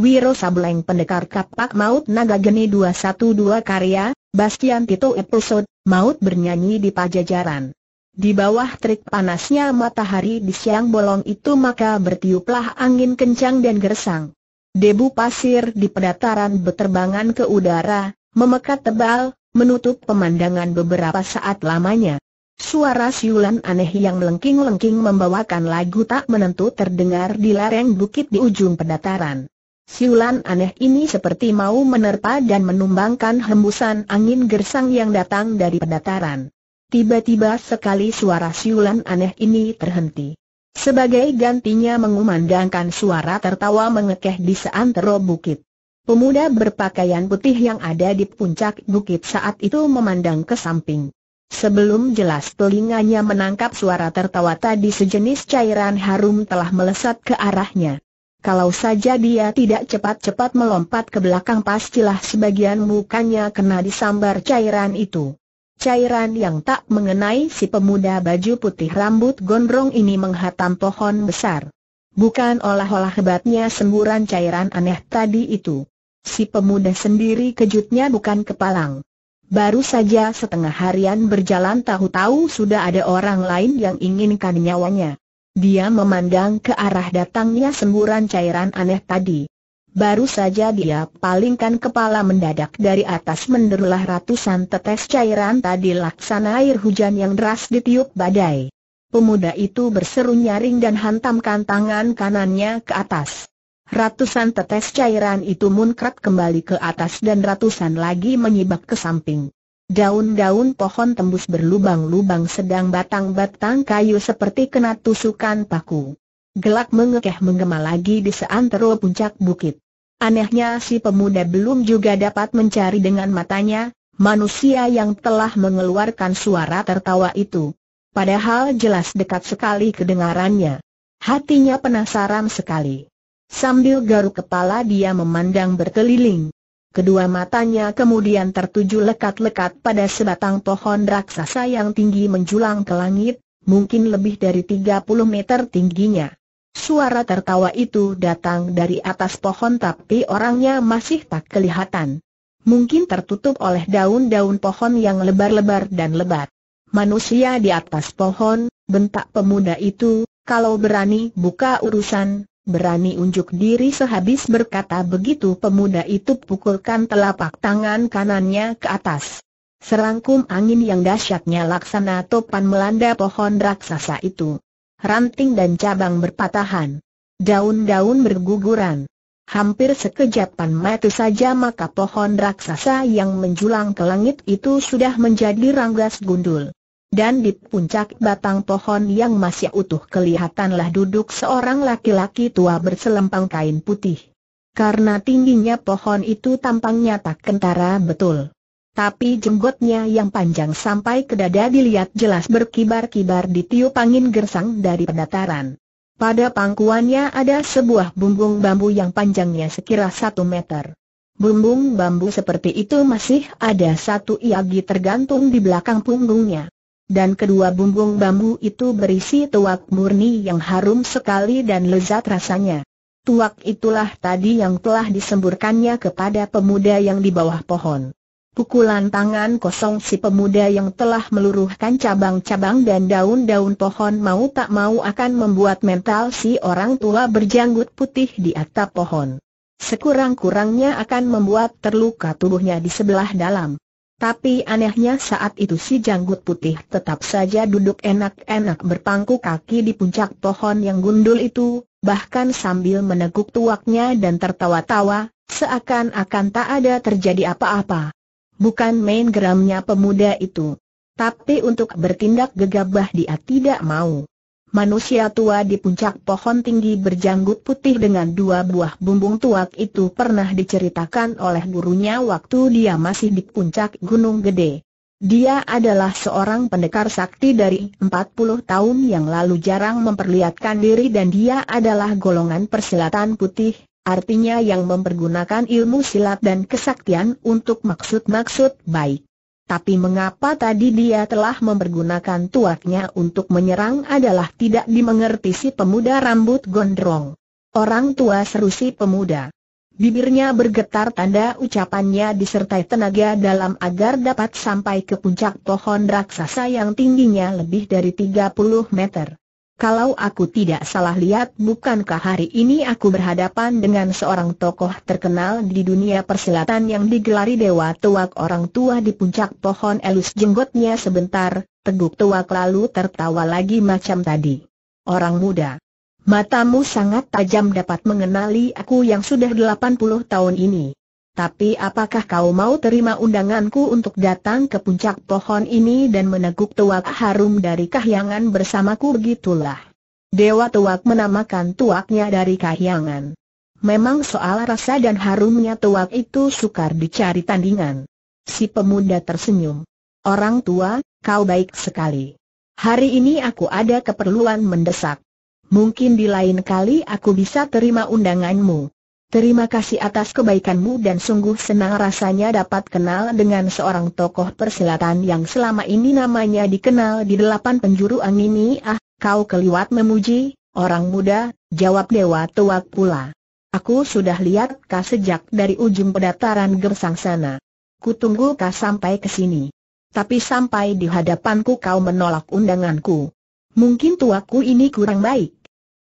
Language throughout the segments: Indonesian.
Wiro Sableng Pendekar Kapak Maut Naga Geni 212 Karya, Bastian Tito Episode, Maut Bernyanyi di Pajajaran. Di bawah terik panasnya matahari di siang bolong itu maka bertiuplah angin kencang dan gersang. Debu pasir di pedataran berterbangan ke udara, memekat tebal, menutup pemandangan beberapa saat lamanya. Suara siulan aneh yang melengking-lengking membawakan lagu tak menentu terdengar di lereng bukit di ujung pedataran. Siulan aneh ini seperti mau menerpa dan menumbangkan hembusan angin gersang yang datang dari pendataran. Tiba-tiba sekali suara siulan aneh ini terhenti. Sebagai gantinya mengumandangkan suara tertawa mengekeh di seantero bukit. Pemuda berpakaian putih yang ada di puncak bukit saat itu memandang ke samping. Sebelum jelas telinganya menangkap suara tertawa tadi sejenis cairan harum telah melesat ke arahnya. Kalau saja dia tidak cepat-cepat melompat ke belakang pastilah sebagian mukanya kena disambar cairan itu. Cairan yang tak mengenai si pemuda baju putih rambut gondrong ini menghatam pohon besar. Bukan olah-olah hebatnya semburan cairan aneh tadi itu. Si pemuda sendiri kejutnya bukan kepalang. Baru saja setengah harian berjalan tahu-tahu sudah ada orang lain yang inginkan nyawanya. Dia memandang ke arah datangnya semburan cairan aneh tadi. Baru saja dia palingkan kepala mendadak dari atas menderulah ratusan tetes cairan tadi laksana air hujan yang deras ditiup badai. Pemuda itu berseru nyaring dan hantamkan tangan kanannya ke atas. Ratusan tetes cairan itu munkrat kembali ke atas dan ratusan lagi menyibak ke samping. Daun-daun pohon tembus berlubang-lubang sedang batang-batang kayu seperti kena tusukan paku. Gelak mengekeh menggema lagi di seantero puncak bukit. Anehnya si pemuda belum juga dapat mencari dengan matanya, manusia yang telah mengeluarkan suara tertawa itu. Padahal jelas dekat sekali kedengarannya. Hatinya penasaran sekali. Sambil garuk kepala dia memandang berkeliling. Kedua matanya kemudian tertuju lekat-lekat pada sebatang pohon raksasa yang tinggi menjulang ke langit, mungkin lebih dari 30 meter tingginya. Suara tertawa itu datang dari atas pohon tapi orangnya masih tak kelihatan. Mungkin tertutup oleh daun-daun pohon yang lebar-lebar dan lebat. Manusia di atas pohon, bentak pemuda itu, kalau berani buka urusan, berani unjuk diri sehabis berkata begitu pemuda itu pukulkan telapak tangan kanannya ke atas. Serangkum angin yang dahsyatnya laksana topan melanda pohon raksasa itu. Ranting dan cabang berpatahan. Daun-daun berguguran. Hampir sekejapan mati saja maka pohon raksasa yang menjulang ke langit itu sudah menjadi ranggas gundul dan di puncak batang pohon yang masih utuh kelihatanlah duduk seorang laki-laki tua berselempang kain putih. Karena tingginya pohon itu tampangnya tak kentara betul. Tapi jenggotnya yang panjang sampai ke dada dilihat jelas berkibar-kibar di tiup angin gersang dari pendataran. Pada pangkuannya ada sebuah bumbung bambu yang panjangnya sekira satu meter. Bumbung bambu seperti itu masih ada satu iagi tergantung di belakang punggungnya dan kedua bumbung bambu itu berisi tuak murni yang harum sekali dan lezat rasanya. Tuak itulah tadi yang telah disemburkannya kepada pemuda yang di bawah pohon. Pukulan tangan kosong si pemuda yang telah meluruhkan cabang-cabang dan daun-daun pohon mau tak mau akan membuat mental si orang tua berjanggut putih di atap pohon. Sekurang-kurangnya akan membuat terluka tubuhnya di sebelah dalam. Tapi anehnya saat itu si janggut putih tetap saja duduk enak-enak berpangku kaki di puncak pohon yang gundul itu, bahkan sambil meneguk tuaknya dan tertawa-tawa, seakan-akan tak ada terjadi apa-apa. Bukan main geramnya pemuda itu. Tapi untuk bertindak gegabah dia tidak mau. Manusia tua di puncak pohon tinggi berjanggut putih dengan dua buah bumbung tuak itu pernah diceritakan oleh gurunya waktu dia masih di puncak Gunung Gede. Dia adalah seorang pendekar sakti dari 40 tahun yang lalu jarang memperlihatkan diri dan dia adalah golongan persilatan putih, artinya yang mempergunakan ilmu silat dan kesaktian untuk maksud-maksud baik. Tapi mengapa tadi dia telah mempergunakan tuaknya untuk menyerang adalah tidak dimengerti si pemuda rambut gondrong. Orang tua seru si pemuda. Bibirnya bergetar tanda ucapannya disertai tenaga dalam agar dapat sampai ke puncak pohon raksasa yang tingginya lebih dari 30 meter. Kalau aku tidak salah lihat bukankah hari ini aku berhadapan dengan seorang tokoh terkenal di dunia persilatan yang digelari Dewa Tuak orang tua di puncak pohon elus jenggotnya sebentar, teguk tuak lalu tertawa lagi macam tadi. Orang muda. Matamu sangat tajam dapat mengenali aku yang sudah 80 tahun ini. Tapi apakah kau mau terima undanganku untuk datang ke puncak pohon ini dan meneguk tuak harum dari kahyangan bersamaku begitulah? Dewa tuak menamakan tuaknya dari kahyangan. Memang soal rasa dan harumnya tuak itu sukar dicari tandingan. Si pemuda tersenyum. Orang tua, kau baik sekali. Hari ini aku ada keperluan mendesak. Mungkin di lain kali aku bisa terima undanganmu. Terima kasih atas kebaikanmu dan sungguh senang rasanya dapat kenal dengan seorang tokoh persilatan yang selama ini namanya dikenal di delapan penjuru angin ini. ah, kau keliwat memuji, orang muda, jawab Dewa Tuak pula. Aku sudah lihat kau sejak dari ujung pedataran gersang sana. Kutunggu kau sampai ke sini. Tapi sampai di hadapanku kau menolak undanganku. Mungkin tuaku ini kurang baik.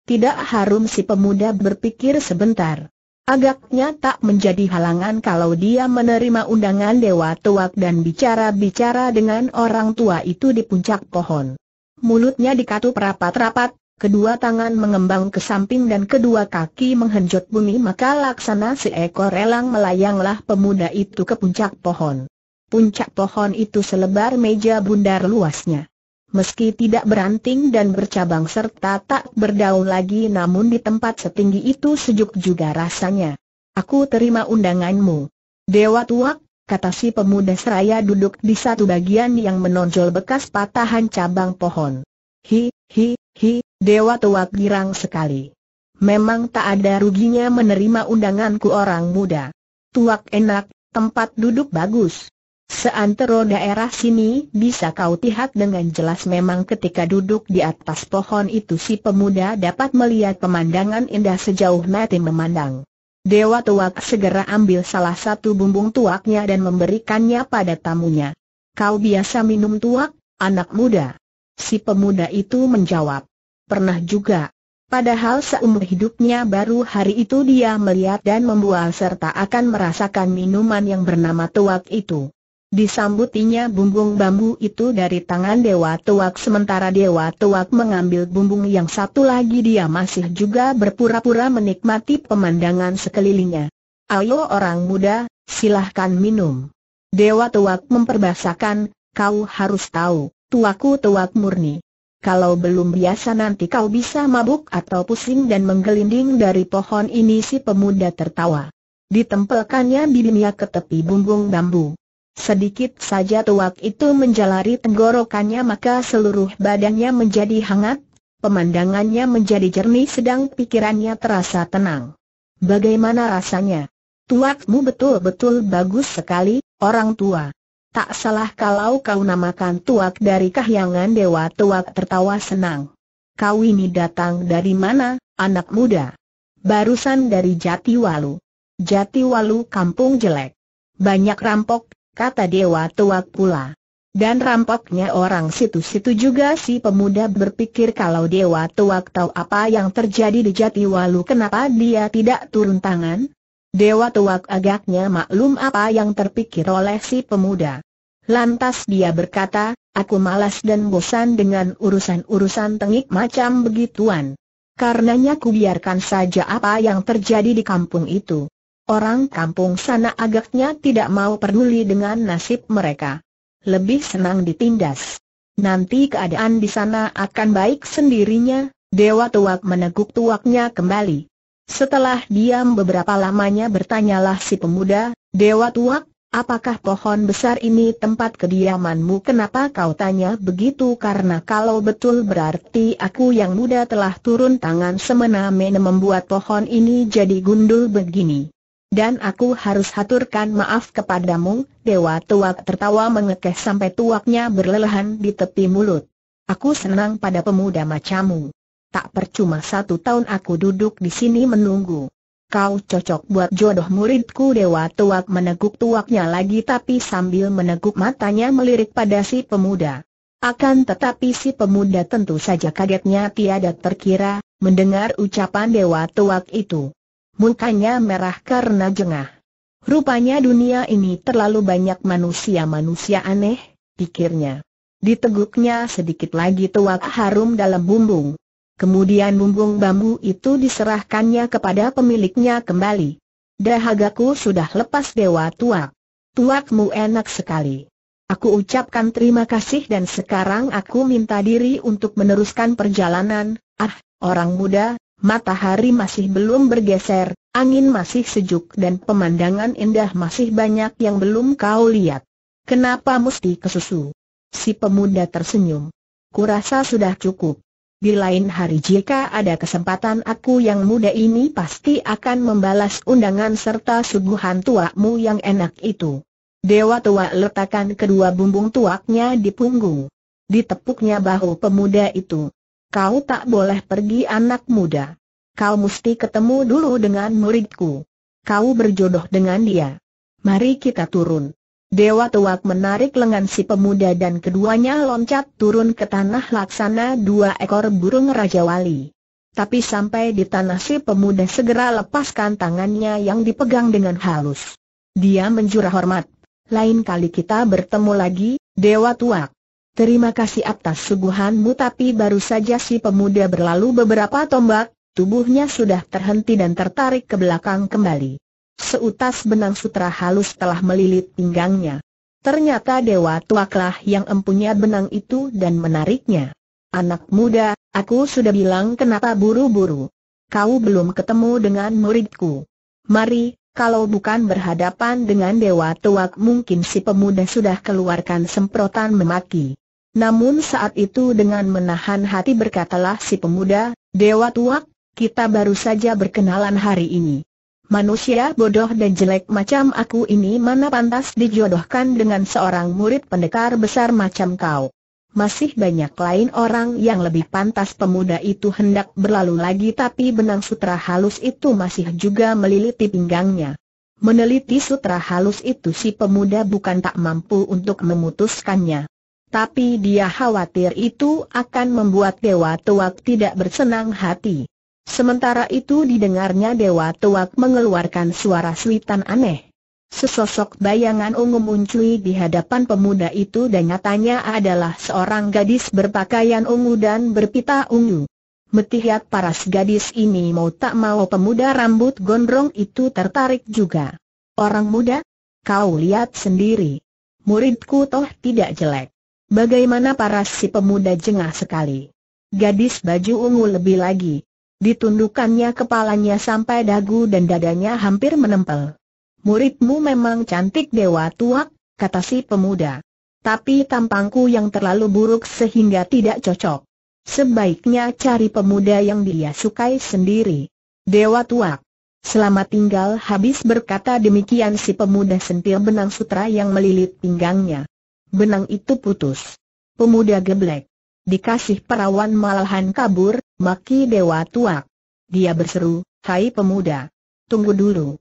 Tidak harum si pemuda berpikir sebentar. Agaknya tak menjadi halangan kalau dia menerima undangan Dewa Tuak dan bicara-bicara dengan orang tua itu di puncak pohon. Mulutnya dikatup rapat-rapat, kedua tangan mengembang ke samping dan kedua kaki menghenjot bumi maka laksana seekor elang melayanglah pemuda itu ke puncak pohon. Puncak pohon itu selebar meja bundar luasnya meski tidak beranting dan bercabang serta tak berdaun lagi namun di tempat setinggi itu sejuk juga rasanya. Aku terima undanganmu. Dewa tua, kata si pemuda seraya duduk di satu bagian yang menonjol bekas patahan cabang pohon. Hi, hi, hi, dewa tua girang sekali. Memang tak ada ruginya menerima undanganku orang muda. Tuak enak, tempat duduk bagus. Seantero daerah sini bisa kau lihat dengan jelas memang ketika duduk di atas pohon itu si pemuda dapat melihat pemandangan indah sejauh mati memandang. Dewa tuak segera ambil salah satu bumbung tuaknya dan memberikannya pada tamunya. Kau biasa minum tuak, anak muda? Si pemuda itu menjawab. Pernah juga. Padahal seumur hidupnya baru hari itu dia melihat dan membual serta akan merasakan minuman yang bernama tuak itu. Disambutinya bumbung bambu itu dari tangan Dewa Tuak sementara Dewa Tuak mengambil bumbung yang satu lagi dia masih juga berpura-pura menikmati pemandangan sekelilingnya. Ayo orang muda, silahkan minum. Dewa Tuak memperbasakan, kau harus tahu, tuaku tuak murni. Kalau belum biasa nanti kau bisa mabuk atau pusing dan menggelinding dari pohon ini si pemuda tertawa. Ditempelkannya bibirnya ke tepi bumbung bambu. Sedikit saja tuak itu menjalari tenggorokannya maka seluruh badannya menjadi hangat, pemandangannya menjadi jernih sedang pikirannya terasa tenang. Bagaimana rasanya? Tuakmu betul-betul bagus sekali, orang tua. Tak salah kalau kau namakan tuak dari kahyangan dewa tuak tertawa senang. Kau ini datang dari mana, anak muda? Barusan dari Jatiwalu. Jatiwalu kampung jelek. Banyak rampok, kata dewa tua pula. Dan rampoknya orang situ-situ juga si pemuda berpikir kalau Dewa Tuak tahu apa yang terjadi di Jatiwalu kenapa dia tidak turun tangan? Dewa Tuak agaknya maklum apa yang terpikir oleh si pemuda. Lantas dia berkata, aku malas dan bosan dengan urusan-urusan tengik macam begituan. Karenanya ku biarkan saja apa yang terjadi di kampung itu. Orang kampung sana agaknya tidak mau peduli dengan nasib mereka. Lebih senang ditindas. Nanti keadaan di sana akan baik sendirinya, Dewa Tuak meneguk tuaknya kembali. Setelah diam beberapa lamanya bertanyalah si pemuda, Dewa Tuak, apakah pohon besar ini tempat kediamanmu? Kenapa kau tanya begitu? Karena kalau betul berarti aku yang muda telah turun tangan semena-mena membuat pohon ini jadi gundul begini. Dan aku harus haturkan maaf kepadamu, Dewa Tuak tertawa mengekeh sampai tuaknya berlelehan di tepi mulut. Aku senang pada pemuda macammu. Tak percuma satu tahun aku duduk di sini menunggu. Kau cocok buat jodoh muridku Dewa Tuak meneguk tuaknya lagi tapi sambil meneguk matanya melirik pada si pemuda. Akan tetapi si pemuda tentu saja kagetnya tiada terkira, mendengar ucapan Dewa Tuak itu mukanya merah karena jengah. Rupanya dunia ini terlalu banyak manusia-manusia aneh, pikirnya. Diteguknya sedikit lagi tuak harum dalam bumbung. Kemudian bumbung bambu itu diserahkannya kepada pemiliknya kembali. Dahagaku sudah lepas dewa tuak. Tuakmu enak sekali. Aku ucapkan terima kasih dan sekarang aku minta diri untuk meneruskan perjalanan. Ah, orang muda, matahari masih belum bergeser, angin masih sejuk dan pemandangan indah masih banyak yang belum kau lihat. Kenapa mesti kesusu? Si pemuda tersenyum. Kurasa sudah cukup. Di lain hari jika ada kesempatan aku yang muda ini pasti akan membalas undangan serta suguhan tuakmu yang enak itu. Dewa tua letakkan kedua bumbung tuaknya di punggung. Ditepuknya bahu pemuda itu kau tak boleh pergi anak muda. Kau mesti ketemu dulu dengan muridku. Kau berjodoh dengan dia. Mari kita turun. Dewa Tuak menarik lengan si pemuda dan keduanya loncat turun ke tanah laksana dua ekor burung Raja Wali. Tapi sampai di tanah si pemuda segera lepaskan tangannya yang dipegang dengan halus. Dia menjurah hormat. Lain kali kita bertemu lagi, Dewa Tuak. Terima kasih atas suguhanmu tapi baru saja si pemuda berlalu beberapa tombak, tubuhnya sudah terhenti dan tertarik ke belakang kembali. Seutas benang sutra halus telah melilit pinggangnya. Ternyata Dewa Tuaklah yang empunya benang itu dan menariknya. Anak muda, aku sudah bilang kenapa buru-buru. Kau belum ketemu dengan muridku. Mari, kalau bukan berhadapan dengan Dewa Tuak mungkin si pemuda sudah keluarkan semprotan memaki. Namun saat itu dengan menahan hati berkatalah si pemuda, Dewa Tuak, kita baru saja berkenalan hari ini. Manusia bodoh dan jelek macam aku ini mana pantas dijodohkan dengan seorang murid pendekar besar macam kau. Masih banyak lain orang yang lebih pantas pemuda itu hendak berlalu lagi tapi benang sutra halus itu masih juga meliliti pinggangnya. Meneliti sutra halus itu si pemuda bukan tak mampu untuk memutuskannya. Tapi dia khawatir itu akan membuat Dewa Tuak tidak bersenang hati. Sementara itu didengarnya Dewa Tuak mengeluarkan suara suitan aneh. Sesosok bayangan ungu muncul di hadapan pemuda itu dan nyatanya adalah seorang gadis berpakaian ungu dan berpita ungu. Metihat paras gadis ini mau tak mau pemuda rambut gondrong itu tertarik juga. Orang muda? Kau lihat sendiri. Muridku toh tidak jelek. Bagaimana paras si pemuda jengah sekali. Gadis baju ungu lebih lagi. Ditundukannya kepalanya sampai dagu dan dadanya hampir menempel. Muridmu memang cantik dewa tuak, kata si pemuda. Tapi tampangku yang terlalu buruk sehingga tidak cocok. Sebaiknya cari pemuda yang dia sukai sendiri. Dewa tuak. Selamat tinggal habis berkata demikian si pemuda sentil benang sutra yang melilit pinggangnya. Benang itu putus. Pemuda geblek. Dikasih perawan malahan kabur, maki dewa tua. Dia berseru, hai pemuda. Tunggu dulu.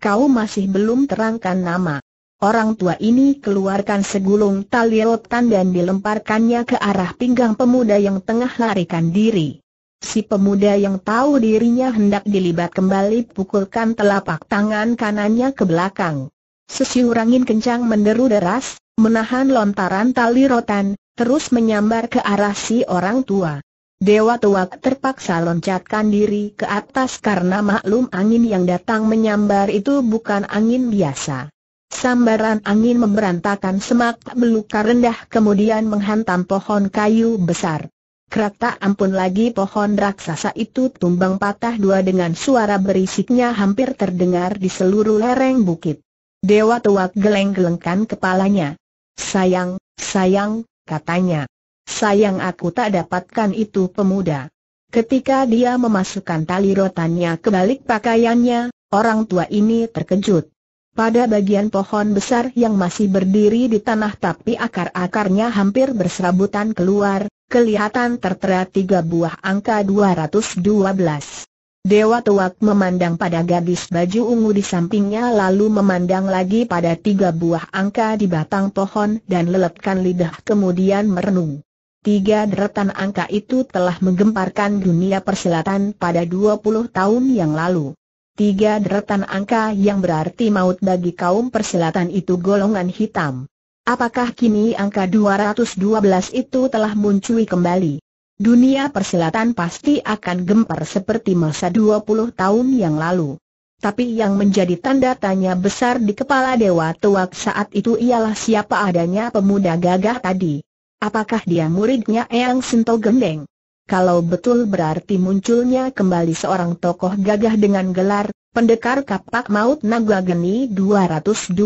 Kau masih belum terangkan nama. Orang tua ini keluarkan segulung tali rotan dan dilemparkannya ke arah pinggang pemuda yang tengah larikan diri. Si pemuda yang tahu dirinya hendak dilibat kembali pukulkan telapak tangan kanannya ke belakang. Sesiur angin kencang menderu deras, menahan lontaran tali rotan, terus menyambar ke arah si orang tua. Dewa tua terpaksa loncatkan diri ke atas karena maklum angin yang datang menyambar itu bukan angin biasa. Sambaran angin memberantakan semak belukar rendah kemudian menghantam pohon kayu besar. Krak tak ampun lagi pohon raksasa itu tumbang patah dua dengan suara berisiknya hampir terdengar di seluruh lereng bukit. Dewa tuak geleng-gelengkan kepalanya. Sayang, sayang, katanya. Sayang aku tak dapatkan itu pemuda. Ketika dia memasukkan tali rotannya ke balik pakaiannya, orang tua ini terkejut. Pada bagian pohon besar yang masih berdiri di tanah tapi akar-akarnya hampir berserabutan keluar, kelihatan tertera tiga buah angka 212. Dewa Tuak memandang pada gadis baju ungu di sampingnya lalu memandang lagi pada tiga buah angka di batang pohon dan lelepkan lidah kemudian merenung. Tiga deretan angka itu telah menggemparkan dunia persilatan pada 20 tahun yang lalu. Tiga deretan angka yang berarti maut bagi kaum persilatan itu golongan hitam. Apakah kini angka 212 itu telah muncul kembali? dunia persilatan pasti akan gempar seperti masa 20 tahun yang lalu. Tapi yang menjadi tanda tanya besar di kepala Dewa Tuak saat itu ialah siapa adanya pemuda gagah tadi. Apakah dia muridnya Eyang Sento Gendeng? Kalau betul berarti munculnya kembali seorang tokoh gagah dengan gelar, pendekar kapak maut Naga Geni 212.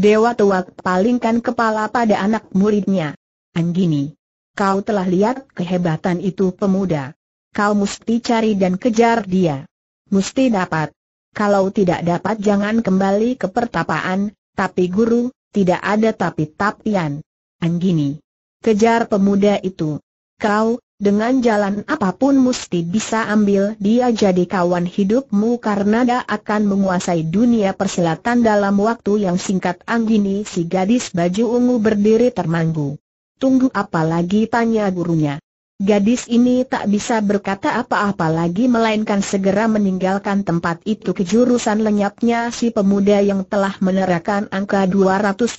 Dewa Tuak palingkan kepala pada anak muridnya. Anggini. Kau telah lihat kehebatan itu pemuda. Kau mesti cari dan kejar dia. Mesti dapat. Kalau tidak dapat jangan kembali ke pertapaan, tapi guru, tidak ada tapi-tapian. Anggini. Kejar pemuda itu. Kau, dengan jalan apapun mesti bisa ambil dia jadi kawan hidupmu karena dia akan menguasai dunia perselatan dalam waktu yang singkat Anggini si gadis baju ungu berdiri termanggu. Tunggu apa lagi tanya gurunya. Gadis ini tak bisa berkata apa-apa lagi melainkan segera meninggalkan tempat itu kejurusan lenyapnya si pemuda yang telah menerakan angka 212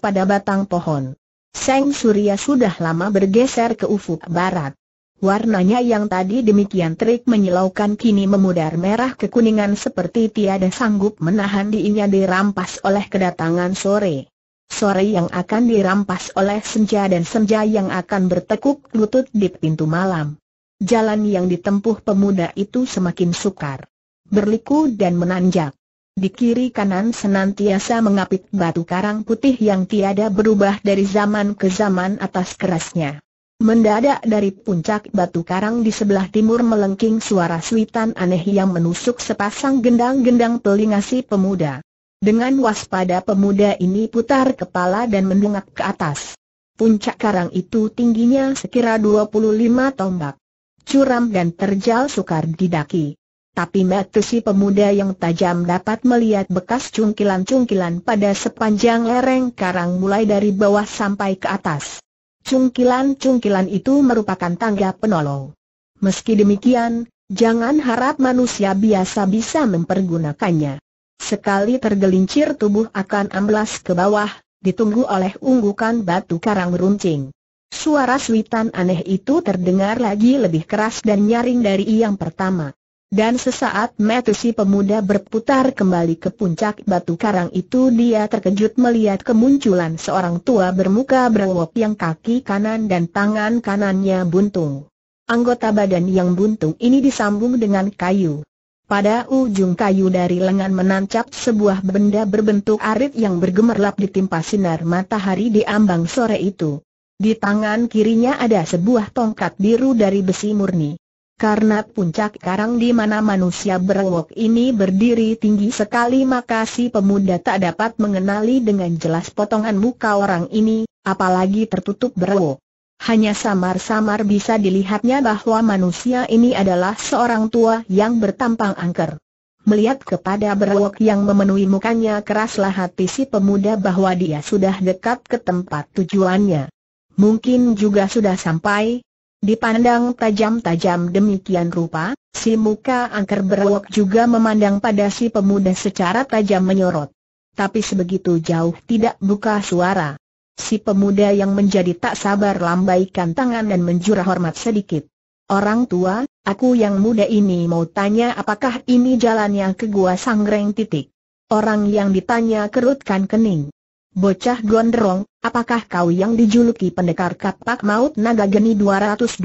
pada batang pohon. Seng Surya sudah lama bergeser ke ufuk barat. Warnanya yang tadi demikian terik menyilaukan kini memudar merah kekuningan seperti tiada sanggup menahan diinya dirampas oleh kedatangan sore sore yang akan dirampas oleh senja dan senja yang akan bertekuk lutut di pintu malam. Jalan yang ditempuh pemuda itu semakin sukar. Berliku dan menanjak. Di kiri kanan senantiasa mengapit batu karang putih yang tiada berubah dari zaman ke zaman atas kerasnya. Mendadak dari puncak batu karang di sebelah timur melengking suara suitan aneh yang menusuk sepasang gendang-gendang telinga si pemuda. Dengan waspada pemuda ini putar kepala dan mendongak ke atas. Puncak karang itu tingginya sekira 25 tombak. Curam dan terjal sukar didaki. Tapi mata si pemuda yang tajam dapat melihat bekas cungkilan-cungkilan pada sepanjang lereng karang mulai dari bawah sampai ke atas. Cungkilan-cungkilan itu merupakan tangga penolong. Meski demikian, jangan harap manusia biasa bisa mempergunakannya. Sekali tergelincir tubuh akan amblas ke bawah, ditunggu oleh unggukan batu karang runcing. Suara suitan aneh itu terdengar lagi lebih keras dan nyaring dari yang pertama. Dan sesaat Metusi si pemuda berputar kembali ke puncak batu karang itu dia terkejut melihat kemunculan seorang tua bermuka berwok yang kaki kanan dan tangan kanannya buntung. Anggota badan yang buntung ini disambung dengan kayu. Pada ujung kayu dari lengan menancap sebuah benda berbentuk arit yang bergemerlap ditimpa sinar matahari di ambang sore itu. Di tangan kirinya ada sebuah tongkat biru dari besi murni. Karena puncak karang di mana manusia berwok ini berdiri tinggi sekali maka si pemuda tak dapat mengenali dengan jelas potongan muka orang ini, apalagi tertutup berwok. Hanya samar-samar bisa dilihatnya bahwa manusia ini adalah seorang tua yang bertampang angker. Melihat kepada berwok yang memenuhi mukanya keraslah hati si pemuda bahwa dia sudah dekat ke tempat tujuannya. Mungkin juga sudah sampai. Dipandang tajam-tajam demikian rupa, si muka angker berwok juga memandang pada si pemuda secara tajam menyorot. Tapi sebegitu jauh tidak buka suara. Si pemuda yang menjadi tak sabar lambaikan tangan dan menjurah hormat sedikit. Orang tua, aku yang muda ini mau tanya apakah ini jalannya ke gua Sanggreng titik. Orang yang ditanya kerutkan kening. Bocah gondrong, apakah kau yang dijuluki pendekar kapak maut naga geni 212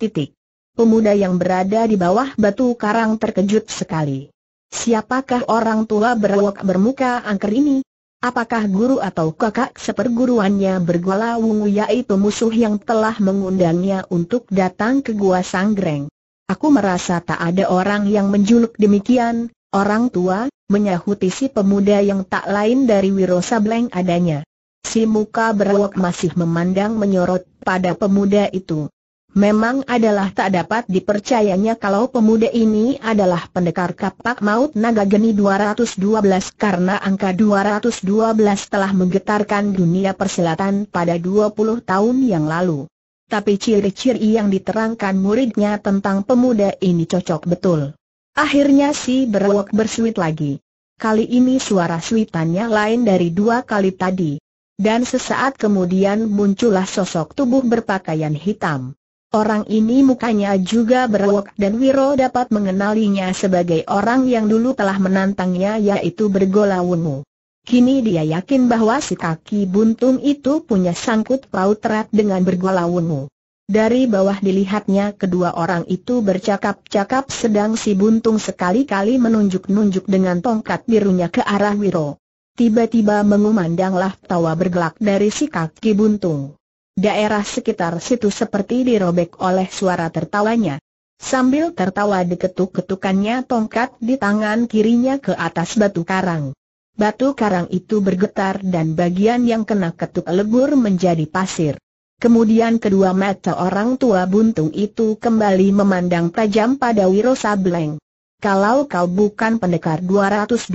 titik? Pemuda yang berada di bawah batu karang terkejut sekali. Siapakah orang tua berwok bermuka angker ini? Apakah guru atau kakak seperguruannya bergola wungu yaitu musuh yang telah mengundangnya untuk datang ke gua Sanggreng? Aku merasa tak ada orang yang menjuluk demikian, orang tua, menyahuti si pemuda yang tak lain dari Wiro Sableng adanya. Si muka berwok masih memandang menyorot pada pemuda itu. Memang adalah tak dapat dipercayanya kalau pemuda ini adalah pendekar kapak maut naga geni 212 karena angka 212 telah menggetarkan dunia persilatan pada 20 tahun yang lalu. Tapi ciri-ciri yang diterangkan muridnya tentang pemuda ini cocok betul. Akhirnya si berwok bersuit lagi. Kali ini suara suitannya lain dari dua kali tadi. Dan sesaat kemudian muncullah sosok tubuh berpakaian hitam. Orang ini mukanya juga berwok dan Wiro dapat mengenalinya sebagai orang yang dulu telah menantangnya yaitu Bergola Wungu. Kini dia yakin bahwa si kaki buntung itu punya sangkut paut erat dengan bergola wungu. Dari bawah dilihatnya kedua orang itu bercakap-cakap sedang si buntung sekali-kali menunjuk-nunjuk dengan tongkat birunya ke arah Wiro. Tiba-tiba mengumandanglah tawa bergelak dari si kaki buntung. Daerah sekitar situ seperti dirobek oleh suara tertawanya. Sambil tertawa diketuk-ketukannya tongkat di tangan kirinya ke atas batu karang. Batu karang itu bergetar dan bagian yang kena ketuk lebur menjadi pasir. Kemudian kedua mata orang tua buntung itu kembali memandang tajam pada Wiro Sableng. Kalau kau bukan pendekar 212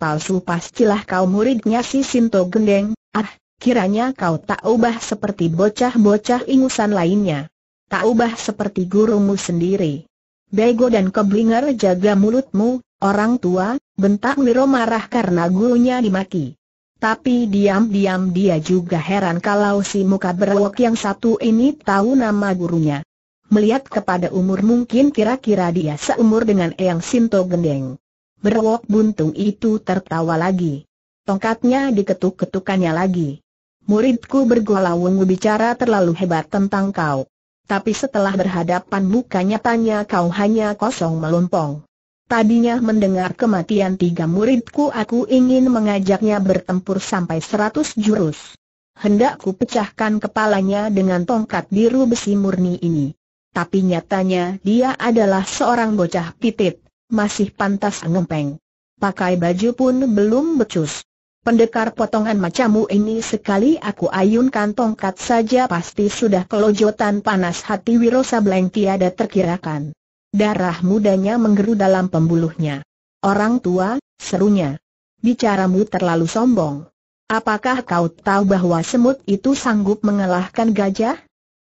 palsu pastilah kau muridnya si Sinto Gendeng, ah, kiranya kau tak ubah seperti bocah-bocah ingusan lainnya. Tak ubah seperti gurumu sendiri. Bego dan keblinger jaga mulutmu, orang tua, bentak Wiro marah karena gurunya dimaki. Tapi diam-diam dia juga heran kalau si muka berwok yang satu ini tahu nama gurunya. Melihat kepada umur mungkin kira-kira dia seumur dengan Eyang Sinto Gendeng. Berwok buntung itu tertawa lagi. Tongkatnya diketuk-ketukannya lagi muridku bergolawung bicara terlalu hebat tentang kau. Tapi setelah berhadapan mukanya tanya kau hanya kosong melompong. Tadinya mendengar kematian tiga muridku aku ingin mengajaknya bertempur sampai seratus jurus. Hendakku pecahkan kepalanya dengan tongkat biru besi murni ini. Tapi nyatanya dia adalah seorang bocah pitit, masih pantas ngempeng. Pakai baju pun belum becus. Pendekar potongan macamu ini sekali aku ayunkan tongkat saja pasti sudah kelojotan panas hati Wirosa Bleng tiada terkirakan. Darah mudanya menggeru dalam pembuluhnya. Orang tua, serunya. Bicaramu terlalu sombong. Apakah kau tahu bahwa semut itu sanggup mengalahkan gajah?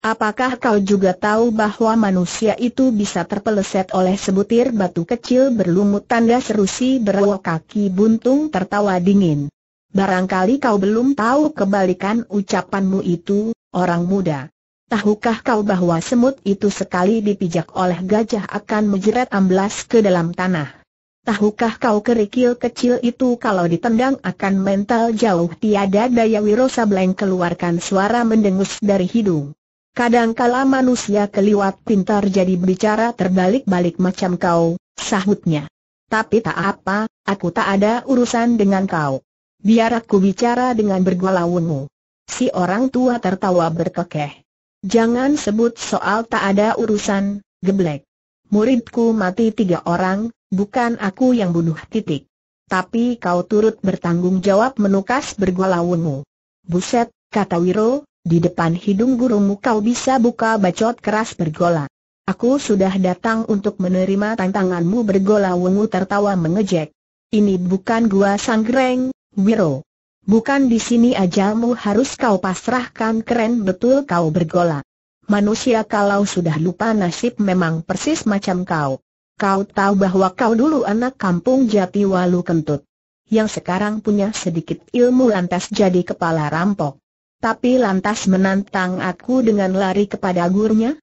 Apakah kau juga tahu bahwa manusia itu bisa terpeleset oleh sebutir batu kecil berlumut tanda serusi berwok kaki buntung tertawa dingin? Barangkali kau belum tahu kebalikan ucapanmu itu, orang muda. Tahukah kau bahwa semut itu sekali dipijak oleh gajah akan menjerat amblas ke dalam tanah? Tahukah kau kerikil kecil itu kalau ditendang akan mental jauh tiada daya Wirosa Bleng keluarkan suara mendengus dari hidung. Kadangkala manusia keliwat pintar jadi bicara terbalik-balik macam kau, sahutnya. Tapi tak apa, aku tak ada urusan dengan kau. Biar aku bicara dengan bergolawunmu. Si orang tua tertawa berkekeh. Jangan sebut soal tak ada urusan, geblek. Muridku mati tiga orang, bukan aku yang bunuh titik. Tapi kau turut bertanggung jawab menukas bergolawunmu. Buset, kata Wiro, di depan hidung gurumu kau bisa buka bacot keras bergolak. Aku sudah datang untuk menerima tantanganmu bergolak tertawa mengejek. Ini bukan gua sanggreng, Wiro. Bukan di sini ajalmu harus kau pasrahkan keren betul kau bergolak. Manusia kalau sudah lupa nasib memang persis macam kau. Kau tahu bahwa kau dulu anak kampung Jati Walu Kentut. Yang sekarang punya sedikit ilmu lantas jadi kepala rampok. Tapi lantas menantang aku dengan lari kepada gurunya?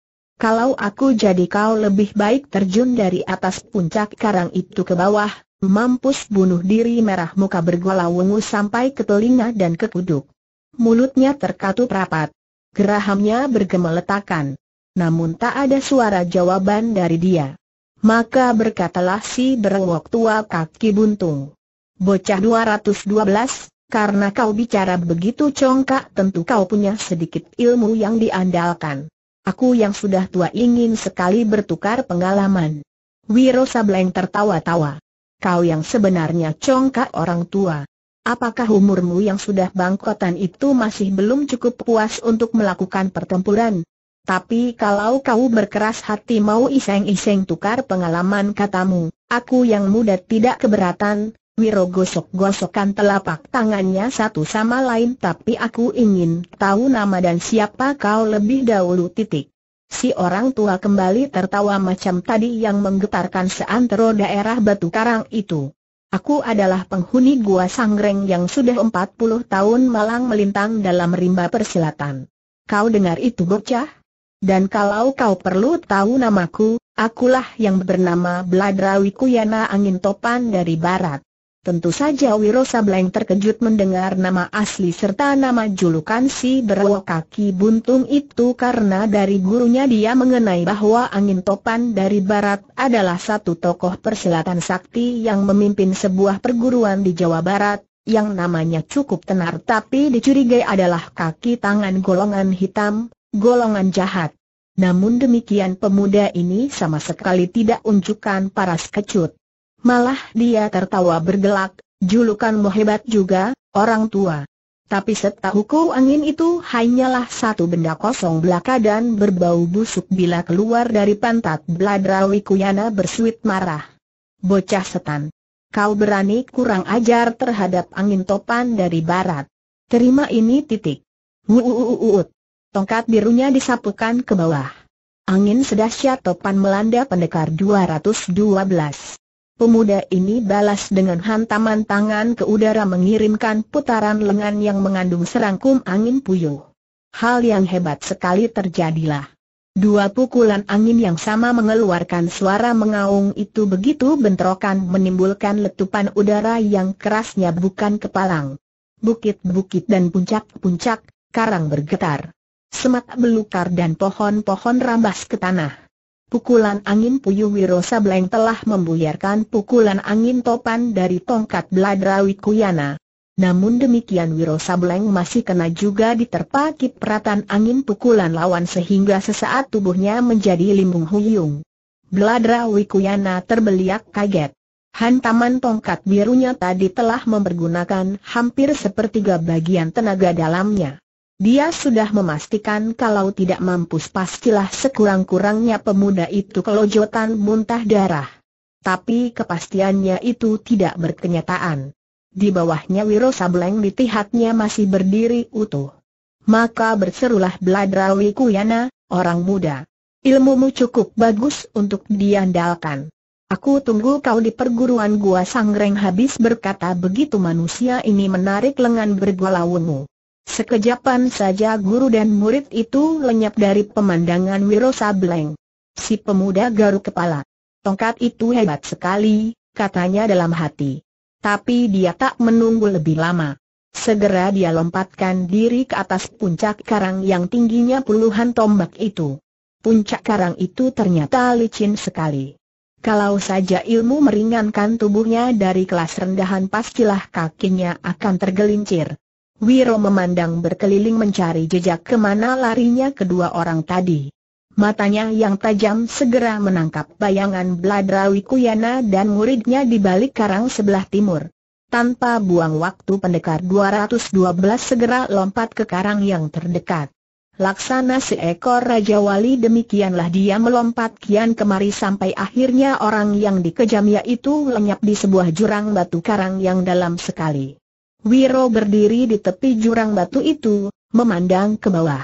Kalau aku jadi kau lebih baik terjun dari atas puncak karang itu ke bawah, Mampus bunuh diri merah muka bergola wungu sampai ke telinga dan ke kuduk. Mulutnya terkatup rapat. Gerahamnya bergemeletakan. Namun tak ada suara jawaban dari dia. Maka berkatalah si berwok tua kaki buntung. Bocah 212, karena kau bicara begitu congkak tentu kau punya sedikit ilmu yang diandalkan. Aku yang sudah tua ingin sekali bertukar pengalaman. Wiro Sableng tertawa-tawa kau yang sebenarnya congkak orang tua. Apakah umurmu yang sudah bangkotan itu masih belum cukup puas untuk melakukan pertempuran? Tapi kalau kau berkeras hati mau iseng-iseng tukar pengalaman katamu, aku yang muda tidak keberatan, Wiro gosok-gosokkan telapak tangannya satu sama lain tapi aku ingin tahu nama dan siapa kau lebih dahulu titik. Si orang tua kembali tertawa macam tadi yang menggetarkan seantero daerah batu karang itu. Aku adalah penghuni gua Sanggreng yang sudah empat puluh tahun malang melintang dalam rimba persilatan. Kau dengar itu bocah? Dan kalau kau perlu tahu namaku, akulah yang bernama Bladrawi Kuyana Angin Topan dari Barat. Tentu saja Wiro Sableng terkejut mendengar nama asli serta nama julukan si Berwo kaki buntung itu karena dari gurunya dia mengenai bahwa angin topan dari barat adalah satu tokoh persilatan sakti yang memimpin sebuah perguruan di Jawa Barat, yang namanya cukup tenar tapi dicurigai adalah kaki tangan golongan hitam, golongan jahat. Namun demikian pemuda ini sama sekali tidak unjukkan paras kecut. Malah dia tertawa bergelak, julukanmu hebat juga, orang tua. Tapi setahuku angin itu hanyalah satu benda kosong belaka dan berbau busuk bila keluar dari pantat Bladrawi Kuyana bersuit marah. Bocah setan. Kau berani kurang ajar terhadap angin topan dari barat. Terima ini titik. Wuuuuut. Tongkat birunya disapukan ke bawah. Angin sedahsyat topan melanda pendekar 212. Pemuda ini balas dengan hantaman tangan ke udara mengirimkan putaran lengan yang mengandung serangkum angin puyuh. Hal yang hebat sekali terjadilah. Dua pukulan angin yang sama mengeluarkan suara mengaung itu begitu bentrokan menimbulkan letupan udara yang kerasnya bukan kepalang. Bukit-bukit dan puncak-puncak, karang bergetar. Semak belukar dan pohon-pohon rambas ke tanah. Pukulan angin puyuh Wiro Sableng telah membuyarkan pukulan angin topan dari tongkat Bladrawi Kuyana. Namun demikian Wiro Sableng masih kena juga diterpa kipratan angin pukulan lawan sehingga sesaat tubuhnya menjadi limbung huyung. Bladrawi Kuyana terbeliak kaget. Hantaman tongkat birunya tadi telah mempergunakan hampir sepertiga bagian tenaga dalamnya. Dia sudah memastikan kalau tidak mampus pastilah sekurang-kurangnya pemuda itu kelojotan muntah darah. Tapi kepastiannya itu tidak berkenyataan. Di bawahnya Wiro Sableng ditihatnya masih berdiri utuh. Maka berserulah Bladrawi Kuyana, orang muda. Ilmumu cukup bagus untuk diandalkan. Aku tunggu kau di perguruan gua Sangreng habis berkata begitu manusia ini menarik lengan bergolawungu. Sekejapan saja guru dan murid itu lenyap dari pemandangan Wiro Sableng. Si pemuda garuk kepala. Tongkat itu hebat sekali, katanya dalam hati. Tapi dia tak menunggu lebih lama. Segera dia lompatkan diri ke atas puncak karang yang tingginya puluhan tombak itu. Puncak karang itu ternyata licin sekali. Kalau saja ilmu meringankan tubuhnya dari kelas rendahan pastilah kakinya akan tergelincir. Wiro memandang berkeliling mencari jejak kemana larinya kedua orang tadi. Matanya yang tajam segera menangkap bayangan Bladrawi Kuyana dan muridnya di balik karang sebelah timur. Tanpa buang waktu pendekar 212 segera lompat ke karang yang terdekat. Laksana seekor Raja Wali demikianlah dia melompat kian kemari sampai akhirnya orang yang dikejamnya itu lenyap di sebuah jurang batu karang yang dalam sekali. Wiro berdiri di tepi jurang batu itu, memandang ke bawah.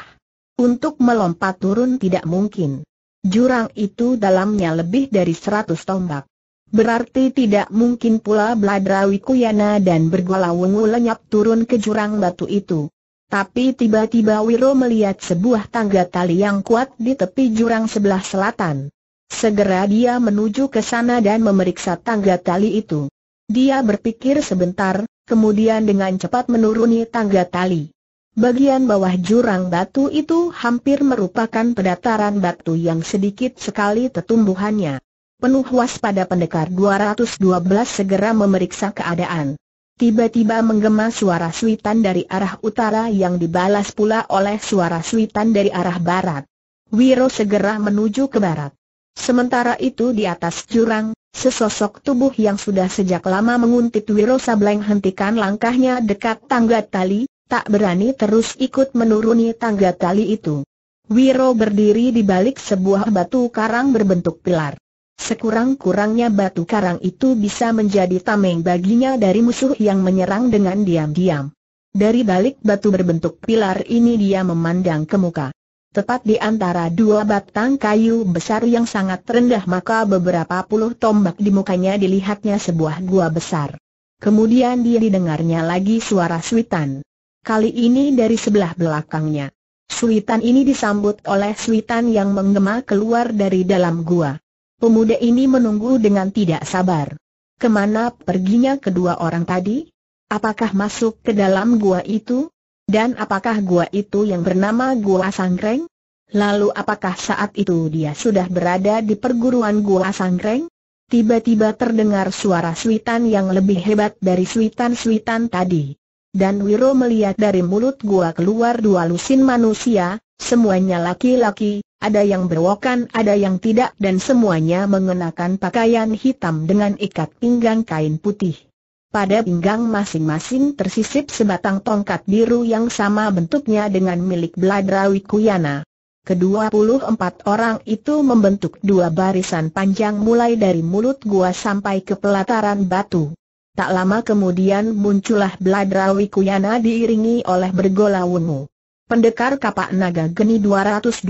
Untuk melompat turun tidak mungkin. Jurang itu dalamnya lebih dari seratus tombak. Berarti tidak mungkin pula Bladrawi Kuyana dan Bergola Wungu lenyap turun ke jurang batu itu. Tapi tiba-tiba Wiro melihat sebuah tangga tali yang kuat di tepi jurang sebelah selatan. Segera dia menuju ke sana dan memeriksa tangga tali itu. Dia berpikir sebentar, kemudian dengan cepat menuruni tangga tali. Bagian bawah jurang batu itu hampir merupakan pedataran batu yang sedikit sekali tetumbuhannya. Penuh waspada pendekar 212 segera memeriksa keadaan. Tiba-tiba menggema suara suitan dari arah utara yang dibalas pula oleh suara suitan dari arah barat. Wiro segera menuju ke barat. Sementara itu di atas jurang, sesosok tubuh yang sudah sejak lama menguntit Wiro Sableng hentikan langkahnya dekat tangga tali, tak berani terus ikut menuruni tangga tali itu. Wiro berdiri di balik sebuah batu karang berbentuk pilar. Sekurang-kurangnya batu karang itu bisa menjadi tameng baginya dari musuh yang menyerang dengan diam-diam. Dari balik batu berbentuk pilar ini dia memandang ke muka tepat di antara dua batang kayu besar yang sangat rendah maka beberapa puluh tombak di mukanya dilihatnya sebuah gua besar. Kemudian dia didengarnya lagi suara suitan. Kali ini dari sebelah belakangnya. Suitan ini disambut oleh suitan yang menggema keluar dari dalam gua. Pemuda ini menunggu dengan tidak sabar. Kemana perginya kedua orang tadi? Apakah masuk ke dalam gua itu? Dan apakah gua itu yang bernama Gua Sangkreng? Lalu apakah saat itu dia sudah berada di perguruan Gua Sangkreng? Tiba-tiba terdengar suara suitan yang lebih hebat dari suitan-suitan tadi. Dan Wiro melihat dari mulut gua keluar dua lusin manusia, semuanya laki-laki, ada yang berwokan ada yang tidak dan semuanya mengenakan pakaian hitam dengan ikat pinggang kain putih. Pada pinggang masing-masing tersisip sebatang tongkat biru yang sama bentuknya dengan milik Bladrawi Kuyana. Kedua puluh empat orang itu membentuk dua barisan panjang mulai dari mulut gua sampai ke pelataran batu. Tak lama kemudian muncullah Bladrawi Kuyana diiringi oleh bergola wungu. Pendekar kapak naga geni 212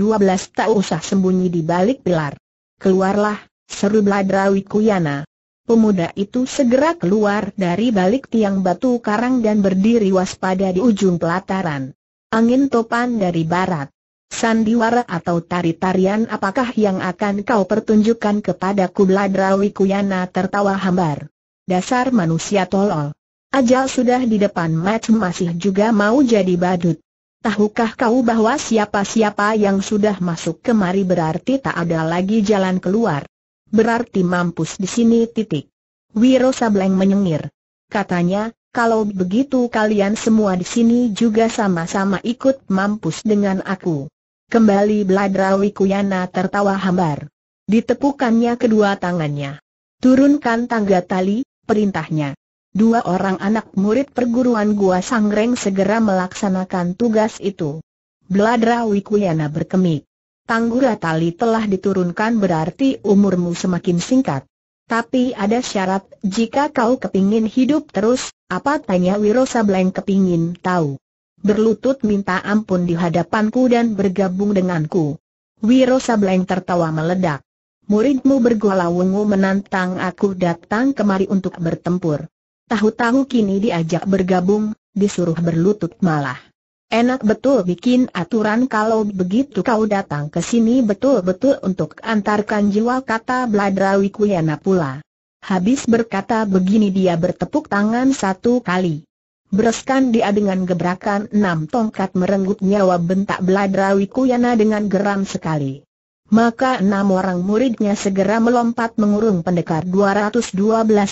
tak usah sembunyi di balik pilar. Keluarlah, seru Bladrawi Kuyana. Pemuda itu segera keluar dari balik tiang batu karang dan berdiri waspada di ujung pelataran. Angin topan dari barat. Sandiwara atau tari-tarian apakah yang akan kau pertunjukkan kepada Kubladrawi Kuyana tertawa hambar. Dasar manusia tolol. Ajal sudah di depan match masih juga mau jadi badut. Tahukah kau bahwa siapa-siapa yang sudah masuk kemari berarti tak ada lagi jalan keluar? Berarti mampus di sini titik. Wiro Sableng menyengir. Katanya, kalau begitu kalian semua di sini juga sama-sama ikut mampus dengan aku. Kembali Bladrawi Kuyana tertawa hambar. Ditepukannya kedua tangannya. Turunkan tangga tali, perintahnya. Dua orang anak murid perguruan Gua Sangreng segera melaksanakan tugas itu. Bladrawi Kuyana berkemik. Tanggura tali telah diturunkan berarti umurmu semakin singkat. Tapi ada syarat, jika kau kepingin hidup terus, apa tanya Wiro Sableng kepingin tahu. Berlutut minta ampun di hadapanku dan bergabung denganku. Wiro Sableng tertawa meledak. Muridmu wungu menantang aku datang kemari untuk bertempur. Tahu-tahu kini diajak bergabung, disuruh berlutut malah. Enak betul bikin aturan kalau begitu kau datang ke sini betul-betul untuk antarkan jiwa kata Bladrawi Kuyana pula. Habis berkata begini dia bertepuk tangan satu kali. Bereskan dia dengan gebrakan enam tongkat merenggut nyawa bentak Bladrawi Kuyana dengan geram sekali. Maka enam orang muridnya segera melompat mengurung pendekar 212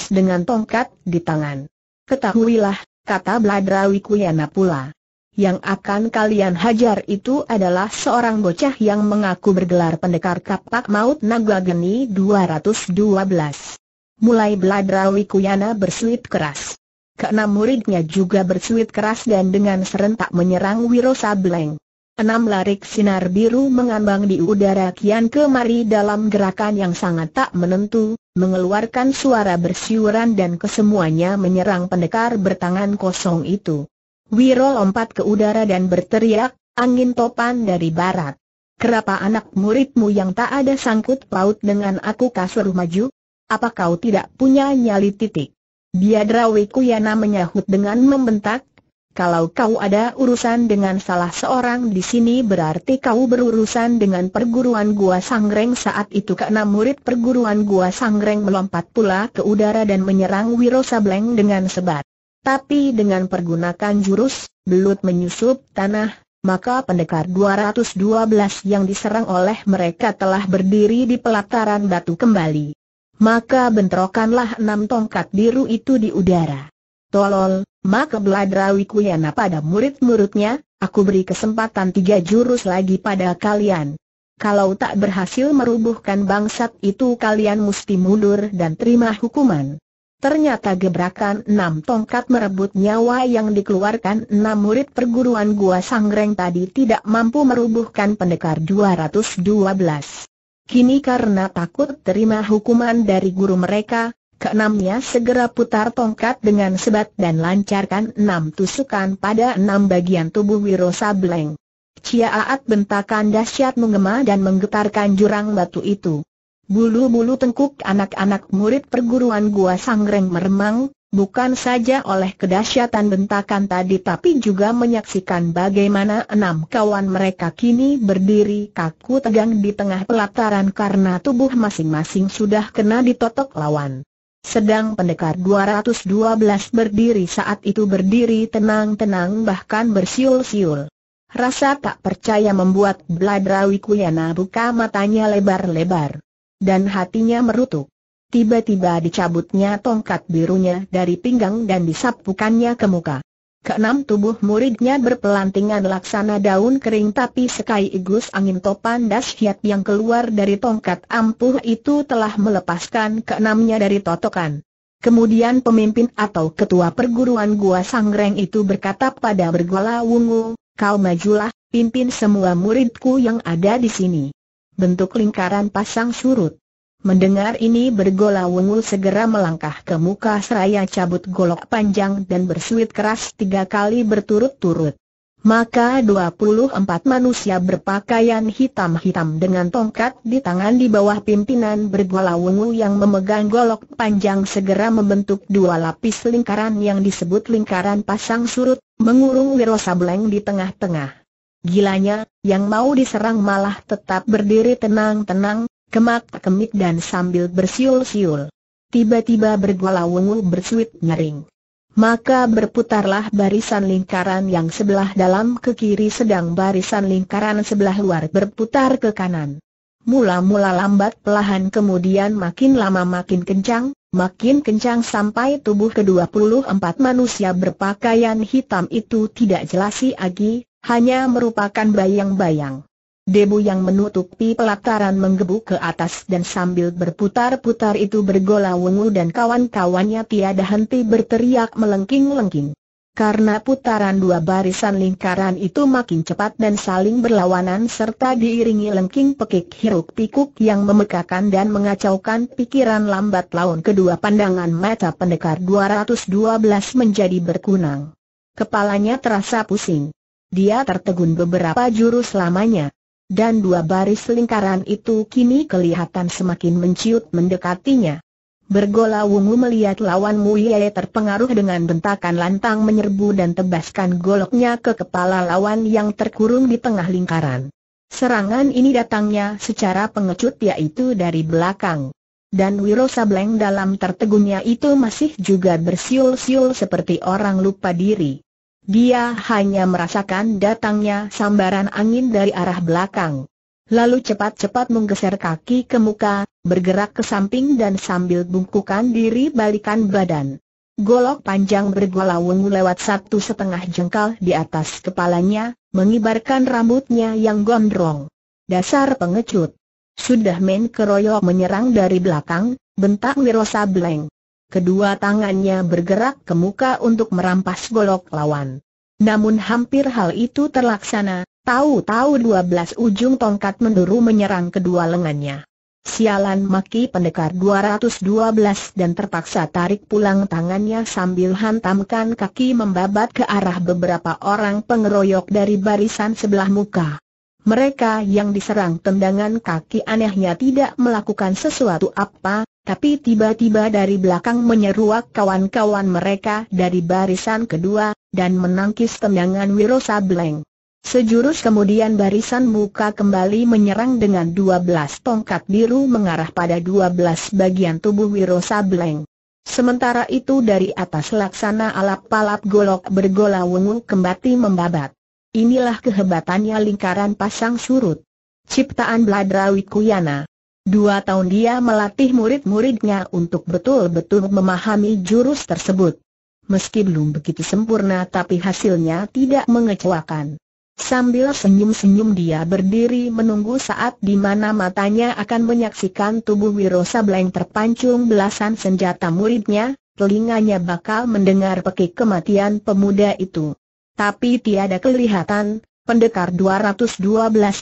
dengan tongkat di tangan. Ketahuilah, kata Bladrawi Kuyana pula. Yang akan kalian hajar itu adalah seorang bocah yang mengaku bergelar pendekar kapak maut naga geni 212. Mulai Bladrawi Kuyana bersuit keras. Keenam muridnya juga bersuit keras dan dengan serentak menyerang Wiro Sableng. Enam larik sinar biru mengambang di udara kian kemari dalam gerakan yang sangat tak menentu, mengeluarkan suara bersiuran dan kesemuanya menyerang pendekar bertangan kosong itu. Wiro lompat ke udara dan berteriak, angin topan dari barat. Kerapa anak muridmu yang tak ada sangkut paut dengan aku kasur maju? Apa kau tidak punya nyali titik? Biadrawi Kuyana menyahut dengan membentak, kalau kau ada urusan dengan salah seorang di sini berarti kau berurusan dengan perguruan gua Sangreng saat itu karena murid perguruan gua Sangreng melompat pula ke udara dan menyerang Wiro Sableng dengan sebat. Tapi dengan pergunakan jurus, belut menyusup tanah, maka pendekar 212 yang diserang oleh mereka telah berdiri di pelataran batu kembali. Maka bentrokanlah enam tongkat biru itu di udara. Tolol, maka beladrawi kuyana pada murid-muridnya, aku beri kesempatan tiga jurus lagi pada kalian. Kalau tak berhasil merubuhkan bangsat itu kalian mesti mundur dan terima hukuman. Ternyata gebrakan enam tongkat merebut nyawa yang dikeluarkan enam murid perguruan Gua Sangreng tadi tidak mampu merubuhkan pendekar 212. Kini karena takut terima hukuman dari guru mereka, keenamnya segera putar tongkat dengan sebat dan lancarkan enam tusukan pada enam bagian tubuh Wiro Sableng. Ciaat bentakan dahsyat menggema dan menggetarkan jurang batu itu. Bulu-bulu tengkuk anak-anak murid perguruan gua Sangreng meremang, bukan saja oleh kedahsyatan bentakan tadi tapi juga menyaksikan bagaimana enam kawan mereka kini berdiri kaku tegang di tengah pelataran karena tubuh masing-masing sudah kena ditotok lawan. Sedang pendekar 212 berdiri saat itu berdiri tenang-tenang bahkan bersiul-siul. Rasa tak percaya membuat Bladrawi Kuyana buka matanya lebar-lebar dan hatinya merutuk. Tiba-tiba dicabutnya tongkat birunya dari pinggang dan disapukannya ke muka. Keenam tubuh muridnya berpelantingan laksana daun kering tapi sekai igus angin topan dasyat yang keluar dari tongkat ampuh itu telah melepaskan keenamnya dari totokan. Kemudian pemimpin atau ketua perguruan Gua Sangreng itu berkata pada bergola wungu, kau majulah, pimpin semua muridku yang ada di sini bentuk lingkaran pasang surut. Mendengar ini bergola Wengul segera melangkah ke muka seraya cabut golok panjang dan bersuit keras tiga kali berturut-turut. Maka 24 manusia berpakaian hitam-hitam dengan tongkat di tangan di bawah pimpinan bergola wungu yang memegang golok panjang segera membentuk dua lapis lingkaran yang disebut lingkaran pasang surut, mengurung wirosableng di tengah-tengah. Gilanya, yang mau diserang malah tetap berdiri tenang-tenang, kemak kemik dan sambil bersiul-siul. Tiba-tiba bergolawungu bersuit ngering. Maka berputarlah barisan lingkaran yang sebelah dalam ke kiri sedang barisan lingkaran sebelah luar berputar ke kanan. Mula-mula lambat pelahan kemudian makin lama makin kencang, makin kencang sampai tubuh ke-24 manusia berpakaian hitam itu tidak jelas lagi hanya merupakan bayang-bayang. Debu yang menutupi pelataran menggebu ke atas dan sambil berputar-putar itu bergola wengu dan kawan-kawannya tiada henti berteriak melengking-lengking. Karena putaran dua barisan lingkaran itu makin cepat dan saling berlawanan serta diiringi lengking pekik hiruk pikuk yang memekakan dan mengacaukan pikiran lambat laun kedua pandangan mata pendekar 212 menjadi berkunang. Kepalanya terasa pusing. Dia tertegun beberapa jurus lamanya. Dan dua baris lingkaran itu kini kelihatan semakin menciut mendekatinya. Bergola Wungu melihat lawan Muye terpengaruh dengan bentakan lantang menyerbu dan tebaskan goloknya ke kepala lawan yang terkurung di tengah lingkaran. Serangan ini datangnya secara pengecut yaitu dari belakang. Dan Wiro Sableng dalam tertegunnya itu masih juga bersiul-siul seperti orang lupa diri. Dia hanya merasakan datangnya sambaran angin dari arah belakang. Lalu cepat-cepat menggeser kaki ke muka, bergerak ke samping dan sambil bungkukan diri balikan badan. Golok panjang bergolawung lewat satu setengah jengkal di atas kepalanya, mengibarkan rambutnya yang gondrong. Dasar pengecut. Sudah main keroyok menyerang dari belakang, bentak Wirosa Bleng kedua tangannya bergerak ke muka untuk merampas golok lawan. Namun hampir hal itu terlaksana, tahu-tahu 12 ujung tongkat menduru menyerang kedua lengannya. Sialan maki pendekar 212 dan terpaksa tarik pulang tangannya sambil hantamkan kaki membabat ke arah beberapa orang pengeroyok dari barisan sebelah muka. Mereka yang diserang tendangan kaki anehnya tidak melakukan sesuatu apa, tapi tiba-tiba dari belakang menyeruak kawan-kawan mereka dari barisan kedua, dan menangkis tendangan Wiro Sableng. Sejurus kemudian barisan muka kembali menyerang dengan 12 tongkat biru mengarah pada 12 bagian tubuh Wiro Sableng. Sementara itu dari atas laksana alap palap golok bergola wungu kembali membabat. Inilah kehebatannya lingkaran pasang surut. Ciptaan Kuyana Dua tahun dia melatih murid-muridnya untuk betul-betul memahami jurus tersebut. Meski belum begitu sempurna tapi hasilnya tidak mengecewakan. Sambil senyum-senyum dia berdiri menunggu saat di mana matanya akan menyaksikan tubuh Wiro Sableng terpancung belasan senjata muridnya, telinganya bakal mendengar pekik kematian pemuda itu. Tapi tiada kelihatan, pendekar 212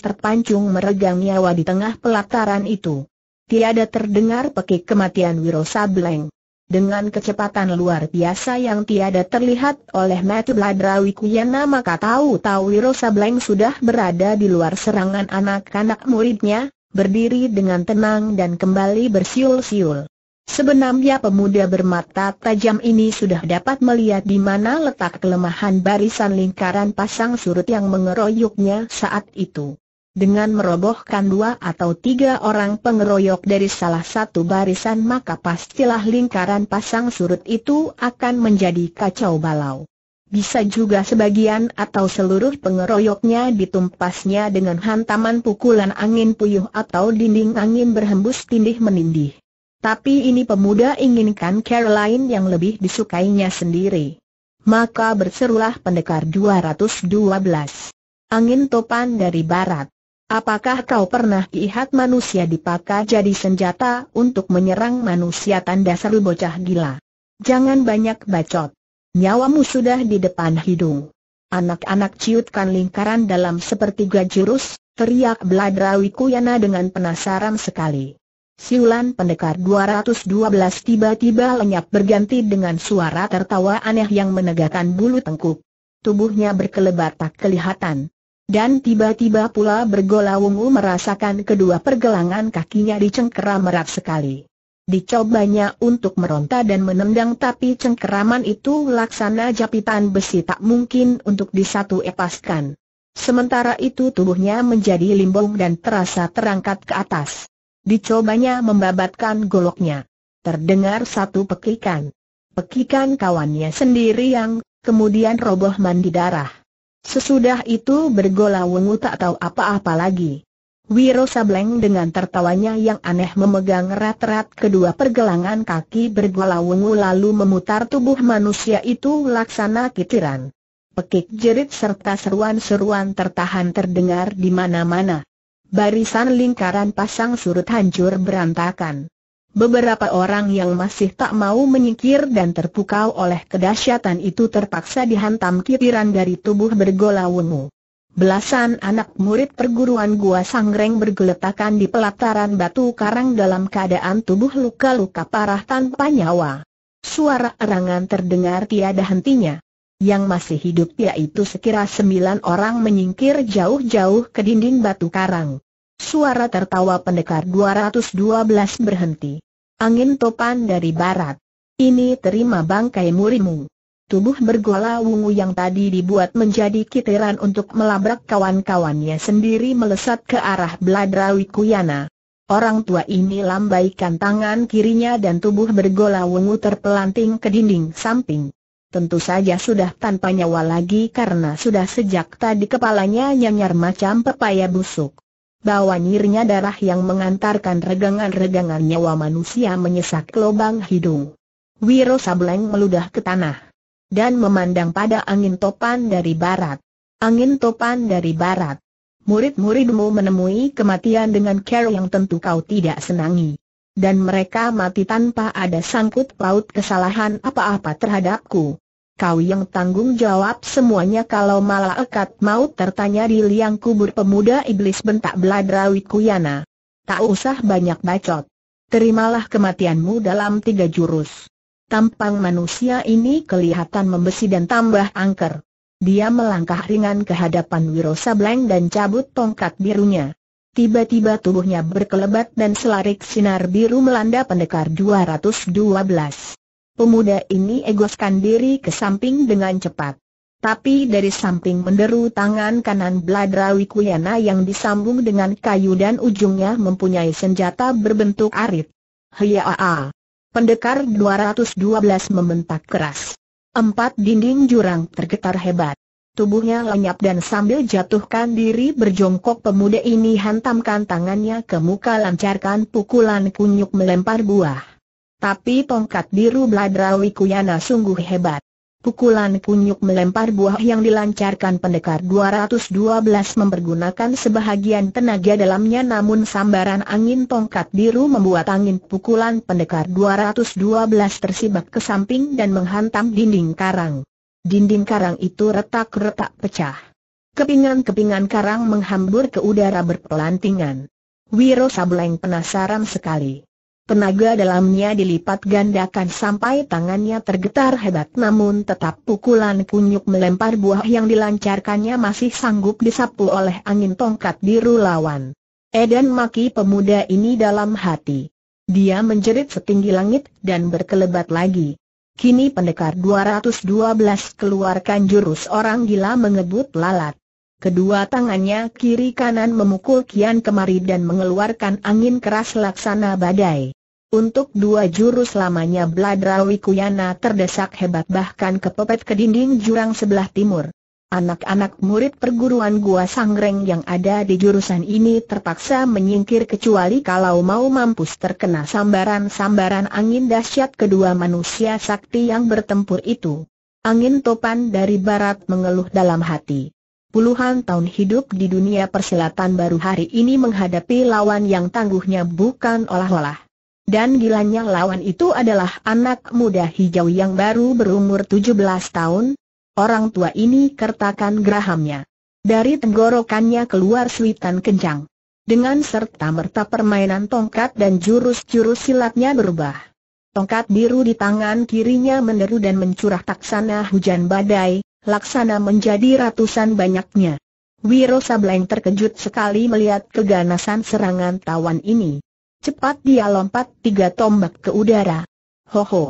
terpancung meregang nyawa di tengah pelataran itu. Tiada terdengar pekik kematian Wiro Sableng. Dengan kecepatan luar biasa yang tiada terlihat oleh Matthew Bladrawi Kuyana maka tahu-tahu Wiro Sableng sudah berada di luar serangan anak-anak muridnya, berdiri dengan tenang dan kembali bersiul-siul. Sebenarnya pemuda bermata tajam ini sudah dapat melihat di mana letak kelemahan barisan lingkaran pasang surut yang mengeroyoknya saat itu. Dengan merobohkan dua atau tiga orang pengeroyok dari salah satu barisan maka pastilah lingkaran pasang surut itu akan menjadi kacau balau. Bisa juga sebagian atau seluruh pengeroyoknya ditumpasnya dengan hantaman pukulan angin puyuh atau dinding angin berhembus tindih menindih. Tapi ini pemuda inginkan Caroline yang lebih disukainya sendiri. Maka berserulah pendekar 212. Angin topan dari barat. Apakah kau pernah lihat manusia dipakai jadi senjata untuk menyerang manusia tanda seru bocah gila? Jangan banyak bacot. Nyawamu sudah di depan hidung. Anak-anak ciutkan lingkaran dalam sepertiga jurus, teriak Bladrawi Kuyana dengan penasaran sekali. Siulan pendekar 212 tiba-tiba lenyap berganti dengan suara tertawa aneh yang menegakkan bulu tengkuk. Tubuhnya berkelebat tak kelihatan. Dan tiba-tiba pula bergolawungu merasakan kedua pergelangan kakinya dicengkeram erat sekali. Dicobanya untuk meronta dan menendang tapi cengkeraman itu laksana japitan besi tak mungkin untuk disatu epaskan. Sementara itu tubuhnya menjadi limbung dan terasa terangkat ke atas. Dicobanya membabatkan goloknya. Terdengar satu pekikan. Pekikan kawannya sendiri yang, kemudian roboh mandi darah. Sesudah itu bergola wengu tak tahu apa-apa lagi. Wiro Sableng dengan tertawanya yang aneh memegang erat-erat kedua pergelangan kaki bergola wengu lalu memutar tubuh manusia itu laksana kitiran. Pekik jerit serta seruan-seruan tertahan terdengar di mana-mana barisan lingkaran pasang surut hancur berantakan. Beberapa orang yang masih tak mau menyingkir dan terpukau oleh kedahsyatan itu terpaksa dihantam kipiran dari tubuh bergola wungu. Belasan anak murid perguruan Gua Sangreng bergeletakan di pelataran batu karang dalam keadaan tubuh luka-luka parah tanpa nyawa. Suara erangan terdengar tiada hentinya. Yang masih hidup yaitu sekira sembilan orang menyingkir jauh-jauh ke dinding batu karang suara tertawa pendekar 212 berhenti. Angin topan dari barat. Ini terima bangkai murimu. Tubuh bergola wungu yang tadi dibuat menjadi kiteran untuk melabrak kawan-kawannya sendiri melesat ke arah Bladrawi Kuyana. Orang tua ini lambaikan tangan kirinya dan tubuh bergola wungu terpelanting ke dinding samping. Tentu saja sudah tanpa nyawa lagi karena sudah sejak tadi kepalanya nyanyar macam pepaya busuk bahwa nyirnya darah yang mengantarkan regangan-regangan nyawa manusia menyesak lubang hidung. Wiro Sableng meludah ke tanah. Dan memandang pada angin topan dari barat. Angin topan dari barat. Murid-muridmu menemui kematian dengan care yang tentu kau tidak senangi. Dan mereka mati tanpa ada sangkut paut kesalahan apa-apa terhadapku kau yang tanggung jawab semuanya kalau malah malaikat mau tertanya di liang kubur pemuda iblis bentak beladrawi Kuyana. Tak usah banyak bacot. Terimalah kematianmu dalam tiga jurus. Tampang manusia ini kelihatan membesi dan tambah angker. Dia melangkah ringan ke hadapan Wiro Sableng dan cabut tongkat birunya. Tiba-tiba tubuhnya berkelebat dan selarik sinar biru melanda pendekar 212. Pemuda ini egoskan diri ke samping dengan cepat. Tapi dari samping menderu tangan kanan Bladrawi Kuyana yang disambung dengan kayu dan ujungnya mempunyai senjata berbentuk arit. Hiyaa! Pendekar 212 membentak keras. Empat dinding jurang tergetar hebat. Tubuhnya lenyap dan sambil jatuhkan diri berjongkok pemuda ini hantamkan tangannya ke muka lancarkan pukulan kunyuk melempar buah. Tapi tongkat biru Bladrawi Kuyana sungguh hebat. Pukulan kunyuk melempar buah yang dilancarkan pendekar 212 mempergunakan sebahagian tenaga dalamnya namun sambaran angin tongkat biru membuat angin pukulan pendekar 212 tersibak ke samping dan menghantam dinding karang. Dinding karang itu retak-retak pecah. Kepingan-kepingan karang menghambur ke udara berpelantingan. Wiro Sableng penasaran sekali. Tenaga dalamnya dilipat gandakan sampai tangannya tergetar hebat namun tetap pukulan kunyuk melempar buah yang dilancarkannya masih sanggup disapu oleh angin tongkat biru lawan. Eden maki pemuda ini dalam hati. Dia menjerit setinggi langit dan berkelebat lagi. Kini pendekar 212 keluarkan jurus orang gila mengebut lalat. Kedua tangannya kiri kanan memukul kian kemari dan mengeluarkan angin keras laksana badai. Untuk dua jurus lamanya Bladrawi Kuyana terdesak hebat bahkan kepepet ke dinding jurang sebelah timur. Anak-anak murid perguruan Gua Sangreng yang ada di jurusan ini terpaksa menyingkir kecuali kalau mau mampus terkena sambaran-sambaran angin dahsyat kedua manusia sakti yang bertempur itu. Angin topan dari barat mengeluh dalam hati. Puluhan tahun hidup di dunia persilatan baru hari ini menghadapi lawan yang tangguhnya bukan olah-olah. Dan gilanya lawan itu adalah anak muda hijau yang baru berumur 17 tahun. Orang tua ini kertakan gerahamnya. Dari tenggorokannya keluar suitan kencang. Dengan serta merta permainan tongkat dan jurus-jurus silatnya berubah. Tongkat biru di tangan kirinya meneru dan mencurah taksana hujan badai, laksana menjadi ratusan banyaknya. Wiro Sableng terkejut sekali melihat keganasan serangan tawan ini. Cepat dia lompat tiga tombak ke udara. Ho ho,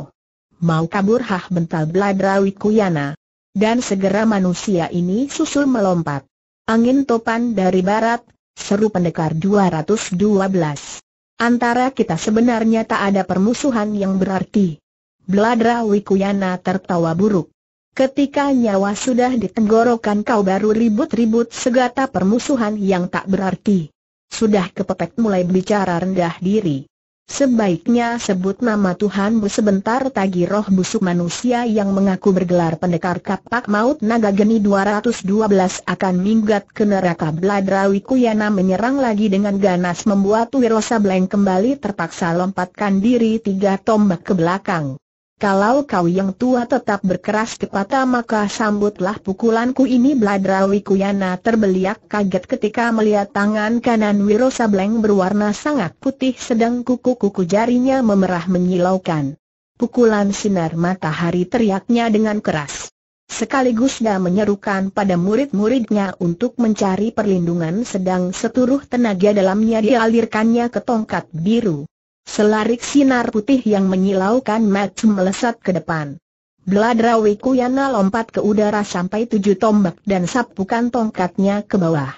Mau kabur hah bental bladra wikuyana. Dan segera manusia ini susul melompat. Angin topan dari barat, seru pendekar 212. Antara kita sebenarnya tak ada permusuhan yang berarti. Bladra Wikuyana tertawa buruk. Ketika nyawa sudah ditenggorokan kau baru ribut-ribut segata permusuhan yang tak berarti. Sudah kepepet mulai bicara rendah diri. Sebaiknya sebut nama Tuhanmu sebentar tagi roh busuk manusia yang mengaku bergelar pendekar kapak maut naga geni 212 akan minggat ke neraka Bladrawi Kuyana menyerang lagi dengan ganas membuat Wirosa Bleng kembali terpaksa lompatkan diri tiga tombak ke belakang. Kalau kau yang tua tetap berkeras kepatah maka sambutlah pukulanku ini Bladrawi Kuyana terbeliak kaget ketika melihat tangan kanan Wiro Sableng berwarna sangat putih sedang kuku-kuku jarinya memerah menyilaukan. Pukulan sinar matahari teriaknya dengan keras. Sekaligus dia menyerukan pada murid-muridnya untuk mencari perlindungan sedang seturuh tenaga dalamnya dialirkannya ke tongkat biru. Selarik sinar putih yang menyilaukan mata melesat ke depan. Bladrawi Kuyana lompat ke udara sampai tujuh tombak dan sapukan tongkatnya ke bawah.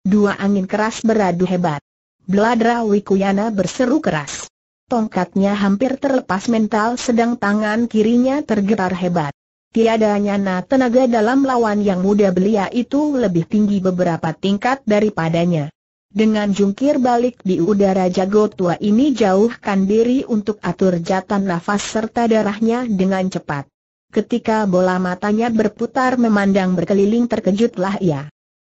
Dua angin keras beradu hebat. Bladrawi Kuyana berseru keras. Tongkatnya hampir terlepas mental sedang tangan kirinya tergetar hebat. Tiada nyana tenaga dalam lawan yang muda belia itu lebih tinggi beberapa tingkat daripadanya. Dengan jungkir balik di udara jago tua ini jauhkan diri untuk atur jatan nafas serta darahnya dengan cepat. Ketika bola matanya berputar memandang berkeliling terkejutlah ia.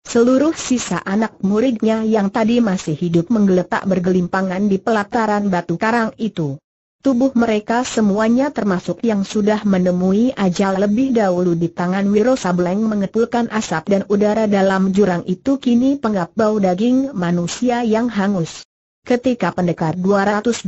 Seluruh sisa anak muridnya yang tadi masih hidup menggeletak bergelimpangan di pelataran batu karang itu. Tubuh mereka semuanya termasuk yang sudah menemui ajal lebih dahulu di tangan Wiro Sableng mengepulkan asap dan udara dalam jurang itu kini pengap bau daging manusia yang hangus. Ketika pendekar 212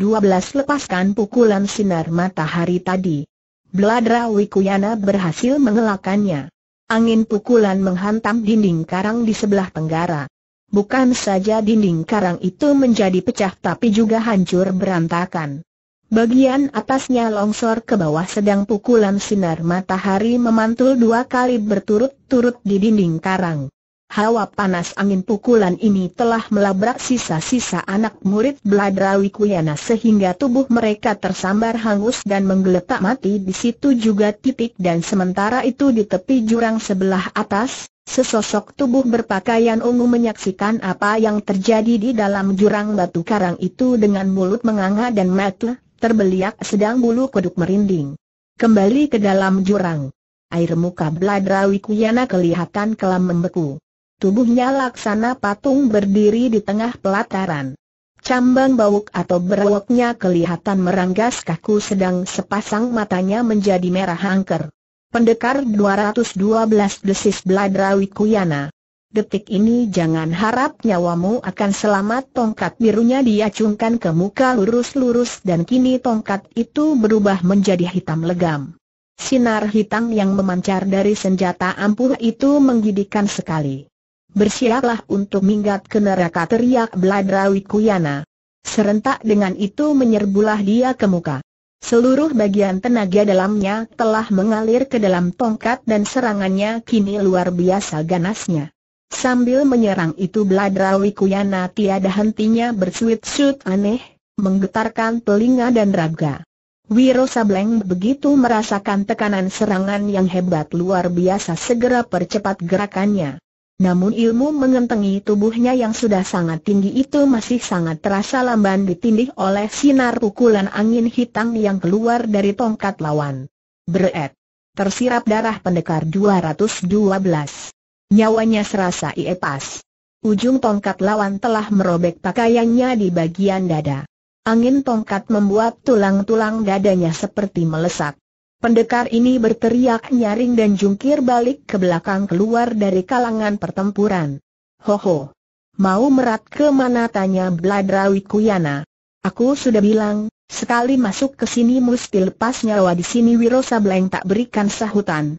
lepaskan pukulan sinar matahari tadi, Bladra Wikuyana berhasil mengelakannya. Angin pukulan menghantam dinding karang di sebelah tenggara. Bukan saja dinding karang itu menjadi pecah tapi juga hancur berantakan. Bagian atasnya longsor ke bawah sedang pukulan sinar matahari memantul dua kali berturut-turut di dinding karang. Hawa panas angin pukulan ini telah melabrak sisa-sisa anak murid Bladrawi Kuyana sehingga tubuh mereka tersambar hangus dan menggeletak mati di situ juga titik dan sementara itu di tepi jurang sebelah atas, sesosok tubuh berpakaian ungu menyaksikan apa yang terjadi di dalam jurang batu karang itu dengan mulut menganga dan mata terbeliak sedang bulu kuduk merinding. Kembali ke dalam jurang. Air muka Bladrawi Kuyana kelihatan kelam membeku. Tubuhnya laksana patung berdiri di tengah pelataran. Cambang bauk atau berwoknya kelihatan meranggas kaku sedang sepasang matanya menjadi merah angker. Pendekar 212 desis Bladrawi Kuyana detik ini jangan harap nyawamu akan selamat tongkat birunya diacungkan ke muka lurus-lurus dan kini tongkat itu berubah menjadi hitam legam. Sinar hitam yang memancar dari senjata ampuh itu menggidikan sekali. Bersiaplah untuk minggat ke neraka teriak Bladrawi Kuyana. Serentak dengan itu menyerbulah dia ke muka. Seluruh bagian tenaga dalamnya telah mengalir ke dalam tongkat dan serangannya kini luar biasa ganasnya. Sambil menyerang itu Bladrawi Kuyana tiada hentinya bersuit-suit aneh, menggetarkan telinga dan raga. Wiro Sableng begitu merasakan tekanan serangan yang hebat luar biasa segera percepat gerakannya. Namun ilmu mengentengi tubuhnya yang sudah sangat tinggi itu masih sangat terasa lamban ditindih oleh sinar pukulan angin hitam yang keluar dari tongkat lawan. Beret. Tersirap darah pendekar 212. Nyawanya serasa iepas. Ujung tongkat lawan telah merobek pakaiannya di bagian dada. Angin tongkat membuat tulang-tulang dadanya seperti melesat. Pendekar ini berteriak nyaring dan jungkir balik ke belakang keluar dari kalangan pertempuran. Hoho! Mau merat ke mana tanya Bladrawi Kuyana. Aku sudah bilang, sekali masuk ke sini mesti lepas nyawa di sini Wirosa Sableng tak berikan sahutan.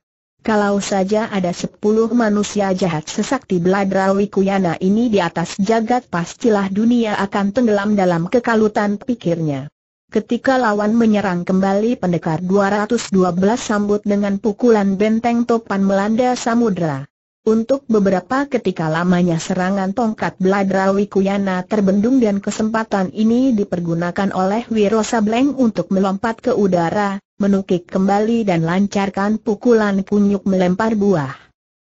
Kalau saja ada sepuluh manusia jahat sesakti Bladrawi Kuyana ini di atas jagat pastilah dunia akan tenggelam dalam kekalutan pikirnya. Ketika lawan menyerang kembali pendekar 212 sambut dengan pukulan benteng topan melanda samudera. Untuk beberapa ketika lamanya serangan tongkat Bladrawi Kuyana terbendung dan kesempatan ini dipergunakan oleh Wiro Sableng untuk melompat ke udara, menukik kembali dan lancarkan pukulan kunyuk melempar buah.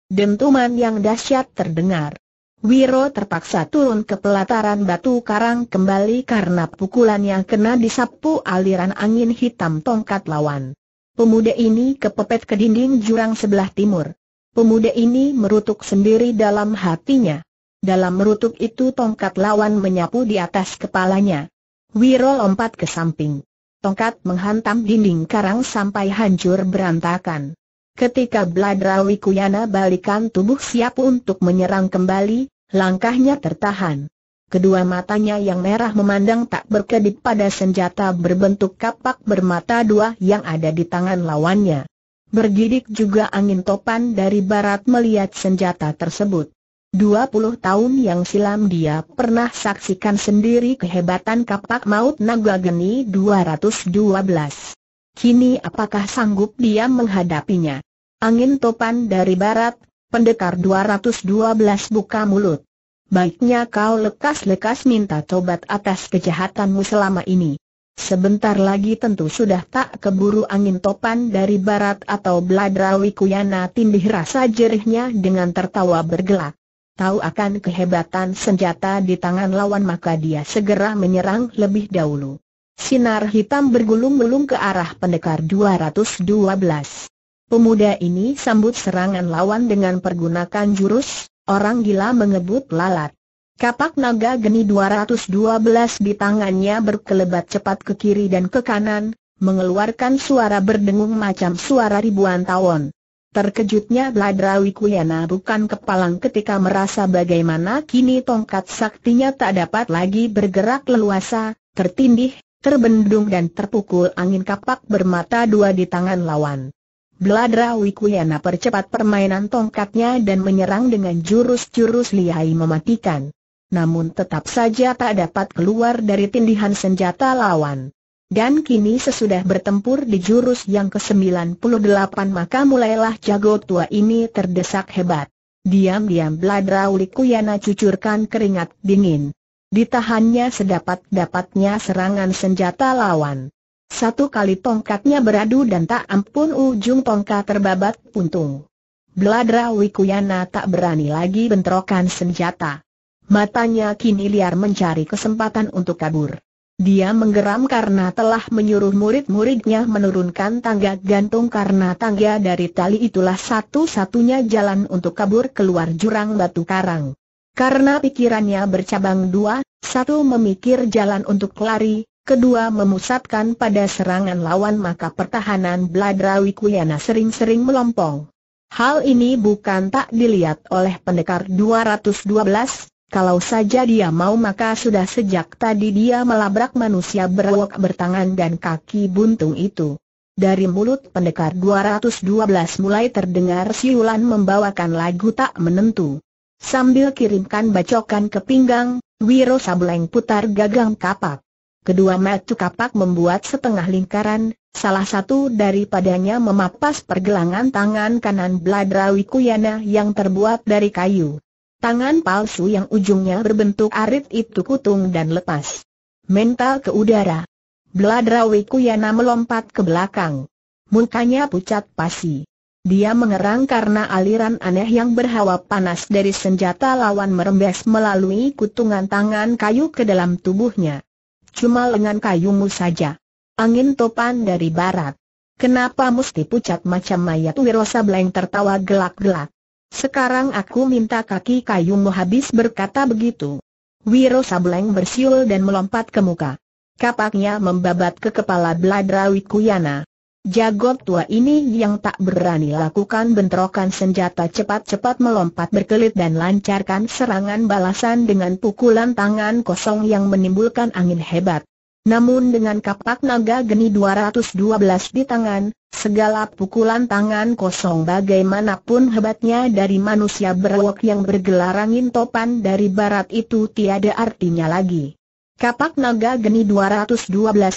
Dentuman yang dahsyat terdengar. Wiro terpaksa turun ke pelataran batu karang kembali karena pukulan yang kena disapu aliran angin hitam tongkat lawan. Pemuda ini kepepet ke dinding jurang sebelah timur. Pemuda ini merutuk sendiri dalam hatinya. Dalam merutuk itu tongkat lawan menyapu di atas kepalanya. Wiro lompat ke samping. Tongkat menghantam dinding karang sampai hancur berantakan. Ketika Bladrawi Kuyana balikan tubuh siap untuk menyerang kembali, langkahnya tertahan. Kedua matanya yang merah memandang tak berkedip pada senjata berbentuk kapak bermata dua yang ada di tangan lawannya. Bergidik juga angin topan dari barat melihat senjata tersebut. 20 tahun yang silam dia pernah saksikan sendiri kehebatan kapak maut naga geni 212. Kini apakah sanggup dia menghadapinya? Angin topan dari barat, pendekar 212 buka mulut. Baiknya kau lekas-lekas minta tobat atas kejahatanmu selama ini. Sebentar lagi tentu sudah tak keburu angin topan dari barat atau Bladrawi Kuyana tindih rasa jerihnya dengan tertawa bergelak. Tahu akan kehebatan senjata di tangan lawan maka dia segera menyerang lebih dahulu. Sinar hitam bergulung-gulung ke arah pendekar 212. Pemuda ini sambut serangan lawan dengan pergunakan jurus, orang gila mengebut lalat. Kapak naga geni 212 di tangannya berkelebat cepat ke kiri dan ke kanan, mengeluarkan suara berdengung macam suara ribuan tahun. Terkejutnya Bladrawi Kuyana bukan kepalang ketika merasa bagaimana kini tongkat saktinya tak dapat lagi bergerak leluasa, tertindih, terbendung dan terpukul angin kapak bermata dua di tangan lawan. Bladrawi Kuyana percepat permainan tongkatnya dan menyerang dengan jurus-jurus lihai mematikan namun tetap saja tak dapat keluar dari tindihan senjata lawan. Dan kini sesudah bertempur di jurus yang ke-98 maka mulailah jago tua ini terdesak hebat. Diam-diam Bladra Kuyana cucurkan keringat dingin. Ditahannya sedapat-dapatnya serangan senjata lawan. Satu kali tongkatnya beradu dan tak ampun ujung tongkat terbabat puntung. Bladra Kuyana tak berani lagi bentrokan senjata. Matanya kini liar mencari kesempatan untuk kabur. Dia menggeram karena telah menyuruh murid-muridnya menurunkan tangga gantung karena tangga dari tali itulah satu-satunya jalan untuk kabur keluar jurang batu karang. Karena pikirannya bercabang dua, satu memikir jalan untuk lari, kedua memusatkan pada serangan lawan maka pertahanan Bladrawi Kuyana sering-sering melompong. Hal ini bukan tak dilihat oleh pendekar 212, kalau saja dia mau maka sudah sejak tadi dia melabrak manusia berwok bertangan dan kaki buntung itu. Dari mulut pendekar 212 mulai terdengar siulan membawakan lagu tak menentu. Sambil kirimkan bacokan ke pinggang, Wiro Sableng putar gagang kapak. Kedua metu kapak membuat setengah lingkaran, salah satu daripadanya memapas pergelangan tangan kanan Bladrawi Kuyana yang terbuat dari kayu. Tangan palsu yang ujungnya berbentuk arit itu kutung dan lepas. Mental ke udara. Bladrawi Kuyana melompat ke belakang. Mukanya pucat pasi. Dia mengerang karena aliran aneh yang berhawa panas dari senjata lawan merembes melalui kutungan tangan kayu ke dalam tubuhnya. Cuma lengan kayumu saja. Angin topan dari barat. Kenapa mesti pucat macam mayat Wirosa Bleng tertawa gelak-gelak. Sekarang aku minta kaki kayumu habis berkata begitu. Wiro Sableng bersiul dan melompat ke muka. Kapaknya membabat ke kepala Bladra Kuyana. Jago tua ini yang tak berani lakukan bentrokan senjata cepat-cepat melompat berkelit dan lancarkan serangan balasan dengan pukulan tangan kosong yang menimbulkan angin hebat. Namun dengan kapak naga geni 212 di tangan, segala pukulan tangan kosong bagaimanapun hebatnya dari manusia berwok yang bergelarangin topan dari barat itu tiada artinya lagi. Kapak naga geni 212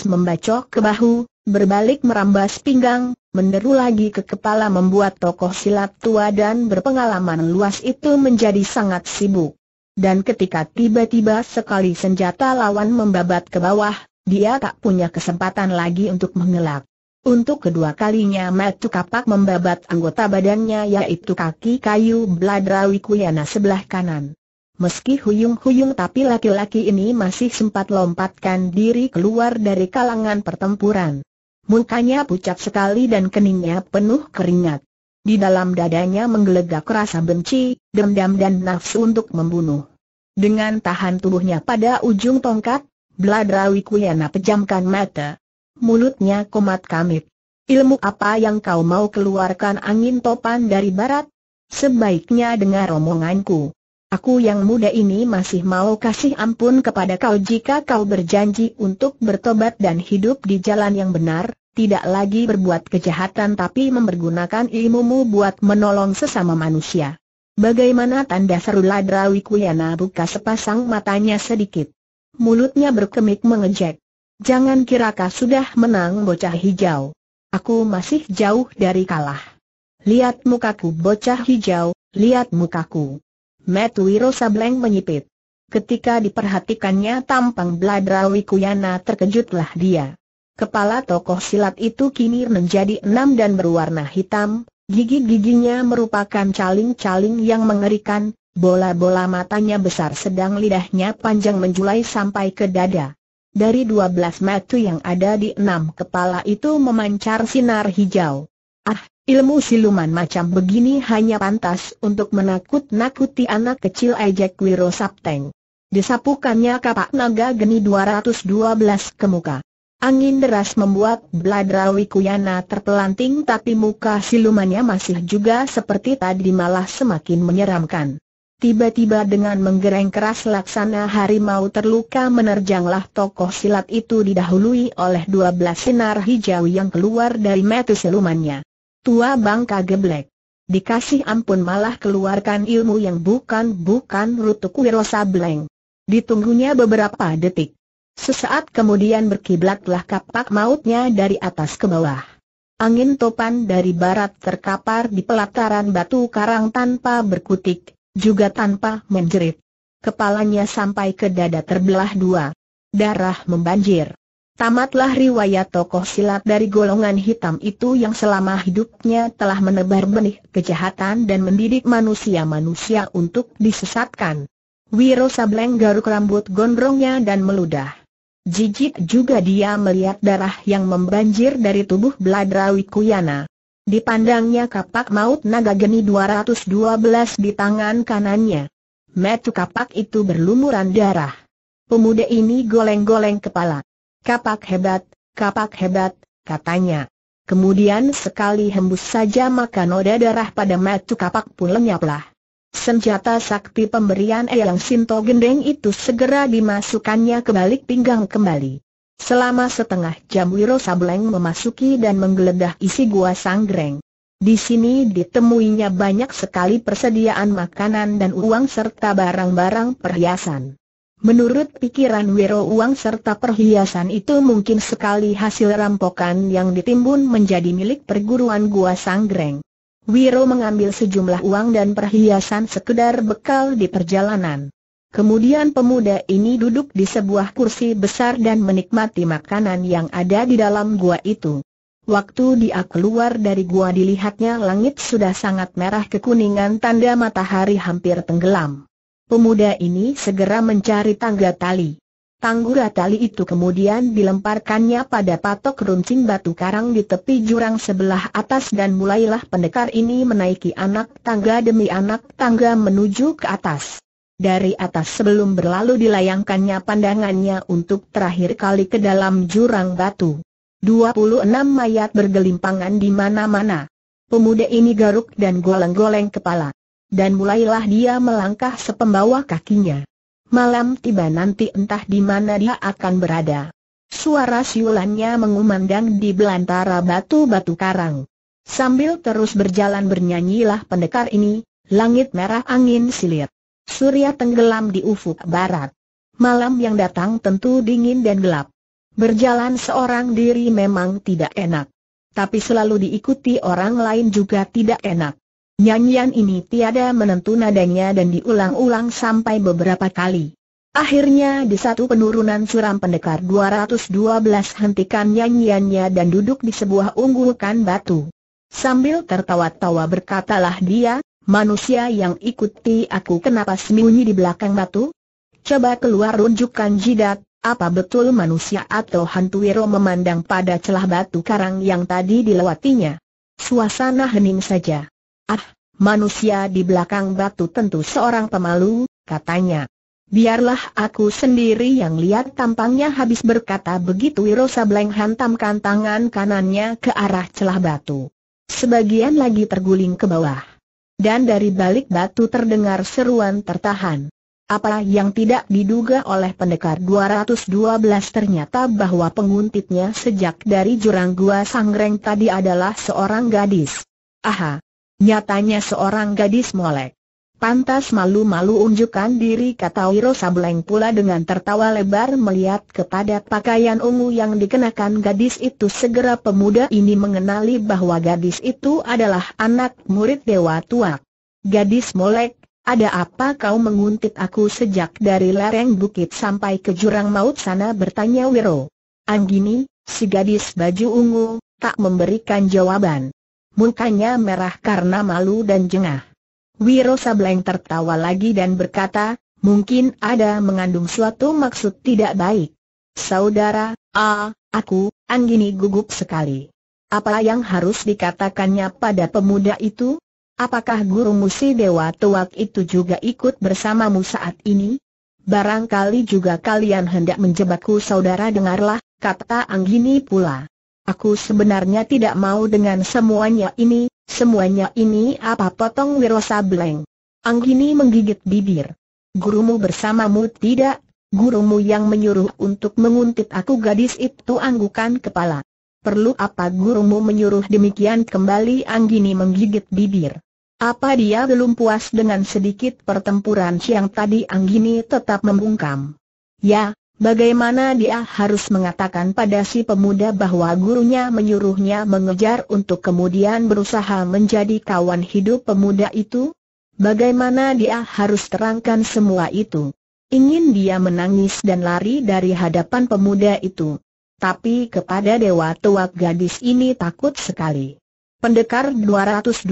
membacok ke bahu, berbalik merambas pinggang, menderu lagi ke kepala membuat tokoh silat tua dan berpengalaman luas itu menjadi sangat sibuk. Dan ketika tiba-tiba sekali senjata lawan membabat ke bawah, dia tak punya kesempatan lagi untuk mengelak. Untuk kedua kalinya Matu Kapak membabat anggota badannya yaitu kaki kayu Bladrawi Kuyana sebelah kanan. Meski huyung-huyung tapi laki-laki ini masih sempat lompatkan diri keluar dari kalangan pertempuran. Mukanya pucat sekali dan keningnya penuh keringat. Di dalam dadanya menggelegak rasa benci, dendam dan nafsu untuk membunuh. Dengan tahan tubuhnya pada ujung tongkat, Bladrawi Kuyana pejamkan mata. Mulutnya komat kamit. Ilmu apa yang kau mau keluarkan angin topan dari barat? Sebaiknya dengar omonganku. Aku yang muda ini masih mau kasih ampun kepada kau jika kau berjanji untuk bertobat dan hidup di jalan yang benar, tidak lagi berbuat kejahatan tapi mempergunakan ilmumu buat menolong sesama manusia. Bagaimana tanda seru Ladrawi Kuyana buka sepasang matanya sedikit mulutnya berkemik mengejek. Jangan kira kau sudah menang bocah hijau. Aku masih jauh dari kalah. Lihat mukaku bocah hijau, lihat mukaku. Wiro Sableng menyipit. Ketika diperhatikannya tampang Bladrawi Kuyana terkejutlah dia. Kepala tokoh silat itu kini menjadi enam dan berwarna hitam, gigi-giginya merupakan caling-caling yang mengerikan, Bola-bola matanya besar sedang lidahnya panjang menjulai sampai ke dada. Dari dua belas mata yang ada di enam kepala itu memancar sinar hijau. Ah, ilmu siluman macam begini hanya pantas untuk menakut-nakuti anak kecil ejek Wiro Sapteng. Disapukannya kapak naga geni 212 ke muka. Angin deras membuat Bladrawi Kuyana terpelanting tapi muka silumannya masih juga seperti tadi malah semakin menyeramkan. Tiba-tiba dengan menggereng keras laksana harimau terluka menerjanglah tokoh silat itu didahului oleh dua belas sinar hijau yang keluar dari mata silumannya. Tua bangka geblek. Dikasih ampun malah keluarkan ilmu yang bukan-bukan rutuk wirosa bleng. Ditunggunya beberapa detik. Sesaat kemudian berkiblatlah kapak mautnya dari atas ke bawah. Angin topan dari barat terkapar di pelataran batu karang tanpa berkutik, juga tanpa menjerit. Kepalanya sampai ke dada terbelah dua. Darah membanjir. Tamatlah riwayat tokoh silat dari golongan hitam itu yang selama hidupnya telah menebar benih kejahatan dan mendidik manusia-manusia untuk disesatkan. Wiro Sableng garuk rambut gondrongnya dan meludah. Jijik juga dia melihat darah yang membanjir dari tubuh Bladrawi Kuyana. Dipandangnya kapak maut naga geni 212 di tangan kanannya. Metu kapak itu berlumuran darah. Pemuda ini goleng-goleng kepala. Kapak hebat, kapak hebat, katanya. Kemudian sekali hembus saja maka noda darah pada metu kapak pun lenyaplah. Senjata sakti pemberian Eyang Sinto Gendeng itu segera dimasukkannya ke balik pinggang kembali. Selama setengah jam Wiro Sableng memasuki dan menggeledah isi gua Sanggreng. Di sini ditemuinya banyak sekali persediaan makanan dan uang serta barang-barang perhiasan. Menurut pikiran Wiro uang serta perhiasan itu mungkin sekali hasil rampokan yang ditimbun menjadi milik perguruan gua Sanggreng. Wiro mengambil sejumlah uang dan perhiasan sekedar bekal di perjalanan. Kemudian pemuda ini duduk di sebuah kursi besar dan menikmati makanan yang ada di dalam gua itu. Waktu dia keluar dari gua dilihatnya langit sudah sangat merah kekuningan tanda matahari hampir tenggelam. Pemuda ini segera mencari tangga tali. Tanggura tali itu kemudian dilemparkannya pada patok runcing batu karang di tepi jurang sebelah atas dan mulailah pendekar ini menaiki anak tangga demi anak tangga menuju ke atas. Dari atas sebelum berlalu dilayangkannya pandangannya untuk terakhir kali ke dalam jurang batu. 26 mayat bergelimpangan di mana-mana. Pemuda ini garuk dan goleng-goleng kepala. Dan mulailah dia melangkah sepembawa kakinya. Malam tiba nanti entah di mana dia akan berada. Suara siulannya mengumandang di belantara batu-batu karang. Sambil terus berjalan bernyanyilah pendekar ini, langit merah angin silir. Surya tenggelam di ufuk barat. Malam yang datang tentu dingin dan gelap. Berjalan seorang diri memang tidak enak. Tapi selalu diikuti orang lain juga tidak enak. Nyanyian ini tiada menentu nadanya dan diulang-ulang sampai beberapa kali. Akhirnya di satu penurunan suram pendekar 212 hentikan nyanyiannya dan duduk di sebuah unggulkan batu. Sambil tertawa-tawa berkatalah dia, Manusia yang ikuti aku kenapa sembunyi di belakang batu? Coba keluar runjukkan jidat, apa betul manusia atau hantu Wiro memandang pada celah batu karang yang tadi dilewatinya? Suasana hening saja. Ah, manusia di belakang batu tentu seorang pemalu, katanya. Biarlah aku sendiri yang lihat tampangnya habis berkata begitu Wiro Sableng hantamkan tangan kanannya ke arah celah batu. Sebagian lagi terguling ke bawah dan dari balik batu terdengar seruan tertahan. Apa yang tidak diduga oleh pendekar 212 ternyata bahwa penguntitnya sejak dari jurang gua sangreng tadi adalah seorang gadis. Aha! Nyatanya seorang gadis molek. Pantas malu-malu unjukkan diri kata Wiro Sableng pula dengan tertawa lebar melihat kepada pakaian ungu yang dikenakan gadis itu segera pemuda ini mengenali bahwa gadis itu adalah anak murid Dewa tua. Gadis molek, ada apa kau menguntit aku sejak dari lereng bukit sampai ke jurang maut sana bertanya Wiro. Anggini, si gadis baju ungu, tak memberikan jawaban. Mukanya merah karena malu dan jengah. Wiro Sableng tertawa lagi dan berkata, mungkin ada mengandung suatu maksud tidak baik. Saudara, ah, aku, Anggini gugup sekali. Apa yang harus dikatakannya pada pemuda itu? Apakah guru musi dewa tuak itu juga ikut bersamamu saat ini? Barangkali juga kalian hendak menjebakku saudara dengarlah, kata Anggini pula. Aku sebenarnya tidak mau dengan semuanya ini, Semuanya ini apa potong Wirosa Bleng? Anggini menggigit bibir. Gurumu bersamamu tidak, gurumu yang menyuruh untuk menguntit aku gadis itu anggukan kepala. Perlu apa gurumu menyuruh demikian kembali Anggini menggigit bibir. Apa dia belum puas dengan sedikit pertempuran siang tadi Anggini tetap membungkam. Ya, Bagaimana dia harus mengatakan pada si pemuda bahwa gurunya menyuruhnya mengejar untuk kemudian berusaha menjadi kawan hidup pemuda itu? Bagaimana dia harus terangkan semua itu? Ingin dia menangis dan lari dari hadapan pemuda itu. Tapi kepada dewa tua gadis ini takut sekali. Pendekar 212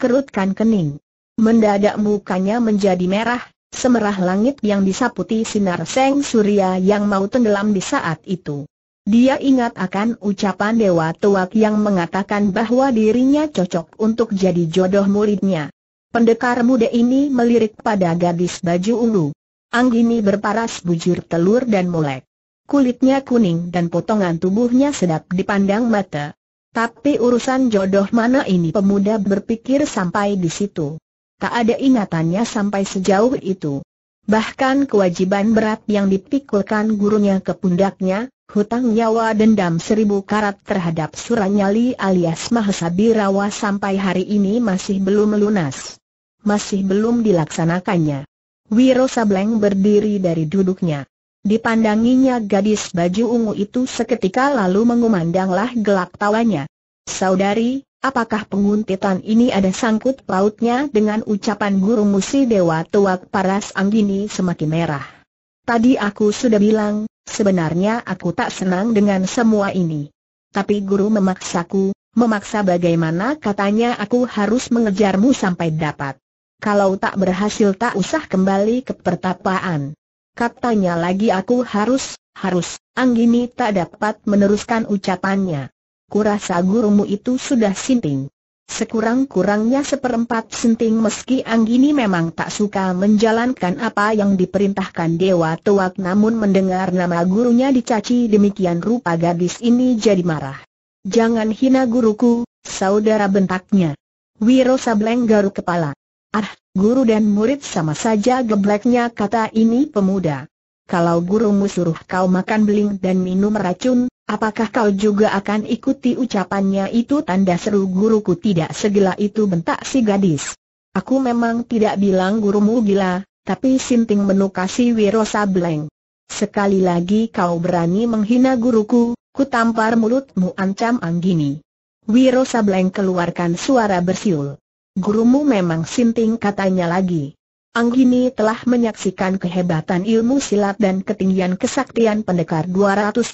kerutkan kening. Mendadak mukanya menjadi merah, Semerah langit yang disaputi sinar seng surya yang mau tenggelam di saat itu. Dia ingat akan ucapan Dewa Tuak yang mengatakan bahwa dirinya cocok untuk jadi jodoh muridnya. Pendekar muda ini melirik pada gadis baju ungu. Anggini berparas bujur telur dan molek. Kulitnya kuning dan potongan tubuhnya sedap dipandang mata. Tapi urusan jodoh mana ini pemuda berpikir sampai di situ tak ada ingatannya sampai sejauh itu. Bahkan kewajiban berat yang dipikulkan gurunya ke pundaknya, hutang nyawa dendam seribu karat terhadap Suranyali alias Mahasabirawa sampai hari ini masih belum lunas. Masih belum dilaksanakannya. Wiro Sableng berdiri dari duduknya. Dipandanginya gadis baju ungu itu seketika lalu mengumandanglah gelak tawanya. Saudari, Apakah penguntitan ini ada sangkut pautnya dengan ucapan guru musi Dewa Tuak Paras Anggini semakin merah? Tadi aku sudah bilang, sebenarnya aku tak senang dengan semua ini. Tapi guru memaksaku, memaksa bagaimana katanya aku harus mengejarmu sampai dapat. Kalau tak berhasil tak usah kembali ke pertapaan. Katanya lagi aku harus, harus, Anggini tak dapat meneruskan ucapannya kurasa gurumu itu sudah sinting. Sekurang-kurangnya seperempat sinting meski Anggini memang tak suka menjalankan apa yang diperintahkan Dewa Tuak namun mendengar nama gurunya dicaci demikian rupa gadis ini jadi marah. Jangan hina guruku, saudara bentaknya. Wiro Sableng garuk kepala. Ah, guru dan murid sama saja gebleknya kata ini pemuda kalau gurumu suruh kau makan beling dan minum racun, apakah kau juga akan ikuti ucapannya itu tanda seru guruku tidak segila itu bentak si gadis. Aku memang tidak bilang gurumu gila, tapi Sinting menukasi Wiro Sableng. Sekali lagi kau berani menghina guruku, ku tampar mulutmu ancam Anggini. Wiro Sableng keluarkan suara bersiul. Gurumu memang Sinting katanya lagi. Anggini telah menyaksikan kehebatan ilmu silat dan ketinggian kesaktian pendekar 212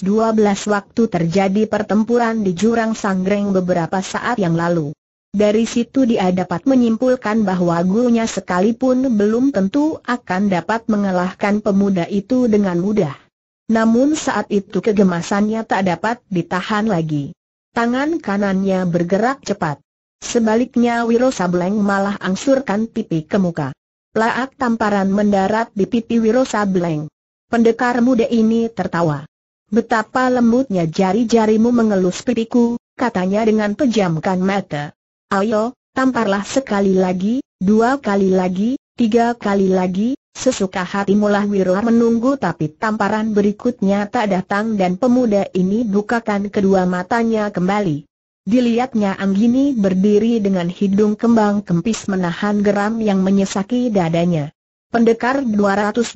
waktu terjadi pertempuran di jurang Sanggreng beberapa saat yang lalu. Dari situ dia dapat menyimpulkan bahwa gurunya sekalipun belum tentu akan dapat mengalahkan pemuda itu dengan mudah. Namun saat itu kegemasannya tak dapat ditahan lagi. Tangan kanannya bergerak cepat. Sebaliknya Wiro Sableng malah angsurkan pipi ke muka. Laak tamparan mendarat di pipi Wiro Sableng. Pendekar muda ini tertawa. Betapa lembutnya jari-jarimu mengelus pipiku, katanya dengan pejamkan mata. Ayo, tamparlah sekali lagi, dua kali lagi, tiga kali lagi, sesuka hati mulah Wiro menunggu tapi tamparan berikutnya tak datang dan pemuda ini bukakan kedua matanya kembali. Dilihatnya Anggini berdiri dengan hidung kembang kempis menahan geram yang menyesaki dadanya. Pendekar 212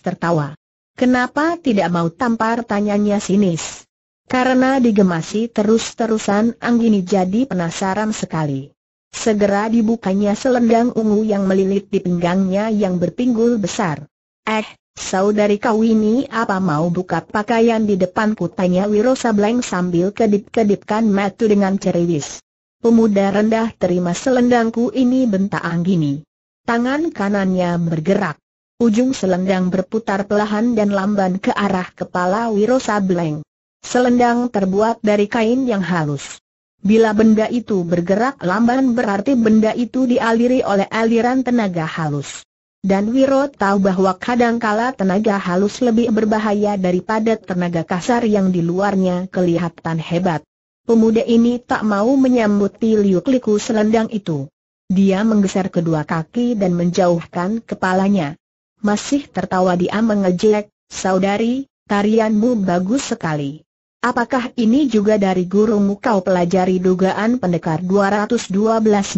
tertawa. Kenapa tidak mau tampar tanyanya sinis? Karena digemasi terus-terusan Anggini jadi penasaran sekali. Segera dibukanya selendang ungu yang melilit di pinggangnya yang berpinggul besar. Eh, Saudari kau ini apa mau buka pakaian di depanku? Tanya Wiro Sableng sambil kedip-kedipkan mata dengan ceriwis. Pemuda rendah terima selendangku ini bentak Anggini. Tangan kanannya bergerak. Ujung selendang berputar perlahan dan lamban ke arah kepala Wiro Sableng. Selendang terbuat dari kain yang halus. Bila benda itu bergerak lamban berarti benda itu dialiri oleh aliran tenaga halus. Dan Wiro tahu bahwa kadangkala tenaga halus lebih berbahaya daripada tenaga kasar yang di luarnya kelihatan hebat. Pemuda ini tak mau menyambut liuk liku selendang itu. Dia menggeser kedua kaki dan menjauhkan kepalanya. Masih tertawa dia mengejek, saudari, tarianmu bagus sekali. Apakah ini juga dari gurumu kau pelajari dugaan pendekar 212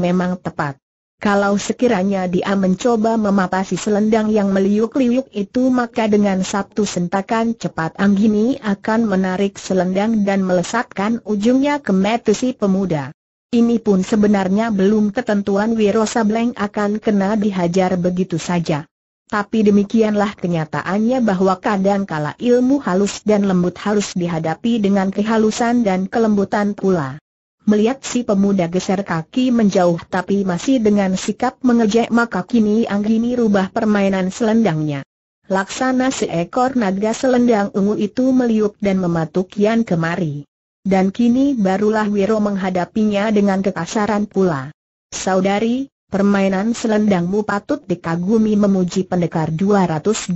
memang tepat? Kalau sekiranya dia mencoba memapasi selendang yang meliuk-liuk itu maka dengan satu sentakan cepat Anggini akan menarik selendang dan melesatkan ujungnya ke metu si pemuda. Ini pun sebenarnya belum ketentuan Wiro Sableng akan kena dihajar begitu saja. Tapi demikianlah kenyataannya bahwa kadang kala ilmu halus dan lembut harus dihadapi dengan kehalusan dan kelembutan pula. Melihat si pemuda geser kaki menjauh tapi masih dengan sikap mengejek maka kini Anggini rubah permainan selendangnya. Laksana seekor naga selendang ungu itu meliuk dan mematuk Yan kemari. Dan kini barulah Wiro menghadapinya dengan kekasaran pula. Saudari, permainan selendangmu patut dikagumi memuji pendekar 212.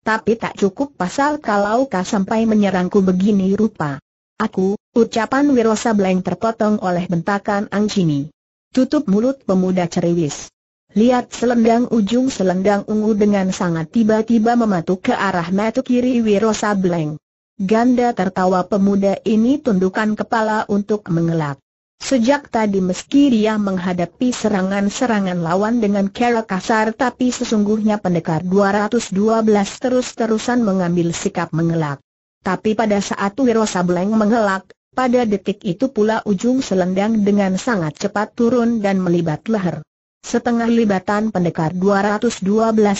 Tapi tak cukup pasal kalau kau sampai menyerangku begini rupa. Aku, Ucapan Wiro Sableng terpotong oleh bentakan Angcini. Tutup mulut pemuda ceriwis. Lihat selendang ujung selendang ungu dengan sangat tiba-tiba mematuk ke arah mata kiri Wiro Sableng. Ganda tertawa pemuda ini tundukan kepala untuk mengelak. Sejak tadi meski dia menghadapi serangan-serangan lawan dengan kera kasar tapi sesungguhnya pendekar 212 terus-terusan mengambil sikap mengelak. Tapi pada saat Wiro Sableng mengelak, pada detik itu pula ujung selendang dengan sangat cepat turun dan melibat leher. Setengah libatan pendekar 212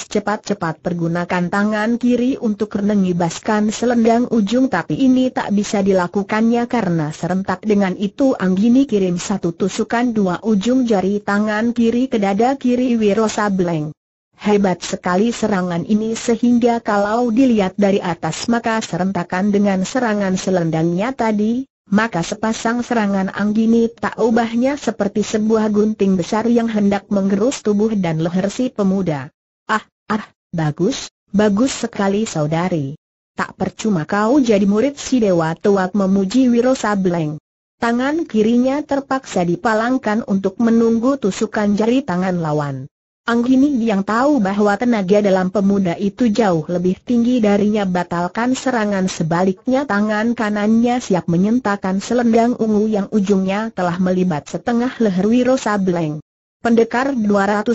cepat-cepat pergunakan tangan kiri untuk menengibaskan selendang ujung tapi ini tak bisa dilakukannya karena serentak dengan itu Anggini kirim satu tusukan dua ujung jari tangan kiri ke dada kiri Wiro Sableng. Hebat sekali serangan ini sehingga kalau dilihat dari atas maka serentakan dengan serangan selendangnya tadi, maka sepasang serangan Anggini tak ubahnya seperti sebuah gunting besar yang hendak menggerus tubuh dan leher si pemuda. Ah, ah, bagus, bagus sekali saudari. Tak percuma kau jadi murid si Dewa Tuak memuji Wiro Sableng. Tangan kirinya terpaksa dipalangkan untuk menunggu tusukan jari tangan lawan. Anggini yang tahu bahwa tenaga dalam pemuda itu jauh lebih tinggi darinya batalkan serangan sebaliknya tangan kanannya siap menyentakan selendang ungu yang ujungnya telah melibat setengah leher Wiro Sableng. Pendekar 212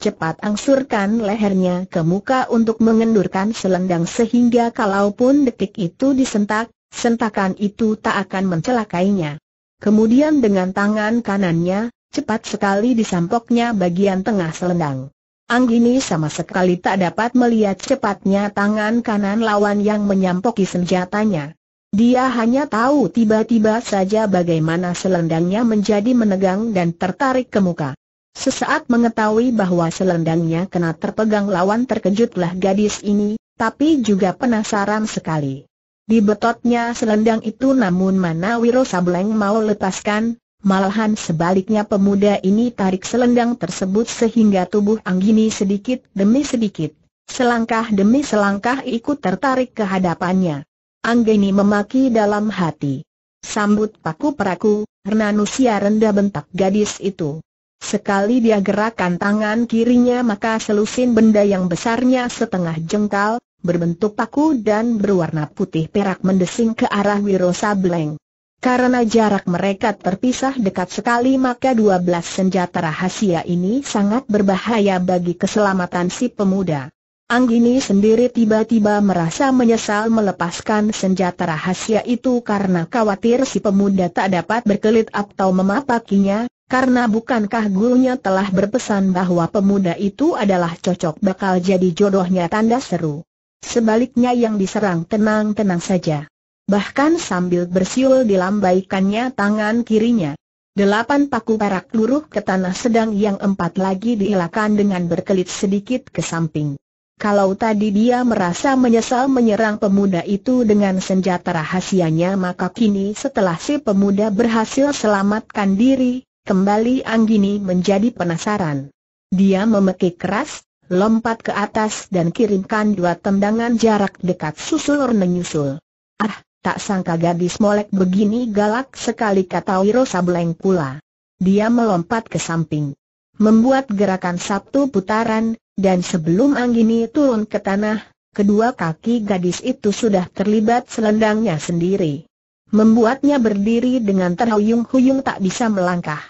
cepat angsurkan lehernya ke muka untuk mengendurkan selendang sehingga kalaupun detik itu disentak, sentakan itu tak akan mencelakainya. Kemudian dengan tangan kanannya, cepat sekali disampoknya bagian tengah selendang. Anggini sama sekali tak dapat melihat cepatnya tangan kanan lawan yang menyampoki senjatanya. Dia hanya tahu tiba-tiba saja bagaimana selendangnya menjadi menegang dan tertarik ke muka. Sesaat mengetahui bahwa selendangnya kena terpegang lawan terkejutlah gadis ini, tapi juga penasaran sekali. Di betotnya selendang itu namun mana Wiro Sableng mau lepaskan, Malahan sebaliknya pemuda ini tarik selendang tersebut sehingga tubuh Anggini sedikit demi sedikit, selangkah demi selangkah ikut tertarik ke hadapannya. Anggini memaki dalam hati. Sambut paku peraku, Hernanusia rendah bentak gadis itu. Sekali dia gerakkan tangan kirinya maka selusin benda yang besarnya setengah jengkal, berbentuk paku dan berwarna putih perak mendesing ke arah Wiro Sableng. Karena jarak mereka terpisah dekat sekali maka 12 senjata rahasia ini sangat berbahaya bagi keselamatan si pemuda. Anggini sendiri tiba-tiba merasa menyesal melepaskan senjata rahasia itu karena khawatir si pemuda tak dapat berkelit atau memapakinya, karena bukankah gurunya telah berpesan bahwa pemuda itu adalah cocok bakal jadi jodohnya tanda seru. Sebaliknya yang diserang tenang-tenang saja. Bahkan sambil bersiul dilambaikannya tangan kirinya. Delapan paku perak luruh ke tanah sedang yang empat lagi diilakan dengan berkelit sedikit ke samping. Kalau tadi dia merasa menyesal menyerang pemuda itu dengan senjata rahasianya maka kini setelah si pemuda berhasil selamatkan diri, kembali Anggini menjadi penasaran. Dia memekik keras, lompat ke atas dan kirimkan dua tendangan jarak dekat susul menyusul. Ah, Tak sangka gadis molek begini galak sekali kata Wiro Sableng pula. Dia melompat ke samping. Membuat gerakan satu putaran, dan sebelum Anggini turun ke tanah, kedua kaki gadis itu sudah terlibat selendangnya sendiri. Membuatnya berdiri dengan terhuyung-huyung tak bisa melangkah.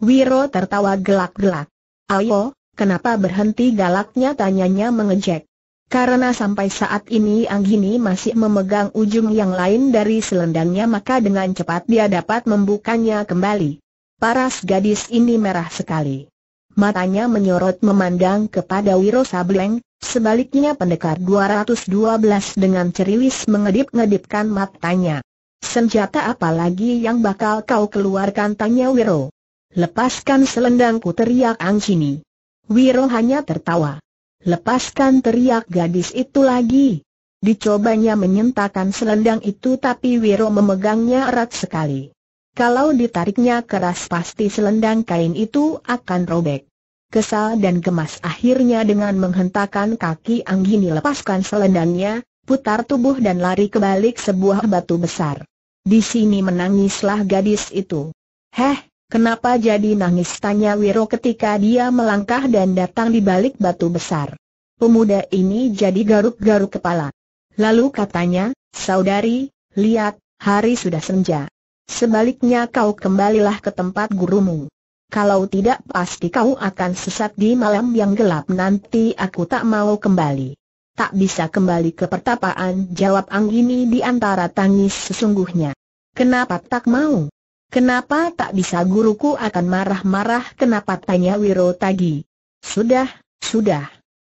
Wiro tertawa gelak-gelak. Ayo, kenapa berhenti galaknya tanyanya mengejek. Karena sampai saat ini Anggini masih memegang ujung yang lain dari selendangnya maka dengan cepat dia dapat membukanya kembali. Paras gadis ini merah sekali. Matanya menyorot memandang kepada Wiro Sableng, sebaliknya pendekar 212 dengan ceriwis mengedip-ngedipkan matanya. Senjata apa lagi yang bakal kau keluarkan tanya Wiro. Lepaskan selendangku teriak Anggini. Wiro hanya tertawa. Lepaskan teriak gadis itu lagi. Dicobanya menyentakan selendang itu tapi Wiro memegangnya erat sekali. Kalau ditariknya keras pasti selendang kain itu akan robek. Kesal dan gemas akhirnya dengan menghentakkan kaki Anggini lepaskan selendangnya, putar tubuh dan lari kebalik sebuah batu besar. Di sini menangislah gadis itu. Heh, Kenapa jadi nangis tanya Wiro ketika dia melangkah dan datang di balik batu besar. Pemuda ini jadi garuk-garuk kepala. Lalu katanya, saudari, lihat, hari sudah senja. Sebaliknya kau kembalilah ke tempat gurumu. Kalau tidak pasti kau akan sesat di malam yang gelap nanti aku tak mau kembali. Tak bisa kembali ke pertapaan jawab Anggini di antara tangis sesungguhnya. Kenapa tak mau? Kenapa tak bisa guruku akan marah-marah kenapa tanya Wiro Tagi? Sudah, sudah.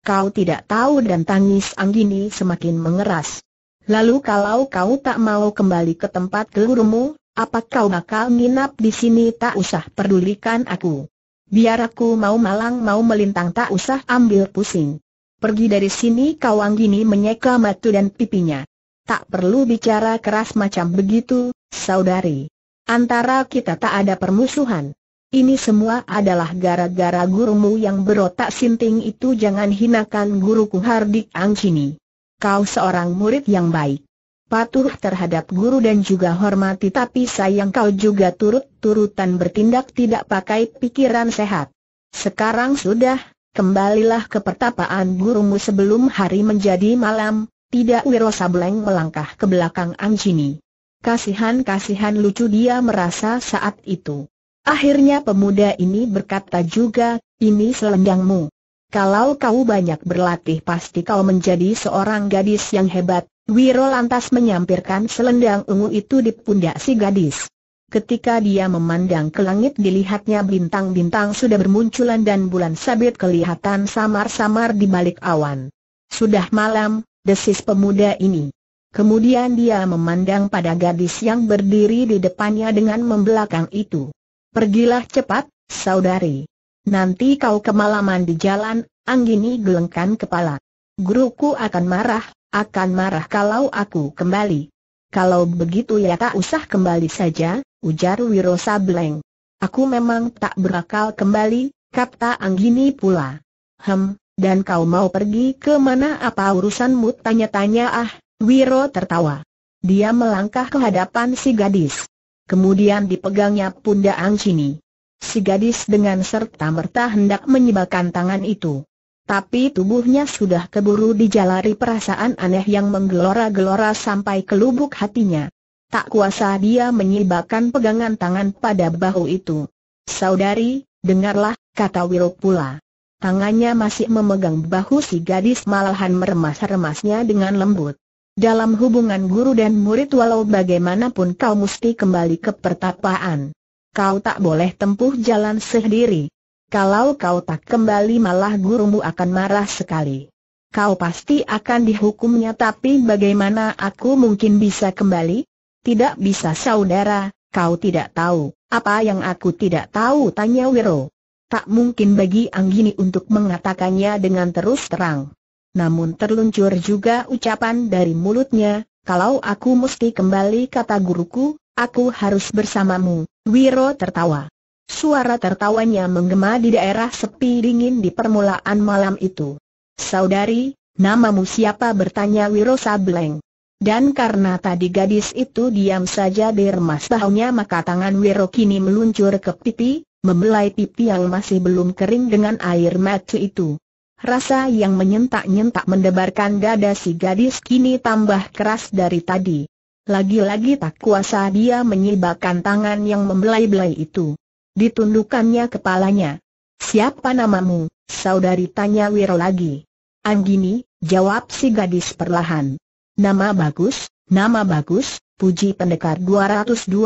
Kau tidak tahu dan tangis Anggini semakin mengeras. Lalu kalau kau tak mau kembali ke tempat gurumu, apa kau bakal nginap di sini tak usah pedulikan aku. Biar aku mau malang mau melintang tak usah ambil pusing. Pergi dari sini kau Anggini menyeka matu dan pipinya. Tak perlu bicara keras macam begitu, saudari. Antara kita tak ada permusuhan. Ini semua adalah gara-gara gurumu yang berotak sinting itu jangan hinakan guruku Hardik Angcini. Kau seorang murid yang baik. Patuh terhadap guru dan juga hormati tapi sayang kau juga turut-turutan bertindak tidak pakai pikiran sehat. Sekarang sudah, kembalilah ke pertapaan gurumu sebelum hari menjadi malam, tidak Wiro Sableng melangkah ke belakang Angcini. Kasihan-kasihan lucu dia merasa saat itu. Akhirnya pemuda ini berkata juga, ini selendangmu. Kalau kau banyak berlatih pasti kau menjadi seorang gadis yang hebat. Wiro lantas menyampirkan selendang ungu itu di pundak si gadis. Ketika dia memandang ke langit dilihatnya bintang-bintang sudah bermunculan dan bulan sabit kelihatan samar-samar di balik awan. Sudah malam, desis pemuda ini. Kemudian dia memandang pada gadis yang berdiri di depannya dengan membelakang itu. Pergilah cepat, saudari. Nanti kau kemalaman di jalan, Anggini gelengkan kepala. Guruku akan marah, akan marah kalau aku kembali. Kalau begitu ya tak usah kembali saja, ujar Wiro Sableng. Aku memang tak berakal kembali, kata Anggini pula. Hem, dan kau mau pergi ke mana apa urusanmu tanya-tanya ah, Wiro tertawa. Dia melangkah ke hadapan si gadis. Kemudian dipegangnya pundak Angcini. Si gadis dengan serta-merta hendak menyibakkan tangan itu. Tapi tubuhnya sudah keburu dijalari perasaan aneh yang menggelora-gelora sampai ke lubuk hatinya. Tak kuasa dia menyibakkan pegangan tangan pada bahu itu. Saudari, dengarlah, kata Wiro pula. Tangannya masih memegang bahu si gadis malahan meremas-remasnya dengan lembut. Dalam hubungan guru dan murid walau bagaimanapun kau mesti kembali ke pertapaan. Kau tak boleh tempuh jalan sendiri. Kalau kau tak kembali malah gurumu akan marah sekali. Kau pasti akan dihukumnya tapi bagaimana aku mungkin bisa kembali? Tidak bisa saudara, kau tidak tahu. Apa yang aku tidak tahu tanya Wiro. Tak mungkin bagi Anggini untuk mengatakannya dengan terus terang namun terluncur juga ucapan dari mulutnya, kalau aku mesti kembali kata guruku, aku harus bersamamu, Wiro tertawa. Suara tertawanya menggema di daerah sepi dingin di permulaan malam itu. Saudari, namamu siapa bertanya Wiro Sableng. Dan karena tadi gadis itu diam saja di remas bahunya maka tangan Wiro kini meluncur ke pipi, membelai pipi yang masih belum kering dengan air mata itu. Rasa yang menyentak-nyentak mendebarkan dada si gadis kini tambah keras dari tadi. Lagi-lagi tak kuasa dia menyibakkan tangan yang membelai-belai itu. Ditundukannya kepalanya. Siapa namamu, saudari tanya Wiro lagi. Anggini, jawab si gadis perlahan. Nama bagus, nama bagus, puji pendekar 212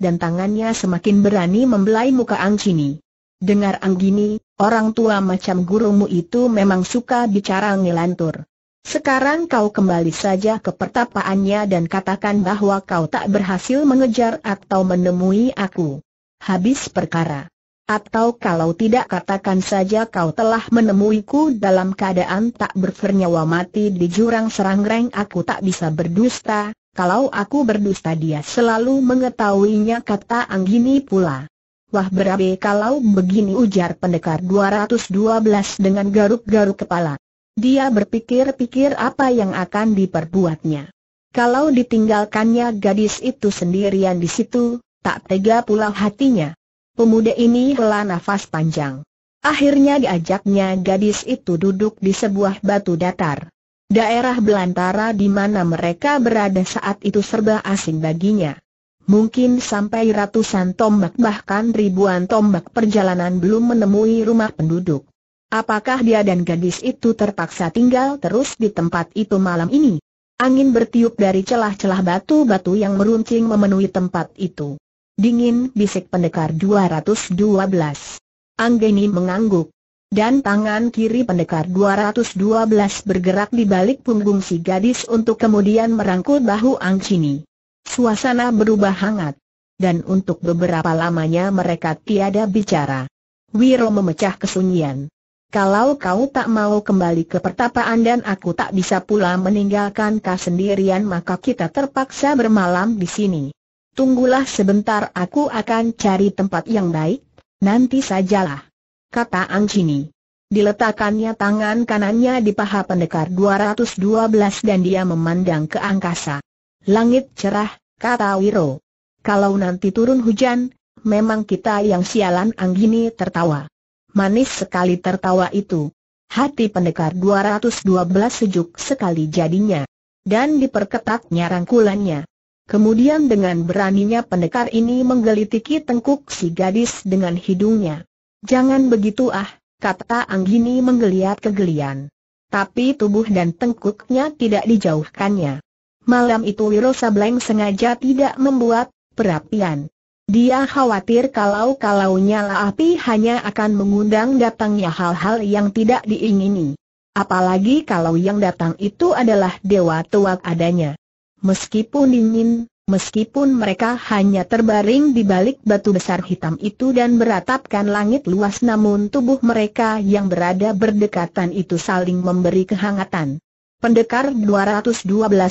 dan tangannya semakin berani membelai muka Anggini. Dengar Anggini, Orang tua macam gurumu itu memang suka bicara ngelantur. Sekarang kau kembali saja ke pertapaannya dan katakan bahwa kau tak berhasil mengejar atau menemui aku. Habis perkara. Atau kalau tidak katakan saja kau telah menemuiku dalam keadaan tak bernyawa mati di jurang serangreng aku tak bisa berdusta, kalau aku berdusta dia selalu mengetahuinya kata Anggini pula. Wah berabe kalau begini ujar pendekar 212 dengan garuk-garuk kepala. Dia berpikir-pikir apa yang akan diperbuatnya. Kalau ditinggalkannya gadis itu sendirian di situ, tak tega pula hatinya. Pemuda ini hela nafas panjang. Akhirnya diajaknya gadis itu duduk di sebuah batu datar. Daerah belantara di mana mereka berada saat itu serba asing baginya. Mungkin sampai ratusan tombak bahkan ribuan tombak perjalanan belum menemui rumah penduduk. Apakah dia dan gadis itu terpaksa tinggal terus di tempat itu malam ini? Angin bertiup dari celah-celah batu-batu yang meruncing memenuhi tempat itu. Dingin bisik pendekar 212. Anggeni mengangguk. Dan tangan kiri pendekar 212 bergerak di balik punggung si gadis untuk kemudian merangkul bahu Angcini. Suasana berubah hangat. Dan untuk beberapa lamanya mereka tiada bicara. Wiro memecah kesunyian. Kalau kau tak mau kembali ke pertapaan dan aku tak bisa pula meninggalkan kau sendirian maka kita terpaksa bermalam di sini. Tunggulah sebentar aku akan cari tempat yang baik, nanti sajalah. Kata Angcini. Diletakkannya tangan kanannya di paha pendekar 212 dan dia memandang ke angkasa. Langit cerah, kata Wiro. Kalau nanti turun hujan, memang kita yang sialan Anggini tertawa. Manis sekali tertawa itu. Hati pendekar 212 sejuk sekali jadinya. Dan diperketatnya rangkulannya. Kemudian dengan beraninya pendekar ini menggelitiki tengkuk si gadis dengan hidungnya. Jangan begitu ah, kata Anggini menggeliat kegelian. Tapi tubuh dan tengkuknya tidak dijauhkannya. Malam itu Wiro Sableng sengaja tidak membuat perapian. Dia khawatir kalau-kalau nyala api hanya akan mengundang datangnya hal-hal yang tidak diingini. Apalagi kalau yang datang itu adalah dewa tuak adanya. Meskipun dingin, meskipun mereka hanya terbaring di balik batu besar hitam itu dan beratapkan langit luas namun tubuh mereka yang berada berdekatan itu saling memberi kehangatan. Pendekar 212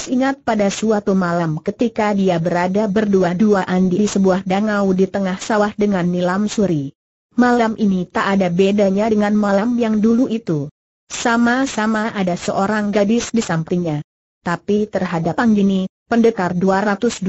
ingat pada suatu malam ketika dia berada berdua-duaan di sebuah dangau di tengah sawah dengan nilam suri. Malam ini tak ada bedanya dengan malam yang dulu itu. Sama-sama ada seorang gadis di sampingnya. Tapi terhadap Anggini, pendekar 212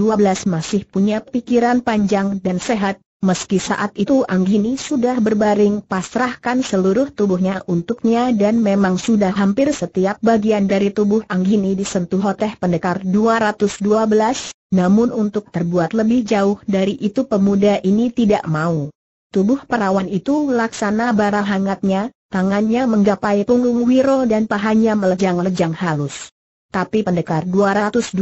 masih punya pikiran panjang dan sehat, Meski saat itu Anggini sudah berbaring pasrahkan seluruh tubuhnya untuknya dan memang sudah hampir setiap bagian dari tubuh Anggini disentuh oleh pendekar 212, namun untuk terbuat lebih jauh dari itu pemuda ini tidak mau. Tubuh perawan itu laksana bara hangatnya, tangannya menggapai punggung Wiro dan pahanya melejang-lejang halus. Tapi pendekar 212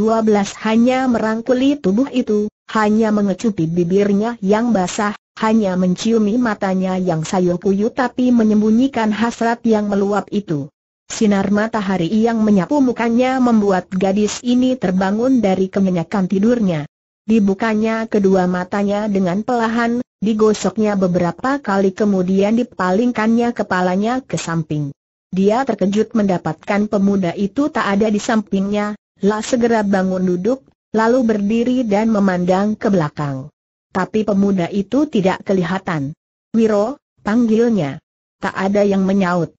hanya merangkuli tubuh itu, hanya mengecupi bibirnya yang basah, hanya menciumi matanya yang sayu puyuh tapi menyembunyikan hasrat yang meluap itu. Sinar matahari yang menyapu mukanya membuat gadis ini terbangun dari kemenyakan tidurnya. Dibukanya kedua matanya dengan pelahan, digosoknya beberapa kali kemudian dipalingkannya kepalanya ke samping. Dia terkejut mendapatkan pemuda itu tak ada di sampingnya, lah segera bangun duduk lalu berdiri dan memandang ke belakang. Tapi pemuda itu tidak kelihatan. Wiro, panggilnya. Tak ada yang menyaut.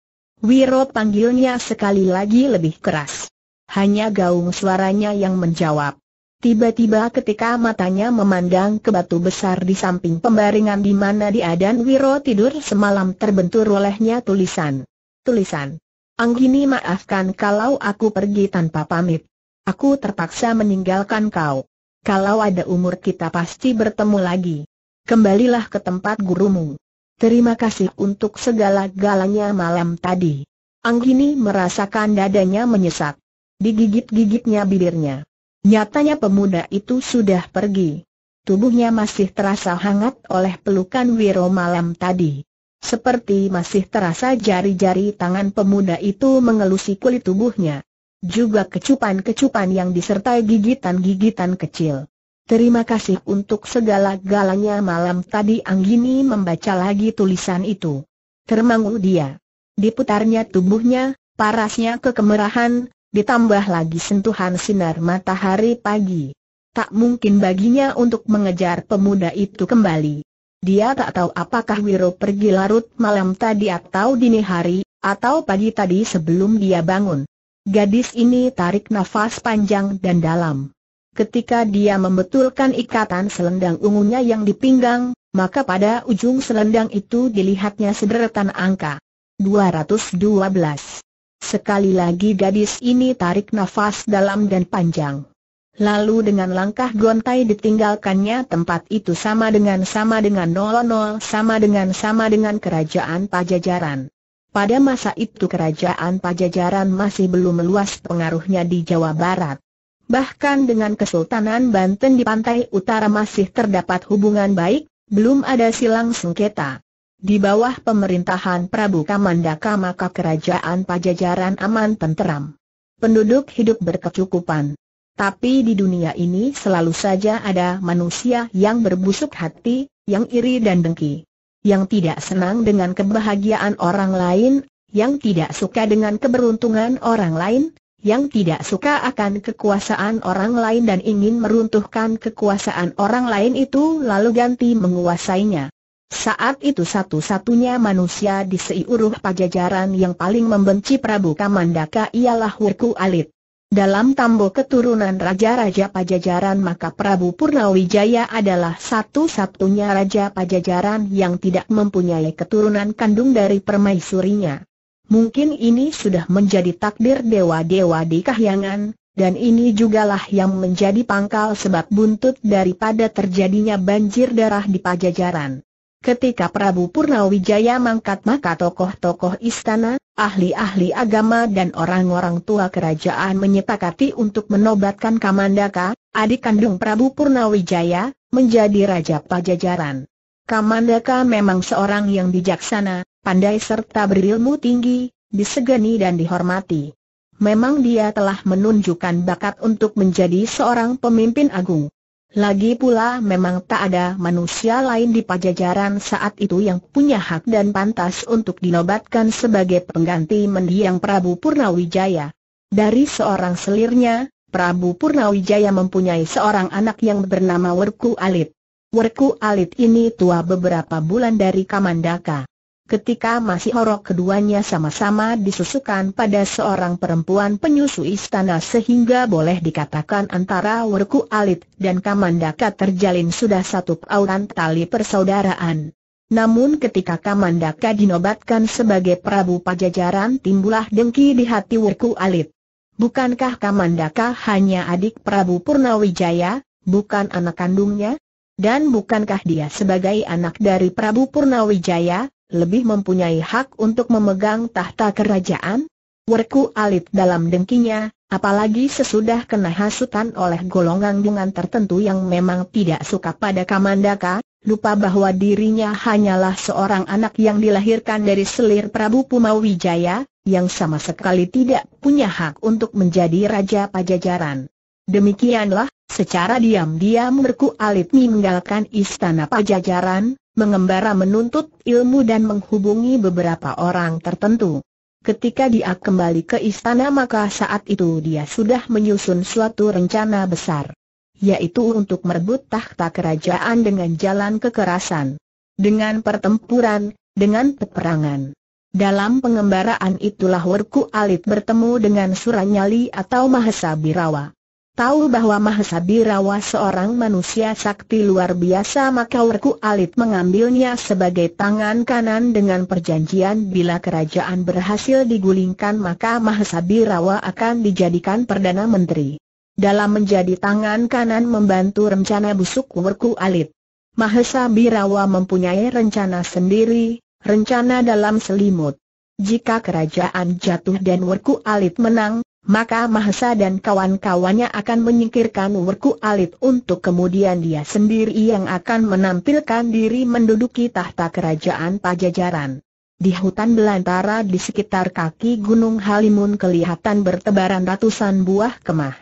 Wiro panggilnya sekali lagi lebih keras. Hanya gaung suaranya yang menjawab. Tiba-tiba ketika matanya memandang ke batu besar di samping pembaringan di mana dia dan Wiro tidur semalam terbentur olehnya tulisan. Tulisan. Anggini maafkan kalau aku pergi tanpa pamit. Aku terpaksa meninggalkan kau. Kalau ada umur kita pasti bertemu lagi. Kembalilah ke tempat gurumu. Terima kasih untuk segala-galanya malam tadi. Anggini merasakan dadanya menyesak. Digigit-gigitnya bibirnya. Nyatanya pemuda itu sudah pergi. Tubuhnya masih terasa hangat oleh pelukan Wiro malam tadi. Seperti masih terasa jari-jari tangan pemuda itu mengelusi kulit tubuhnya juga kecupan-kecupan yang disertai gigitan-gigitan kecil. Terima kasih untuk segala-galanya malam tadi Anggini membaca lagi tulisan itu. Termangu dia. Diputarnya tubuhnya, parasnya kekemerahan, ditambah lagi sentuhan sinar matahari pagi. Tak mungkin baginya untuk mengejar pemuda itu kembali. Dia tak tahu apakah Wiro pergi larut malam tadi atau dini hari, atau pagi tadi sebelum dia bangun. Gadis ini tarik nafas panjang dan dalam. Ketika dia membetulkan ikatan selendang ungunya yang dipinggang, maka pada ujung selendang itu dilihatnya sederetan angka 212. Sekali lagi gadis ini tarik nafas dalam dan panjang. Lalu dengan langkah gontai ditinggalkannya tempat itu sama dengan sama dengan 00 sama dengan sama dengan kerajaan pajajaran. Pada masa itu kerajaan Pajajaran masih belum meluas pengaruhnya di Jawa Barat. Bahkan dengan Kesultanan Banten di pantai utara masih terdapat hubungan baik, belum ada silang sengketa. Di bawah pemerintahan Prabu Kamandaka maka kerajaan Pajajaran aman tenteram. Penduduk hidup berkecukupan. Tapi di dunia ini selalu saja ada manusia yang berbusuk hati, yang iri dan dengki yang tidak senang dengan kebahagiaan orang lain, yang tidak suka dengan keberuntungan orang lain, yang tidak suka akan kekuasaan orang lain dan ingin meruntuhkan kekuasaan orang lain itu lalu ganti menguasainya. Saat itu satu-satunya manusia di seiuruh pajajaran yang paling membenci Prabu Kamandaka ialah Wurku Alit. Dalam tambo keturunan Raja-Raja Pajajaran maka Prabu Purnawijaya adalah satu-satunya Raja Pajajaran yang tidak mempunyai keturunan kandung dari permaisurinya. Mungkin ini sudah menjadi takdir dewa-dewa di kahyangan, dan ini jugalah yang menjadi pangkal sebab buntut daripada terjadinya banjir darah di Pajajaran. Ketika Prabu Purnawijaya mangkat maka tokoh-tokoh istana, ahli-ahli agama dan orang-orang tua kerajaan menyepakati untuk menobatkan Kamandaka, adik kandung Prabu Purnawijaya, menjadi Raja Pajajaran. Kamandaka memang seorang yang bijaksana, pandai serta berilmu tinggi, disegani dan dihormati. Memang dia telah menunjukkan bakat untuk menjadi seorang pemimpin agung. Lagi pula memang tak ada manusia lain di pajajaran saat itu yang punya hak dan pantas untuk dinobatkan sebagai pengganti mendiang Prabu Purnawijaya. Dari seorang selirnya, Prabu Purnawijaya mempunyai seorang anak yang bernama Werku Alit. Werku Alit ini tua beberapa bulan dari Kamandaka. Ketika masih horok keduanya sama-sama disusukan pada seorang perempuan penyusu istana sehingga boleh dikatakan antara Werku Alit dan Kamandaka terjalin sudah satu auran tali persaudaraan. Namun ketika Kamandaka dinobatkan sebagai Prabu Pajajaran timbulah dengki di hati Werku Alit. Bukankah Kamandaka hanya adik Prabu Purnawijaya, bukan anak kandungnya? Dan bukankah dia sebagai anak dari Prabu Purnawijaya, lebih mempunyai hak untuk memegang tahta kerajaan? Werku alit dalam dengkinya, apalagi sesudah kena hasutan oleh golongan dengan tertentu yang memang tidak suka pada Kamandaka, lupa bahwa dirinya hanyalah seorang anak yang dilahirkan dari selir Prabu Pumawijaya, yang sama sekali tidak punya hak untuk menjadi Raja Pajajaran. Demikianlah, secara diam-diam Werku Alit meninggalkan istana Pajajaran, mengembara menuntut ilmu dan menghubungi beberapa orang tertentu. Ketika dia kembali ke istana maka saat itu dia sudah menyusun suatu rencana besar. Yaitu untuk merebut tahta kerajaan dengan jalan kekerasan. Dengan pertempuran, dengan peperangan. Dalam pengembaraan itulah Werku Alit bertemu dengan Suranyali atau Mahesa Birawa. Tahu bahwa Mahesa Birawa seorang manusia sakti luar biasa maka Werku Alit mengambilnya sebagai tangan kanan dengan perjanjian bila kerajaan berhasil digulingkan maka Mahesa Birawa akan dijadikan Perdana Menteri. Dalam menjadi tangan kanan membantu rencana busuk Werku Alit. Mahesa Birawa mempunyai rencana sendiri, rencana dalam selimut. Jika kerajaan jatuh dan Werku Alit menang, maka Mahesa dan kawan-kawannya akan menyingkirkan Werku Alit untuk kemudian dia sendiri yang akan menampilkan diri menduduki tahta kerajaan Pajajaran. Di hutan belantara di sekitar kaki Gunung Halimun kelihatan bertebaran ratusan buah kemah.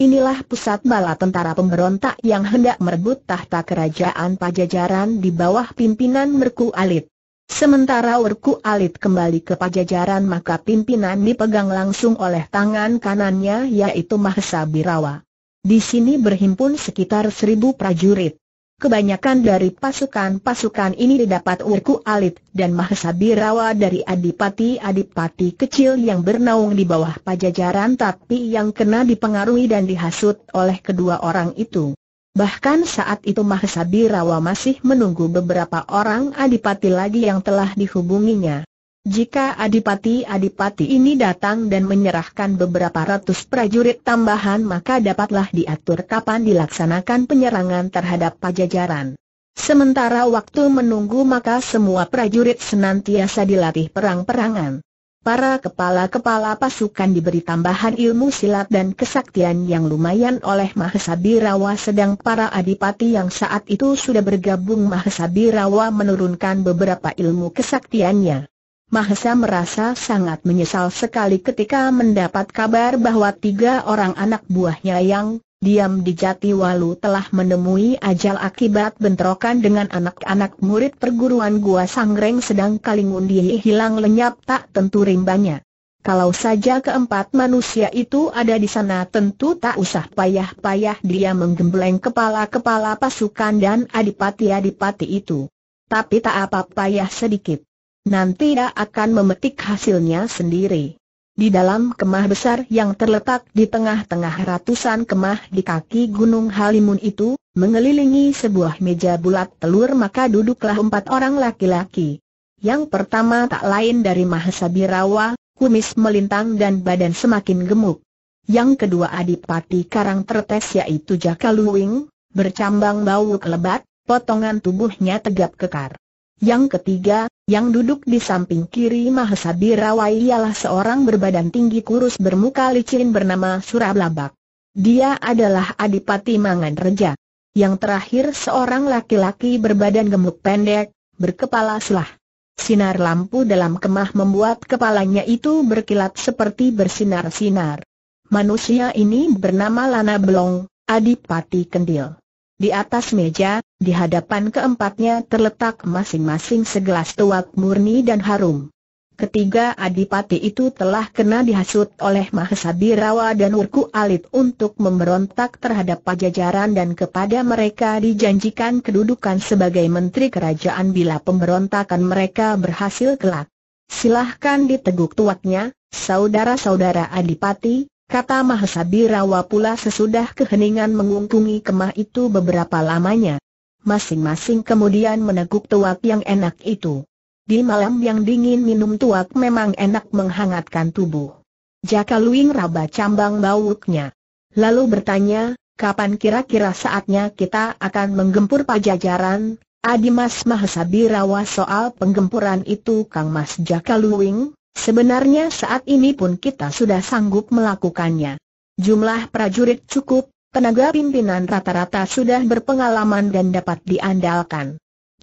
Inilah pusat bala tentara pemberontak yang hendak merebut tahta kerajaan Pajajaran di bawah pimpinan Merku Alit. Sementara Urku Alit kembali ke pajajaran maka pimpinan dipegang langsung oleh tangan kanannya yaitu Mahesa Birawa. Di sini berhimpun sekitar seribu prajurit. Kebanyakan dari pasukan-pasukan ini didapat Urku Alit dan Mahesa Birawa dari adipati-adipati kecil yang bernaung di bawah pajajaran tapi yang kena dipengaruhi dan dihasut oleh kedua orang itu. Bahkan saat itu Mahesa Birawa masih menunggu beberapa orang adipati lagi yang telah dihubunginya. Jika adipati-adipati ini datang dan menyerahkan beberapa ratus prajurit tambahan maka dapatlah diatur kapan dilaksanakan penyerangan terhadap pajajaran. Sementara waktu menunggu maka semua prajurit senantiasa dilatih perang-perangan. Para kepala-kepala pasukan diberi tambahan ilmu silat dan kesaktian yang lumayan oleh Mahesa Birawa sedang para adipati yang saat itu sudah bergabung Mahesa Birawa menurunkan beberapa ilmu kesaktiannya. Mahesa merasa sangat menyesal sekali ketika mendapat kabar bahwa tiga orang anak buahnya yang diam di Jatiwalu telah menemui ajal akibat bentrokan dengan anak-anak murid perguruan Gua Sangreng sedang Kalingundi hilang lenyap tak tentu rimbanya. Kalau saja keempat manusia itu ada di sana tentu tak usah payah-payah dia menggembleng kepala-kepala pasukan dan adipati-adipati itu. Tapi tak apa payah sedikit. Nanti dia akan memetik hasilnya sendiri. Di dalam kemah besar yang terletak di tengah-tengah ratusan kemah di kaki Gunung Halimun itu, mengelilingi sebuah meja bulat telur maka duduklah empat orang laki-laki. Yang pertama tak lain dari Mahasabirawa, kumis melintang dan badan semakin gemuk. Yang kedua Adipati Karang Tertes yaitu Jaka Luwing, bercambang bau kelebat, potongan tubuhnya tegap kekar. Yang ketiga, yang duduk di samping kiri Mahesa Rawai ialah seorang berbadan tinggi kurus bermuka licin bernama Surablabak. Dia adalah Adipati Mangan Reja. Yang terakhir seorang laki-laki berbadan gemuk pendek, berkepala selah. Sinar lampu dalam kemah membuat kepalanya itu berkilat seperti bersinar-sinar. Manusia ini bernama Lana Belong, Adipati Kendil. Di atas meja, di hadapan keempatnya terletak masing-masing segelas tuak murni dan harum. Ketiga adipati itu telah kena dihasut oleh Mahesabirawa dan Urku Alit untuk memberontak terhadap pajajaran dan kepada mereka dijanjikan kedudukan sebagai menteri kerajaan bila pemberontakan mereka berhasil kelak. Silahkan diteguk tuaknya, saudara-saudara adipati, kata Mahasabirawa pula sesudah keheningan mengungkungi kemah itu beberapa lamanya. Masing-masing kemudian meneguk tuak yang enak itu. Di malam yang dingin minum tuak memang enak menghangatkan tubuh. Jaka Luing raba cambang bauknya. Lalu bertanya, kapan kira-kira saatnya kita akan menggempur pajajaran? Adimas Mahasabirawa soal penggempuran itu Kang Mas Jaka Luing, Sebenarnya saat ini pun kita sudah sanggup melakukannya. Jumlah prajurit cukup, tenaga pimpinan rata-rata sudah berpengalaman dan dapat diandalkan.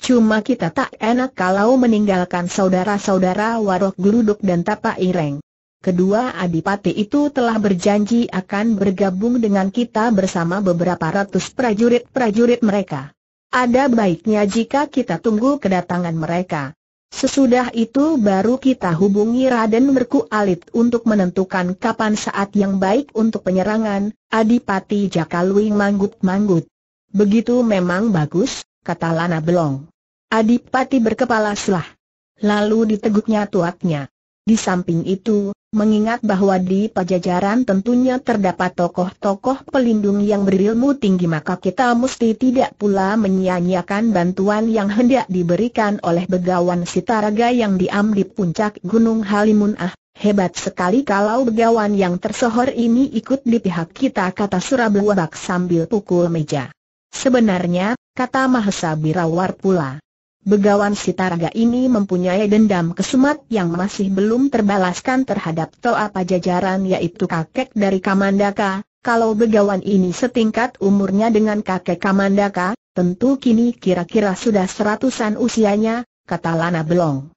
Cuma kita tak enak kalau meninggalkan saudara-saudara Warok Gluduk dan Tapa Ireng. Kedua adipati itu telah berjanji akan bergabung dengan kita bersama beberapa ratus prajurit-prajurit mereka. Ada baiknya jika kita tunggu kedatangan mereka. Sesudah itu baru kita hubungi Raden Merku Alit untuk menentukan kapan saat yang baik untuk penyerangan, Adipati Jakalwing manggut-manggut. Begitu memang bagus, kata Lana Belong. Adipati berkepala selah. Lalu diteguknya tuatnya. Di samping itu, mengingat bahwa di pajajaran tentunya terdapat tokoh-tokoh pelindung yang berilmu tinggi maka kita mesti tidak pula menyia-nyiakan bantuan yang hendak diberikan oleh Begawan Sitaraga yang diam di puncak Gunung Halimun Ah. Hebat sekali kalau begawan yang tersohor ini ikut di pihak kita kata Surabaya sambil pukul meja. Sebenarnya, kata Mahesa Birawar pula. Begawan Sitaraga ini mempunyai dendam kesumat yang masih belum terbalaskan terhadap Toa Pajajaran yaitu kakek dari Kamandaka. Kalau begawan ini setingkat umurnya dengan kakek Kamandaka, tentu kini kira-kira sudah seratusan usianya, kata Lana Belong.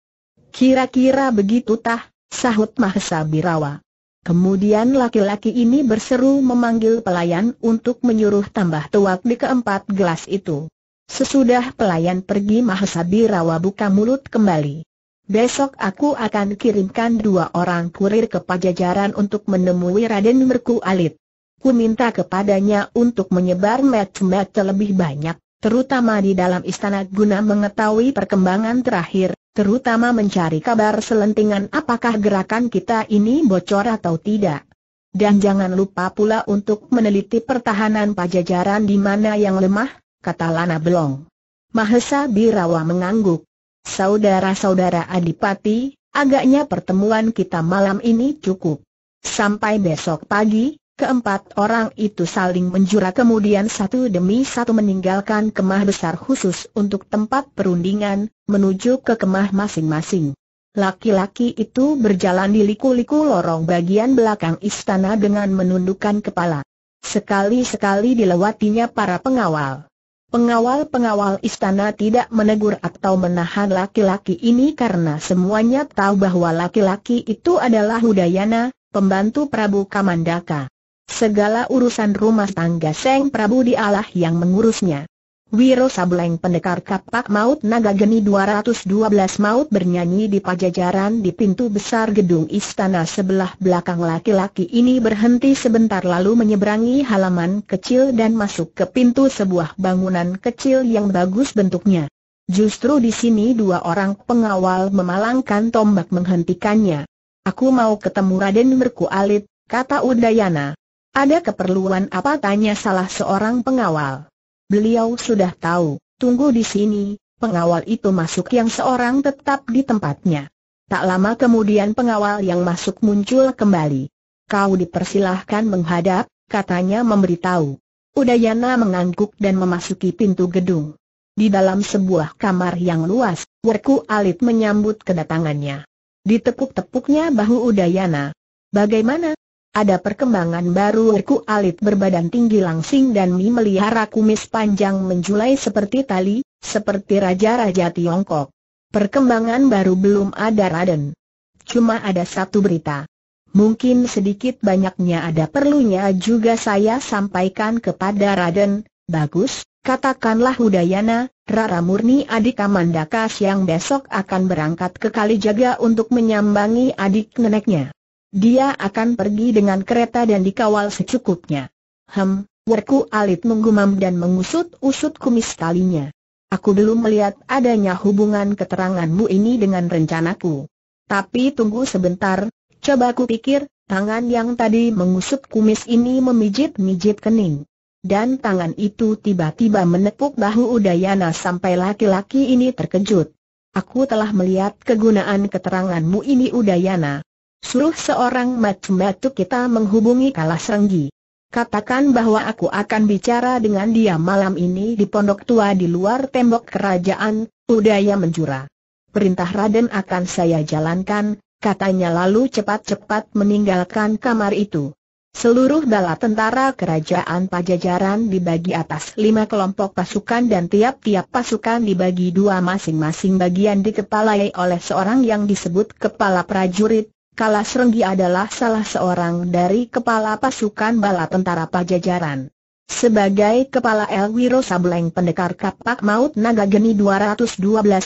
Kira-kira begitu tah, sahut Mahesa Birawa. Kemudian laki-laki ini berseru memanggil pelayan untuk menyuruh tambah tuak di keempat gelas itu. Sesudah pelayan pergi Mahasabirawa buka mulut kembali. Besok aku akan kirimkan dua orang kurir ke pajajaran untuk menemui Raden Merku Alit. Ku minta kepadanya untuk menyebar match-match lebih banyak, terutama di dalam istana guna mengetahui perkembangan terakhir, terutama mencari kabar selentingan apakah gerakan kita ini bocor atau tidak. Dan jangan lupa pula untuk meneliti pertahanan pajajaran di mana yang lemah, kata Lana Belong. Mahesa Birawa mengangguk. Saudara-saudara Adipati, agaknya pertemuan kita malam ini cukup. Sampai besok pagi, keempat orang itu saling menjura kemudian satu demi satu meninggalkan kemah besar khusus untuk tempat perundingan, menuju ke kemah masing-masing. Laki-laki itu berjalan di liku-liku lorong bagian belakang istana dengan menundukkan kepala. Sekali-sekali dilewatinya para pengawal. Pengawal-pengawal istana tidak menegur atau menahan laki-laki ini karena semuanya tahu bahwa laki-laki itu adalah Udayana, pembantu Prabu Kamandaka. Segala urusan rumah tangga Seng Prabu dialah yang mengurusnya. Wiro Sableng pendekar kapak maut naga geni 212 maut bernyanyi di pajajaran di pintu besar gedung istana sebelah belakang laki-laki ini berhenti sebentar lalu menyeberangi halaman kecil dan masuk ke pintu sebuah bangunan kecil yang bagus bentuknya. Justru di sini dua orang pengawal memalangkan tombak menghentikannya. Aku mau ketemu Raden Merku Alit, kata Udayana. Ada keperluan apa tanya salah seorang pengawal. Beliau sudah tahu, tunggu di sini, pengawal itu masuk yang seorang tetap di tempatnya. Tak lama kemudian pengawal yang masuk muncul kembali. Kau dipersilahkan menghadap, katanya memberitahu. Udayana mengangguk dan memasuki pintu gedung. Di dalam sebuah kamar yang luas, Werku Alit menyambut kedatangannya. Ditekuk-tepuknya bahu Udayana. Bagaimana, ada perkembangan baru Erku Alit berbadan tinggi langsing dan memelihara kumis panjang menjulai seperti tali, seperti raja-raja Tiongkok. Perkembangan baru belum ada Raden. Cuma ada satu berita. Mungkin sedikit banyaknya ada perlunya juga saya sampaikan kepada Raden, bagus, katakanlah Udayana, Rara Murni adik Amandakas yang besok akan berangkat ke Kalijaga untuk menyambangi adik neneknya. Dia akan pergi dengan kereta dan dikawal secukupnya. Hem, Werku Alit menggumam dan mengusut-usut kumis talinya. Aku belum melihat adanya hubungan keteranganmu ini dengan rencanaku. Tapi tunggu sebentar, coba aku pikir, tangan yang tadi mengusut kumis ini memijit-mijit kening. Dan tangan itu tiba-tiba menepuk bahu Udayana sampai laki-laki ini terkejut. Aku telah melihat kegunaan keteranganmu ini Udayana, Suruh seorang matu-matu kita menghubungi Kalasrenggi. Katakan bahwa aku akan bicara dengan dia malam ini di pondok tua di luar tembok kerajaan, Udaya menjura. Perintah Raden akan saya jalankan, katanya lalu cepat-cepat meninggalkan kamar itu. Seluruh bala tentara kerajaan Pajajaran dibagi atas lima kelompok pasukan dan tiap-tiap pasukan dibagi dua masing-masing bagian dikepalai oleh seorang yang disebut kepala prajurit, Kalas Renggi adalah salah seorang dari kepala pasukan bala tentara pajajaran. Sebagai kepala Elwiro Sableng pendekar kapak maut naga geni 212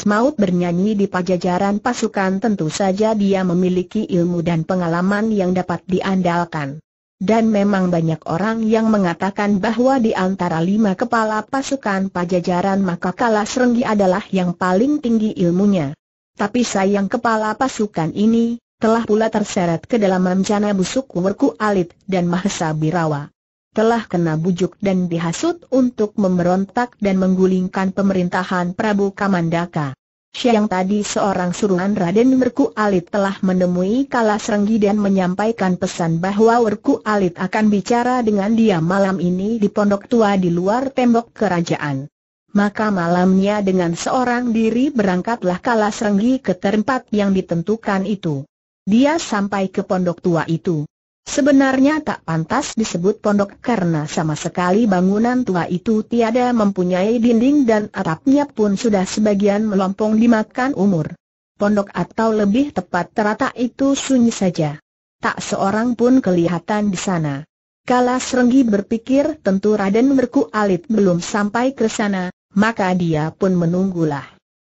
maut bernyanyi di pajajaran pasukan tentu saja dia memiliki ilmu dan pengalaman yang dapat diandalkan. Dan memang banyak orang yang mengatakan bahwa di antara lima kepala pasukan pajajaran maka Kalas Serenggi adalah yang paling tinggi ilmunya. Tapi sayang kepala pasukan ini, telah pula terseret ke dalam rencana busuk Werku Alit dan Mahesa Birawa. Telah kena bujuk dan dihasut untuk memberontak dan menggulingkan pemerintahan Prabu Kamandaka. Siang tadi seorang suruhan Raden Werku Alit telah menemui Kalas Renggi dan menyampaikan pesan bahwa Werku Alit akan bicara dengan dia malam ini di pondok tua di luar tembok kerajaan. Maka malamnya dengan seorang diri berangkatlah Kalas Renggi ke tempat yang ditentukan itu. Dia sampai ke pondok tua itu. Sebenarnya tak pantas disebut pondok karena sama sekali bangunan tua itu tiada mempunyai dinding dan atapnya pun sudah sebagian melompong dimakan umur. Pondok atau lebih tepat terata itu sunyi saja. Tak seorang pun kelihatan di sana. Kala Serenggi berpikir tentu Raden Merku Alit belum sampai ke sana, maka dia pun menunggulah.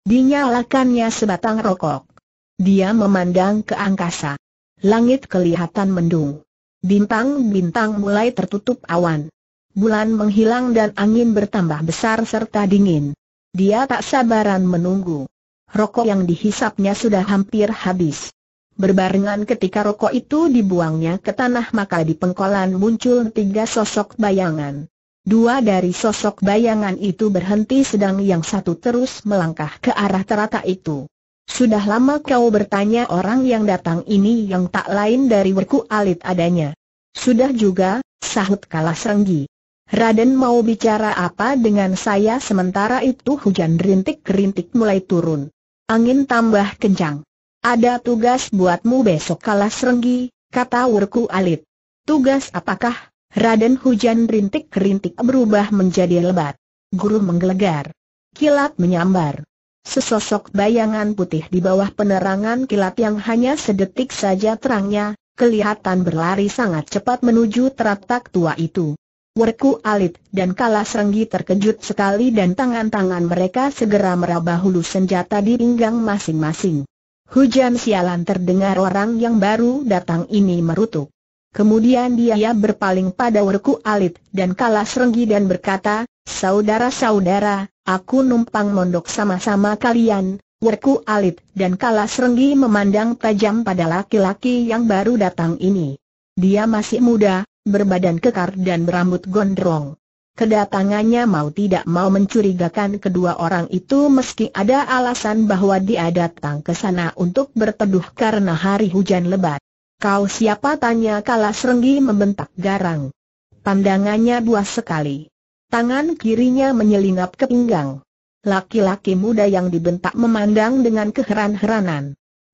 Dinyalakannya sebatang rokok. Dia memandang ke angkasa. Langit kelihatan mendung. Bintang-bintang mulai tertutup awan. Bulan menghilang dan angin bertambah besar serta dingin. Dia tak sabaran menunggu. Rokok yang dihisapnya sudah hampir habis. Berbarengan ketika rokok itu dibuangnya ke tanah maka di pengkolan muncul tiga sosok bayangan. Dua dari sosok bayangan itu berhenti sedang yang satu terus melangkah ke arah terata itu. Sudah lama kau bertanya orang yang datang ini yang tak lain dari Werku Alit adanya. Sudah juga, sahut kalah serenggi. Raden mau bicara apa dengan saya sementara itu hujan rintik-rintik mulai turun. Angin tambah kencang. Ada tugas buatmu besok kalah serenggi, kata Werku Alit. Tugas apakah? Raden hujan rintik-rintik berubah menjadi lebat. Guru menggelegar. Kilat menyambar. Sesosok bayangan putih di bawah penerangan kilat yang hanya sedetik saja terangnya, kelihatan berlari sangat cepat menuju teratak tua itu. Werku Alit dan Kala Serenggi terkejut sekali dan tangan-tangan mereka segera meraba hulu senjata di pinggang masing-masing. Hujan sialan terdengar orang yang baru datang ini merutuk. Kemudian dia berpaling pada Werku Alit dan Kalas Renggi dan berkata, Saudara-saudara, aku numpang mondok sama-sama kalian. Werku Alit dan Kalas Renggi memandang tajam pada laki-laki yang baru datang ini. Dia masih muda, berbadan kekar dan berambut gondrong. Kedatangannya mau tidak mau mencurigakan kedua orang itu meski ada alasan bahwa dia datang ke sana untuk berteduh karena hari hujan lebat. Kau siapa tanya kala serenggi membentak garang. Pandangannya buas sekali. Tangan kirinya menyelinap ke pinggang. Laki-laki muda yang dibentak memandang dengan keheran-heranan.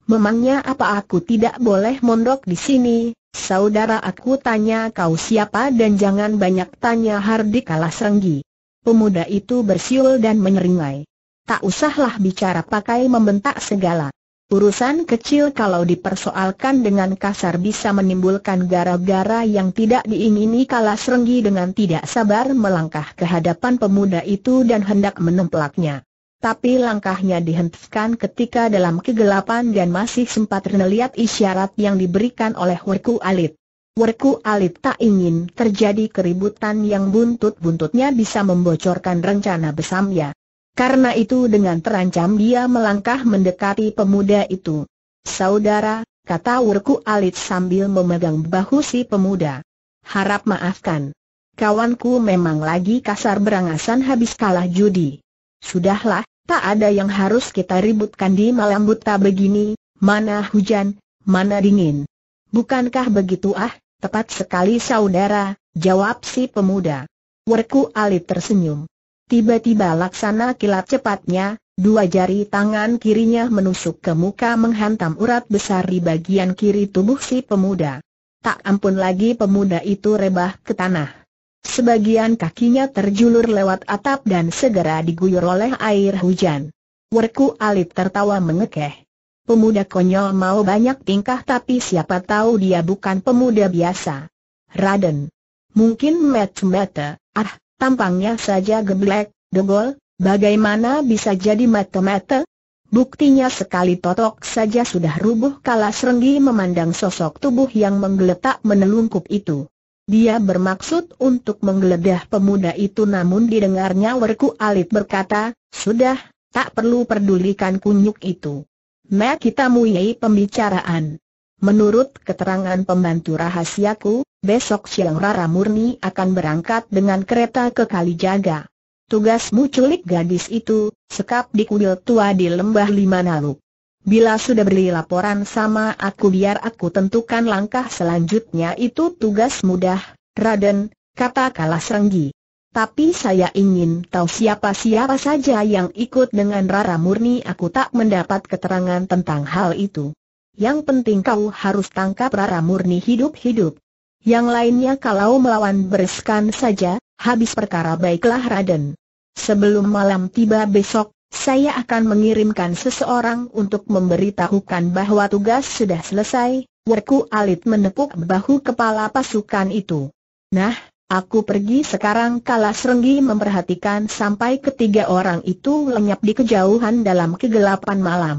Memangnya apa aku tidak boleh mondok di sini, saudara aku tanya kau siapa dan jangan banyak tanya Hardi kala serenggi. Pemuda itu bersiul dan menyeringai. Tak usahlah bicara pakai membentak segala. Urusan kecil kalau dipersoalkan dengan kasar bisa menimbulkan gara-gara yang tidak diingini kala serenggi dengan tidak sabar melangkah ke hadapan pemuda itu dan hendak menemplaknya. Tapi langkahnya dihentikan ketika dalam kegelapan dan masih sempat melihat isyarat yang diberikan oleh Werku Alit. Werku Alit tak ingin terjadi keributan yang buntut-buntutnya bisa membocorkan rencana besamnya. Karena itu dengan terancam dia melangkah mendekati pemuda itu. Saudara, kata Wurku Alit sambil memegang bahu si pemuda. Harap maafkan. Kawanku memang lagi kasar berangasan habis kalah judi. Sudahlah, tak ada yang harus kita ributkan di malam buta begini, mana hujan, mana dingin. Bukankah begitu ah, tepat sekali saudara, jawab si pemuda. Werku Alit tersenyum. Tiba-tiba laksana kilat cepatnya, dua jari tangan kirinya menusuk ke muka menghantam urat besar di bagian kiri tubuh si pemuda. Tak ampun lagi pemuda itu rebah ke tanah. Sebagian kakinya terjulur lewat atap dan segera diguyur oleh air hujan. Werku Alit tertawa mengekeh. Pemuda konyol mau banyak tingkah tapi siapa tahu dia bukan pemuda biasa. Raden. Mungkin match mata, ah, Tampangnya saja geblek, degol, bagaimana bisa jadi mata-mata? Buktinya sekali totok saja sudah rubuh kala serenggi memandang sosok tubuh yang menggeletak menelungkup itu. Dia bermaksud untuk menggeledah pemuda itu namun didengarnya Werku Alit berkata, Sudah, tak perlu pedulikan kunyuk itu. Mek nah, kita muyai pembicaraan. Menurut keterangan pembantu rahasiaku, besok siang Rara Murni akan berangkat dengan kereta ke Kalijaga. Tugasmu culik gadis itu, sekap di kuil tua di lembah Lima naluk. Bila sudah beri laporan sama aku biar aku tentukan langkah selanjutnya itu tugas mudah, Raden, kata serenggi. Tapi saya ingin tahu siapa-siapa saja yang ikut dengan Rara Murni aku tak mendapat keterangan tentang hal itu. Yang penting kau harus tangkap Rara Murni hidup-hidup. Yang lainnya kalau melawan bereskan saja, habis perkara baiklah Raden. Sebelum malam tiba besok, saya akan mengirimkan seseorang untuk memberitahukan bahwa tugas sudah selesai, Werku Alit menepuk bahu kepala pasukan itu. Nah, aku pergi sekarang kala serenggi memperhatikan sampai ketiga orang itu lenyap di kejauhan dalam kegelapan malam.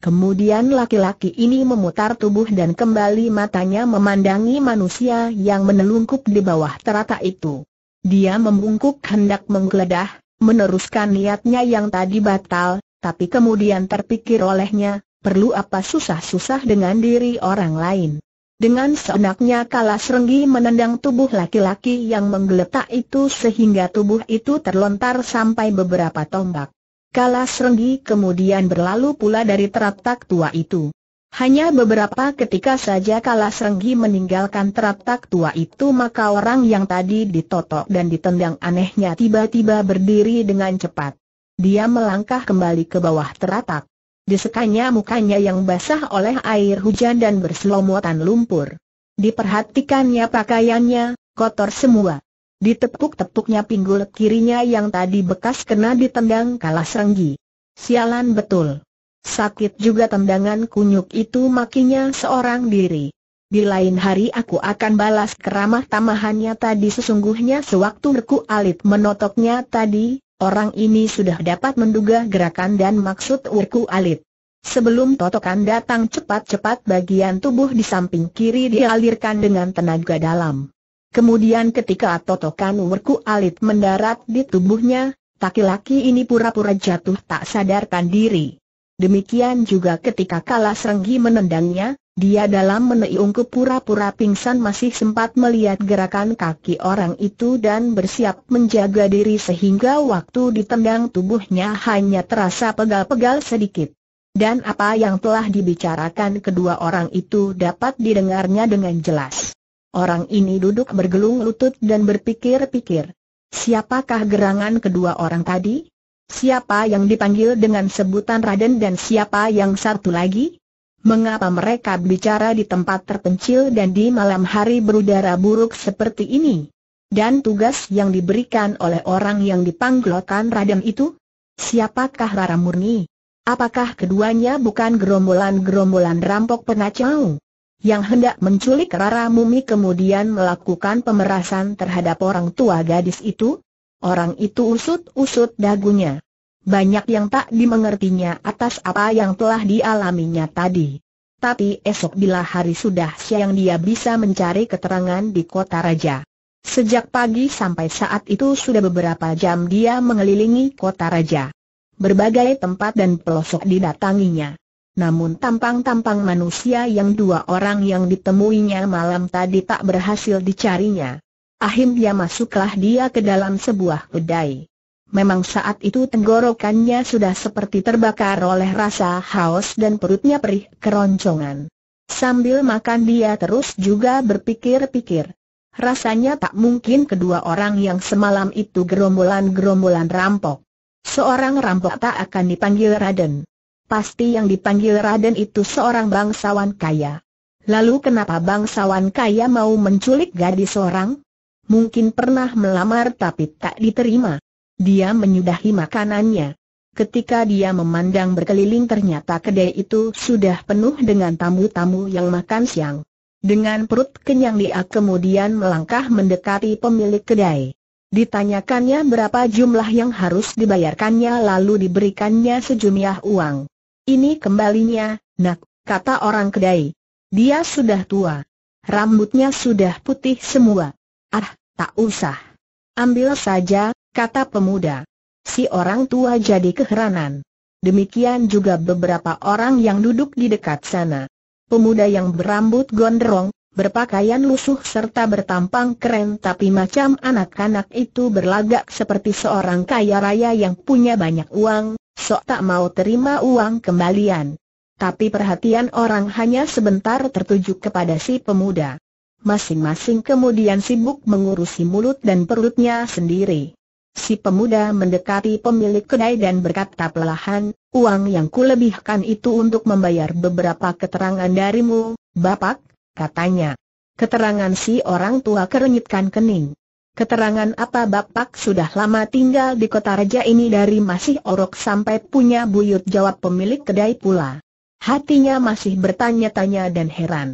Kemudian laki-laki ini memutar tubuh dan kembali matanya memandangi manusia yang menelungkup di bawah terata itu. Dia membungkuk hendak menggeledah, meneruskan niatnya yang tadi batal, tapi kemudian terpikir olehnya, perlu apa susah-susah dengan diri orang lain. Dengan seenaknya kalas renggi menendang tubuh laki-laki yang menggeletak itu sehingga tubuh itu terlontar sampai beberapa tombak. Kala Srenggi kemudian berlalu pula dari teratak tua itu. Hanya beberapa ketika saja Kala Srenggi meninggalkan teratak tua itu maka orang yang tadi ditotok dan ditendang anehnya tiba-tiba berdiri dengan cepat. Dia melangkah kembali ke bawah teratak. Disekanya mukanya yang basah oleh air hujan dan berselomotan lumpur. Diperhatikannya pakaiannya, kotor semua. Ditepuk-tepuknya pinggul kirinya yang tadi bekas kena ditendang kalah sanggi. Sialan betul. Sakit juga tendangan kunyuk itu makinya seorang diri. Di lain hari aku akan balas keramah tamahannya tadi sesungguhnya sewaktu Reku Alit menotoknya tadi, orang ini sudah dapat menduga gerakan dan maksud urku Alit. Sebelum totokan datang cepat-cepat bagian tubuh di samping kiri dialirkan dengan tenaga dalam. Kemudian ketika totokan Werku Alit mendarat di tubuhnya, laki-laki ini pura-pura jatuh tak sadarkan diri. Demikian juga ketika kala serenggi menendangnya, dia dalam meneiungku pura-pura pingsan masih sempat melihat gerakan kaki orang itu dan bersiap menjaga diri sehingga waktu ditendang tubuhnya hanya terasa pegal-pegal sedikit. Dan apa yang telah dibicarakan kedua orang itu dapat didengarnya dengan jelas. Orang ini duduk bergelung lutut dan berpikir-pikir. Siapakah gerangan kedua orang tadi? Siapa yang dipanggil dengan sebutan Raden dan siapa yang satu lagi? Mengapa mereka bicara di tempat terpencil dan di malam hari berudara buruk seperti ini? Dan tugas yang diberikan oleh orang yang dipanggilkan Raden itu? Siapakah Rara Murni? Apakah keduanya bukan gerombolan-gerombolan rampok pengacau? yang hendak menculik Rara Mumi kemudian melakukan pemerasan terhadap orang tua gadis itu? Orang itu usut-usut dagunya. Banyak yang tak dimengertinya atas apa yang telah dialaminya tadi. Tapi esok bila hari sudah siang dia bisa mencari keterangan di kota raja. Sejak pagi sampai saat itu sudah beberapa jam dia mengelilingi kota raja. Berbagai tempat dan pelosok didatanginya. Namun tampang-tampang manusia yang dua orang yang ditemuinya malam tadi tak berhasil dicarinya. Akhirnya masuklah dia ke dalam sebuah kedai. Memang saat itu tenggorokannya sudah seperti terbakar oleh rasa haus dan perutnya perih keroncongan. Sambil makan dia terus juga berpikir-pikir. Rasanya tak mungkin kedua orang yang semalam itu gerombolan-gerombolan rampok. Seorang rampok tak akan dipanggil Raden. Pasti yang dipanggil Raden itu seorang bangsawan kaya. Lalu kenapa bangsawan kaya mau menculik gadis orang? Mungkin pernah melamar tapi tak diterima. Dia menyudahi makanannya. Ketika dia memandang berkeliling ternyata kedai itu sudah penuh dengan tamu-tamu yang makan siang. Dengan perut kenyang dia kemudian melangkah mendekati pemilik kedai. Ditanyakannya berapa jumlah yang harus dibayarkannya lalu diberikannya sejumlah uang. Ini kembalinya, nak, kata orang kedai. Dia sudah tua. Rambutnya sudah putih semua. Ah, tak usah. Ambil saja, kata pemuda. Si orang tua jadi keheranan. Demikian juga beberapa orang yang duduk di dekat sana. Pemuda yang berambut gondrong, berpakaian lusuh serta bertampang keren tapi macam anak-anak itu berlagak seperti seorang kaya raya yang punya banyak uang, sok tak mau terima uang kembalian. Tapi perhatian orang hanya sebentar tertuju kepada si pemuda. Masing-masing kemudian sibuk mengurusi mulut dan perutnya sendiri. Si pemuda mendekati pemilik kedai dan berkata pelahan, uang yang kulebihkan itu untuk membayar beberapa keterangan darimu, Bapak, katanya. Keterangan si orang tua kerenyitkan kening. Keterangan apa Bapak sudah lama tinggal di kota raja ini dari masih orok sampai punya buyut jawab pemilik kedai pula. Hatinya masih bertanya-tanya dan heran.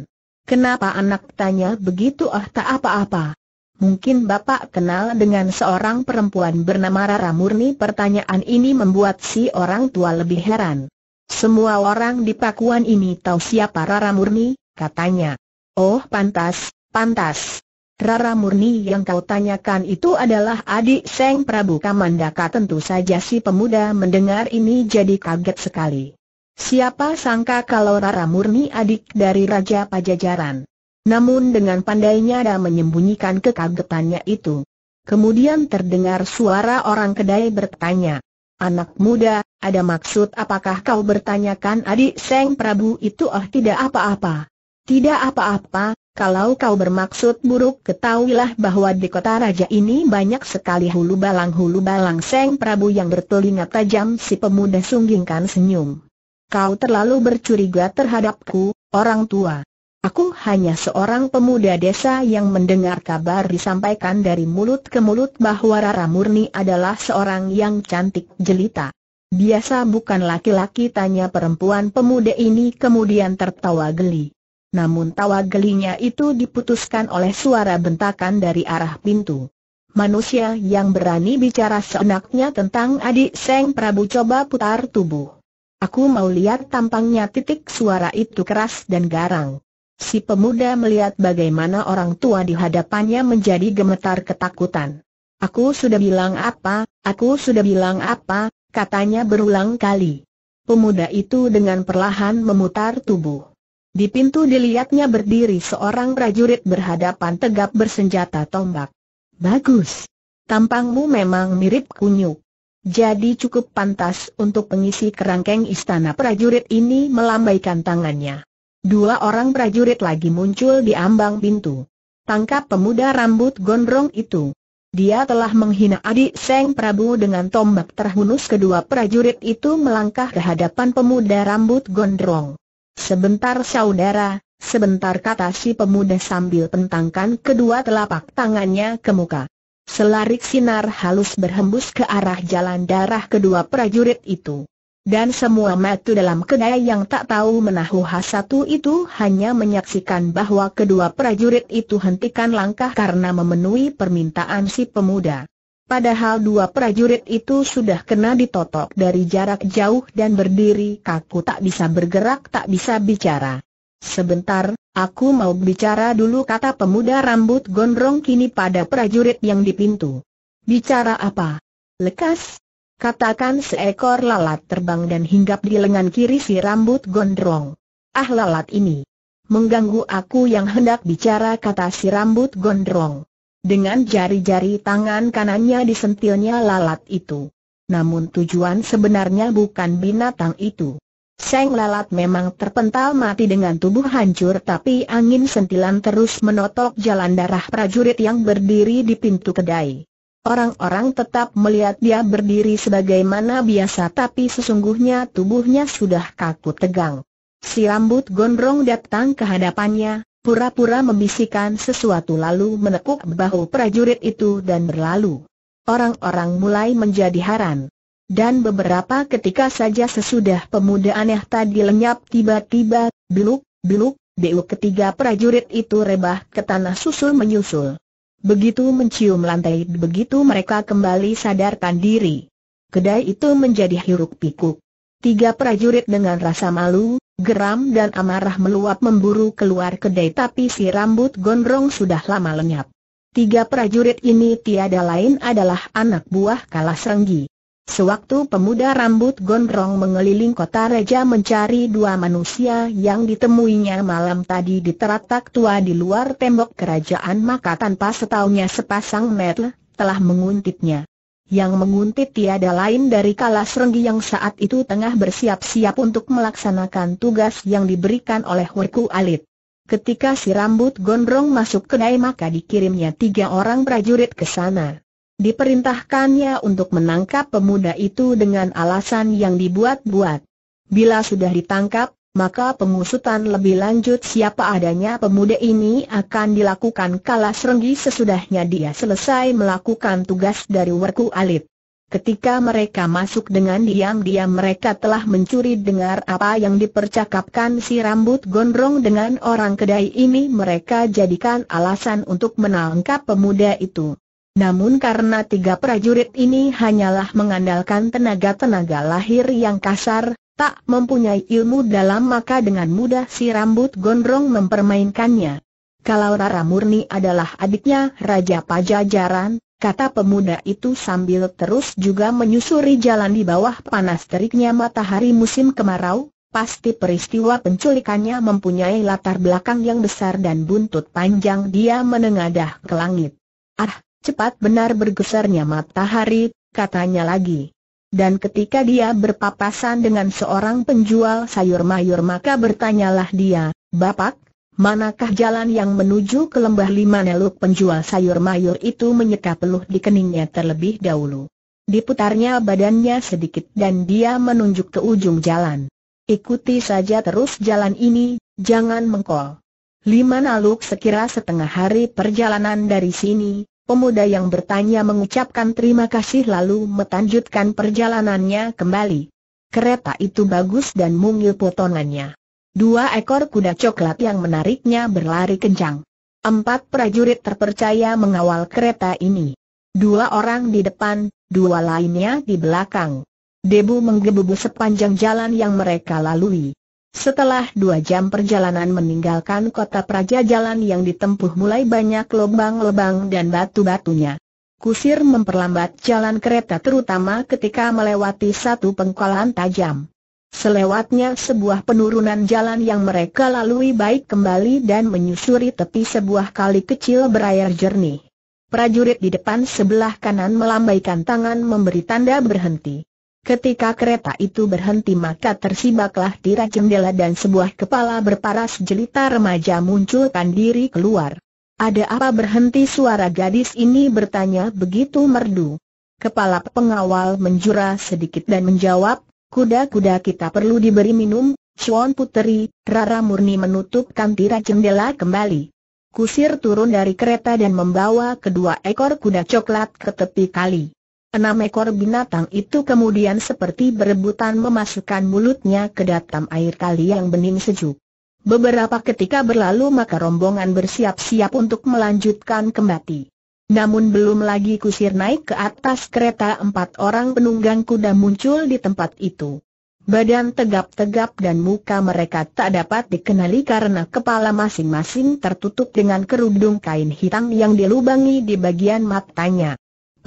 Kenapa anak tanya begitu ah tak apa-apa? Mungkin Bapak kenal dengan seorang perempuan bernama Rara Murni pertanyaan ini membuat si orang tua lebih heran. Semua orang di Pakuan ini tahu siapa Rara Murni, katanya. Oh pantas, pantas. Rara murni yang kau tanyakan itu adalah adik Seng Prabu Kamandaka tentu saja si pemuda mendengar ini jadi kaget sekali. Siapa sangka kalau Rara murni adik dari Raja Pajajaran. Namun dengan pandainya ada menyembunyikan kekagetannya itu. Kemudian terdengar suara orang kedai bertanya. Anak muda, ada maksud apakah kau bertanyakan adik Seng Prabu itu oh tidak apa-apa. Tidak apa-apa, kalau kau bermaksud buruk ketahuilah bahwa di kota raja ini banyak sekali hulu balang hulu balang Seng Prabu yang bertelinga tajam si pemuda sunggingkan senyum. Kau terlalu bercuriga terhadapku, orang tua. Aku hanya seorang pemuda desa yang mendengar kabar disampaikan dari mulut ke mulut bahwa Rara Murni adalah seorang yang cantik jelita. Biasa bukan laki-laki tanya perempuan pemuda ini kemudian tertawa geli. Namun tawa gelinya itu diputuskan oleh suara bentakan dari arah pintu. Manusia yang berani bicara seenaknya tentang adik Seng Prabu coba putar tubuh. Aku mau lihat tampangnya titik suara itu keras dan garang. Si pemuda melihat bagaimana orang tua di hadapannya menjadi gemetar ketakutan. Aku sudah bilang apa, aku sudah bilang apa, katanya berulang kali. Pemuda itu dengan perlahan memutar tubuh. Di pintu dilihatnya berdiri seorang prajurit berhadapan tegap bersenjata tombak. Bagus. Tampangmu memang mirip kunyuk. Jadi cukup pantas untuk pengisi kerangkeng istana prajurit ini melambaikan tangannya. Dua orang prajurit lagi muncul di ambang pintu. Tangkap pemuda rambut gondrong itu. Dia telah menghina adik Seng Prabu dengan tombak terhunus kedua prajurit itu melangkah ke hadapan pemuda rambut gondrong. Sebentar saudara, sebentar kata si pemuda sambil pentangkan kedua telapak tangannya ke muka. Selarik sinar halus berhembus ke arah jalan darah kedua prajurit itu. Dan semua metu dalam kedai yang tak tahu menahu satu itu hanya menyaksikan bahwa kedua prajurit itu hentikan langkah karena memenuhi permintaan si pemuda. Padahal dua prajurit itu sudah kena ditotok dari jarak jauh dan berdiri kaku tak bisa bergerak tak bisa bicara. Sebentar, aku mau bicara dulu kata pemuda rambut gondrong kini pada prajurit yang di pintu. Bicara apa? Lekas? Katakan seekor lalat terbang dan hinggap di lengan kiri si rambut gondrong. Ah lalat ini. Mengganggu aku yang hendak bicara kata si rambut gondrong. Dengan jari-jari tangan kanannya disentilnya lalat itu. Namun tujuan sebenarnya bukan binatang itu. Seng lalat memang terpental mati dengan tubuh hancur tapi angin sentilan terus menotok jalan darah prajurit yang berdiri di pintu kedai. Orang-orang tetap melihat dia berdiri sebagaimana biasa tapi sesungguhnya tubuhnya sudah kaku tegang. Si rambut gondrong datang ke hadapannya, pura-pura membisikkan sesuatu lalu menekuk bahu prajurit itu dan berlalu. Orang-orang mulai menjadi heran. Dan beberapa ketika saja sesudah pemuda aneh tadi lenyap tiba-tiba, beluk, beluk, beluk ketiga prajurit itu rebah ke tanah susul menyusul. Begitu mencium lantai begitu mereka kembali sadarkan diri. Kedai itu menjadi hiruk pikuk. Tiga prajurit dengan rasa malu, Geram dan amarah meluap memburu keluar kedai tapi si rambut gondrong sudah lama lenyap. Tiga prajurit ini tiada lain adalah anak buah serenggi. Sewaktu pemuda rambut gondrong mengeliling kota Reja mencari dua manusia yang ditemuinya malam tadi di teratak tua di luar tembok kerajaan maka tanpa setahunya sepasang metel telah menguntitnya yang menguntit tiada lain dari Kalas Renggi yang saat itu tengah bersiap-siap untuk melaksanakan tugas yang diberikan oleh Hurku Alit. Ketika si rambut gondrong masuk kedai maka dikirimnya tiga orang prajurit ke sana. Diperintahkannya untuk menangkap pemuda itu dengan alasan yang dibuat-buat. Bila sudah ditangkap, maka pengusutan lebih lanjut siapa adanya pemuda ini akan dilakukan kala serenggi sesudahnya dia selesai melakukan tugas dari Werku Alit. Ketika mereka masuk dengan diam-diam mereka telah mencuri dengar apa yang dipercakapkan si rambut gondrong dengan orang kedai ini mereka jadikan alasan untuk menangkap pemuda itu. Namun karena tiga prajurit ini hanyalah mengandalkan tenaga-tenaga lahir yang kasar, tak mempunyai ilmu dalam maka dengan mudah si rambut gondrong mempermainkannya. Kalau Rara Murni adalah adiknya Raja Pajajaran, kata pemuda itu sambil terus juga menyusuri jalan di bawah panas teriknya matahari musim kemarau, pasti peristiwa penculikannya mempunyai latar belakang yang besar dan buntut panjang dia menengadah ke langit. Ah, cepat benar bergesernya matahari, katanya lagi dan ketika dia berpapasan dengan seorang penjual sayur mayur maka bertanyalah dia, Bapak, manakah jalan yang menuju ke lembah lima neluk penjual sayur mayur itu menyeka peluh di keningnya terlebih dahulu. Diputarnya badannya sedikit dan dia menunjuk ke ujung jalan. Ikuti saja terus jalan ini, jangan mengkol. Lima Naluk sekira setengah hari perjalanan dari sini, Pemuda yang bertanya mengucapkan terima kasih lalu melanjutkan perjalanannya kembali. Kereta itu bagus dan mungil potongannya. Dua ekor kuda coklat yang menariknya berlari kencang. Empat prajurit terpercaya mengawal kereta ini. Dua orang di depan, dua lainnya di belakang. Debu menggebu sepanjang jalan yang mereka lalui. Setelah dua jam perjalanan meninggalkan kota Praja jalan yang ditempuh mulai banyak lubang-lubang dan batu-batunya. Kusir memperlambat jalan kereta terutama ketika melewati satu pengkolan tajam. Selewatnya sebuah penurunan jalan yang mereka lalui baik kembali dan menyusuri tepi sebuah kali kecil berair jernih. Prajurit di depan sebelah kanan melambaikan tangan memberi tanda berhenti. Ketika kereta itu berhenti maka tersibaklah tirai jendela dan sebuah kepala berparas jelita remaja munculkan diri keluar. Ada apa berhenti suara gadis ini bertanya begitu merdu. Kepala pengawal menjura sedikit dan menjawab, kuda-kuda kita perlu diberi minum, Chuan Puteri, Rara Murni menutupkan tirai jendela kembali. Kusir turun dari kereta dan membawa kedua ekor kuda coklat ke tepi kali. Enam ekor binatang itu kemudian seperti berebutan memasukkan mulutnya ke dalam air kali yang bening sejuk. Beberapa ketika berlalu maka rombongan bersiap-siap untuk melanjutkan kembali. Namun belum lagi kusir naik ke atas kereta empat orang penunggang kuda muncul di tempat itu. Badan tegap-tegap dan muka mereka tak dapat dikenali karena kepala masing-masing tertutup dengan kerudung kain hitam yang dilubangi di bagian matanya.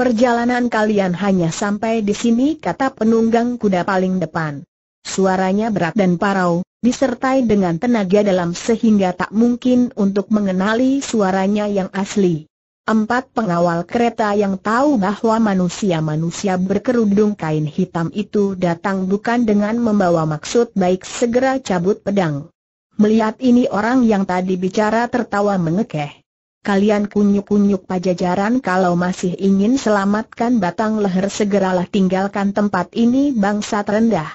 Perjalanan kalian hanya sampai di sini kata penunggang kuda paling depan. Suaranya berat dan parau, disertai dengan tenaga dalam sehingga tak mungkin untuk mengenali suaranya yang asli. Empat pengawal kereta yang tahu bahwa manusia-manusia berkerudung kain hitam itu datang bukan dengan membawa maksud baik segera cabut pedang. Melihat ini orang yang tadi bicara tertawa mengekeh kalian kunyuk-kunyuk pajajaran kalau masih ingin selamatkan batang leher segeralah tinggalkan tempat ini bangsa terendah.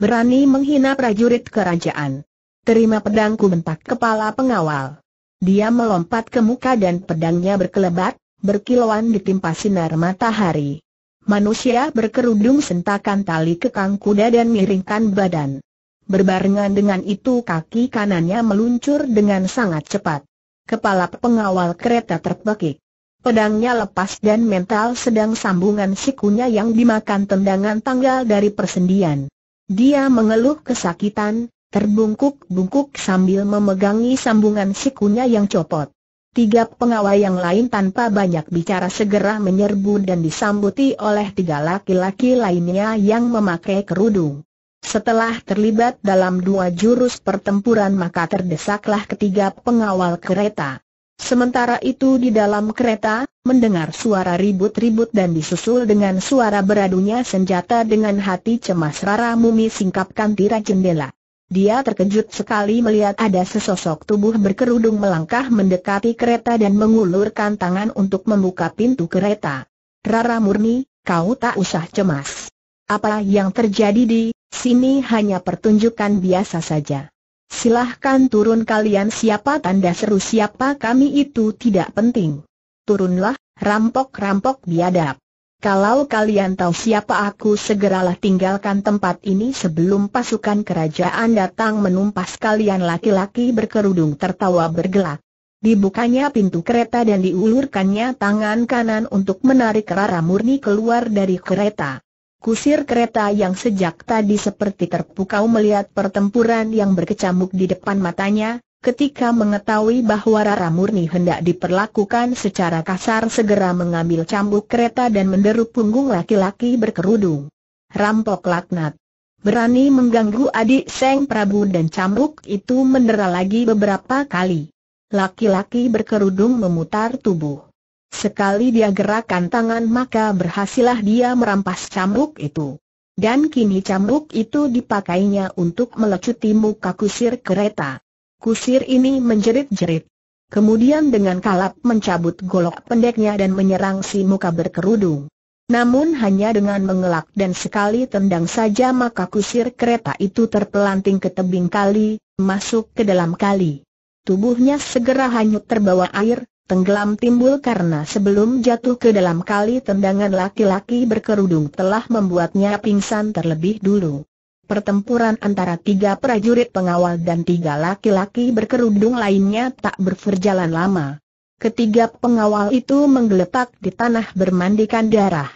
Berani menghina prajurit kerajaan. Terima pedangku bentak kepala pengawal. Dia melompat ke muka dan pedangnya berkelebat, berkilauan ditimpa sinar matahari. Manusia berkerudung sentakan tali kekang kuda dan miringkan badan. Berbarengan dengan itu kaki kanannya meluncur dengan sangat cepat. Kepala pengawal kereta terbekik. Pedangnya lepas dan mental sedang sambungan sikunya yang dimakan tendangan tanggal dari persendian. Dia mengeluh kesakitan, terbungkuk-bungkuk sambil memegangi sambungan sikunya yang copot. Tiga pengawal yang lain tanpa banyak bicara segera menyerbu dan disambuti oleh tiga laki-laki lainnya yang memakai kerudung. Setelah terlibat dalam dua jurus pertempuran maka terdesaklah ketiga pengawal kereta. Sementara itu di dalam kereta, mendengar suara ribut-ribut dan disusul dengan suara beradunya senjata dengan hati cemas Rara Mumi singkapkan tirai jendela. Dia terkejut sekali melihat ada sesosok tubuh berkerudung melangkah mendekati kereta dan mengulurkan tangan untuk membuka pintu kereta. Rara Murni, kau tak usah cemas. Apa yang terjadi di Sini hanya pertunjukan biasa saja. Silahkan turun kalian siapa tanda seru siapa kami itu tidak penting. Turunlah, rampok-rampok biadab. Kalau kalian tahu siapa aku segeralah tinggalkan tempat ini sebelum pasukan kerajaan datang menumpas kalian laki-laki berkerudung tertawa bergelak. Dibukanya pintu kereta dan diulurkannya tangan kanan untuk menarik Rara Murni keluar dari kereta. Kusir kereta yang sejak tadi seperti terpukau melihat pertempuran yang berkecamuk di depan matanya, ketika mengetahui bahwa Rara Murni hendak diperlakukan secara kasar segera mengambil cambuk kereta dan menderu punggung laki-laki berkerudung. Rampok laknat. Berani mengganggu adik Seng Prabu dan cambuk itu mendera lagi beberapa kali. Laki-laki berkerudung memutar tubuh. Sekali dia gerakan tangan maka berhasilah dia merampas cambuk itu. Dan kini cambuk itu dipakainya untuk melecuti muka kusir kereta. Kusir ini menjerit-jerit. Kemudian dengan kalap mencabut golok pendeknya dan menyerang si muka berkerudung. Namun hanya dengan mengelak dan sekali tendang saja maka kusir kereta itu terpelanting ke tebing kali, masuk ke dalam kali. Tubuhnya segera hanyut terbawa air, Tenggelam timbul karena sebelum jatuh ke dalam kali tendangan laki-laki berkerudung telah membuatnya pingsan terlebih dulu. Pertempuran antara tiga prajurit pengawal dan tiga laki-laki berkerudung lainnya tak berjalan lama. Ketiga pengawal itu menggeletak di tanah bermandikan darah.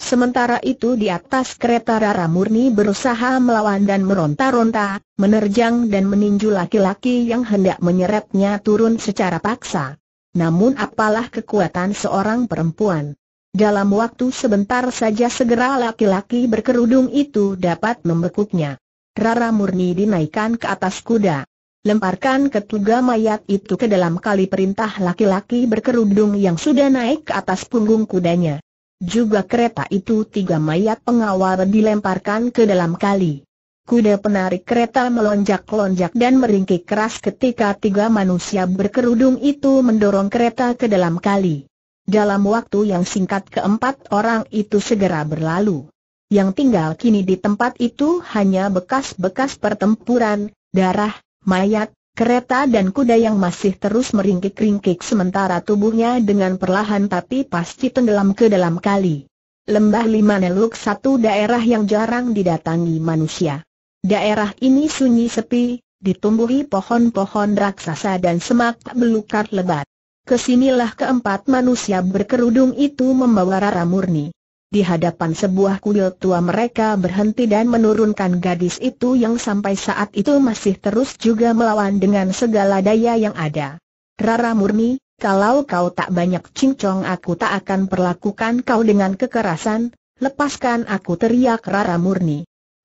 Sementara itu di atas kereta Rara Murni berusaha melawan dan meronta-ronta, menerjang dan meninju laki-laki yang hendak menyeretnya turun secara paksa. Namun apalah kekuatan seorang perempuan? Dalam waktu sebentar saja segera laki-laki berkerudung itu dapat membekuknya. Rara Murni dinaikkan ke atas kuda. Lemparkan ketiga mayat itu ke dalam kali perintah laki-laki berkerudung yang sudah naik ke atas punggung kudanya. Juga kereta itu tiga mayat pengawal dilemparkan ke dalam kali. Kuda penarik kereta melonjak-lonjak dan meringkik keras ketika tiga manusia berkerudung itu mendorong kereta ke dalam kali. Dalam waktu yang singkat keempat orang itu segera berlalu. Yang tinggal kini di tempat itu hanya bekas-bekas pertempuran, darah, mayat, kereta dan kuda yang masih terus meringkik-ringkik sementara tubuhnya dengan perlahan tapi pasti tenggelam ke dalam kali. Lembah Neluk satu daerah yang jarang didatangi manusia. Daerah ini sunyi sepi, ditumbuhi pohon-pohon raksasa dan semak belukar lebat. Kesinilah keempat manusia berkerudung itu membawa rara murni. Di hadapan sebuah kuil tua mereka berhenti dan menurunkan gadis itu yang sampai saat itu masih terus juga melawan dengan segala daya yang ada. Rara murni, kalau kau tak banyak cincong aku tak akan perlakukan kau dengan kekerasan, lepaskan aku teriak Rara murni.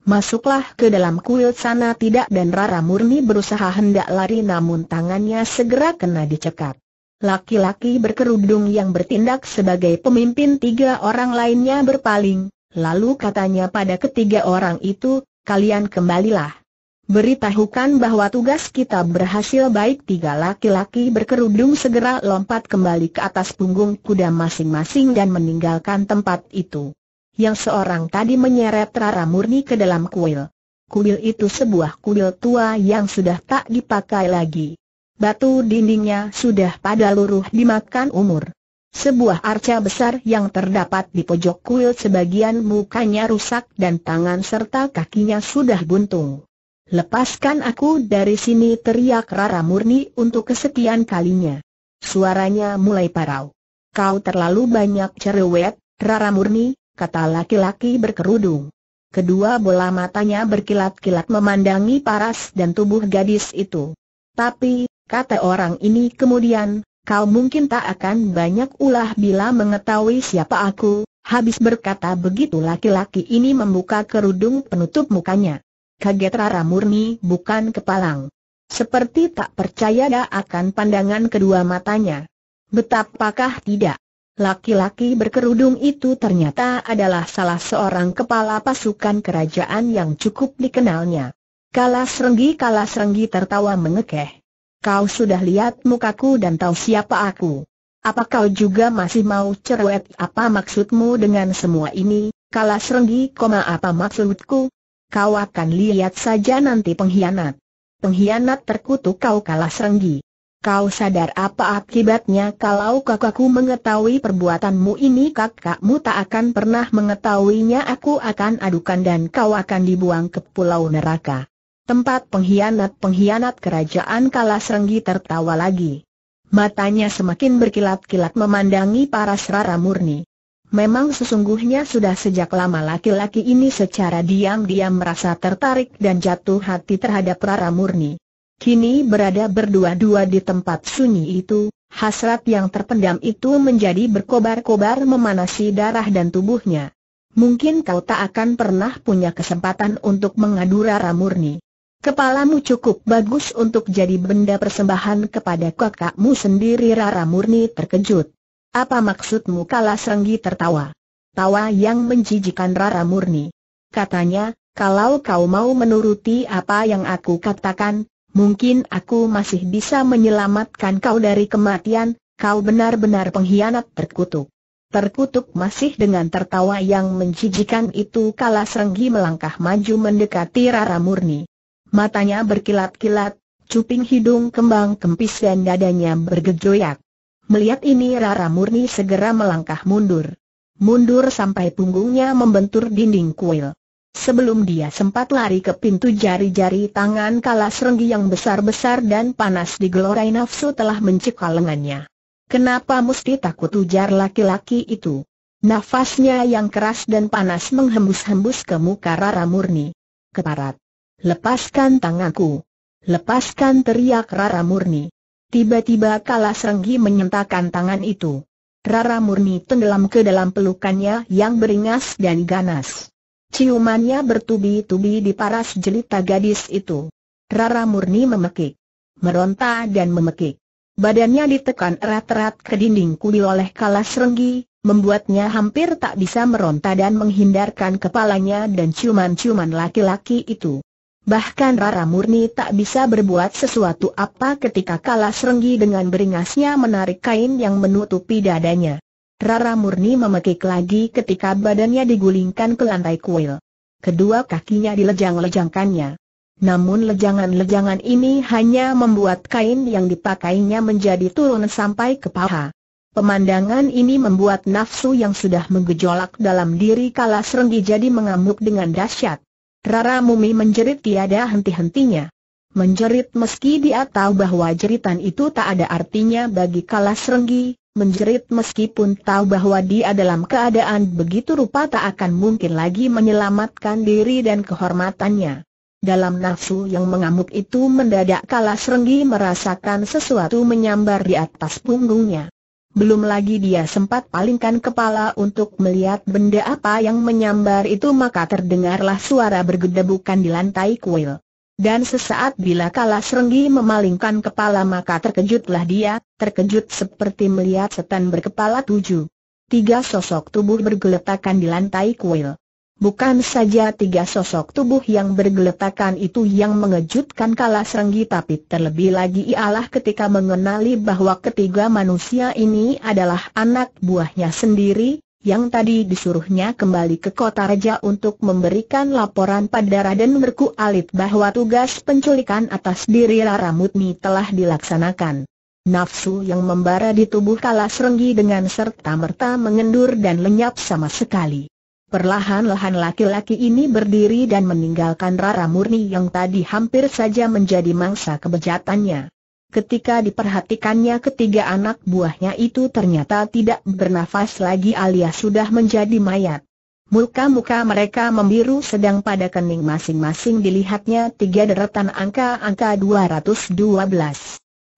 Masuklah ke dalam kuil sana tidak dan Rara Murni berusaha hendak lari namun tangannya segera kena dicekat. Laki-laki berkerudung yang bertindak sebagai pemimpin tiga orang lainnya berpaling, lalu katanya pada ketiga orang itu, kalian kembalilah. Beritahukan bahwa tugas kita berhasil baik tiga laki-laki berkerudung segera lompat kembali ke atas punggung kuda masing-masing dan meninggalkan tempat itu yang seorang tadi menyeret Rara Murni ke dalam kuil. Kuil itu sebuah kuil tua yang sudah tak dipakai lagi. Batu dindingnya sudah pada luruh dimakan umur. Sebuah arca besar yang terdapat di pojok kuil sebagian mukanya rusak dan tangan serta kakinya sudah buntung. Lepaskan aku dari sini teriak Rara Murni untuk kesekian kalinya. Suaranya mulai parau. Kau terlalu banyak cerewet, Rara Murni, kata laki-laki berkerudung. Kedua bola matanya berkilat-kilat memandangi paras dan tubuh gadis itu. Tapi, kata orang ini kemudian, kau mungkin tak akan banyak ulah bila mengetahui siapa aku, habis berkata begitu laki-laki ini membuka kerudung penutup mukanya. Kaget Rara murni bukan kepalang. Seperti tak percaya dah akan pandangan kedua matanya. Betapakah tidak? Laki-laki berkerudung itu ternyata adalah salah seorang kepala pasukan kerajaan yang cukup dikenalnya. Kalas Renggi Kalas Renggi tertawa mengekeh. Kau sudah lihat mukaku dan tahu siapa aku. Apa kau juga masih mau cerewet apa maksudmu dengan semua ini, Kalas Koma apa maksudku? Kau akan lihat saja nanti pengkhianat. Pengkhianat terkutuk kau Kalas Renggi. Kau sadar apa akibatnya kalau kakakku mengetahui perbuatanmu ini kakakmu tak akan pernah mengetahuinya aku akan adukan dan kau akan dibuang ke pulau neraka. Tempat pengkhianat-pengkhianat kerajaan kalah serenggi tertawa lagi. Matanya semakin berkilat-kilat memandangi para serara murni. Memang sesungguhnya sudah sejak lama laki-laki ini secara diam-diam merasa tertarik dan jatuh hati terhadap Rara Murni. Kini berada berdua-dua di tempat sunyi itu, hasrat yang terpendam itu menjadi berkobar-kobar memanasi darah dan tubuhnya. Mungkin kau tak akan pernah punya kesempatan untuk mengadu rara murni. Kepalamu cukup bagus untuk jadi benda persembahan kepada kakakmu sendiri Rara Murni terkejut. Apa maksudmu kalah serenggi tertawa? Tawa yang menjijikan Rara Murni. Katanya, kalau kau mau menuruti apa yang aku katakan, mungkin aku masih bisa menyelamatkan kau dari kematian, kau benar-benar pengkhianat terkutuk. Terkutuk masih dengan tertawa yang menjijikan itu kala Serenggi melangkah maju mendekati Rara Murni. Matanya berkilat-kilat, cuping hidung kembang kempis dan dadanya bergejoyak. Melihat ini Rara Murni segera melangkah mundur. Mundur sampai punggungnya membentur dinding kuil. Sebelum dia sempat lari ke pintu jari-jari tangan kalas renggi yang besar-besar dan panas di digelorai nafsu telah mencekal lengannya. Kenapa mesti takut ujar laki-laki itu? Nafasnya yang keras dan panas menghembus-hembus ke muka Rara Murni. Keparat. Lepaskan tanganku. Lepaskan teriak Rara Murni. Tiba-tiba kalas renggi menyentakkan tangan itu. Rara Murni tenggelam ke dalam pelukannya yang beringas dan ganas. Ciumannya bertubi-tubi di paras jelita gadis itu. Rara murni memekik. Meronta dan memekik. Badannya ditekan erat-erat ke dinding kuil oleh kalas renggi, membuatnya hampir tak bisa meronta dan menghindarkan kepalanya dan ciuman-ciuman laki-laki itu. Bahkan Rara Murni tak bisa berbuat sesuatu apa ketika kalas renggi dengan beringasnya menarik kain yang menutupi dadanya. Rara Murni memekik lagi ketika badannya digulingkan ke lantai kuil. Kedua kakinya dilejang-lejangkannya. Namun lejangan-lejangan ini hanya membuat kain yang dipakainya menjadi turun sampai ke paha. Pemandangan ini membuat nafsu yang sudah menggejolak dalam diri kala serenggi jadi mengamuk dengan dahsyat. Rara Mumi menjerit tiada henti-hentinya. Menjerit meski dia tahu bahwa jeritan itu tak ada artinya bagi kalas renggi, menjerit meskipun tahu bahwa dia dalam keadaan begitu rupa tak akan mungkin lagi menyelamatkan diri dan kehormatannya. Dalam nafsu yang mengamuk itu mendadak kalah serenggi merasakan sesuatu menyambar di atas punggungnya. Belum lagi dia sempat palingkan kepala untuk melihat benda apa yang menyambar itu maka terdengarlah suara bergedebukan di lantai kuil. Dan sesaat bila kalah Serenggi memalingkan kepala maka terkejutlah dia, terkejut seperti melihat setan berkepala tujuh. Tiga sosok tubuh bergeletakan di lantai kuil. Bukan saja tiga sosok tubuh yang bergeletakan itu yang mengejutkan kalah Serenggi tapi terlebih lagi ialah ketika mengenali bahwa ketiga manusia ini adalah anak buahnya sendiri, yang tadi disuruhnya kembali ke kota raja untuk memberikan laporan pada Raden Merku Alit bahwa tugas penculikan atas diri Mutni telah dilaksanakan. Nafsu yang membara di tubuh kalas renggi dengan serta-merta mengendur dan lenyap sama sekali. Perlahan-lahan laki-laki ini berdiri dan meninggalkan Rara Murni yang tadi hampir saja menjadi mangsa kebejatannya. Ketika diperhatikannya ketiga anak buahnya itu ternyata tidak bernafas lagi alias sudah menjadi mayat. Muka-muka mereka membiru sedang pada kening masing-masing dilihatnya tiga deretan angka-angka 212.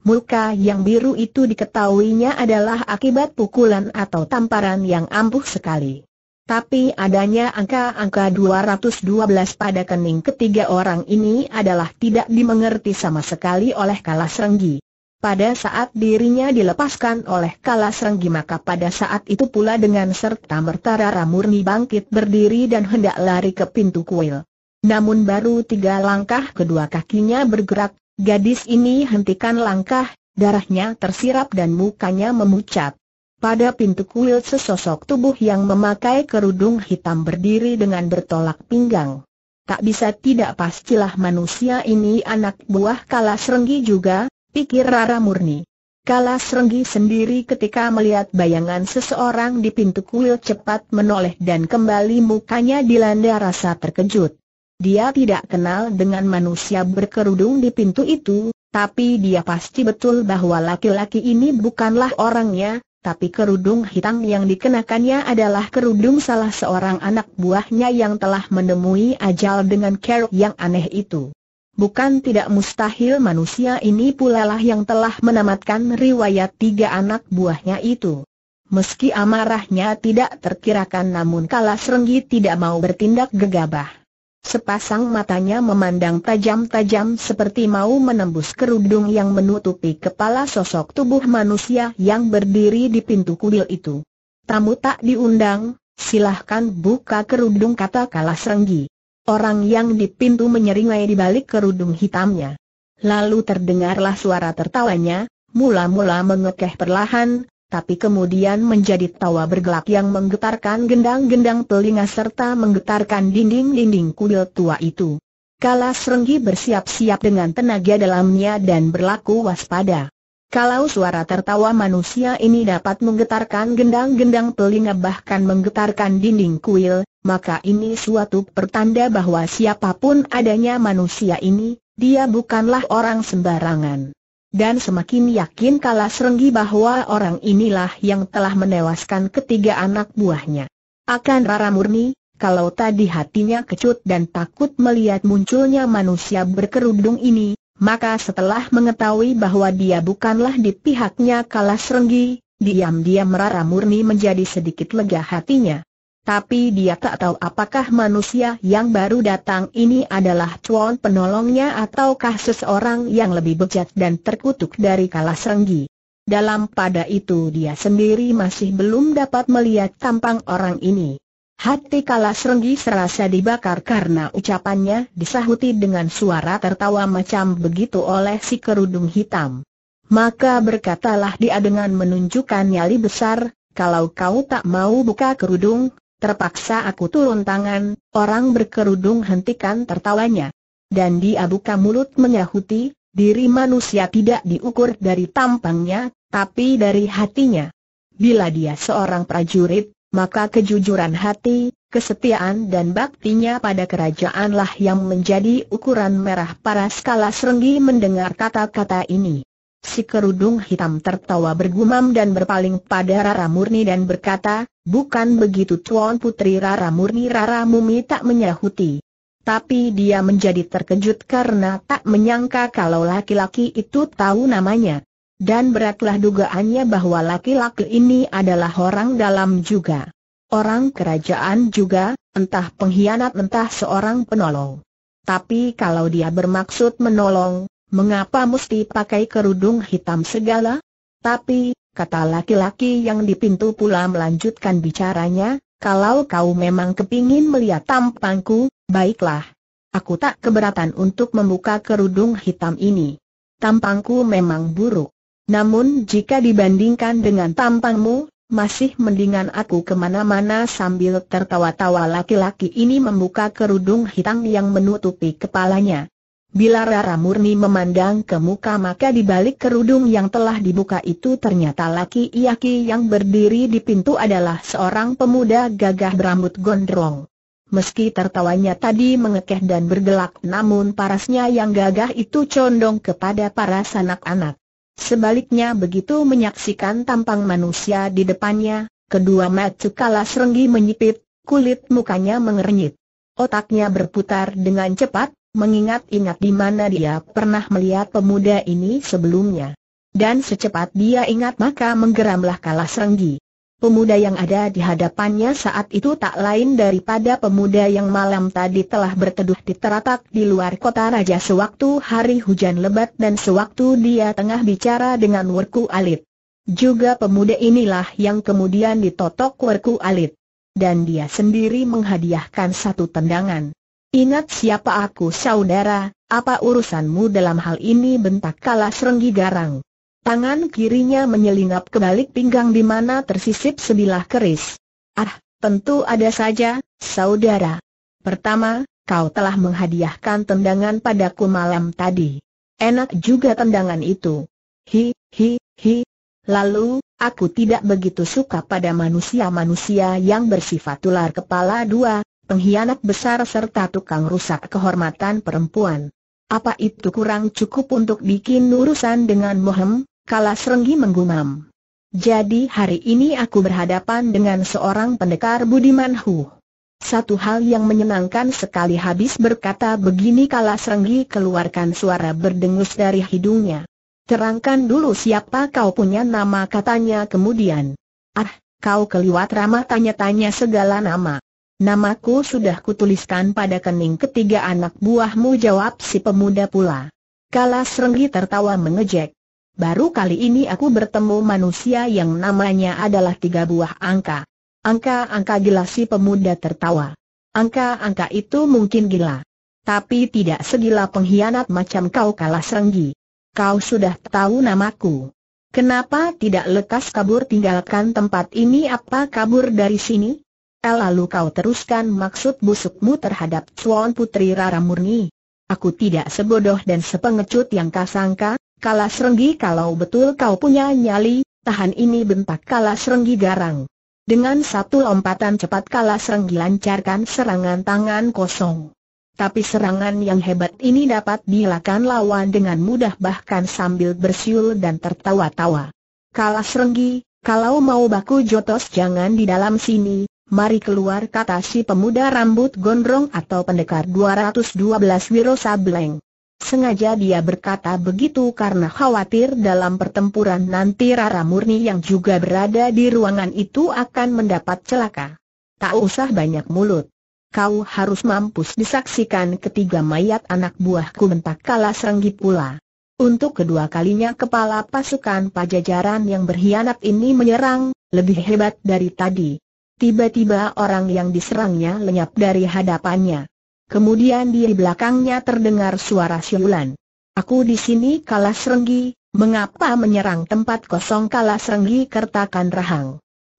Muka yang biru itu diketahuinya adalah akibat pukulan atau tamparan yang ampuh sekali. Tapi adanya angka-angka 212 pada kening ketiga orang ini adalah tidak dimengerti sama sekali oleh Kalasrenggi. Pada saat dirinya dilepaskan oleh Kalasrenggi maka pada saat itu pula dengan serta merta Rara Murni bangkit berdiri dan hendak lari ke pintu kuil. Namun baru tiga langkah kedua kakinya bergerak, gadis ini hentikan langkah, darahnya tersirap dan mukanya memucat. Pada pintu kuil sesosok tubuh yang memakai kerudung hitam berdiri dengan bertolak pinggang. Tak bisa tidak pastilah manusia ini anak buah Kala Serenggi juga, pikir Rara Murni. Kala Serenggi sendiri ketika melihat bayangan seseorang di pintu kuil cepat menoleh dan kembali mukanya dilanda rasa terkejut. Dia tidak kenal dengan manusia berkerudung di pintu itu, tapi dia pasti betul bahwa laki-laki ini bukanlah orangnya, tapi kerudung hitam yang dikenakannya adalah kerudung salah seorang anak buahnya yang telah menemui ajal dengan keruk yang aneh itu. Bukan tidak mustahil manusia ini pula lah yang telah menamatkan riwayat tiga anak buahnya itu. Meski amarahnya tidak terkirakan namun kala renggi tidak mau bertindak gegabah. Sepasang matanya memandang tajam-tajam seperti mau menembus kerudung yang menutupi kepala sosok tubuh manusia yang berdiri di pintu kuil itu. Tamu tak diundang, silahkan buka kerudung kata Kalas Renggi. Orang yang di pintu menyeringai di balik kerudung hitamnya. Lalu terdengarlah suara tertawanya, mula-mula mengekeh perlahan, tapi kemudian menjadi tawa bergelak yang menggetarkan gendang-gendang telinga serta menggetarkan dinding-dinding kuil tua itu. Kala Serenggi bersiap-siap dengan tenaga dalamnya dan berlaku waspada. Kalau suara tertawa manusia ini dapat menggetarkan gendang-gendang telinga bahkan menggetarkan dinding kuil, maka ini suatu pertanda bahwa siapapun adanya manusia ini, dia bukanlah orang sembarangan dan semakin yakin kala serenggi bahwa orang inilah yang telah menewaskan ketiga anak buahnya. Akan Rara Murni, kalau tadi hatinya kecut dan takut melihat munculnya manusia berkerudung ini, maka setelah mengetahui bahwa dia bukanlah di pihaknya kala serenggi, diam-diam Rara Murni menjadi sedikit lega hatinya. Tapi dia tak tahu apakah manusia yang baru datang ini adalah cuan penolongnya ataukah seseorang yang lebih bejat dan terkutuk dari Kalasrenggi. Dalam pada itu dia sendiri masih belum dapat melihat tampang orang ini. Hati Serenggi serasa dibakar karena ucapannya disahuti dengan suara tertawa macam begitu oleh si kerudung hitam. Maka berkatalah dia dengan menunjukkan nyali besar, kalau kau tak mau buka kerudung, Terpaksa aku turun tangan, orang berkerudung hentikan tertawanya. Dan dia buka mulut menyahuti, diri manusia tidak diukur dari tampangnya, tapi dari hatinya. Bila dia seorang prajurit, maka kejujuran hati, kesetiaan dan baktinya pada kerajaanlah yang menjadi ukuran merah para skala serenggi mendengar kata-kata ini. Si kerudung hitam tertawa bergumam dan berpaling pada Rara Murni dan berkata, bukan begitu Tuan Putri Rara Murni Rara Mumi tak menyahuti. Tapi dia menjadi terkejut karena tak menyangka kalau laki-laki itu tahu namanya. Dan beratlah dugaannya bahwa laki-laki ini adalah orang dalam juga. Orang kerajaan juga, entah pengkhianat entah seorang penolong. Tapi kalau dia bermaksud menolong, Mengapa mesti pakai kerudung hitam segala? Tapi, kata laki-laki yang di pintu pula melanjutkan bicaranya, kalau kau memang kepingin melihat tampangku, baiklah. Aku tak keberatan untuk membuka kerudung hitam ini. Tampangku memang buruk. Namun jika dibandingkan dengan tampangmu, masih mendingan aku kemana-mana sambil tertawa-tawa laki-laki ini membuka kerudung hitam yang menutupi kepalanya. Bila Rara Murni memandang ke muka maka di balik kerudung yang telah dibuka itu ternyata laki-laki yang berdiri di pintu adalah seorang pemuda gagah berambut gondrong. Meski tertawanya tadi mengekeh dan bergelak namun parasnya yang gagah itu condong kepada para sanak-anak. Sebaliknya begitu menyaksikan tampang manusia di depannya, kedua mata kalah serenggi menyipit, kulit mukanya mengernyit. Otaknya berputar dengan cepat, mengingat-ingat di mana dia pernah melihat pemuda ini sebelumnya. Dan secepat dia ingat maka menggeramlah kalah serenggi. Pemuda yang ada di hadapannya saat itu tak lain daripada pemuda yang malam tadi telah berteduh di teratak di luar kota raja sewaktu hari hujan lebat dan sewaktu dia tengah bicara dengan Werku Alit. Juga pemuda inilah yang kemudian ditotok Werku Alit. Dan dia sendiri menghadiahkan satu tendangan. Ingat siapa aku saudara, apa urusanmu dalam hal ini bentak kalah serenggi garang. Tangan kirinya menyelinap ke balik pinggang di mana tersisip sebilah keris. Ah, tentu ada saja, saudara. Pertama, kau telah menghadiahkan tendangan padaku malam tadi. Enak juga tendangan itu. Hi, hi, hi. Lalu, aku tidak begitu suka pada manusia-manusia yang bersifat ular kepala dua, pengkhianat besar serta tukang rusak kehormatan perempuan. Apa itu kurang cukup untuk bikin urusan dengan Mohem? Kala Serenggi menggumam. Jadi hari ini aku berhadapan dengan seorang pendekar Budiman Hu. Satu hal yang menyenangkan sekali habis berkata begini kala Serenggi keluarkan suara berdengus dari hidungnya. Terangkan dulu siapa kau punya nama katanya kemudian. Ah, kau keliwat ramah tanya-tanya segala nama. Namaku sudah kutuliskan pada kening ketiga anak buahmu jawab si pemuda pula. Kalas renggi tertawa mengejek. Baru kali ini aku bertemu manusia yang namanya adalah tiga buah angka. Angka-angka gila si pemuda tertawa. Angka-angka itu mungkin gila. Tapi tidak segila pengkhianat macam kau Kalas renggi. Kau sudah tahu namaku. Kenapa tidak lekas kabur tinggalkan tempat ini apa kabur dari sini? Lalu kau teruskan maksud busukmu terhadap Cuan Putri Rara Murni. Aku tidak sebodoh dan sepengecut yang kau sangka, kala serenggi kalau betul kau punya nyali, tahan ini bentak kala serenggi garang. Dengan satu lompatan cepat kala serenggi lancarkan serangan tangan kosong. Tapi serangan yang hebat ini dapat dilakukan lawan dengan mudah bahkan sambil bersiul dan tertawa-tawa. Kala serenggi, kalau mau baku jotos jangan di dalam sini, Mari keluar kata si pemuda rambut gondrong atau pendekar 212 Wiro Sableng. Sengaja dia berkata begitu karena khawatir dalam pertempuran nanti Rara Murni yang juga berada di ruangan itu akan mendapat celaka. Tak usah banyak mulut. Kau harus mampus disaksikan ketiga mayat anak buahku mentak kalah seranggi pula. Untuk kedua kalinya kepala pasukan pajajaran yang berkhianat ini menyerang, lebih hebat dari tadi. Tiba-tiba orang yang diserangnya lenyap dari hadapannya. Kemudian di belakangnya terdengar suara siulan. Aku di sini kalah serenggi, mengapa menyerang tempat kosong kalah serenggi kertakan rahang.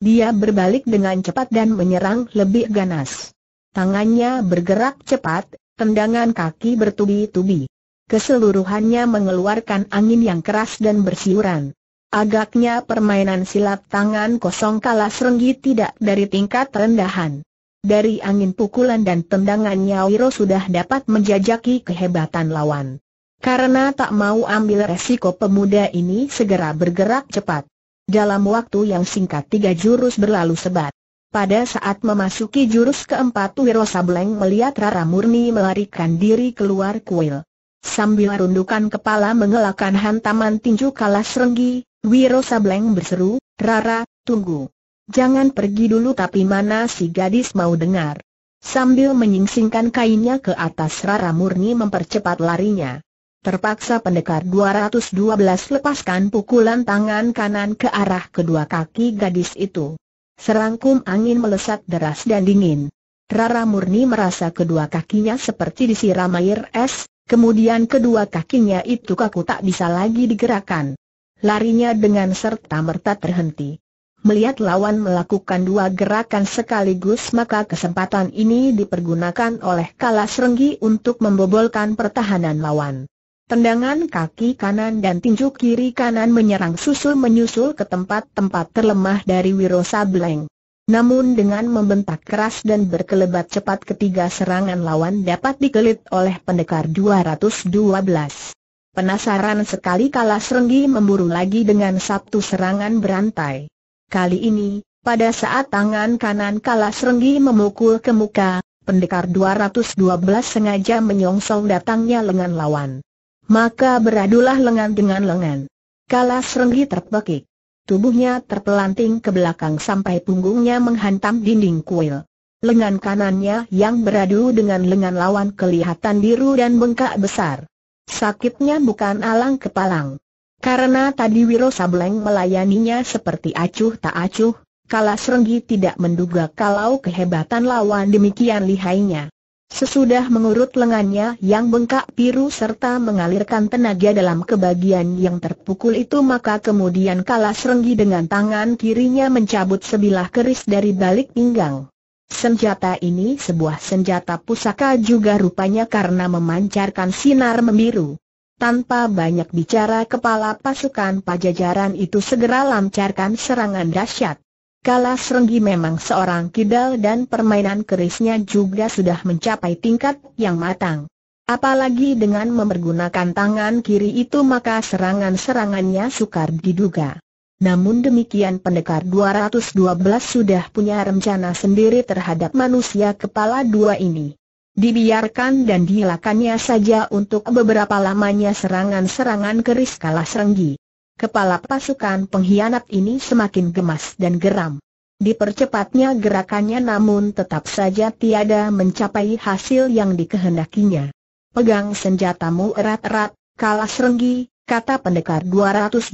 Dia berbalik dengan cepat dan menyerang lebih ganas. Tangannya bergerak cepat, tendangan kaki bertubi-tubi. Keseluruhannya mengeluarkan angin yang keras dan bersiuran. Agaknya permainan silat tangan kosong kalah serenggi tidak dari tingkat rendahan. Dari angin pukulan dan tendangannya Wiro sudah dapat menjajaki kehebatan lawan. Karena tak mau ambil resiko pemuda ini segera bergerak cepat. Dalam waktu yang singkat tiga jurus berlalu sebat. Pada saat memasuki jurus keempat Wiro Sableng melihat Rara Murni melarikan diri keluar kuil. Sambil rundukan kepala mengelakkan hantaman tinju kalah serenggi, Wiro Sableng berseru, Rara, tunggu. Jangan pergi dulu tapi mana si gadis mau dengar. Sambil menyingsingkan kainnya ke atas Rara Murni mempercepat larinya. Terpaksa pendekar 212 lepaskan pukulan tangan kanan ke arah kedua kaki gadis itu. Serangkum angin melesat deras dan dingin. Rara Murni merasa kedua kakinya seperti disiram air es, Kemudian kedua kakinya itu kaku tak bisa lagi digerakkan. Larinya dengan serta merta terhenti. Melihat lawan melakukan dua gerakan sekaligus maka kesempatan ini dipergunakan oleh Kala Renggi untuk membobolkan pertahanan lawan. Tendangan kaki kanan dan tinju kiri kanan menyerang susul menyusul ke tempat-tempat terlemah dari Wiro Sableng. Namun dengan membentak keras dan berkelebat cepat ketiga serangan lawan dapat dikelit oleh pendekar 212. Penasaran sekali kalah Serenggi memburu lagi dengan satu serangan berantai. Kali ini, pada saat tangan kanan kalah Serenggi memukul ke muka, pendekar 212 sengaja menyongsong datangnya lengan lawan. Maka beradulah lengan dengan lengan. Kalah Serenggi terpekik. Tubuhnya terpelanting ke belakang sampai punggungnya menghantam dinding kuil. Lengan kanannya yang beradu dengan lengan lawan kelihatan biru dan bengkak besar. Sakitnya bukan alang kepalang. Karena tadi Wiro Sableng melayaninya seperti acuh tak acuh, kalas renggi tidak menduga kalau kehebatan lawan demikian lihainya. Sesudah mengurut lengannya yang bengkak biru serta mengalirkan tenaga dalam kebagian yang terpukul itu maka kemudian kalah serenggi dengan tangan kirinya mencabut sebilah keris dari balik pinggang. Senjata ini sebuah senjata pusaka juga rupanya karena memancarkan sinar membiru. Tanpa banyak bicara kepala pasukan pajajaran itu segera lancarkan serangan dahsyat. Kalah Serenggi memang seorang kidal dan permainan kerisnya juga sudah mencapai tingkat yang matang. Apalagi dengan memergunakan tangan kiri itu maka serangan-serangannya sukar diduga. Namun demikian pendekar 212 sudah punya rencana sendiri terhadap manusia kepala dua ini. Dibiarkan dan dihilakannya saja untuk beberapa lamanya serangan-serangan keris Kalah Serenggi kepala pasukan pengkhianat ini semakin gemas dan geram. Dipercepatnya gerakannya namun tetap saja tiada mencapai hasil yang dikehendakinya. Pegang senjatamu erat-erat, kalas renggi, kata pendekar 212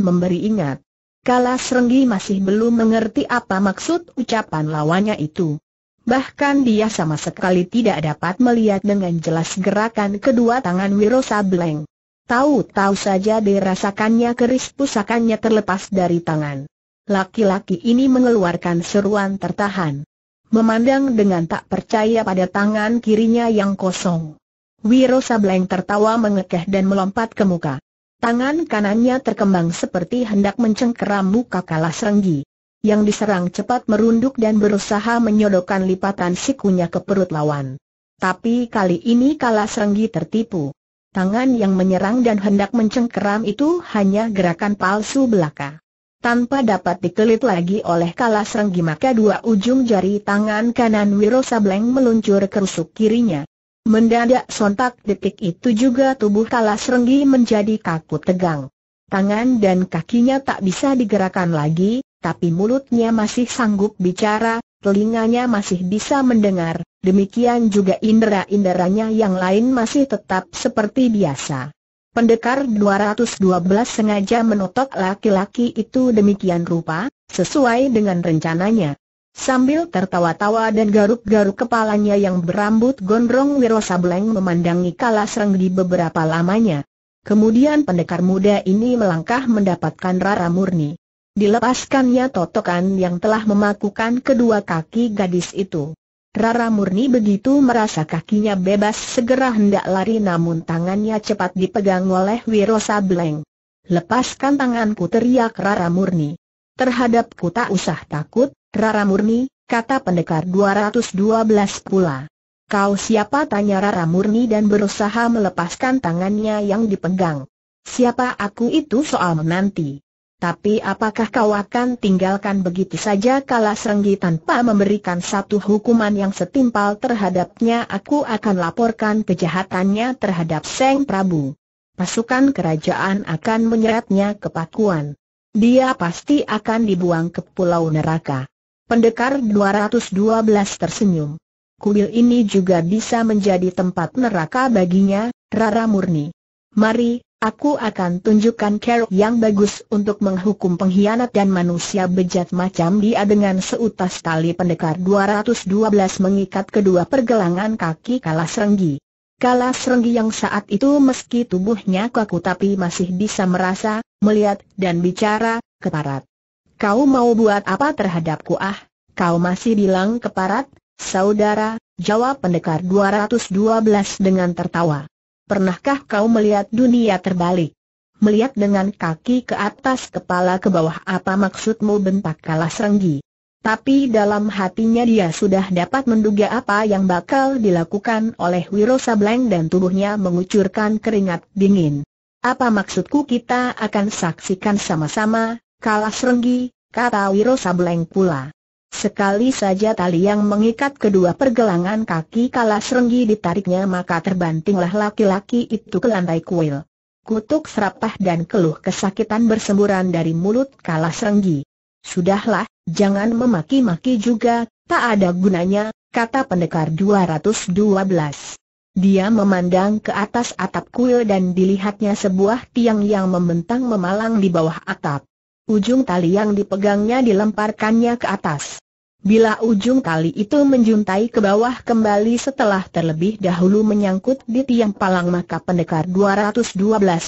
memberi ingat. Kalas renggi masih belum mengerti apa maksud ucapan lawannya itu. Bahkan dia sama sekali tidak dapat melihat dengan jelas gerakan kedua tangan Wiro Sableng. Tahu-tahu saja dirasakannya keris pusakannya terlepas dari tangan. Laki-laki ini mengeluarkan seruan tertahan. Memandang dengan tak percaya pada tangan kirinya yang kosong. Wiro Sableng tertawa mengekeh dan melompat ke muka. Tangan kanannya terkembang seperti hendak mencengkeram muka kalah serenggi. Yang diserang cepat merunduk dan berusaha menyodokkan lipatan sikunya ke perut lawan. Tapi kali ini kalah serenggi tertipu. Tangan yang menyerang dan hendak mencengkeram itu hanya gerakan palsu belaka. Tanpa dapat dikelit lagi oleh kalas renggi maka dua ujung jari tangan kanan Wiro Sableng meluncur ke rusuk kirinya. Mendadak sontak detik itu juga tubuh kalas renggi menjadi kaku tegang. Tangan dan kakinya tak bisa digerakkan lagi, tapi mulutnya masih sanggup bicara, telinganya masih bisa mendengar, demikian juga indera-inderanya yang lain masih tetap seperti biasa. Pendekar 212 sengaja menotok laki-laki itu demikian rupa, sesuai dengan rencananya. Sambil tertawa-tawa dan garuk-garuk kepalanya yang berambut gondrong Wiro Sableng memandangi Kalasreng di beberapa lamanya. Kemudian pendekar muda ini melangkah mendapatkan Rara Murni. Dilepaskannya totokan yang telah memakukan kedua kaki gadis itu. Rara Murni begitu merasa kakinya bebas segera hendak lari namun tangannya cepat dipegang oleh Wiro Sableng. Lepaskan tanganku teriak Rara Murni. Terhadapku tak usah takut, Rara Murni, kata pendekar 212 pula. Kau siapa tanya Rara Murni dan berusaha melepaskan tangannya yang dipegang. Siapa aku itu soal menanti. Tapi apakah kau akan tinggalkan begitu saja kalah serenggi tanpa memberikan satu hukuman yang setimpal terhadapnya aku akan laporkan kejahatannya terhadap Seng Prabu. Pasukan kerajaan akan menyeretnya ke Pakuan. Dia pasti akan dibuang ke Pulau Neraka. Pendekar 212 tersenyum. Kuil ini juga bisa menjadi tempat neraka baginya, Rara Murni. Mari, Aku akan tunjukkan kerok yang bagus untuk menghukum pengkhianat dan manusia bejat macam dia dengan seutas tali pendekar 212 mengikat kedua pergelangan kaki kalas renggi. Kalas renggi yang saat itu meski tubuhnya kaku tapi masih bisa merasa, melihat, dan bicara, keparat. Kau mau buat apa terhadapku ah? Kau masih bilang keparat, saudara, jawab pendekar 212 dengan tertawa. Pernahkah kau melihat dunia terbalik? Melihat dengan kaki ke atas kepala ke bawah apa maksudmu bentak kalah serenggi? Tapi dalam hatinya dia sudah dapat menduga apa yang bakal dilakukan oleh Wiro Sableng dan tubuhnya mengucurkan keringat dingin. Apa maksudku kita akan saksikan sama-sama, kalah serenggi, kata Wiro Sableng pula. Sekali saja tali yang mengikat kedua pergelangan kaki kala serenggi ditariknya maka terbantinglah laki-laki itu ke lantai kuil. Kutuk serapah dan keluh kesakitan bersemburan dari mulut kala serenggi. Sudahlah, jangan memaki-maki juga, tak ada gunanya, kata pendekar 212. Dia memandang ke atas atap kuil dan dilihatnya sebuah tiang yang membentang memalang di bawah atap. Ujung tali yang dipegangnya dilemparkannya ke atas. Bila ujung kali itu menjuntai ke bawah kembali setelah terlebih dahulu menyangkut di tiang palang maka pendekar 212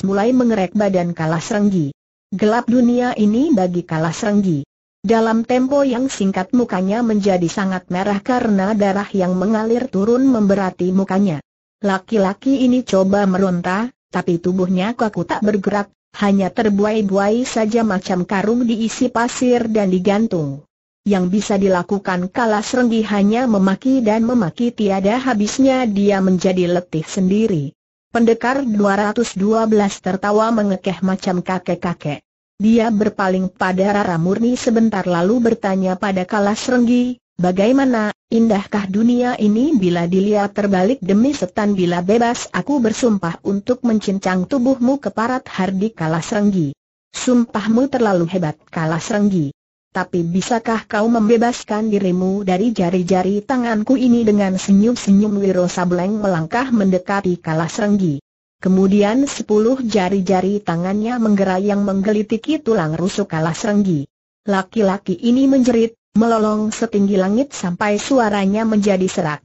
mulai mengerek badan Kalasrenggi. Gelap dunia ini bagi Kalasrenggi. Dalam tempo yang singkat mukanya menjadi sangat merah karena darah yang mengalir turun memberati mukanya. Laki-laki ini coba meronta, tapi tubuhnya kaku tak bergerak, hanya terbuai-buai saja macam karung diisi pasir dan digantung yang bisa dilakukan kala serenggi hanya memaki dan memaki tiada habisnya dia menjadi letih sendiri. Pendekar 212 tertawa mengekeh macam kakek-kakek. Dia berpaling pada Rara Murni sebentar lalu bertanya pada Kala Serenggi, bagaimana, indahkah dunia ini bila dilihat terbalik demi setan bila bebas aku bersumpah untuk mencincang tubuhmu keparat hardi Kalas Renggi. Sumpahmu terlalu hebat Kala Serenggi tapi bisakah kau membebaskan dirimu dari jari-jari tanganku ini dengan senyum-senyum Wiro Sableng melangkah mendekati kalas renggi. Kemudian sepuluh jari-jari tangannya menggerak yang menggelitiki tulang rusuk kalas renggi. Laki-laki ini menjerit, melolong setinggi langit sampai suaranya menjadi serak.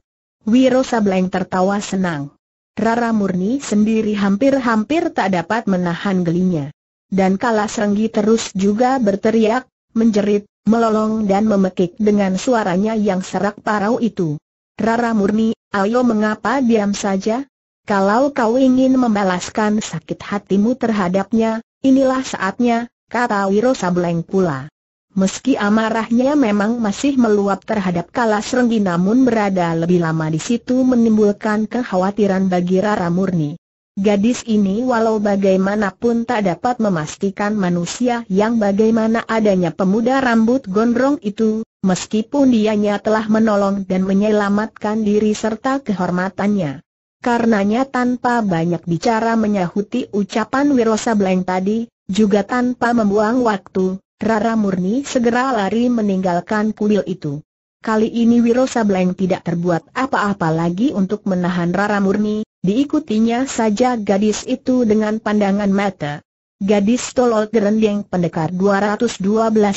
Wiro Sableng tertawa senang. Rara Murni sendiri hampir-hampir tak dapat menahan gelinya. Dan Kalas Renggi terus juga berteriak, menjerit, melolong dan memekik dengan suaranya yang serak parau itu. Rara murni, ayo mengapa diam saja? Kalau kau ingin membalaskan sakit hatimu terhadapnya, inilah saatnya, kata Wiro Sableng pula. Meski amarahnya memang masih meluap terhadap Kalas Renggi namun berada lebih lama di situ menimbulkan kekhawatiran bagi Rara Murni. Gadis ini walau bagaimanapun tak dapat memastikan manusia yang bagaimana adanya pemuda rambut gondrong itu, meskipun dianya telah menolong dan menyelamatkan diri serta kehormatannya. Karenanya tanpa banyak bicara menyahuti ucapan Wirosa Bleng tadi, juga tanpa membuang waktu, Rara Murni segera lari meninggalkan kuil itu. Kali ini Wirosa Bleng tidak terbuat apa-apa lagi untuk menahan Rara Murni, Diikutinya saja gadis itu dengan pandangan mata. Gadis tolol gerendeng pendekar 212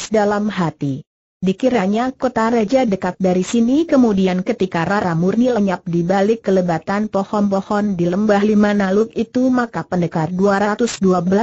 dalam hati. Dikiranya kota raja dekat dari sini kemudian ketika Rara Murni lenyap di balik kelebatan pohon-pohon di lembah lima naluk itu maka pendekar 212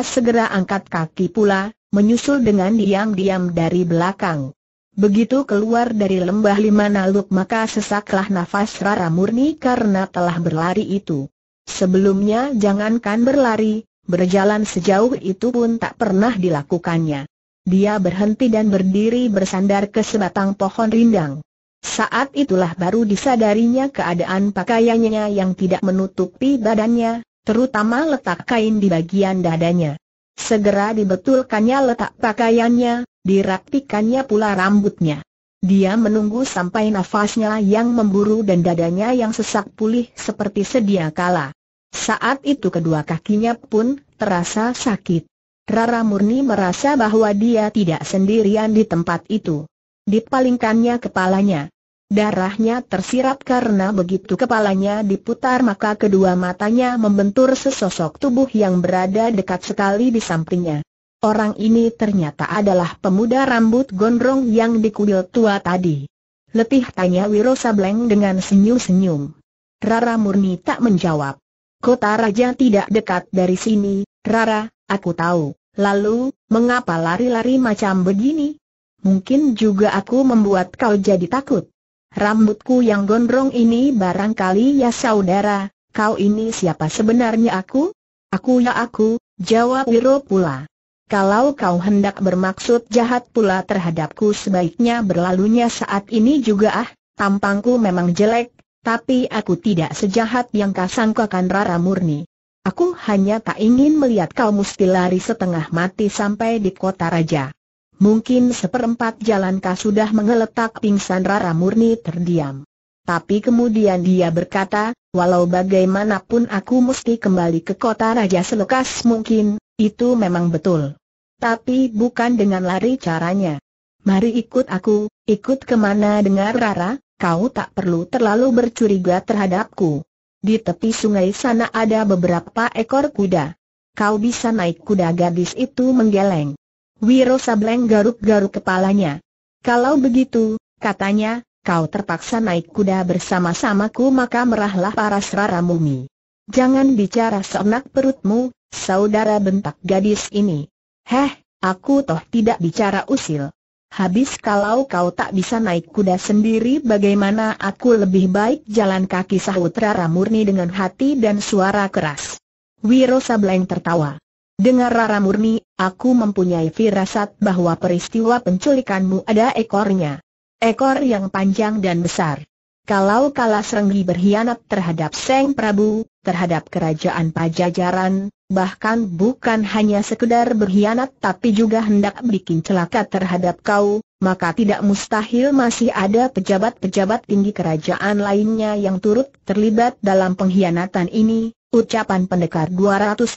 segera angkat kaki pula, menyusul dengan diam-diam dari belakang. Begitu keluar dari lembah lima naluk maka sesaklah nafas Rara Murni karena telah berlari itu. Sebelumnya jangankan berlari, berjalan sejauh itu pun tak pernah dilakukannya. Dia berhenti dan berdiri bersandar ke sebatang pohon rindang. Saat itulah baru disadarinya keadaan pakaiannya yang tidak menutupi badannya, terutama letak kain di bagian dadanya. Segera dibetulkannya letak pakaiannya, dirapikannya pula rambutnya. Dia menunggu sampai nafasnya yang memburu dan dadanya yang sesak pulih seperti sedia kala. Saat itu kedua kakinya pun terasa sakit. Rara Murni merasa bahwa dia tidak sendirian di tempat itu. Dipalingkannya kepalanya. Darahnya tersirap karena begitu kepalanya diputar maka kedua matanya membentur sesosok tubuh yang berada dekat sekali di sampingnya. Orang ini ternyata adalah pemuda rambut gondrong yang dikudil tua tadi. Letih tanya Wiro Sableng dengan senyum-senyum. Rara Murni tak menjawab. Kota Raja tidak dekat dari sini, Rara, aku tahu. Lalu, mengapa lari-lari macam begini? Mungkin juga aku membuat kau jadi takut. Rambutku yang gondrong ini barangkali ya saudara, kau ini siapa sebenarnya aku? Aku ya aku, jawab Wiro pula. Kalau kau hendak bermaksud jahat pula terhadapku sebaiknya berlalunya saat ini juga ah, tampangku memang jelek, tapi aku tidak sejahat yang kau sangkakan Rara Murni. Aku hanya tak ingin melihat kau mesti lari setengah mati sampai di kota raja. Mungkin seperempat jalan kau sudah mengeletak pingsan Rara Murni terdiam. Tapi kemudian dia berkata, walau bagaimanapun aku mesti kembali ke kota raja selekas mungkin, itu memang betul. Tapi bukan dengan lari caranya. Mari ikut aku, ikut kemana dengar Rara, kau tak perlu terlalu bercuriga terhadapku. Di tepi sungai sana ada beberapa ekor kuda. Kau bisa naik kuda gadis itu menggeleng. Wiro Sableng garuk-garuk kepalanya. Kalau begitu, katanya, kau terpaksa naik kuda bersama-samaku maka merahlah paras Rara Mumi. Jangan bicara seenak perutmu, Saudara bentak gadis ini. Heh, aku toh tidak bicara usil. Habis kalau kau tak bisa naik kuda sendiri bagaimana aku lebih baik jalan kaki sahut Rara Murni dengan hati dan suara keras. Wiro Sableng tertawa. Dengar Rara Murni, aku mempunyai firasat bahwa peristiwa penculikanmu ada ekornya. Ekor yang panjang dan besar. Kalau kalah serenggi berkhianat terhadap Seng Prabu, terhadap kerajaan Pajajaran, bahkan bukan hanya sekedar berkhianat tapi juga hendak bikin celaka terhadap kau, maka tidak mustahil masih ada pejabat-pejabat tinggi kerajaan lainnya yang turut terlibat dalam pengkhianatan ini. Ucapan pendekar 212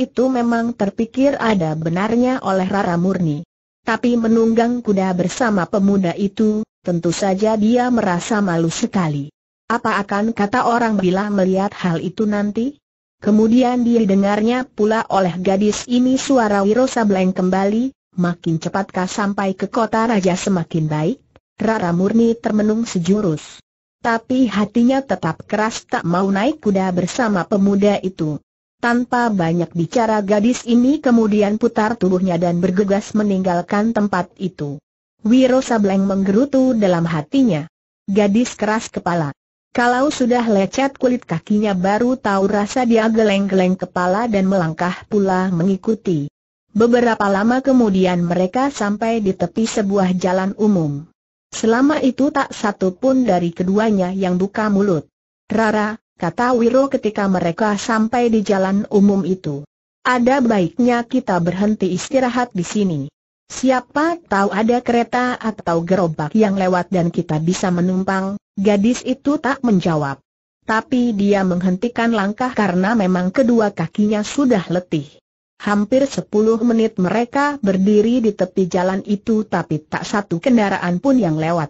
itu memang terpikir ada benarnya oleh Rara Murni. Tapi menunggang kuda bersama pemuda itu, tentu saja dia merasa malu sekali. Apa akan kata orang bila melihat hal itu nanti? Kemudian dia didengarnya pula oleh gadis ini suara Wiro Sableng kembali, makin cepatkah sampai ke kota raja semakin baik? Rara Murni termenung sejurus. Tapi hatinya tetap keras tak mau naik kuda bersama pemuda itu. Tanpa banyak bicara gadis ini kemudian putar tubuhnya dan bergegas meninggalkan tempat itu. Wiro Sableng menggerutu dalam hatinya. Gadis keras kepala. Kalau sudah lecet kulit kakinya baru tahu rasa dia geleng-geleng kepala dan melangkah pula mengikuti. Beberapa lama kemudian mereka sampai di tepi sebuah jalan umum. Selama itu tak satu pun dari keduanya yang buka mulut. Rara, kata Wiro ketika mereka sampai di jalan umum itu. Ada baiknya kita berhenti istirahat di sini. Siapa tahu ada kereta atau gerobak yang lewat dan kita bisa menumpang, Gadis itu tak menjawab. Tapi dia menghentikan langkah karena memang kedua kakinya sudah letih. Hampir sepuluh menit mereka berdiri di tepi jalan itu tapi tak satu kendaraan pun yang lewat.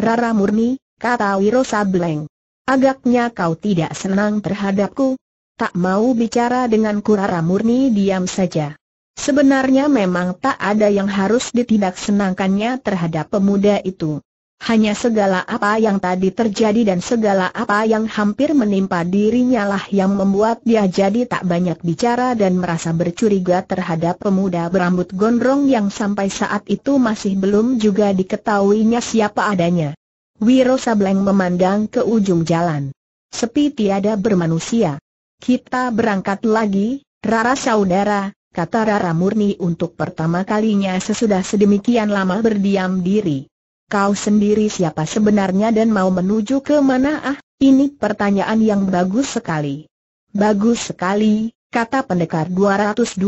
Rara murni, kata Wiro Sableng. Agaknya kau tidak senang terhadapku. Tak mau bicara denganku Rara murni diam saja. Sebenarnya memang tak ada yang harus ditidak senangkannya terhadap pemuda itu. Hanya segala apa yang tadi terjadi dan segala apa yang hampir menimpa dirinya lah yang membuat dia jadi tak banyak bicara dan merasa bercuriga terhadap pemuda berambut gondrong yang sampai saat itu masih belum juga diketahuinya siapa adanya. Wiro Sableng memandang ke ujung jalan. Sepi tiada bermanusia. Kita berangkat lagi, Rara saudara, kata Rara Murni untuk pertama kalinya sesudah sedemikian lama berdiam diri. Kau sendiri siapa sebenarnya dan mau menuju ke mana ah? Ini pertanyaan yang bagus sekali. Bagus sekali, kata pendekar 212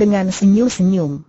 dengan senyum-senyum.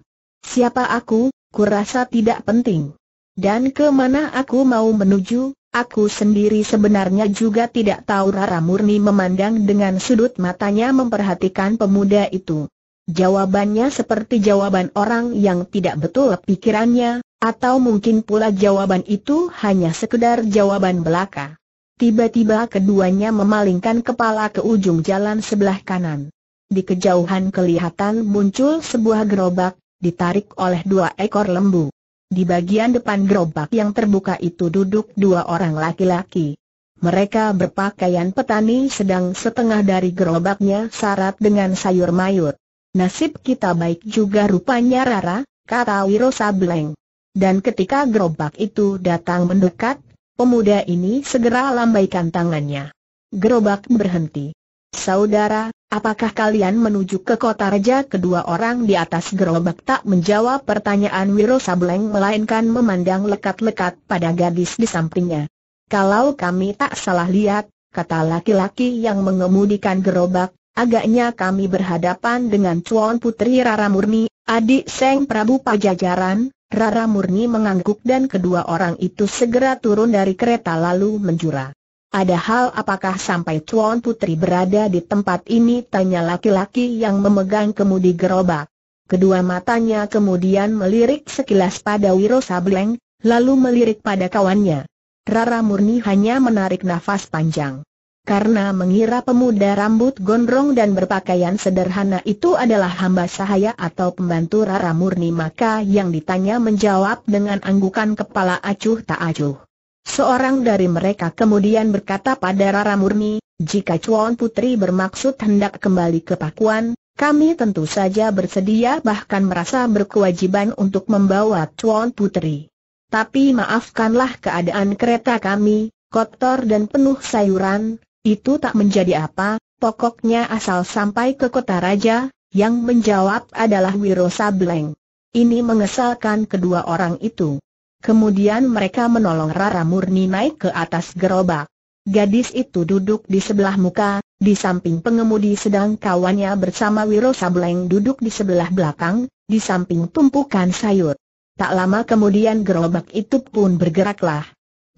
Siapa aku, kurasa tidak penting. Dan ke mana aku mau menuju, aku sendiri sebenarnya juga tidak tahu Rara Murni memandang dengan sudut matanya memperhatikan pemuda itu. Jawabannya seperti jawaban orang yang tidak betul pikirannya, atau mungkin pula jawaban itu hanya sekedar jawaban belaka. Tiba-tiba keduanya memalingkan kepala ke ujung jalan sebelah kanan. Di kejauhan kelihatan muncul sebuah gerobak, ditarik oleh dua ekor lembu. Di bagian depan gerobak yang terbuka itu duduk dua orang laki-laki. Mereka berpakaian petani sedang setengah dari gerobaknya syarat dengan sayur mayur. Nasib kita baik juga rupanya Rara, kata Wiro Sableng. Dan ketika gerobak itu datang mendekat, pemuda ini segera lambaikan tangannya. Gerobak berhenti. Saudara, apakah kalian menuju ke kota raja? Kedua orang di atas gerobak tak menjawab pertanyaan Wiro Sableng melainkan memandang lekat-lekat pada gadis di sampingnya. Kalau kami tak salah lihat, kata laki-laki yang mengemudikan gerobak, agaknya kami berhadapan dengan Cuan Putri Rara Murni, adik Seng Prabu Pajajaran, Rara Murni mengangguk dan kedua orang itu segera turun dari kereta lalu menjura. Ada hal apakah sampai Tuan Putri berada di tempat ini? Tanya laki-laki yang memegang kemudi gerobak. Kedua matanya kemudian melirik sekilas pada Wiro Sableng, lalu melirik pada kawannya. Rara Murni hanya menarik nafas panjang karena mengira pemuda rambut gondrong dan berpakaian sederhana itu adalah hamba sahaya atau pembantu Rara Murni maka yang ditanya menjawab dengan anggukan kepala acuh tak acuh. Seorang dari mereka kemudian berkata pada Rara Murni, jika Cuan Putri bermaksud hendak kembali ke Pakuan, kami tentu saja bersedia bahkan merasa berkewajiban untuk membawa Cuan Putri. Tapi maafkanlah keadaan kereta kami, kotor dan penuh sayuran, itu tak menjadi apa, pokoknya asal sampai ke kota raja, yang menjawab adalah Wiro Sableng. Ini mengesalkan kedua orang itu. Kemudian mereka menolong Rara Murni naik ke atas gerobak. Gadis itu duduk di sebelah muka, di samping pengemudi sedang kawannya bersama Wiro Sableng duduk di sebelah belakang, di samping tumpukan sayur. Tak lama kemudian gerobak itu pun bergeraklah.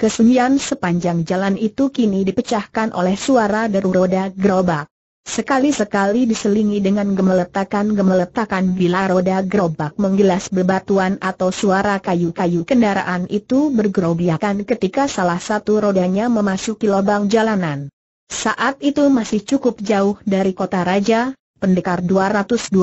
Kesunyian sepanjang jalan itu kini dipecahkan oleh suara deru roda gerobak. Sekali-sekali diselingi dengan gemeletakan-gemeletakan bila roda gerobak menggilas bebatuan atau suara kayu-kayu kendaraan itu bergerobiakan ketika salah satu rodanya memasuki lubang jalanan. Saat itu masih cukup jauh dari kota raja, pendekar 212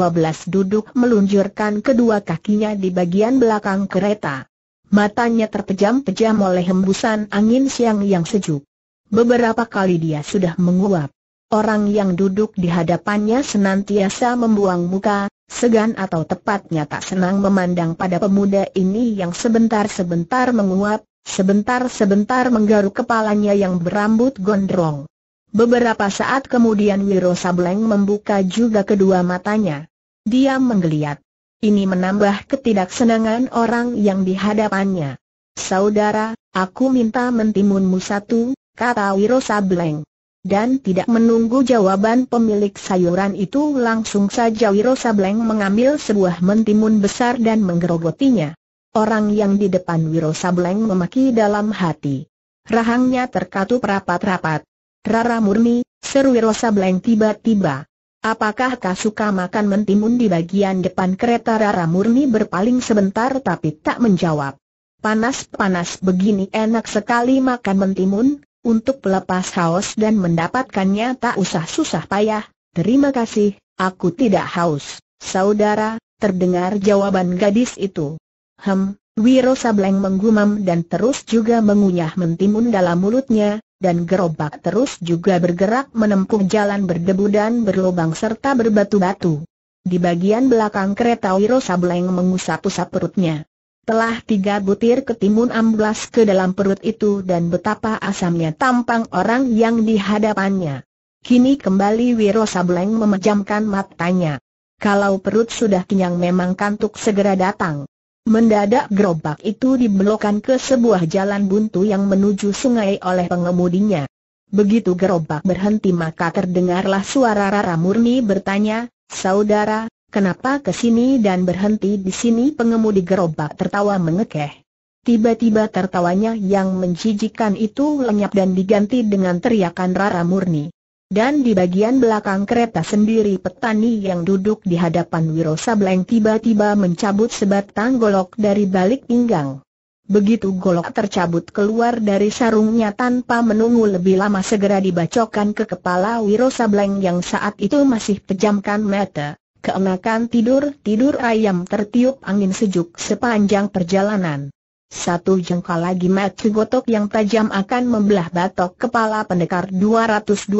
duduk meluncurkan kedua kakinya di bagian belakang kereta. Matanya terpejam-pejam oleh hembusan angin siang yang sejuk. Beberapa kali dia sudah menguap. Orang yang duduk di hadapannya senantiasa membuang muka, segan atau tepatnya tak senang memandang pada pemuda ini yang sebentar-sebentar menguap, sebentar-sebentar menggaruk kepalanya yang berambut gondrong. Beberapa saat kemudian Wiro Sableng membuka juga kedua matanya. Dia menggeliat. Ini menambah ketidaksenangan orang yang dihadapannya. Saudara, aku minta mentimunmu satu, kata Wiro Sableng. Dan tidak menunggu jawaban pemilik sayuran itu langsung saja Wiro Sableng mengambil sebuah mentimun besar dan menggerogotinya. Orang yang di depan Wiro Sableng memaki dalam hati. Rahangnya terkatup rapat-rapat. Rara murni, seru Wiro Sableng tiba-tiba. Apakah kau suka makan mentimun di bagian depan kereta Rara Murni berpaling sebentar tapi tak menjawab. Panas-panas begini enak sekali makan mentimun, untuk pelepas haus dan mendapatkannya tak usah susah payah, terima kasih, aku tidak haus, saudara, terdengar jawaban gadis itu. Hem, Wiro Sableng menggumam dan terus juga mengunyah mentimun dalam mulutnya, dan gerobak terus juga bergerak menempuh jalan berdebu dan berlubang serta berbatu-batu. Di bagian belakang kereta Wiro Sableng mengusap-usap perutnya. Telah tiga butir ketimun amblas ke dalam perut itu dan betapa asamnya tampang orang yang dihadapannya. Kini kembali Wiro Sableng memejamkan matanya. Kalau perut sudah kenyang memang kantuk segera datang. Mendadak gerobak itu dibelokkan ke sebuah jalan buntu yang menuju sungai oleh pengemudinya. Begitu gerobak berhenti maka terdengarlah suara Rara Murni bertanya, Saudara, kenapa ke sini dan berhenti di sini pengemudi gerobak tertawa mengekeh. Tiba-tiba tertawanya yang menjijikan itu lenyap dan diganti dengan teriakan Rara Murni. Dan di bagian belakang kereta sendiri petani yang duduk di hadapan Wiro Sableng tiba-tiba mencabut sebatang golok dari balik pinggang. Begitu golok tercabut keluar dari sarungnya tanpa menunggu lebih lama segera dibacokan ke kepala Wiro Sableng yang saat itu masih pejamkan mata. Keenakan tidur-tidur ayam tertiup angin sejuk sepanjang perjalanan. Satu jengkal lagi mati gotok yang tajam akan membelah batok kepala pendekar 212,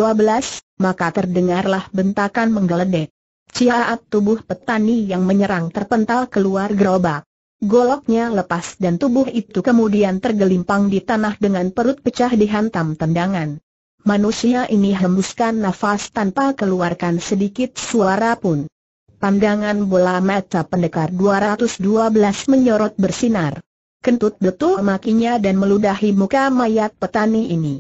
maka terdengarlah bentakan menggeledek. Ciaat tubuh petani yang menyerang terpental keluar gerobak. Goloknya lepas dan tubuh itu kemudian tergelimpang di tanah dengan perut pecah dihantam tendangan. Manusia ini hembuskan nafas tanpa keluarkan sedikit suara pun. Pandangan bola mata pendekar 212 menyorot bersinar kentut betul makinya dan meludahi muka mayat petani ini.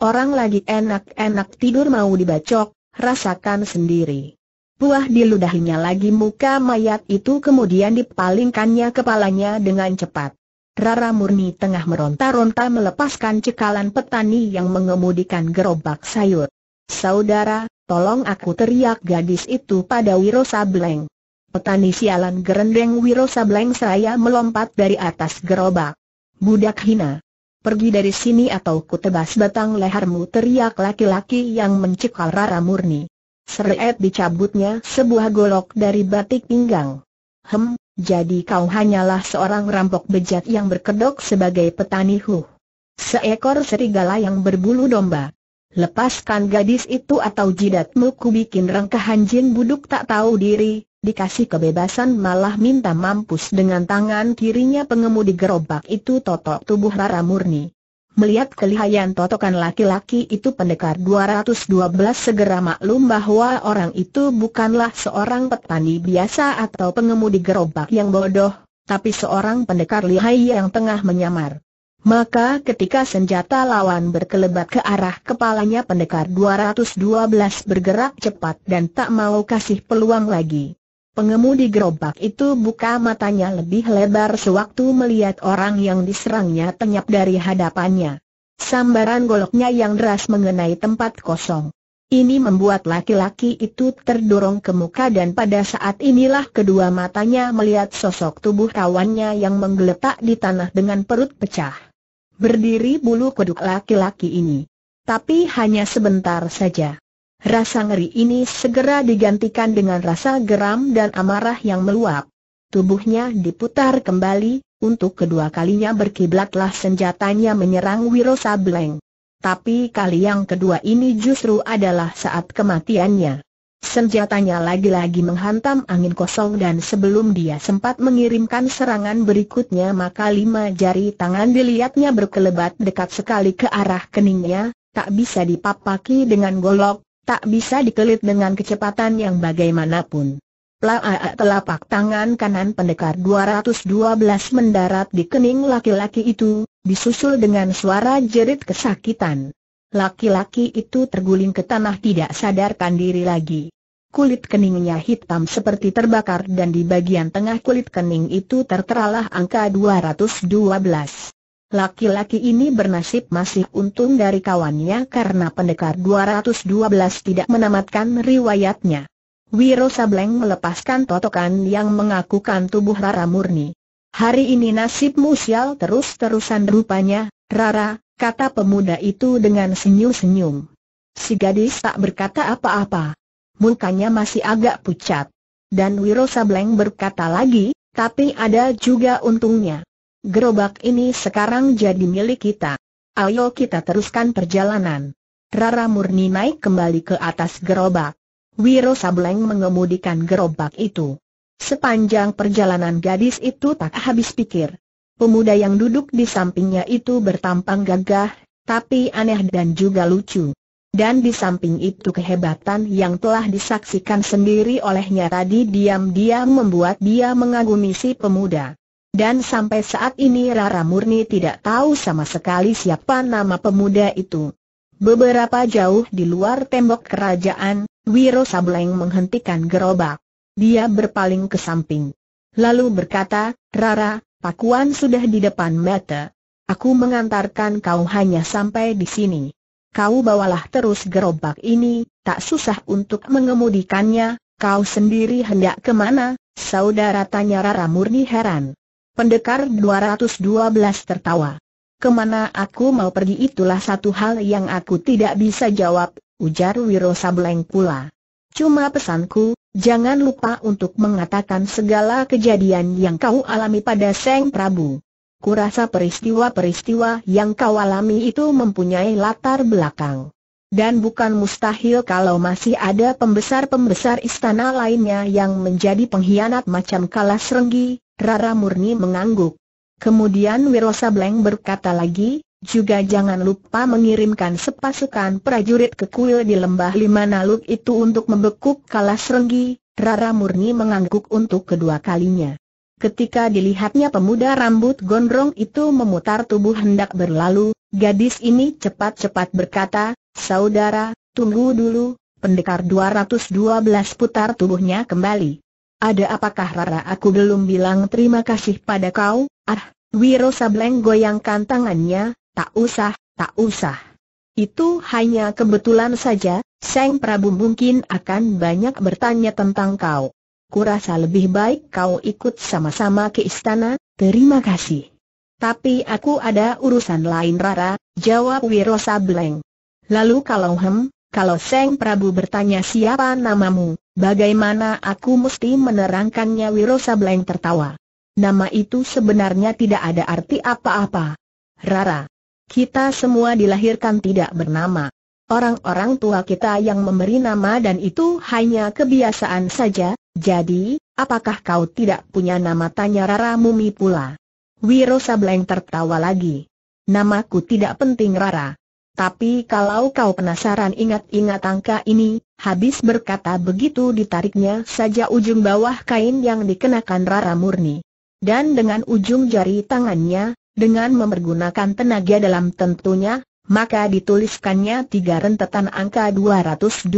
Orang lagi enak-enak tidur mau dibacok, rasakan sendiri. Buah diludahinya lagi muka mayat itu kemudian dipalingkannya kepalanya dengan cepat. Rara Murni tengah meronta-ronta melepaskan cekalan petani yang mengemudikan gerobak sayur. Saudara, tolong aku teriak gadis itu pada Wiro Sableng. Petani sialan gerendeng Wiro Sableng seraya melompat dari atas gerobak. Budak hina. Pergi dari sini atau kutebas batang lehermu teriak laki-laki yang mencekal Rara Murni. Seret dicabutnya sebuah golok dari batik pinggang. Hem, jadi kau hanyalah seorang rampok bejat yang berkedok sebagai petani huh. Seekor serigala yang berbulu domba. Lepaskan gadis itu atau jidatmu ku bikin rengkahan jin buduk tak tahu diri, dikasih kebebasan malah minta mampus dengan tangan kirinya pengemudi gerobak itu totok tubuh Rara Murni. Melihat kelihayan totokan laki-laki itu pendekar 212 segera maklum bahwa orang itu bukanlah seorang petani biasa atau pengemudi gerobak yang bodoh, tapi seorang pendekar lihai yang tengah menyamar. Maka ketika senjata lawan berkelebat ke arah kepalanya pendekar 212 bergerak cepat dan tak mau kasih peluang lagi. Pengemudi gerobak itu buka matanya lebih lebar sewaktu melihat orang yang diserangnya tenyap dari hadapannya. Sambaran goloknya yang deras mengenai tempat kosong. Ini membuat laki-laki itu terdorong ke muka dan pada saat inilah kedua matanya melihat sosok tubuh kawannya yang menggeletak di tanah dengan perut pecah. Berdiri bulu kuduk laki-laki ini. Tapi hanya sebentar saja. Rasa ngeri ini segera digantikan dengan rasa geram dan amarah yang meluap. Tubuhnya diputar kembali, untuk kedua kalinya berkiblatlah senjatanya menyerang Wiro Sableng. Tapi kali yang kedua ini justru adalah saat kematiannya. Senjatanya lagi-lagi menghantam angin kosong dan sebelum dia sempat mengirimkan serangan berikutnya maka lima jari tangan dilihatnya berkelebat dekat sekali ke arah keningnya, tak bisa dipapaki dengan golok, tak bisa dikelit dengan kecepatan yang bagaimanapun. Laa ah, ah, telapak tangan kanan pendekar 212 mendarat di kening laki-laki itu, disusul dengan suara jerit kesakitan. Laki-laki itu terguling ke tanah tidak sadarkan diri lagi. Kulit keningnya hitam seperti terbakar dan di bagian tengah kulit kening itu terteralah angka 212. Laki-laki ini bernasib masih untung dari kawannya karena pendekar 212 tidak menamatkan riwayatnya. Wiro Sableng melepaskan totokan yang mengakukan tubuh Rara murni. Hari ini nasib musial terus-terusan rupanya, Rara, kata pemuda itu dengan senyum-senyum. Si gadis tak berkata apa-apa. Mukanya masih agak pucat. Dan Wiro Sableng berkata lagi, tapi ada juga untungnya. Gerobak ini sekarang jadi milik kita. Ayo kita teruskan perjalanan. Rara Murni naik kembali ke atas gerobak. Wiro Sableng mengemudikan gerobak itu. Sepanjang perjalanan gadis itu tak habis pikir. Pemuda yang duduk di sampingnya itu bertampang gagah, tapi aneh dan juga lucu. Dan di samping itu kehebatan yang telah disaksikan sendiri olehnya tadi diam-diam membuat dia mengagumi si pemuda. Dan sampai saat ini Rara Murni tidak tahu sama sekali siapa nama pemuda itu. Beberapa jauh di luar tembok kerajaan, Wiro Sableng menghentikan gerobak. Dia berpaling ke samping. Lalu berkata, Rara, pakuan sudah di depan mata. Aku mengantarkan kau hanya sampai di sini. Kau bawalah terus gerobak ini, tak susah untuk mengemudikannya, kau sendiri hendak kemana, saudara tanya Rara Murni heran. Pendekar 212 tertawa. Kemana aku mau pergi itulah satu hal yang aku tidak bisa jawab, ujar Wiro Sableng pula. Cuma pesanku, jangan lupa untuk mengatakan segala kejadian yang kau alami pada Seng Prabu. Kurasa peristiwa-peristiwa yang kau alami itu mempunyai latar belakang. Dan bukan mustahil kalau masih ada pembesar-pembesar istana lainnya yang menjadi pengkhianat macam Kalas Renggi, Rara Murni mengangguk. Kemudian Bleng berkata lagi, juga jangan lupa mengirimkan sepasukan prajurit ke kuil di lembah lima naluk itu untuk membekuk kalah serenggi, Rara Murni mengangguk untuk kedua kalinya. Ketika dilihatnya pemuda rambut gondrong itu memutar tubuh hendak berlalu, gadis ini cepat-cepat berkata, Saudara, tunggu dulu, pendekar 212 putar tubuhnya kembali. Ada apakah Rara aku belum bilang terima kasih pada kau? Ah, Wiro Sableng goyangkan tangannya, tak usah, tak usah. Itu hanya kebetulan saja, Seng Prabu mungkin akan banyak bertanya tentang kau. Kurasa lebih baik kau ikut sama-sama ke istana, terima kasih. Tapi aku ada urusan lain Rara, jawab Wiro Sableng. Lalu kalau hem, kalau Seng Prabu bertanya siapa namamu, Bagaimana aku mesti menerangkannya Wiro Sableng tertawa. Nama itu sebenarnya tidak ada arti apa-apa. Rara. Kita semua dilahirkan tidak bernama. Orang-orang tua kita yang memberi nama dan itu hanya kebiasaan saja, jadi, apakah kau tidak punya nama tanya Rara Mumi pula? Wiro Sableng tertawa lagi. Namaku tidak penting Rara. Tapi kalau kau penasaran ingat-ingat angka ini, habis berkata begitu ditariknya saja ujung bawah kain yang dikenakan Rara Murni. Dan dengan ujung jari tangannya, dengan memergunakan tenaga dalam tentunya, maka dituliskannya tiga rentetan angka 212.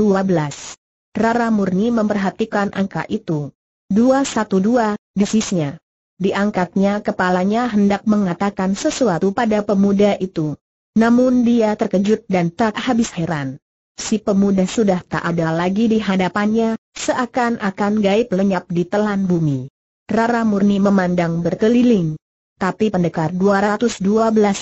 Rara Murni memperhatikan angka itu. 212, desisnya. Diangkatnya kepalanya hendak mengatakan sesuatu pada pemuda itu. Namun dia terkejut dan tak habis heran. Si pemuda sudah tak ada lagi di hadapannya, seakan-akan gaib lenyap di telan bumi. Rara Murni memandang berkeliling. Tapi pendekar 212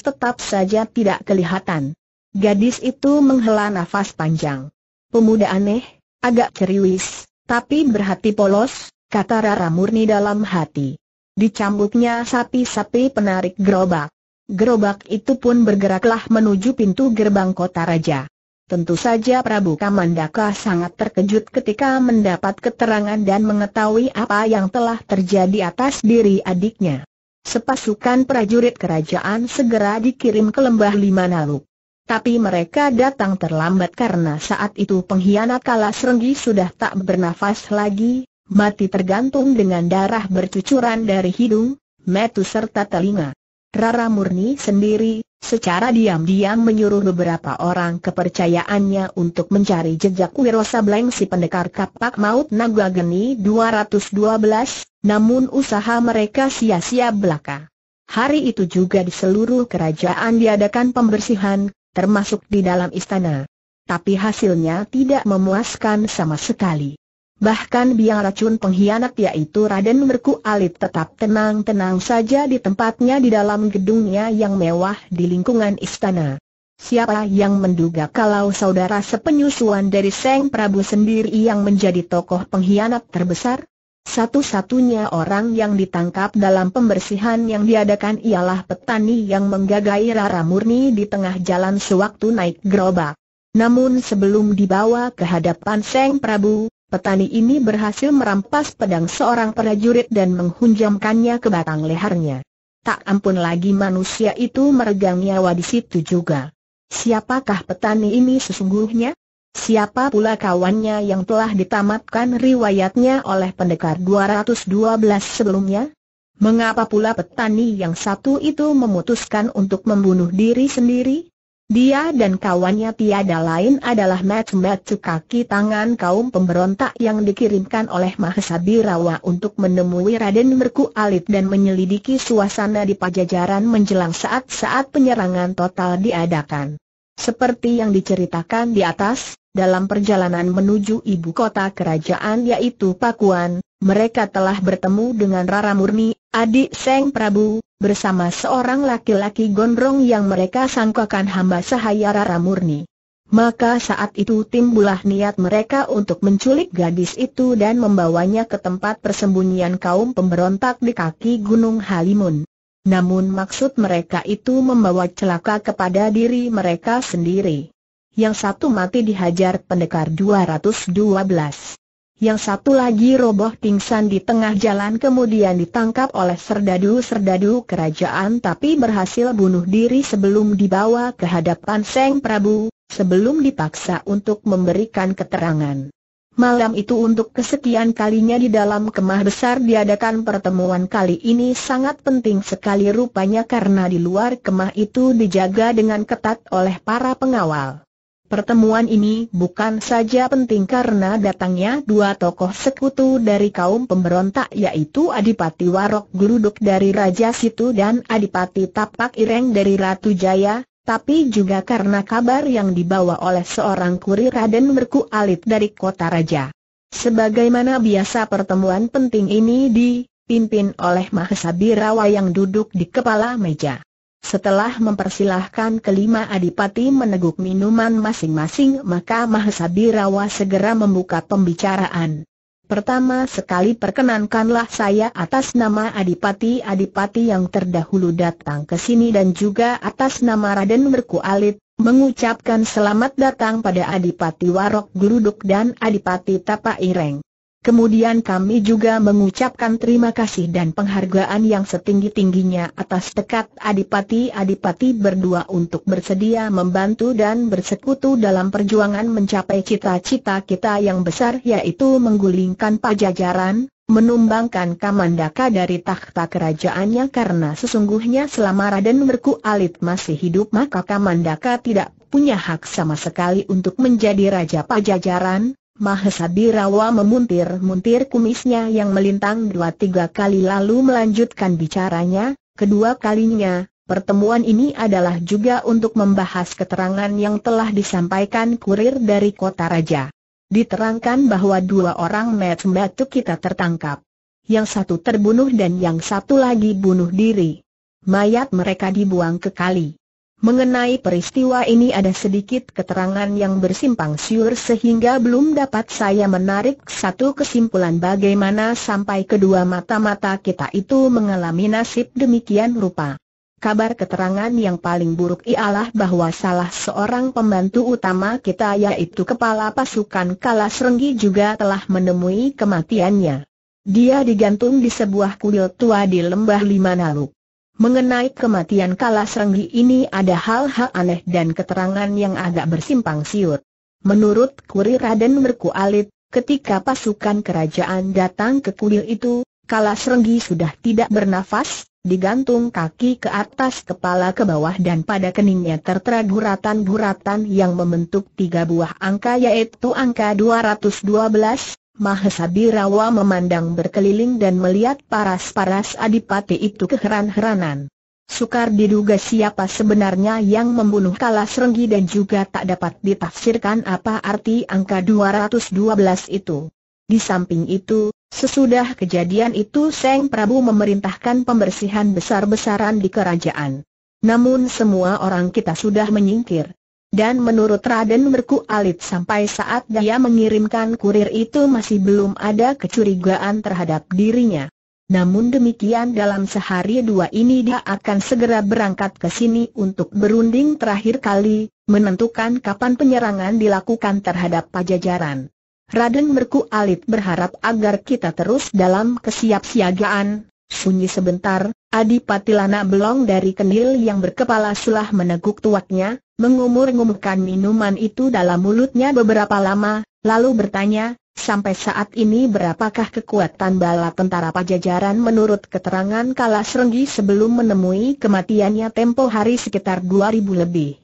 tetap saja tidak kelihatan. Gadis itu menghela nafas panjang. Pemuda aneh, agak ceriwis, tapi berhati polos, kata Rara Murni dalam hati. Dicambuknya sapi-sapi penarik gerobak. Gerobak itu pun bergeraklah menuju pintu gerbang kota raja. Tentu saja Prabu Kamandaka sangat terkejut ketika mendapat keterangan dan mengetahui apa yang telah terjadi atas diri adiknya. Sepasukan prajurit kerajaan segera dikirim ke lembah Lima naluk. Tapi mereka datang terlambat karena saat itu pengkhianat kala serenggi sudah tak bernafas lagi, mati tergantung dengan darah bercucuran dari hidung, metu serta telinga. Rara Murni sendiri, secara diam-diam menyuruh beberapa orang kepercayaannya untuk mencari jejak Wirosa Bleng si pendekar kapak maut Naga Geni 212, namun usaha mereka sia-sia belaka. Hari itu juga di seluruh kerajaan diadakan pembersihan, termasuk di dalam istana. Tapi hasilnya tidak memuaskan sama sekali. Bahkan biang racun pengkhianat yaitu Raden Merku Alit tetap tenang-tenang saja di tempatnya di dalam gedungnya yang mewah di lingkungan istana. Siapa yang menduga kalau saudara sepenyusuan dari Seng Prabu sendiri yang menjadi tokoh pengkhianat terbesar? Satu-satunya orang yang ditangkap dalam pembersihan yang diadakan ialah petani yang menggagai Rara Murni di tengah jalan sewaktu naik gerobak. Namun sebelum dibawa ke hadapan Seng Prabu, Petani ini berhasil merampas pedang seorang prajurit dan menghunjamkannya ke batang lehernya. Tak ampun lagi manusia itu meregang nyawa di situ juga. Siapakah petani ini sesungguhnya? Siapa pula kawannya yang telah ditamatkan riwayatnya oleh pendekar 212 sebelumnya? Mengapa pula petani yang satu itu memutuskan untuk membunuh diri sendiri? Dia dan kawannya tiada lain adalah match-match kaki tangan kaum pemberontak yang dikirimkan oleh Mahesa Birawa untuk menemui Raden Merku Alit dan menyelidiki suasana di pajajaran menjelang saat-saat penyerangan total diadakan. Seperti yang diceritakan di atas, dalam perjalanan menuju ibu kota kerajaan yaitu Pakuan, mereka telah bertemu dengan Rara Murni, adik Seng Prabu, bersama seorang laki-laki gondrong yang mereka sangkakan hamba sahaya Rara Murni. Maka saat itu timbulah niat mereka untuk menculik gadis itu dan membawanya ke tempat persembunyian kaum pemberontak di kaki Gunung Halimun. Namun maksud mereka itu membawa celaka kepada diri mereka sendiri. Yang satu mati dihajar pendekar 212 yang satu lagi roboh pingsan di tengah jalan kemudian ditangkap oleh serdadu-serdadu kerajaan tapi berhasil bunuh diri sebelum dibawa ke hadapan Seng Prabu, sebelum dipaksa untuk memberikan keterangan. Malam itu untuk kesekian kalinya di dalam kemah besar diadakan pertemuan kali ini sangat penting sekali rupanya karena di luar kemah itu dijaga dengan ketat oleh para pengawal. Pertemuan ini bukan saja penting karena datangnya dua tokoh sekutu dari kaum pemberontak yaitu Adipati Warok Gluduk dari Raja Situ dan Adipati Tapak Ireng dari Ratu Jaya, tapi juga karena kabar yang dibawa oleh seorang kurir Raden Merku Alit dari Kota Raja. Sebagaimana biasa pertemuan penting ini dipimpin oleh Mahesa Birawa yang duduk di kepala meja. Setelah mempersilahkan kelima adipati meneguk minuman masing-masing maka Mahasabirawa segera membuka pembicaraan. Pertama sekali perkenankanlah saya atas nama adipati-adipati yang terdahulu datang ke sini dan juga atas nama Raden Merku Alit, mengucapkan selamat datang pada adipati Warok Gluduk dan adipati Tapa Ireng. Kemudian kami juga mengucapkan terima kasih dan penghargaan yang setinggi-tingginya atas tekad adipati-adipati berdua untuk bersedia membantu dan bersekutu dalam perjuangan mencapai cita-cita kita yang besar yaitu menggulingkan pajajaran, menumbangkan Kamandaka dari takhta kerajaannya karena sesungguhnya selama Raden Merku Alit masih hidup maka Kamandaka tidak punya hak sama sekali untuk menjadi Raja Pajajaran, Mahesabirawa memuntir-muntir kumisnya yang melintang dua tiga kali lalu melanjutkan bicaranya, kedua kalinya, pertemuan ini adalah juga untuk membahas keterangan yang telah disampaikan kurir dari kota raja. Diterangkan bahwa dua orang met Batu kita tertangkap. Yang satu terbunuh dan yang satu lagi bunuh diri. Mayat mereka dibuang ke kali. Mengenai peristiwa ini ada sedikit keterangan yang bersimpang siur sehingga belum dapat saya menarik satu kesimpulan bagaimana sampai kedua mata-mata kita itu mengalami nasib demikian rupa. Kabar keterangan yang paling buruk ialah bahwa salah seorang pembantu utama kita yaitu kepala pasukan Kalas Renggi juga telah menemui kematiannya. Dia digantung di sebuah kuil tua di lembah Lima Mengenai kematian Kalas Renggi ini ada hal-hal aneh dan keterangan yang agak bersimpang siur. Menurut Kuri Raden Merku Alit, ketika pasukan kerajaan datang ke kuil itu, Kalas Renggi sudah tidak bernafas, digantung kaki ke atas kepala ke bawah dan pada keningnya tertera guratan-guratan yang membentuk tiga buah angka yaitu angka 212, Mahesabirawa memandang berkeliling dan melihat paras-paras adipati itu keheran-heranan. Sukar diduga siapa sebenarnya yang membunuh Kalas Renggi dan juga tak dapat ditafsirkan apa arti angka 212 itu. Di samping itu, sesudah kejadian itu Seng Prabu memerintahkan pembersihan besar-besaran di kerajaan. Namun semua orang kita sudah menyingkir dan menurut Raden Merku Alit sampai saat dia mengirimkan kurir itu masih belum ada kecurigaan terhadap dirinya. Namun demikian dalam sehari dua ini dia akan segera berangkat ke sini untuk berunding terakhir kali, menentukan kapan penyerangan dilakukan terhadap pajajaran. Raden Merku Alit berharap agar kita terus dalam kesiapsiagaan, sunyi sebentar, Adipati Lana Belong dari Kenil yang berkepala sulah meneguk tuaknya, mengumur-ngumurkan minuman itu dalam mulutnya beberapa lama, lalu bertanya, sampai saat ini berapakah kekuatan bala tentara pajajaran menurut keterangan Kala Serenggi sebelum menemui kematiannya tempo hari sekitar 2000 lebih.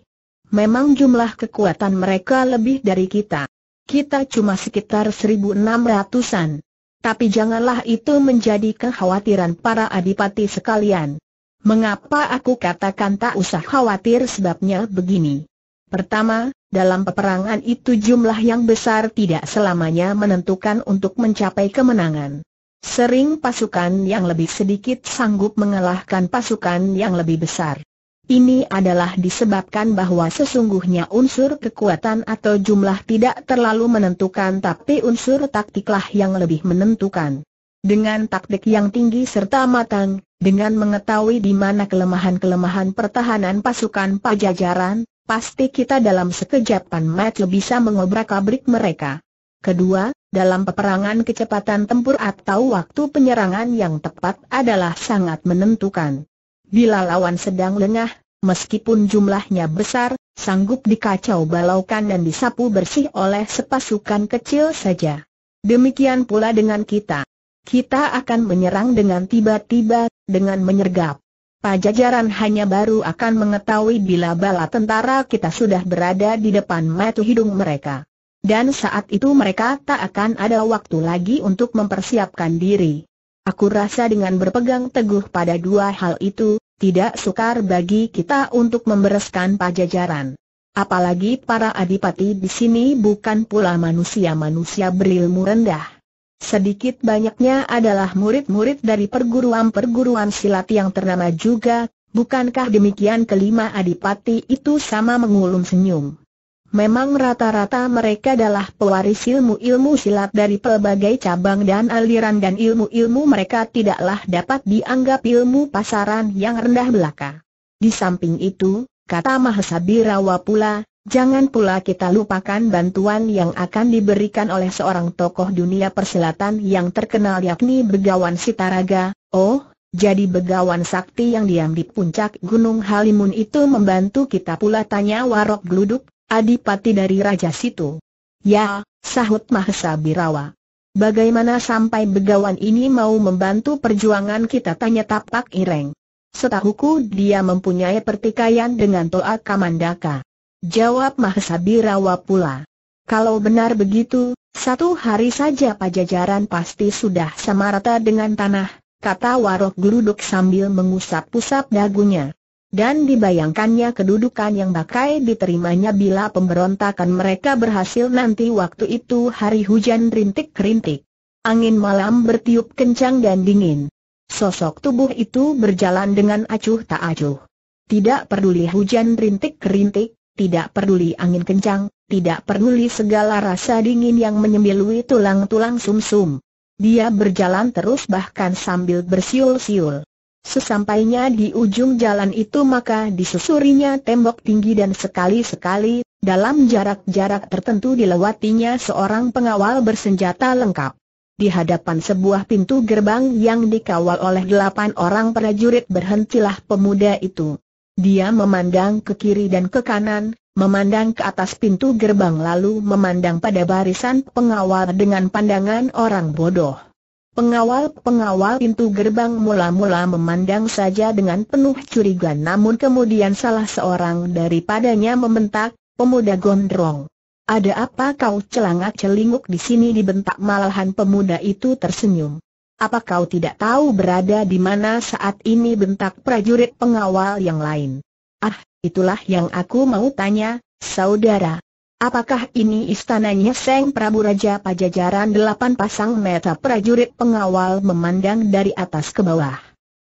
Memang jumlah kekuatan mereka lebih dari kita. Kita cuma sekitar 1600-an. Tapi janganlah itu menjadi kekhawatiran para adipati sekalian. Mengapa aku katakan tak usah khawatir sebabnya begini. Pertama, dalam peperangan itu jumlah yang besar tidak selamanya menentukan untuk mencapai kemenangan. Sering pasukan yang lebih sedikit sanggup mengalahkan pasukan yang lebih besar. Ini adalah disebabkan bahwa sesungguhnya unsur kekuatan atau jumlah tidak terlalu menentukan tapi unsur taktiklah yang lebih menentukan. Dengan taktik yang tinggi serta matang, dengan mengetahui di mana kelemahan-kelemahan pertahanan pasukan pajajaran, pasti kita dalam sekejapan mata bisa mengobrak-abrik mereka. Kedua, dalam peperangan kecepatan tempur atau waktu penyerangan yang tepat adalah sangat menentukan. Bila lawan sedang lengah, meskipun jumlahnya besar, sanggup dikacau balaukan dan disapu bersih oleh sepasukan kecil saja. Demikian pula dengan kita. Kita akan menyerang dengan tiba-tiba, dengan menyergap. Pajajaran hanya baru akan mengetahui bila bala tentara kita sudah berada di depan mata hidung mereka. Dan saat itu mereka tak akan ada waktu lagi untuk mempersiapkan diri. Aku rasa dengan berpegang teguh pada dua hal itu, tidak sukar bagi kita untuk membereskan pajajaran. Apalagi para adipati di sini bukan pula manusia-manusia berilmu rendah. Sedikit banyaknya adalah murid-murid dari perguruan-perguruan silat yang ternama juga, bukankah demikian kelima adipati itu sama mengulum senyum. Memang rata-rata mereka adalah pewaris ilmu-ilmu silat dari pelbagai cabang dan aliran dan ilmu-ilmu mereka tidaklah dapat dianggap ilmu pasaran yang rendah belaka. Di samping itu, kata Mahasabirawa pula, jangan pula kita lupakan bantuan yang akan diberikan oleh seorang tokoh dunia persilatan yang terkenal yakni Begawan Sitaraga, oh, jadi begawan sakti yang diam di puncak Gunung Halimun itu membantu kita pula tanya Warok Gluduk, Adipati dari Raja Situ. Ya, sahut Mahesa Birawa. Bagaimana sampai begawan ini mau membantu perjuangan kita tanya tapak ireng. Setahuku dia mempunyai pertikaian dengan Toa Kamandaka. Jawab Mahesa Birawa pula. Kalau benar begitu, satu hari saja pajajaran pasti sudah sama rata dengan tanah, kata Warok Gluduk sambil mengusap-usap dagunya dan dibayangkannya kedudukan yang bakai diterimanya bila pemberontakan mereka berhasil nanti waktu itu hari hujan rintik-rintik. Angin malam bertiup kencang dan dingin. Sosok tubuh itu berjalan dengan acuh tak acuh. Tidak peduli hujan rintik-rintik, tidak peduli angin kencang, tidak peduli segala rasa dingin yang menyembilui tulang-tulang sumsum. Dia berjalan terus bahkan sambil bersiul-siul. Sesampainya di ujung jalan itu maka disusurinya tembok tinggi dan sekali-sekali, dalam jarak-jarak tertentu dilewatinya seorang pengawal bersenjata lengkap. Di hadapan sebuah pintu gerbang yang dikawal oleh delapan orang prajurit berhentilah pemuda itu. Dia memandang ke kiri dan ke kanan, memandang ke atas pintu gerbang lalu memandang pada barisan pengawal dengan pandangan orang bodoh. Pengawal-pengawal pintu gerbang mula-mula memandang saja dengan penuh curiga namun kemudian salah seorang daripadanya membentak, pemuda gondrong. Ada apa kau celangak-celinguk di sini dibentak malahan pemuda itu tersenyum. Apa kau tidak tahu berada di mana saat ini bentak prajurit pengawal yang lain? Ah, itulah yang aku mau tanya, saudara. Apakah ini istananya Seng Prabu Raja Pajajaran delapan pasang mata prajurit pengawal memandang dari atas ke bawah.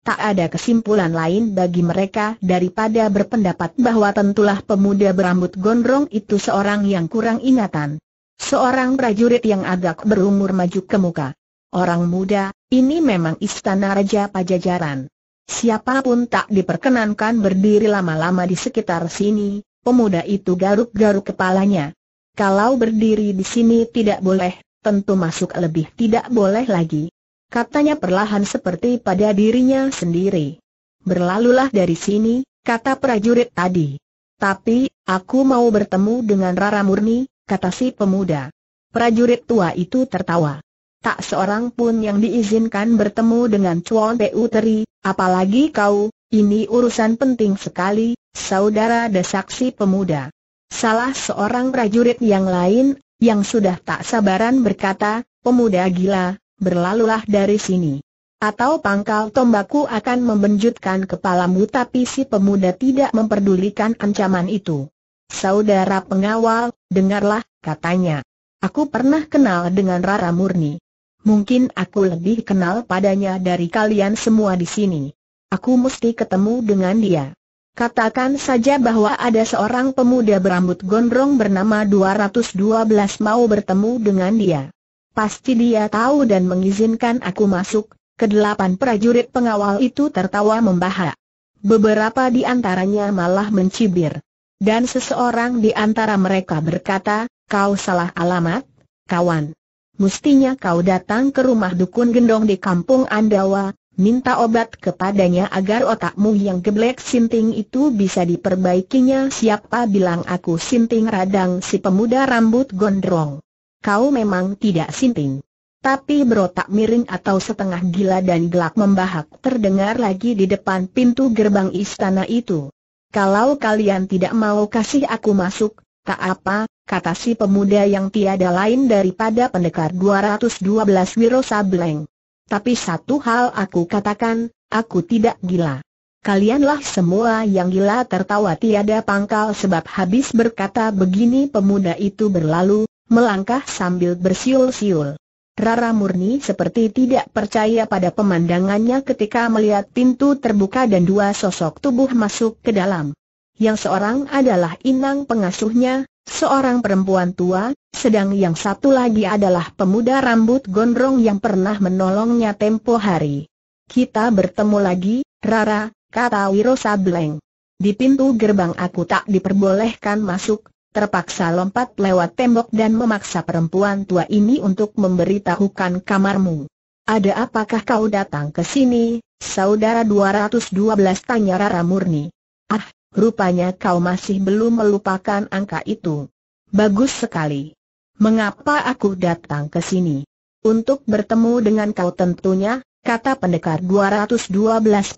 Tak ada kesimpulan lain bagi mereka daripada berpendapat bahwa tentulah pemuda berambut gondrong itu seorang yang kurang ingatan. Seorang prajurit yang agak berumur maju ke muka. Orang muda, ini memang istana Raja Pajajaran. Siapapun tak diperkenankan berdiri lama-lama di sekitar sini, Pemuda itu garuk-garuk kepalanya. Kalau berdiri di sini tidak boleh, tentu masuk lebih tidak boleh lagi. Katanya perlahan seperti pada dirinya sendiri. Berlalulah dari sini, kata prajurit tadi. Tapi, aku mau bertemu dengan Rara Murni, kata si pemuda. Prajurit tua itu tertawa. Tak seorang pun yang diizinkan bertemu dengan Cuan Peu Teri, apalagi kau, ini urusan penting sekali, saudara desaksi pemuda. Salah seorang prajurit yang lain, yang sudah tak sabaran berkata, pemuda gila, berlalulah dari sini. Atau pangkal tombakku akan membenjutkan kepalamu tapi si pemuda tidak memperdulikan ancaman itu. Saudara pengawal, dengarlah, katanya. Aku pernah kenal dengan Rara Murni. Mungkin aku lebih kenal padanya dari kalian semua di sini. Aku mesti ketemu dengan dia. Katakan saja bahwa ada seorang pemuda berambut gondrong bernama 212 mau bertemu dengan dia. Pasti dia tahu dan mengizinkan aku masuk, kedelapan prajurit pengawal itu tertawa membahak. Beberapa di antaranya malah mencibir. Dan seseorang di antara mereka berkata, kau salah alamat, kawan. Mustinya kau datang ke rumah dukun gendong di kampung Andawa, minta obat kepadanya agar otakmu yang geblek sinting itu bisa diperbaikinya siapa bilang aku sinting radang si pemuda rambut gondrong. Kau memang tidak sinting. Tapi berotak miring atau setengah gila dan gelak membahak terdengar lagi di depan pintu gerbang istana itu. Kalau kalian tidak mau kasih aku masuk, tak apa, kata si pemuda yang tiada lain daripada pendekar 212 Wiro Sableng. Tapi satu hal aku katakan, aku tidak gila. Kalianlah semua yang gila tertawa tiada pangkal sebab habis berkata begini pemuda itu berlalu, melangkah sambil bersiul-siul. Rara Murni seperti tidak percaya pada pemandangannya ketika melihat pintu terbuka dan dua sosok tubuh masuk ke dalam. Yang seorang adalah Inang pengasuhnya, seorang perempuan tua, sedang yang satu lagi adalah pemuda rambut gondrong yang pernah menolongnya tempo hari. Kita bertemu lagi, Rara, kata Wiro Sableng. Di pintu gerbang aku tak diperbolehkan masuk, terpaksa lompat lewat tembok dan memaksa perempuan tua ini untuk memberitahukan kamarmu. Ada apakah kau datang ke sini, saudara 212 tanya Rara Murni. Ah, Rupanya kau masih belum melupakan angka itu. Bagus sekali. Mengapa aku datang ke sini? Untuk bertemu dengan kau tentunya, kata pendekar 212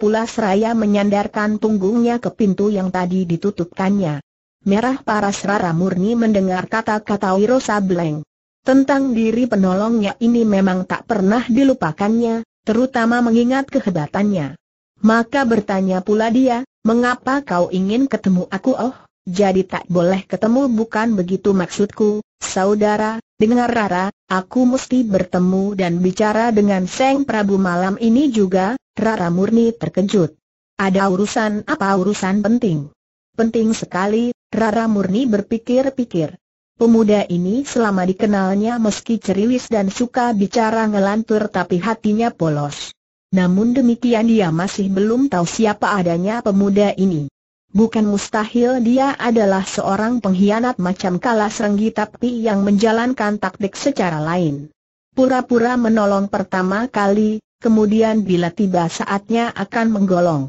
pula seraya menyandarkan punggungnya ke pintu yang tadi ditutupkannya. Merah paras rara murni mendengar kata-kata Wiro Sableng. Tentang diri penolongnya ini memang tak pernah dilupakannya, terutama mengingat kehebatannya. Maka bertanya pula dia, mengapa kau ingin ketemu aku oh? Jadi tak boleh ketemu bukan begitu maksudku, saudara, dengar Rara, aku mesti bertemu dan bicara dengan Seng Prabu malam ini juga, Rara murni terkejut. Ada urusan apa urusan penting? Penting sekali, Rara murni berpikir-pikir. Pemuda ini selama dikenalnya meski ceriwis dan suka bicara ngelantur tapi hatinya polos. Namun demikian dia masih belum tahu siapa adanya pemuda ini. Bukan mustahil dia adalah seorang pengkhianat macam kala serenggi tapi yang menjalankan taktik secara lain. Pura-pura menolong pertama kali, kemudian bila tiba saatnya akan menggolong.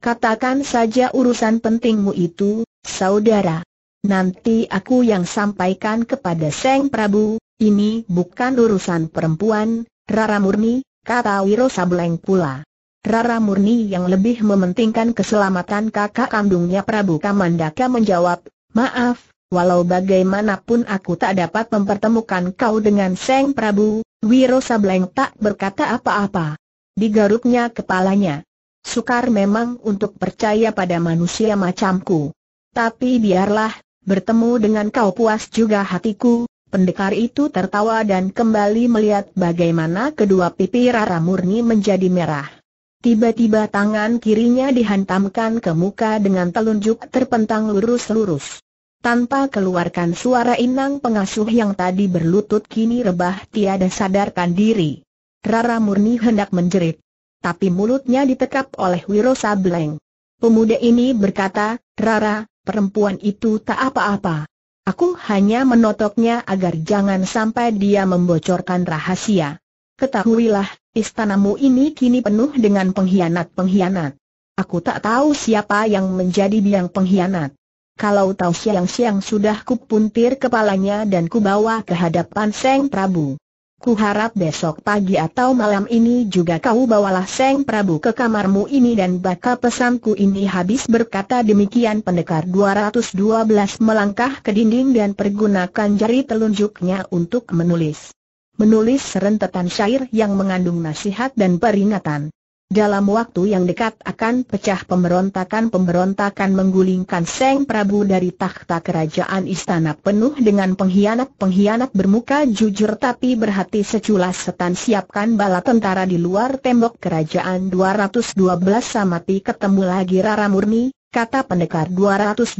Katakan saja urusan pentingmu itu, saudara. Nanti aku yang sampaikan kepada Seng Prabu, ini bukan urusan perempuan, Rara Murni, kata Wiro Sableng pula. Rara Murni yang lebih mementingkan keselamatan kakak kandungnya Prabu Kamandaka menjawab, maaf, walau bagaimanapun aku tak dapat mempertemukan kau dengan Seng Prabu, Wiro Sableng tak berkata apa-apa. Digaruknya kepalanya. Sukar memang untuk percaya pada manusia macamku. Tapi biarlah, bertemu dengan kau puas juga hatiku, Pendekar itu tertawa dan kembali melihat bagaimana kedua pipi Rara Murni menjadi merah. Tiba-tiba tangan kirinya dihantamkan ke muka dengan telunjuk terpentang lurus-lurus. Tanpa keluarkan suara inang pengasuh yang tadi berlutut kini rebah tiada sadarkan diri. Rara Murni hendak menjerit. Tapi mulutnya ditekap oleh Wiro Sableng. Pemuda ini berkata, Rara, perempuan itu tak apa-apa. Aku hanya menotoknya agar jangan sampai dia membocorkan rahasia. Ketahuilah, istanamu ini kini penuh dengan pengkhianat-pengkhianat. Aku tak tahu siapa yang menjadi biang pengkhianat. Kalau tahu siang-siang sudah kupuntir kepalanya dan kubawa ke hadapan Seng Prabu. Kuharap besok pagi atau malam ini juga kau bawalah Seng Prabu ke kamarmu ini dan baca pesanku ini habis berkata demikian pendekar 212 melangkah ke dinding dan pergunakan jari telunjuknya untuk menulis. Menulis serentetan syair yang mengandung nasihat dan peringatan. Dalam waktu yang dekat akan pecah pemberontakan-pemberontakan menggulingkan Seng Prabu dari takhta kerajaan istana penuh dengan pengkhianat-pengkhianat bermuka jujur tapi berhati seculas setan siapkan bala tentara di luar tembok kerajaan 212 samati ketemu lagi Rara Murni, kata pendekar 212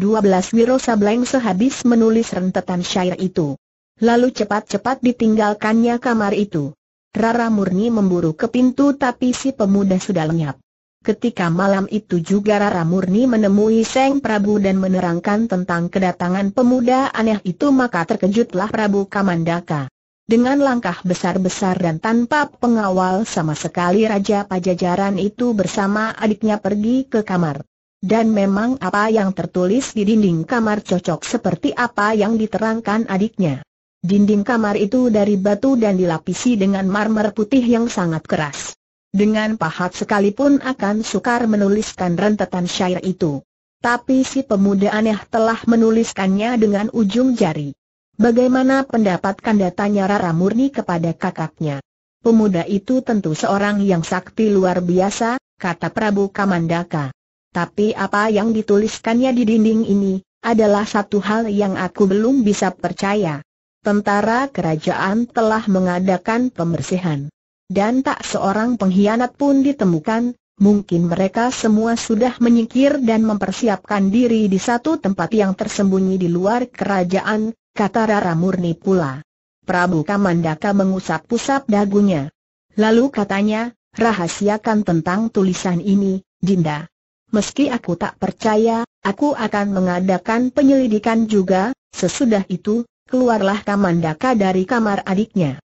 Wiro Sableng sehabis menulis rentetan syair itu. Lalu cepat-cepat ditinggalkannya kamar itu. Rara murni memburu ke pintu tapi si pemuda sudah lenyap. Ketika malam itu juga Rara murni menemui Seng Prabu dan menerangkan tentang kedatangan pemuda aneh itu maka terkejutlah Prabu Kamandaka. Dengan langkah besar-besar dan tanpa pengawal sama sekali Raja Pajajaran itu bersama adiknya pergi ke kamar. Dan memang apa yang tertulis di dinding kamar cocok seperti apa yang diterangkan adiknya. Dinding kamar itu dari batu dan dilapisi dengan marmer putih yang sangat keras. Dengan pahat sekalipun akan sukar menuliskan rentetan syair itu. Tapi si pemuda aneh telah menuliskannya dengan ujung jari. Bagaimana pendapat kanda tanya Rara Murni kepada kakaknya? Pemuda itu tentu seorang yang sakti luar biasa, kata Prabu Kamandaka. Tapi apa yang dituliskannya di dinding ini, adalah satu hal yang aku belum bisa percaya tentara kerajaan telah mengadakan pembersihan. Dan tak seorang pengkhianat pun ditemukan, mungkin mereka semua sudah menyingkir dan mempersiapkan diri di satu tempat yang tersembunyi di luar kerajaan, kata Rara Murni pula. Prabu Kamandaka mengusap-usap dagunya. Lalu katanya, rahasiakan tentang tulisan ini, Dinda. Meski aku tak percaya, aku akan mengadakan penyelidikan juga, sesudah itu, keluarlah Kamandaka dari kamar adiknya.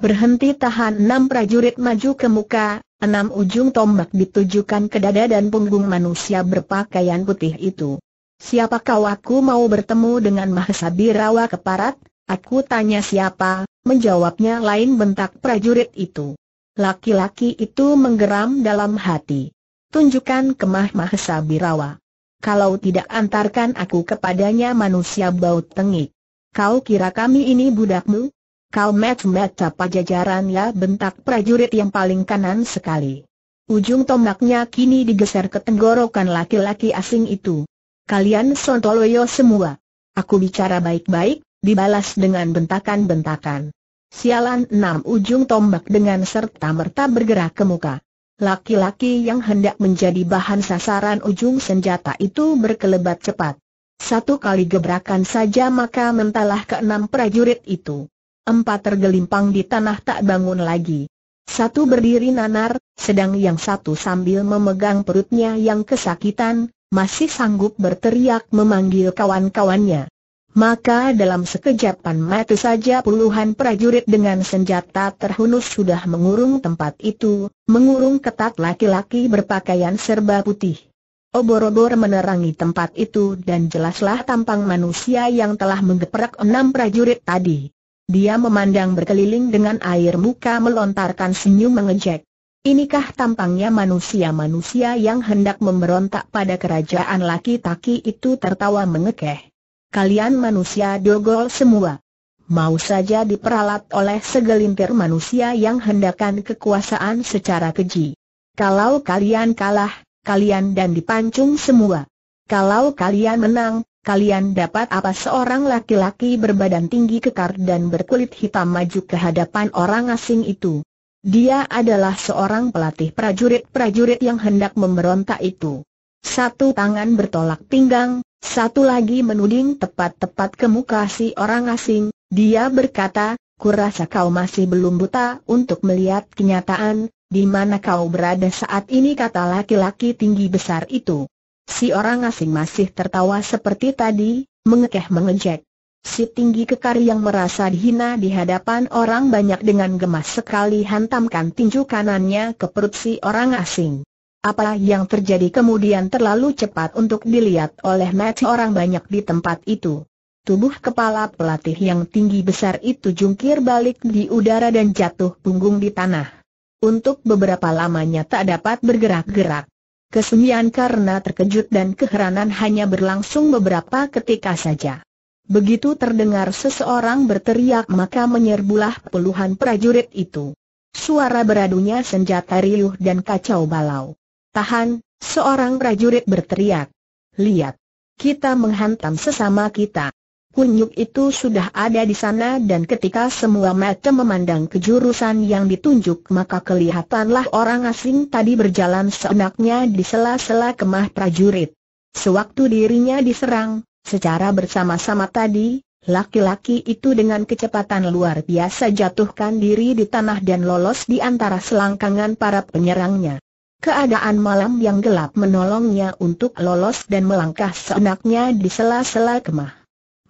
Berhenti tahan enam prajurit maju ke muka, enam ujung tombak ditujukan ke dada dan punggung manusia berpakaian putih itu. Siapa kau aku mau bertemu dengan Mahesa Birawa keparat? Aku tanya siapa, menjawabnya lain bentak prajurit itu. Laki-laki itu menggeram dalam hati. Tunjukkan ke Mahesa Birawa. Kalau tidak antarkan aku kepadanya manusia baut tengik. Kau kira kami ini budakmu? Kau match met jajaran ya bentak prajurit yang paling kanan sekali. Ujung tombaknya kini digeser ke tenggorokan laki-laki asing itu. Kalian sontoloyo semua. Aku bicara baik-baik, dibalas dengan bentakan-bentakan. Sialan enam ujung tombak dengan serta merta bergerak ke muka. Laki-laki yang hendak menjadi bahan sasaran ujung senjata itu berkelebat cepat. Satu kali gebrakan saja maka mentalah keenam prajurit itu. Empat tergelimpang di tanah tak bangun lagi. Satu berdiri nanar, sedang yang satu sambil memegang perutnya yang kesakitan, masih sanggup berteriak memanggil kawan-kawannya. Maka dalam sekejapan mata saja puluhan prajurit dengan senjata terhunus sudah mengurung tempat itu, mengurung ketat laki-laki berpakaian serba putih. Obor-obor oh, menerangi tempat itu dan jelaslah tampang manusia yang telah menggeprak enam prajurit tadi. Dia memandang berkeliling dengan air muka melontarkan senyum mengejek. Inikah tampangnya manusia-manusia yang hendak memberontak pada kerajaan laki-taki itu tertawa mengekeh. Kalian manusia dogol semua. Mau saja diperalat oleh segelintir manusia yang hendakkan kekuasaan secara keji. Kalau kalian kalah, kalian dan dipancung semua. Kalau kalian menang, kalian dapat apa seorang laki-laki berbadan tinggi kekar dan berkulit hitam maju ke hadapan orang asing itu. Dia adalah seorang pelatih prajurit-prajurit yang hendak memberontak itu. Satu tangan bertolak pinggang, satu lagi menuding tepat-tepat ke muka si orang asing, dia berkata, kurasa kau masih belum buta untuk melihat kenyataan, di mana kau berada saat ini kata laki-laki tinggi besar itu. Si orang asing masih tertawa seperti tadi, mengekeh-mengejek. Si tinggi kekar yang merasa dihina di hadapan orang banyak dengan gemas sekali hantamkan tinju kanannya ke perut si orang asing. Apa yang terjadi kemudian terlalu cepat untuk dilihat oleh mata orang banyak di tempat itu. Tubuh kepala pelatih yang tinggi besar itu jungkir balik di udara dan jatuh punggung di tanah. Untuk beberapa lamanya tak dapat bergerak-gerak. Kesunyian karena terkejut dan keheranan hanya berlangsung beberapa ketika saja. Begitu terdengar seseorang berteriak maka menyerbulah puluhan prajurit itu. Suara beradunya senjata riuh dan kacau balau. Tahan, seorang prajurit berteriak. Lihat, kita menghantam sesama kita kunyuk itu sudah ada di sana dan ketika semua mata memandang ke jurusan yang ditunjuk maka kelihatanlah orang asing tadi berjalan seenaknya di sela-sela kemah prajurit. Sewaktu dirinya diserang, secara bersama-sama tadi, laki-laki itu dengan kecepatan luar biasa jatuhkan diri di tanah dan lolos di antara selangkangan para penyerangnya. Keadaan malam yang gelap menolongnya untuk lolos dan melangkah seenaknya di sela-sela kemah.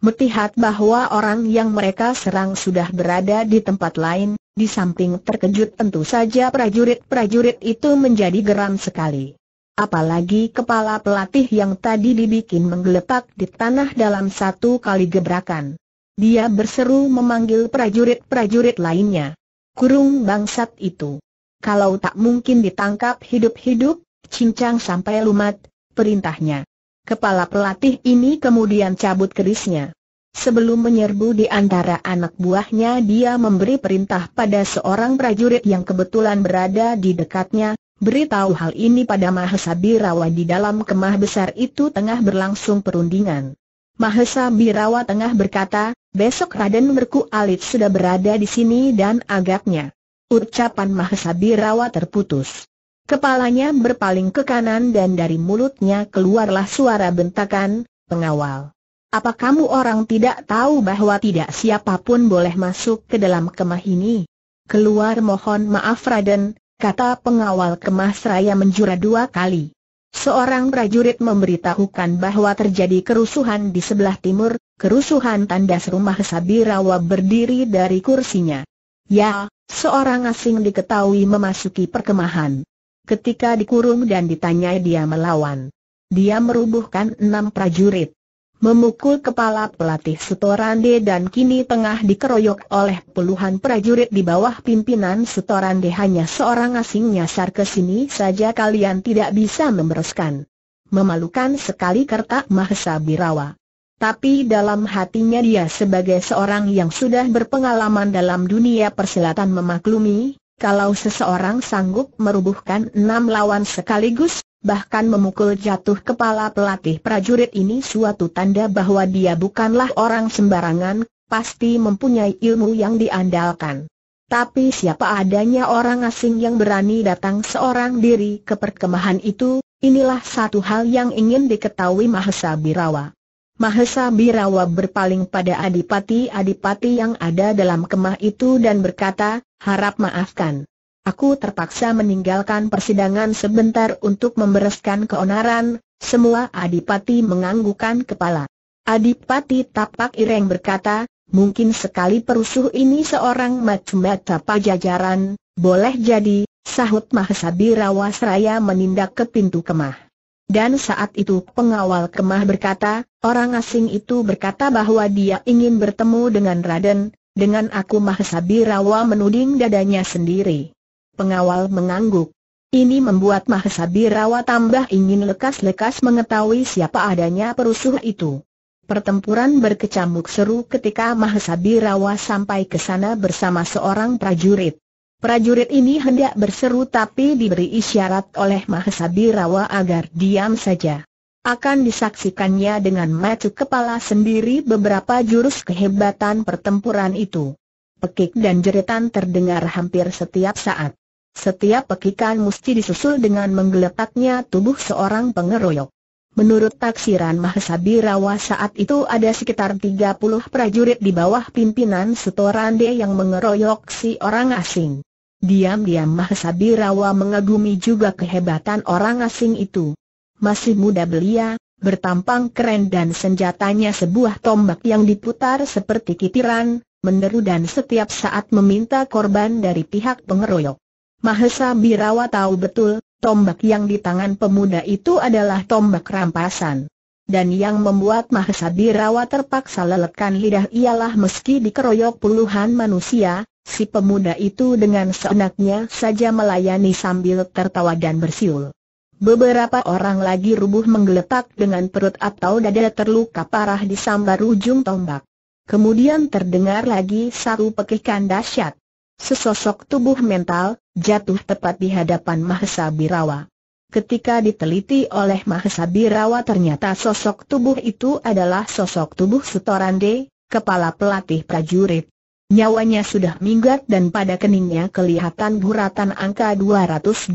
Melihat bahwa orang yang mereka serang sudah berada di tempat lain, di samping terkejut tentu saja prajurit-prajurit itu menjadi geram sekali. Apalagi kepala pelatih yang tadi dibikin menggeletak di tanah dalam satu kali gebrakan. Dia berseru memanggil prajurit-prajurit lainnya. Kurung bangsat itu. Kalau tak mungkin ditangkap hidup-hidup, cincang sampai lumat, perintahnya. Kepala pelatih ini kemudian cabut kerisnya. Sebelum menyerbu di antara anak buahnya dia memberi perintah pada seorang prajurit yang kebetulan berada di dekatnya, beritahu hal ini pada Mahesa Birawa di dalam kemah besar itu tengah berlangsung perundingan. Mahesa Birawa tengah berkata, besok Raden Merku Alit sudah berada di sini dan agaknya. Ucapan Mahesa Birawa terputus. Kepalanya berpaling ke kanan dan dari mulutnya keluarlah suara bentakan, pengawal. Apa kamu orang tidak tahu bahwa tidak siapapun boleh masuk ke dalam kemah ini? Keluar mohon maaf Raden, kata pengawal kemah seraya menjura dua kali. Seorang prajurit memberitahukan bahwa terjadi kerusuhan di sebelah timur, kerusuhan tandas rumah Sabirawa berdiri dari kursinya. Ya, seorang asing diketahui memasuki perkemahan. Ketika dikurung dan ditanyai dia melawan. Dia merubuhkan enam prajurit. Memukul kepala pelatih Setorande dan kini tengah dikeroyok oleh puluhan prajurit di bawah pimpinan Setorande hanya seorang asing nyasar ke sini saja kalian tidak bisa membereskan. Memalukan sekali kertak Mahesa Birawa. Tapi dalam hatinya dia sebagai seorang yang sudah berpengalaman dalam dunia persilatan memaklumi, kalau seseorang sanggup merubuhkan enam lawan sekaligus, bahkan memukul jatuh kepala pelatih prajurit ini suatu tanda bahwa dia bukanlah orang sembarangan, pasti mempunyai ilmu yang diandalkan. Tapi siapa adanya orang asing yang berani datang seorang diri ke perkemahan itu, inilah satu hal yang ingin diketahui Mahesa Birawa. Mahesa Birawa berpaling pada adipati-adipati yang ada dalam kemah itu dan berkata, harap maafkan. Aku terpaksa meninggalkan persidangan sebentar untuk membereskan keonaran, semua adipati menganggukan kepala. Adipati Tapak Ireng berkata, mungkin sekali perusuh ini seorang macam-macam pajajaran, boleh jadi, sahut Mahesa Birawa seraya menindak ke pintu kemah. Dan saat itu pengawal kemah berkata, orang asing itu berkata bahwa dia ingin bertemu dengan Raden, dengan aku Mahesabirawa menuding dadanya sendiri. Pengawal mengangguk. Ini membuat Mahesabirawa tambah ingin lekas-lekas mengetahui siapa adanya perusuh itu. Pertempuran berkecamuk seru ketika Mahesabirawa sampai ke sana bersama seorang prajurit. Prajurit ini hendak berseru tapi diberi isyarat oleh Mahesabirawa Birawa agar diam saja. Akan disaksikannya dengan mata kepala sendiri beberapa jurus kehebatan pertempuran itu. Pekik dan jeritan terdengar hampir setiap saat. Setiap pekikan mesti disusul dengan menggeletaknya tubuh seorang pengeroyok. Menurut taksiran Mahesabirawa Birawa saat itu ada sekitar 30 prajurit di bawah pimpinan Sutorande yang mengeroyok si orang asing. Diam-diam Mahesa Birawa mengagumi juga kehebatan orang asing itu. Masih muda belia, bertampang keren dan senjatanya sebuah tombak yang diputar seperti kitiran, meneru dan setiap saat meminta korban dari pihak pengeroyok. Mahesa Birawa tahu betul, tombak yang di tangan pemuda itu adalah tombak rampasan. Dan yang membuat Mahesa Birawa terpaksa lelekan lidah ialah meski dikeroyok puluhan manusia, si pemuda itu dengan seenaknya saja melayani sambil tertawa dan bersiul. Beberapa orang lagi rubuh menggeletak dengan perut atau dada terluka parah di sambar ujung tombak. Kemudian terdengar lagi satu pekikan dahsyat. Sesosok tubuh mental, jatuh tepat di hadapan Mahesa Birawa. Ketika diteliti oleh Mahesa Birawa ternyata sosok tubuh itu adalah sosok tubuh setoran D, kepala pelatih prajurit. Nyawanya sudah minggat dan pada keningnya kelihatan guratan angka 212.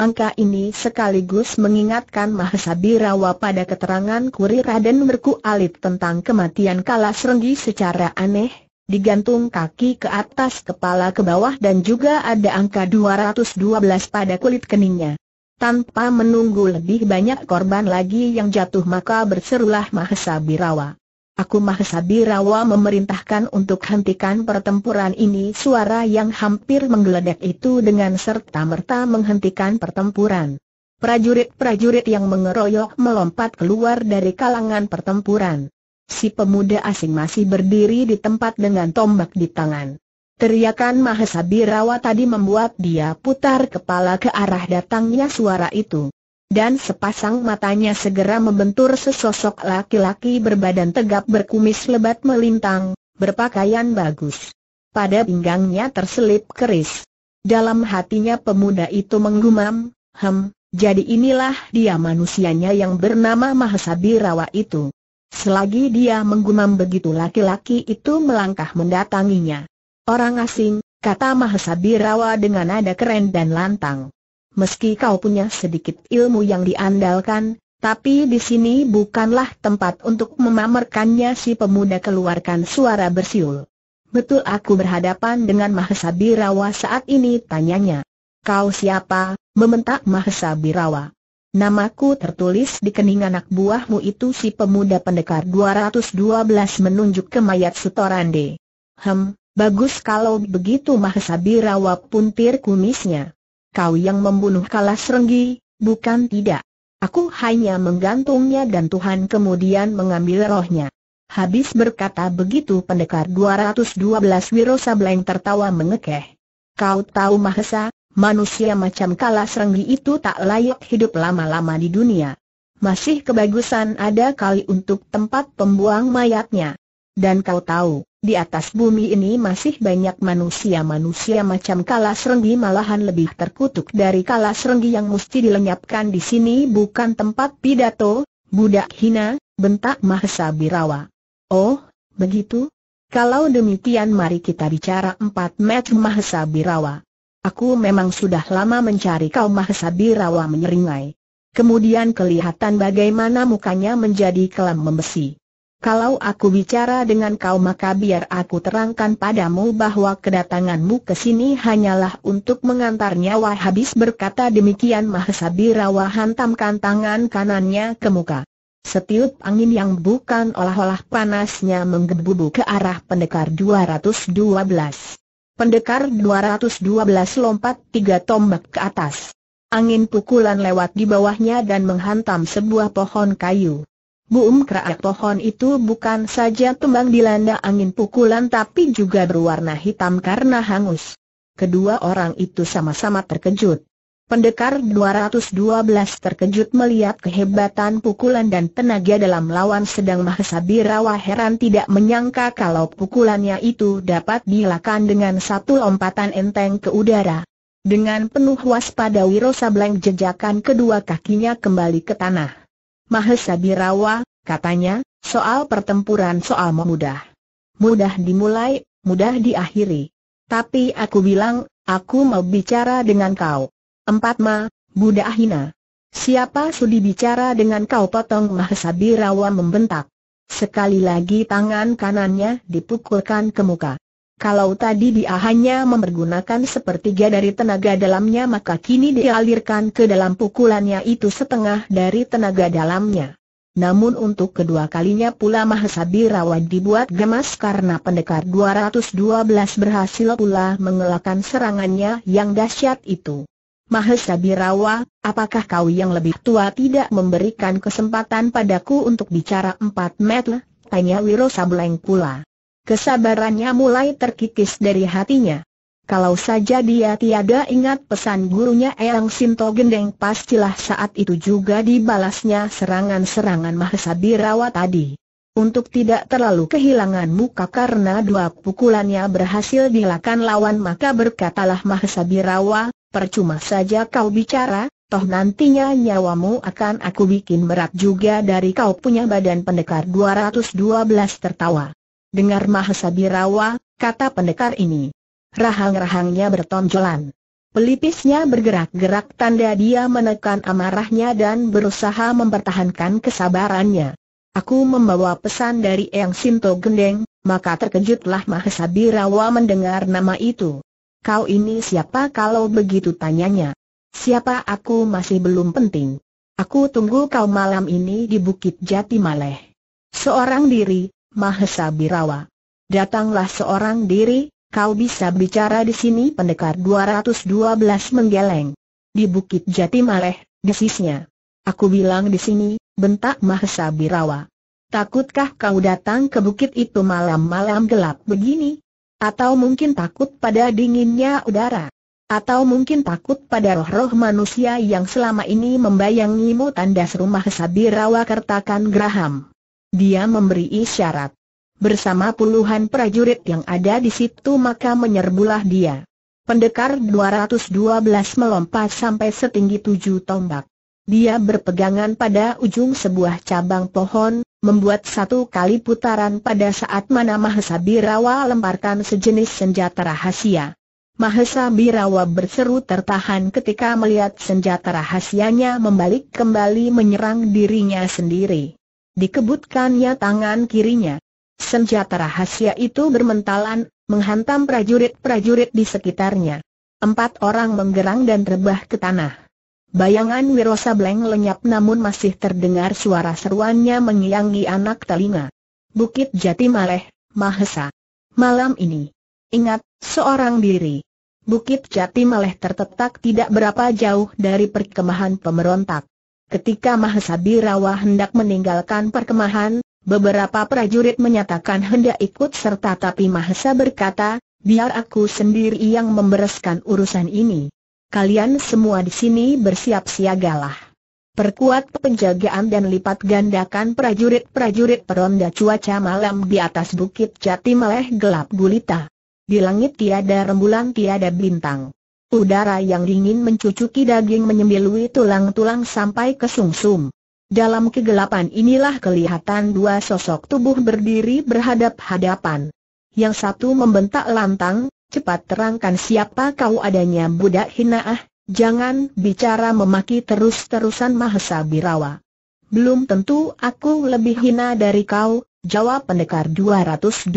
Angka ini sekaligus mengingatkan Mahesa Birawa pada keterangan Kuri Raden Merku Alit tentang kematian Kalas Renggi secara aneh, digantung kaki ke atas kepala ke bawah dan juga ada angka 212 pada kulit keningnya. Tanpa menunggu lebih banyak korban lagi yang jatuh maka berserulah Mahesa Birawa. Aku Mahesabirawa memerintahkan untuk hentikan pertempuran ini Suara yang hampir menggeledek itu dengan serta-merta menghentikan pertempuran Prajurit-prajurit yang mengeroyok melompat keluar dari kalangan pertempuran Si pemuda asing masih berdiri di tempat dengan tombak di tangan Teriakan Mahesabirawa tadi membuat dia putar kepala ke arah datangnya suara itu dan sepasang matanya segera membentur sesosok laki-laki berbadan tegap berkumis lebat melintang, berpakaian bagus. Pada pinggangnya terselip keris. Dalam hatinya pemuda itu menggumam, hem, jadi inilah dia manusianya yang bernama Mahasabirawa itu. Selagi dia menggumam begitu laki-laki itu melangkah mendatanginya. Orang asing, kata Mahasabirawa dengan nada keren dan lantang meski kau punya sedikit ilmu yang diandalkan, tapi di sini bukanlah tempat untuk memamerkannya si pemuda keluarkan suara bersiul. Betul aku berhadapan dengan Mahesa Birawa saat ini tanyanya. Kau siapa? Mementak Mahesa Birawa. Namaku tertulis di kening anak buahmu itu si pemuda pendekar 212 menunjuk ke mayat Sutorande. Hem, bagus kalau begitu Mahesa Birawa puntir kumisnya kau yang membunuh Kalas Renggi, bukan tidak. Aku hanya menggantungnya dan Tuhan kemudian mengambil rohnya. Habis berkata begitu pendekar 212 Wirosableng tertawa mengekeh. Kau tahu Mahesa, manusia macam Kalas Renggi itu tak layak hidup lama-lama di dunia. Masih kebagusan ada kali untuk tempat pembuang mayatnya. Dan kau tahu, di atas bumi ini masih banyak manusia-manusia macam kalas renggi malahan lebih terkutuk dari kalas renggi yang mesti dilenyapkan di sini bukan tempat pidato, budak hina, bentak Mahesa Birawa. Oh, begitu? Kalau demikian mari kita bicara empat meter Mahesa Birawa. Aku memang sudah lama mencari kau Mahesa Birawa menyeringai. Kemudian kelihatan bagaimana mukanya menjadi kelam membesi. Kalau aku bicara dengan kau maka biar aku terangkan padamu bahwa kedatanganmu ke sini hanyalah untuk mengantar nyawa habis berkata demikian Birawa hantamkan tangan kanannya ke muka. Setiup angin yang bukan olah-olah panasnya menggebu ke arah pendekar 212. Pendekar 212 lompat tiga tombak ke atas. Angin pukulan lewat di bawahnya dan menghantam sebuah pohon kayu. Buum kerak pohon itu bukan saja tumbang dilanda angin pukulan tapi juga berwarna hitam karena hangus. Kedua orang itu sama-sama terkejut. Pendekar 212 terkejut melihat kehebatan pukulan dan tenaga dalam lawan sedang Mahesabirawa heran tidak menyangka kalau pukulannya itu dapat dilakukan dengan satu lompatan enteng ke udara. Dengan penuh waspada Wiro Sableng jejakan kedua kakinya kembali ke tanah. Mahesa Birawa, katanya, soal pertempuran soal memudah. Mudah dimulai, mudah diakhiri. Tapi aku bilang, aku mau bicara dengan kau. Empat ma, Buddha Ahina. Siapa sudi bicara dengan kau potong Mahesa Birawa membentak. Sekali lagi tangan kanannya dipukulkan ke muka. Kalau tadi dia hanya mempergunakan sepertiga dari tenaga dalamnya maka kini dialirkan ke dalam pukulannya itu setengah dari tenaga dalamnya. Namun untuk kedua kalinya pula Mahesabirawa dibuat gemas karena pendekar 212 berhasil pula mengelakkan serangannya yang dahsyat itu. Mahesabirawa, apakah kau yang lebih tua tidak memberikan kesempatan padaku untuk bicara empat meter? Tanya Wiro Sableng pula. Kesabarannya mulai terkikis dari hatinya. Kalau saja dia tiada ingat pesan gurunya Eyang Sinto Gendeng pastilah saat itu juga dibalasnya serangan-serangan Mahesa Birawa tadi. Untuk tidak terlalu kehilangan muka karena dua pukulannya berhasil dilakukan lawan maka berkatalah Mahesa Birawa, percuma saja kau bicara, toh nantinya nyawamu akan aku bikin berat juga dari kau punya badan pendekar 212 tertawa. Dengar Mahesa Birawa, kata pendekar ini. Rahang-rahangnya bertonjolan. Pelipisnya bergerak-gerak tanda dia menekan amarahnya dan berusaha mempertahankan kesabarannya. Aku membawa pesan dari Eyang Sinto Gendeng, maka terkejutlah Mahesa Birawa mendengar nama itu. Kau ini siapa kalau begitu tanyanya? Siapa aku masih belum penting. Aku tunggu kau malam ini di Bukit Jati Maleh. Seorang diri, Mahesa Birawa. Datanglah seorang diri, kau bisa bicara di sini pendekar 212 menggeleng. Di Bukit Jati Maleh, desisnya. Aku bilang di sini, bentak Mahesa Birawa. Takutkah kau datang ke bukit itu malam-malam gelap begini? Atau mungkin takut pada dinginnya udara? Atau mungkin takut pada roh-roh manusia yang selama ini membayangimu tandas rumah Sabirawa kertakan Graham? Dia memberi isyarat. Bersama puluhan prajurit yang ada di situ maka menyerbulah dia. Pendekar 212 melompat sampai setinggi tujuh tombak. Dia berpegangan pada ujung sebuah cabang pohon, membuat satu kali putaran pada saat mana Mahesa Birawa lemparkan sejenis senjata rahasia. Mahesa Birawa berseru tertahan ketika melihat senjata rahasianya membalik kembali menyerang dirinya sendiri dikebutkannya tangan kirinya. Senjata rahasia itu bermentalan, menghantam prajurit-prajurit di sekitarnya. Empat orang menggerang dan rebah ke tanah. Bayangan Wirosa Bleng lenyap namun masih terdengar suara seruannya mengiangi anak telinga. Bukit Jati Maleh, Mahesa. Malam ini. Ingat, seorang diri. Bukit Jati Maleh tertetak tidak berapa jauh dari perkemahan pemberontak. Ketika Mahesa Birawa hendak meninggalkan perkemahan, beberapa prajurit menyatakan hendak ikut serta tapi Mahesa berkata, biar aku sendiri yang membereskan urusan ini. Kalian semua di sini bersiap siagalah. Perkuat penjagaan dan lipat gandakan prajurit-prajurit peronda cuaca malam di atas bukit jati meleh gelap gulita. Di langit tiada rembulan tiada bintang. Udara yang dingin mencucuki daging menyembilui tulang-tulang sampai ke sumsum. Dalam kegelapan inilah kelihatan dua sosok tubuh berdiri berhadap-hadapan. Yang satu membentak lantang, cepat terangkan siapa kau adanya budak hinaah, jangan bicara memaki terus-terusan Mahesa Birawa. Belum tentu aku lebih hina dari kau, jawab pendekar 212.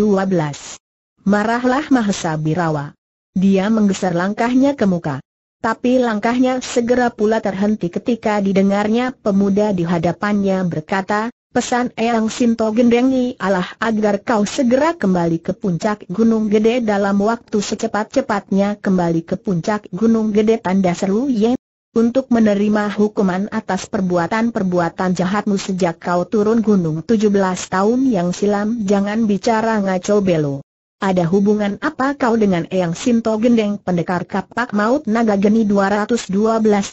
Marahlah Mahesa Birawa. Dia menggeser langkahnya ke muka. Tapi langkahnya segera pula terhenti ketika didengarnya pemuda di hadapannya berkata, pesan Eyang Sinto gendengi Allah agar kau segera kembali ke puncak Gunung Gede dalam waktu secepat-cepatnya kembali ke puncak Gunung Gede tanda seru Yen untuk menerima hukuman atas perbuatan-perbuatan jahatmu sejak kau turun gunung 17 tahun yang silam jangan bicara ngaco belo. Ada hubungan apa kau dengan Eyang Sinto Gendeng pendekar kapak maut naga geni 212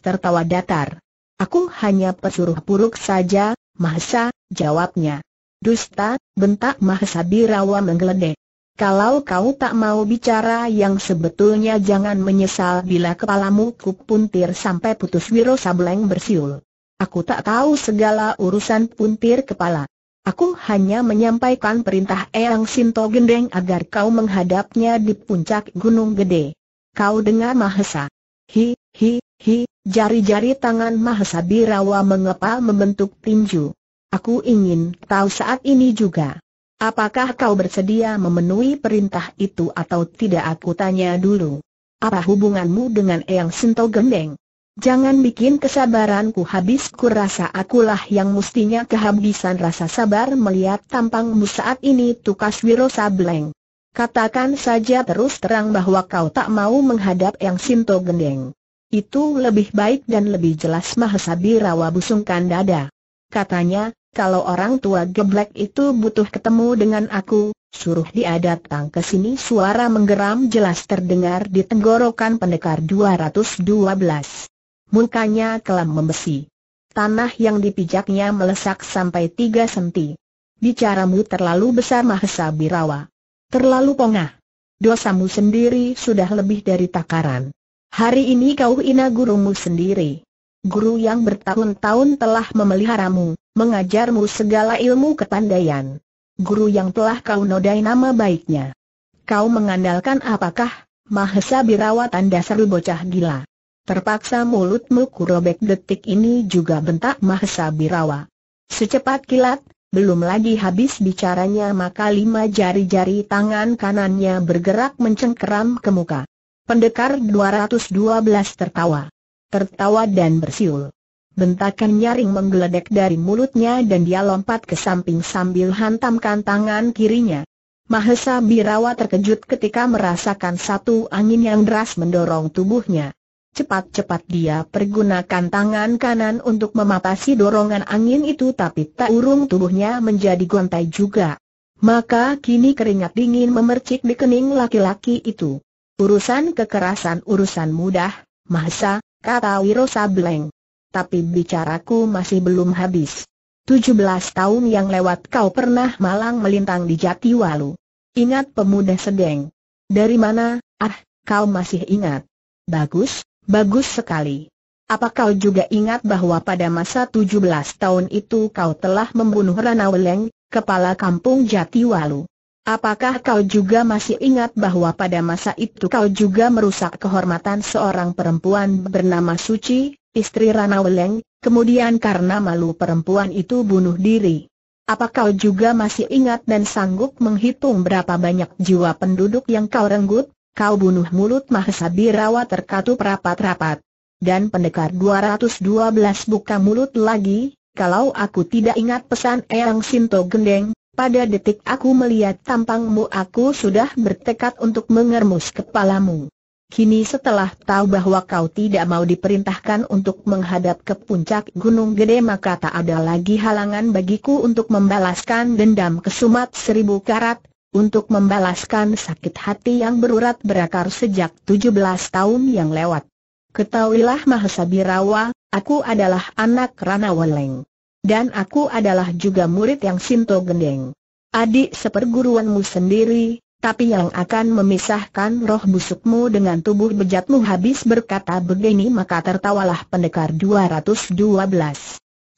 tertawa datar? Aku hanya pesuruh puruk saja, Mahesa, jawabnya. Dusta, bentak Mahesa Birawa menggeledek. Kalau kau tak mau bicara yang sebetulnya jangan menyesal bila kepalamu kupuntir sampai putus Wiro Sableng bersiul. Aku tak tahu segala urusan puntir kepala. Aku hanya menyampaikan perintah Eyang Sinto Gendeng agar kau menghadapnya di puncak Gunung Gede. Kau dengar Mahesa? Hi, hi, hi, jari-jari tangan Mahesa Birawa mengepal membentuk tinju. Aku ingin tahu saat ini juga. Apakah kau bersedia memenuhi perintah itu atau tidak aku tanya dulu. Apa hubunganmu dengan Eyang Sinto Gendeng? Jangan bikin kesabaranku habis ku rasa akulah yang mestinya kehabisan rasa sabar melihat tampangmu saat ini tukas Wiro Sableng. Katakan saja terus terang bahwa kau tak mau menghadap yang Sinto Gendeng. Itu lebih baik dan lebih jelas Mahesabirawa busungkan dada. Katanya, kalau orang tua geblek itu butuh ketemu dengan aku, suruh dia datang ke sini suara menggeram jelas terdengar di tenggorokan pendekar 212 mukanya kelam membesi. Tanah yang dipijaknya melesak sampai tiga senti. Bicaramu terlalu besar Mahesa Birawa. Terlalu pongah. Dosamu sendiri sudah lebih dari takaran. Hari ini kau ina gurumu sendiri. Guru yang bertahun-tahun telah memeliharamu, mengajarmu segala ilmu kepandaian. Guru yang telah kau nodai nama baiknya. Kau mengandalkan apakah, Mahesa Birawa tanda seru bocah gila. Terpaksa mulutmu kurobek detik ini juga bentak Mahesa Birawa. Secepat kilat, belum lagi habis bicaranya maka lima jari-jari tangan kanannya bergerak mencengkeram ke muka. Pendekar 212 tertawa. Tertawa dan bersiul. Bentakan nyaring menggeledek dari mulutnya dan dia lompat ke samping sambil hantamkan tangan kirinya. Mahesa Birawa terkejut ketika merasakan satu angin yang deras mendorong tubuhnya. Cepat-cepat dia pergunakan tangan kanan untuk memapasi dorongan angin itu tapi tak urung tubuhnya menjadi gontai juga. Maka kini keringat dingin memercik di kening laki-laki itu. Urusan kekerasan urusan mudah, masa? kata Wiro Sableng. Tapi bicaraku masih belum habis. 17 tahun yang lewat kau pernah malang melintang di Jatiwalu. Ingat pemuda sedeng. Dari mana, ah, kau masih ingat. Bagus, Bagus sekali. Apa kau juga ingat bahwa pada masa 17 tahun itu kau telah membunuh Rana Weleng, kepala kampung Jatiwalu? Apakah kau juga masih ingat bahwa pada masa itu kau juga merusak kehormatan seorang perempuan bernama Suci, istri Rana Weleng, kemudian karena malu perempuan itu bunuh diri? Apa kau juga masih ingat dan sanggup menghitung berapa banyak jiwa penduduk yang kau renggut? Kau bunuh mulut Mahesa Birawa terkatup rapat-rapat. Dan pendekar 212 buka mulut lagi, kalau aku tidak ingat pesan Eyang Sinto Gendeng, pada detik aku melihat tampangmu aku sudah bertekad untuk mengermus kepalamu. Kini setelah tahu bahwa kau tidak mau diperintahkan untuk menghadap ke puncak Gunung Gede maka tak ada lagi halangan bagiku untuk membalaskan dendam kesumat seribu karat, untuk membalaskan sakit hati yang berurat berakar sejak 17 tahun yang lewat. Ketahuilah Mahesa Birawa, aku adalah anak Weleng. Dan aku adalah juga murid yang Sinto Gendeng. Adik seperguruanmu sendiri, tapi yang akan memisahkan roh busukmu dengan tubuh bejatmu habis berkata begini maka tertawalah pendekar 212.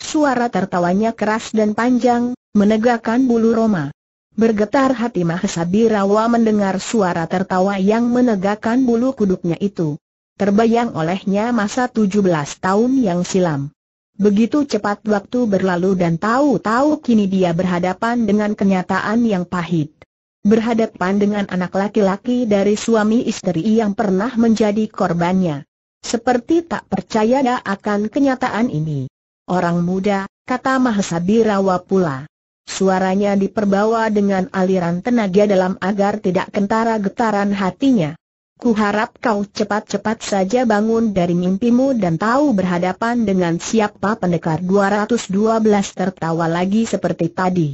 Suara tertawanya keras dan panjang, menegakkan bulu roma. Bergetar hati Mahesabirawa mendengar suara tertawa yang menegakkan bulu kuduknya itu. Terbayang olehnya masa 17 tahun yang silam. Begitu cepat waktu berlalu dan tahu-tahu kini dia berhadapan dengan kenyataan yang pahit. Berhadapan dengan anak laki-laki dari suami istri yang pernah menjadi korbannya. Seperti tak percaya akan kenyataan ini. Orang muda, kata Mahesabirawa pula. Suaranya diperbawa dengan aliran tenaga dalam agar tidak kentara getaran hatinya. Kuharap kau cepat-cepat saja bangun dari mimpimu dan tahu berhadapan dengan siapa pendekar 212 tertawa lagi seperti tadi.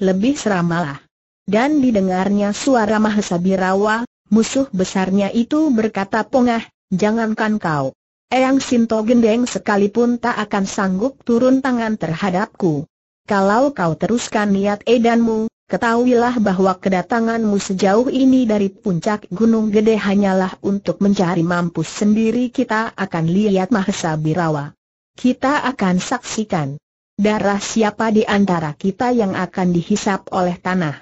Lebih seramalah. Dan didengarnya suara Mahesa Birawa, musuh besarnya itu berkata pongah, jangankan kau. Eyang Sinto Gendeng sekalipun tak akan sanggup turun tangan terhadapku. Kalau kau teruskan niat edanmu, ketahuilah bahwa kedatanganmu sejauh ini dari puncak Gunung Gede hanyalah untuk mencari mampus sendiri kita akan lihat Mahesa Birawa. Kita akan saksikan darah siapa di antara kita yang akan dihisap oleh tanah.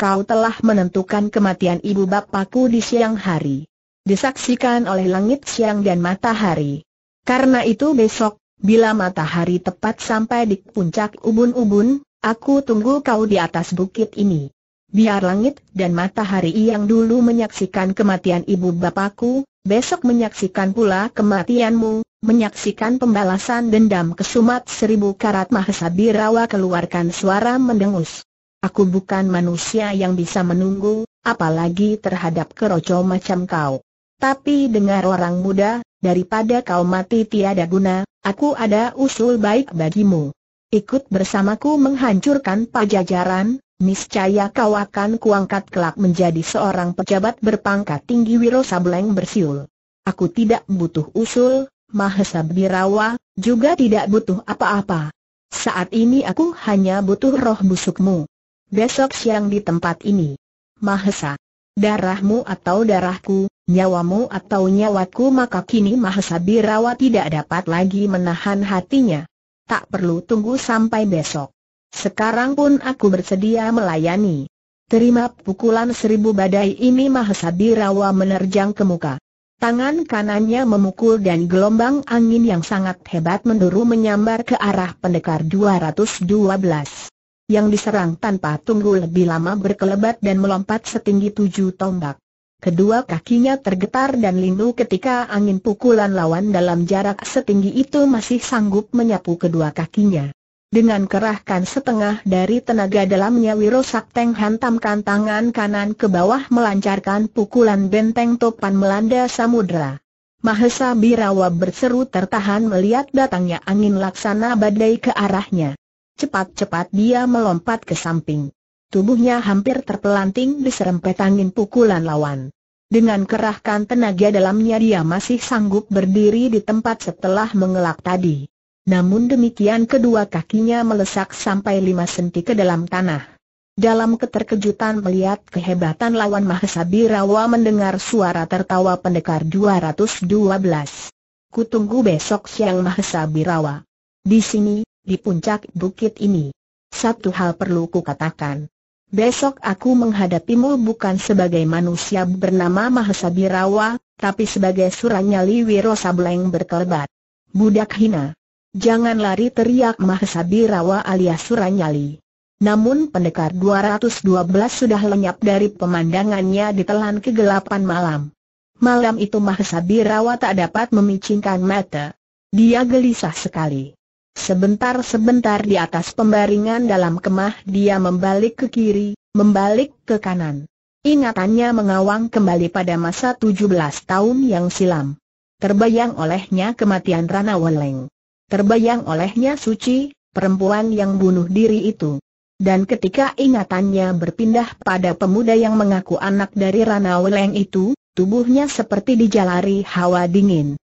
Kau telah menentukan kematian ibu bapakku di siang hari. Disaksikan oleh langit siang dan matahari. Karena itu besok, Bila matahari tepat sampai di puncak ubun-ubun, aku tunggu kau di atas bukit ini. Biar langit dan matahari yang dulu menyaksikan kematian ibu bapakku, besok menyaksikan pula kematianmu, menyaksikan pembalasan dendam kesumat seribu karat Mahesa Birawa keluarkan suara mendengus. Aku bukan manusia yang bisa menunggu, apalagi terhadap keroco macam kau. Tapi dengar orang muda, daripada kau mati tiada guna, aku ada usul baik bagimu. Ikut bersamaku menghancurkan pajajaran, niscaya kau akan kuangkat kelak menjadi seorang pejabat berpangkat tinggi Wiro Sableng bersiul. Aku tidak butuh usul, Mahesa Birawa, juga tidak butuh apa-apa. Saat ini aku hanya butuh roh busukmu. Besok siang di tempat ini. Mahesa, darahmu atau darahku, nyawamu atau nyawaku maka kini Mahasabirawa tidak dapat lagi menahan hatinya. Tak perlu tunggu sampai besok. Sekarang pun aku bersedia melayani. Terima pukulan seribu badai ini Mahasabirawa menerjang ke muka. Tangan kanannya memukul dan gelombang angin yang sangat hebat menduru menyambar ke arah pendekar 212. Yang diserang tanpa tunggu lebih lama berkelebat dan melompat setinggi tujuh tombak. Kedua kakinya tergetar dan lindu ketika angin pukulan lawan dalam jarak setinggi itu masih sanggup menyapu kedua kakinya. Dengan kerahkan setengah dari tenaga dalamnya Wiro Sakteng hantamkan tangan kanan ke bawah melancarkan pukulan benteng topan melanda samudera. Mahesa Birawa berseru tertahan melihat datangnya angin laksana badai ke arahnya. Cepat-cepat dia melompat ke samping. Tubuhnya hampir terpelanting diserempet angin pukulan lawan. Dengan kerahkan tenaga dalamnya dia masih sanggup berdiri di tempat setelah mengelak tadi. Namun demikian kedua kakinya melesak sampai lima senti ke dalam tanah. Dalam keterkejutan melihat kehebatan lawan Mahesa Birawa mendengar suara tertawa pendekar 212. Kutunggu besok siang Mahesa Birawa. Di sini, di puncak bukit ini. Satu hal perlu kukatakan. Besok aku menghadapimu bukan sebagai manusia bernama Mahesa Birawa, tapi sebagai suranya Wiro Sableng berkelebat. Budak hina. Jangan lari teriak Mahesa Birawa alias Suranyali. Namun pendekar 212 sudah lenyap dari pemandangannya di telan kegelapan malam. Malam itu Mahesa Birawa tak dapat memicingkan mata. Dia gelisah sekali. Sebentar-sebentar di atas pembaringan dalam kemah dia membalik ke kiri, membalik ke kanan. Ingatannya mengawang kembali pada masa 17 tahun yang silam. Terbayang olehnya kematian Rana Weleng. Terbayang olehnya Suci, perempuan yang bunuh diri itu. Dan ketika ingatannya berpindah pada pemuda yang mengaku anak dari Rana Weleng itu, tubuhnya seperti dijalari hawa dingin.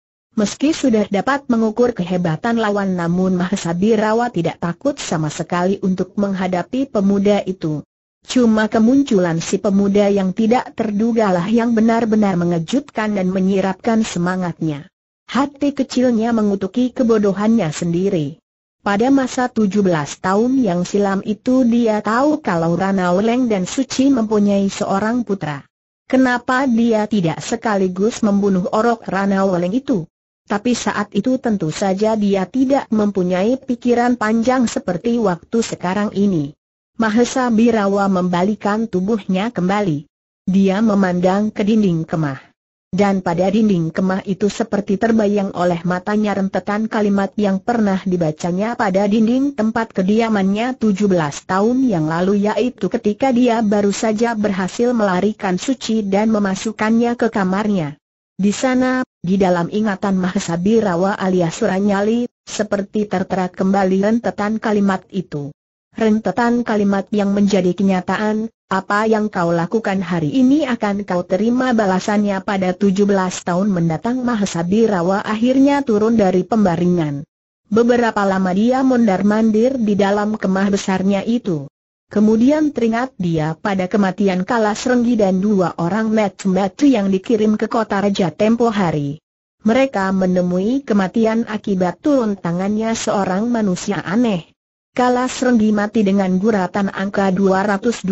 Meski sudah dapat mengukur kehebatan lawan namun Mahesa Birawa tidak takut sama sekali untuk menghadapi pemuda itu. Cuma kemunculan si pemuda yang tidak terduga lah yang benar-benar mengejutkan dan menyirapkan semangatnya. Hati kecilnya mengutuki kebodohannya sendiri. Pada masa 17 tahun yang silam itu dia tahu kalau Ranau Leng dan Suci mempunyai seorang putra. Kenapa dia tidak sekaligus membunuh orok Ranau Leng itu? Tapi saat itu tentu saja dia tidak mempunyai pikiran panjang seperti waktu sekarang ini. Mahesa Birawa membalikan tubuhnya kembali. Dia memandang ke dinding kemah. Dan pada dinding kemah itu seperti terbayang oleh matanya rentetan kalimat yang pernah dibacanya pada dinding tempat kediamannya 17 tahun yang lalu yaitu ketika dia baru saja berhasil melarikan suci dan memasukkannya ke kamarnya. Di sana, di dalam ingatan Mahesabirawa alias Suranyali, seperti tertera kembali rentetan kalimat itu. Rentetan kalimat yang menjadi kenyataan, apa yang kau lakukan hari ini akan kau terima balasannya pada 17 tahun mendatang Mahesabirawa akhirnya turun dari pembaringan. Beberapa lama dia mondar-mandir di dalam kemah besarnya itu. Kemudian teringat dia pada kematian Kala Serenggi dan dua orang metu-metu yang dikirim ke kota Raja tempo hari. Mereka menemui kematian akibat turun tangannya seorang manusia aneh. Kala Serenggi mati dengan guratan angka 212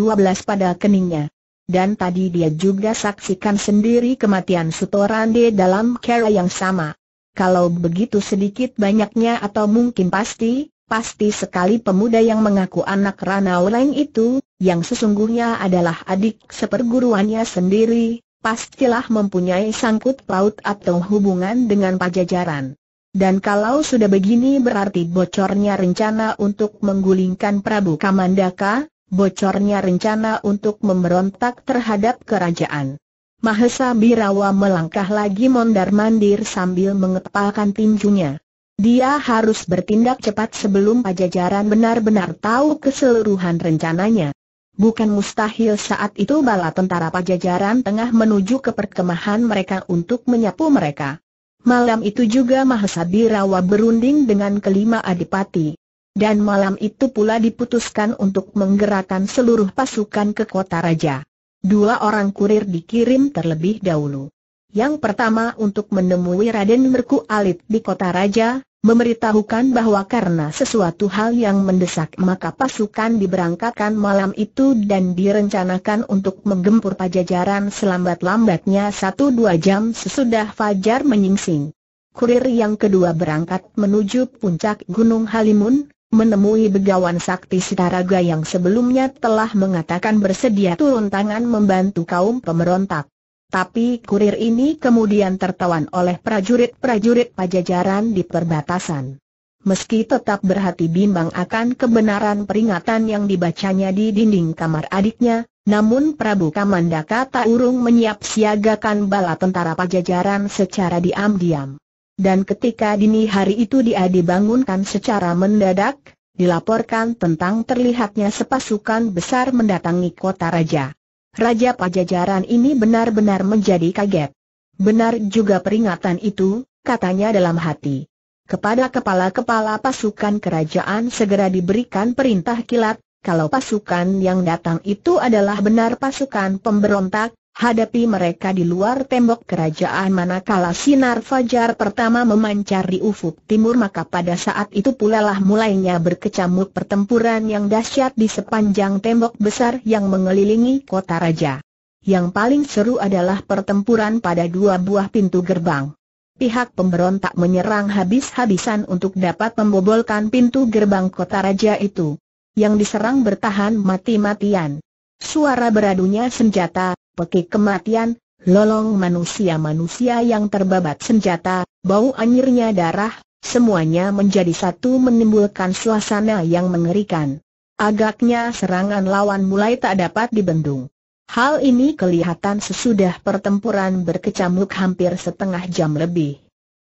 pada keningnya. Dan tadi dia juga saksikan sendiri kematian Sutorande dalam cara yang sama. Kalau begitu sedikit banyaknya atau mungkin pasti, Pasti sekali pemuda yang mengaku anak Ranau Leng itu, yang sesungguhnya adalah adik seperguruannya sendiri, pastilah mempunyai sangkut paut atau hubungan dengan pajajaran. Dan kalau sudah begini berarti bocornya rencana untuk menggulingkan Prabu Kamandaka, bocornya rencana untuk memberontak terhadap kerajaan. Mahesa Birawa melangkah lagi mondar-mandir sambil mengepalkan tinjunya. Dia harus bertindak cepat sebelum pajajaran benar-benar tahu keseluruhan rencananya. Bukan mustahil saat itu bala tentara pajajaran tengah menuju ke perkemahan mereka untuk menyapu mereka. Malam itu juga Mahasabirawa berunding dengan kelima adipati. Dan malam itu pula diputuskan untuk menggerakkan seluruh pasukan ke kota raja. Dua orang kurir dikirim terlebih dahulu. Yang pertama untuk menemui Raden Merku Alit di kota raja, memberitahukan bahwa karena sesuatu hal yang mendesak maka pasukan diberangkatkan malam itu dan direncanakan untuk menggempur pajajaran selambat-lambatnya satu dua jam sesudah fajar menyingsing. Kurir yang kedua berangkat menuju puncak Gunung Halimun, menemui Begawan Sakti Sitaraga yang sebelumnya telah mengatakan bersedia turun tangan membantu kaum pemberontak. Tapi kurir ini kemudian tertawan oleh prajurit-prajurit pajajaran di perbatasan. Meski tetap berhati bimbang akan kebenaran peringatan yang dibacanya di dinding kamar adiknya, namun Prabu Kamandaka tak urung menyiap siagakan bala tentara pajajaran secara diam-diam. Dan ketika dini hari itu dia dibangunkan secara mendadak, dilaporkan tentang terlihatnya sepasukan besar mendatangi kota raja. Raja Pajajaran ini benar-benar menjadi kaget. Benar juga peringatan itu, katanya dalam hati. Kepada kepala-kepala pasukan kerajaan segera diberikan perintah kilat, kalau pasukan yang datang itu adalah benar pasukan pemberontak, hadapi mereka di luar tembok kerajaan manakala sinar fajar pertama memancar di ufuk timur maka pada saat itu pula lah mulainya berkecamuk pertempuran yang dahsyat di sepanjang tembok besar yang mengelilingi kota raja. Yang paling seru adalah pertempuran pada dua buah pintu gerbang. Pihak pemberontak menyerang habis-habisan untuk dapat membobolkan pintu gerbang kota raja itu. Yang diserang bertahan mati-matian. Suara beradunya senjata, peki kematian, lolong manusia-manusia yang terbabat senjata, bau anjirnya darah, semuanya menjadi satu menimbulkan suasana yang mengerikan. Agaknya serangan lawan mulai tak dapat dibendung. Hal ini kelihatan sesudah pertempuran berkecamuk hampir setengah jam lebih.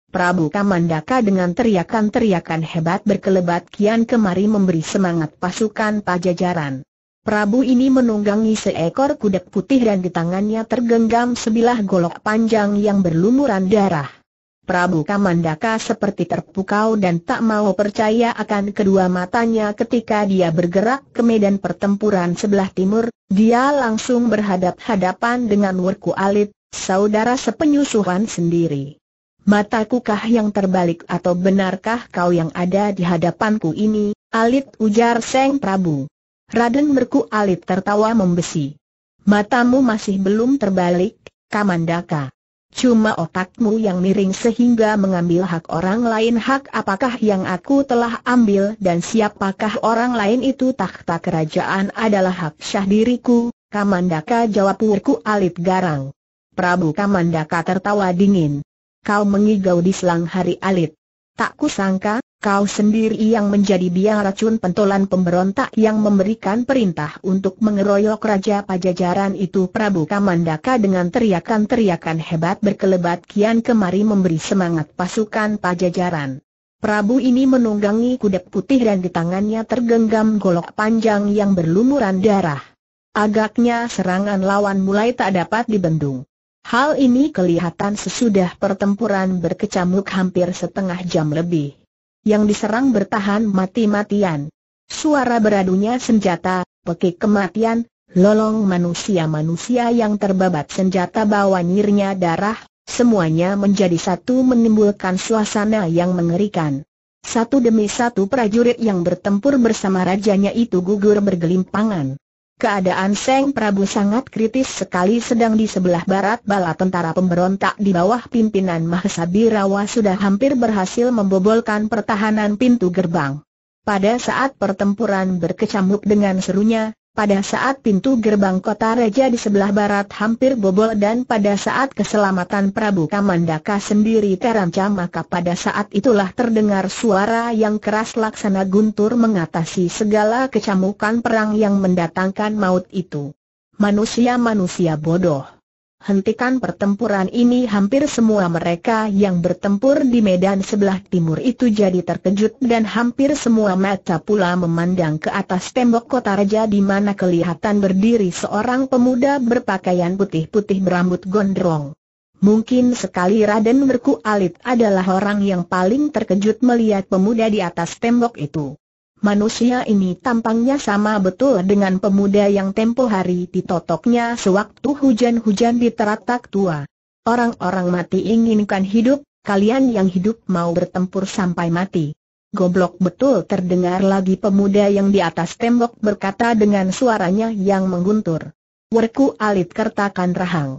Prabu Kamandaka dengan teriakan-teriakan hebat berkelebat kian kemari memberi semangat pasukan pajajaran. Prabu ini menunggangi seekor kuda putih dan di tangannya tergenggam sebilah golok panjang yang berlumuran darah. Prabu Kamandaka seperti terpukau dan tak mau percaya akan kedua matanya ketika dia bergerak ke medan pertempuran sebelah timur, dia langsung berhadap-hadapan dengan Werku Alit, saudara sepenyusuhan sendiri. Mataku kah yang terbalik atau benarkah kau yang ada di hadapanku ini, Alit ujar Seng Prabu. Raden Merku Alit tertawa membesi. Matamu masih belum terbalik, Kamandaka. Cuma otakmu yang miring sehingga mengambil hak orang lain hak apakah yang aku telah ambil dan siapakah orang lain itu takhta kerajaan adalah hak syah diriku, Kamandaka jawab Merku Alit garang. Prabu Kamandaka tertawa dingin. Kau mengigau di selang hari Alit. Tak kusangka, Kau sendiri yang menjadi biang racun pentolan pemberontak yang memberikan perintah untuk mengeroyok Raja Pajajaran itu Prabu Kamandaka dengan teriakan-teriakan hebat berkelebat kian kemari memberi semangat pasukan Pajajaran. Prabu ini menunggangi kuda putih dan di tangannya tergenggam golok panjang yang berlumuran darah. Agaknya serangan lawan mulai tak dapat dibendung. Hal ini kelihatan sesudah pertempuran berkecamuk hampir setengah jam lebih yang diserang bertahan mati-matian. Suara beradunya senjata, pekik kematian, lolong manusia-manusia yang terbabat senjata bawa nyirnya darah, semuanya menjadi satu menimbulkan suasana yang mengerikan. Satu demi satu prajurit yang bertempur bersama rajanya itu gugur bergelimpangan. Keadaan Seng Prabu sangat kritis sekali sedang di sebelah barat bala tentara pemberontak di bawah pimpinan Birawa sudah hampir berhasil membobolkan pertahanan pintu gerbang. Pada saat pertempuran berkecamuk dengan serunya, pada saat pintu gerbang kota Raja di sebelah barat hampir bobol dan pada saat keselamatan Prabu Kamandaka sendiri terancam maka pada saat itulah terdengar suara yang keras laksana guntur mengatasi segala kecamukan perang yang mendatangkan maut itu. Manusia-manusia bodoh hentikan pertempuran ini hampir semua mereka yang bertempur di medan sebelah timur itu jadi terkejut dan hampir semua mata pula memandang ke atas tembok kota raja di mana kelihatan berdiri seorang pemuda berpakaian putih-putih berambut gondrong. Mungkin sekali Raden Merku Alit adalah orang yang paling terkejut melihat pemuda di atas tembok itu. Manusia ini tampangnya sama betul dengan pemuda yang tempo hari ditotoknya sewaktu hujan-hujan di teratak tua. Orang-orang mati inginkan hidup, kalian yang hidup mau bertempur sampai mati. Goblok betul terdengar lagi pemuda yang di atas tembok berkata dengan suaranya yang mengguntur. Werku alit kertakan rahang.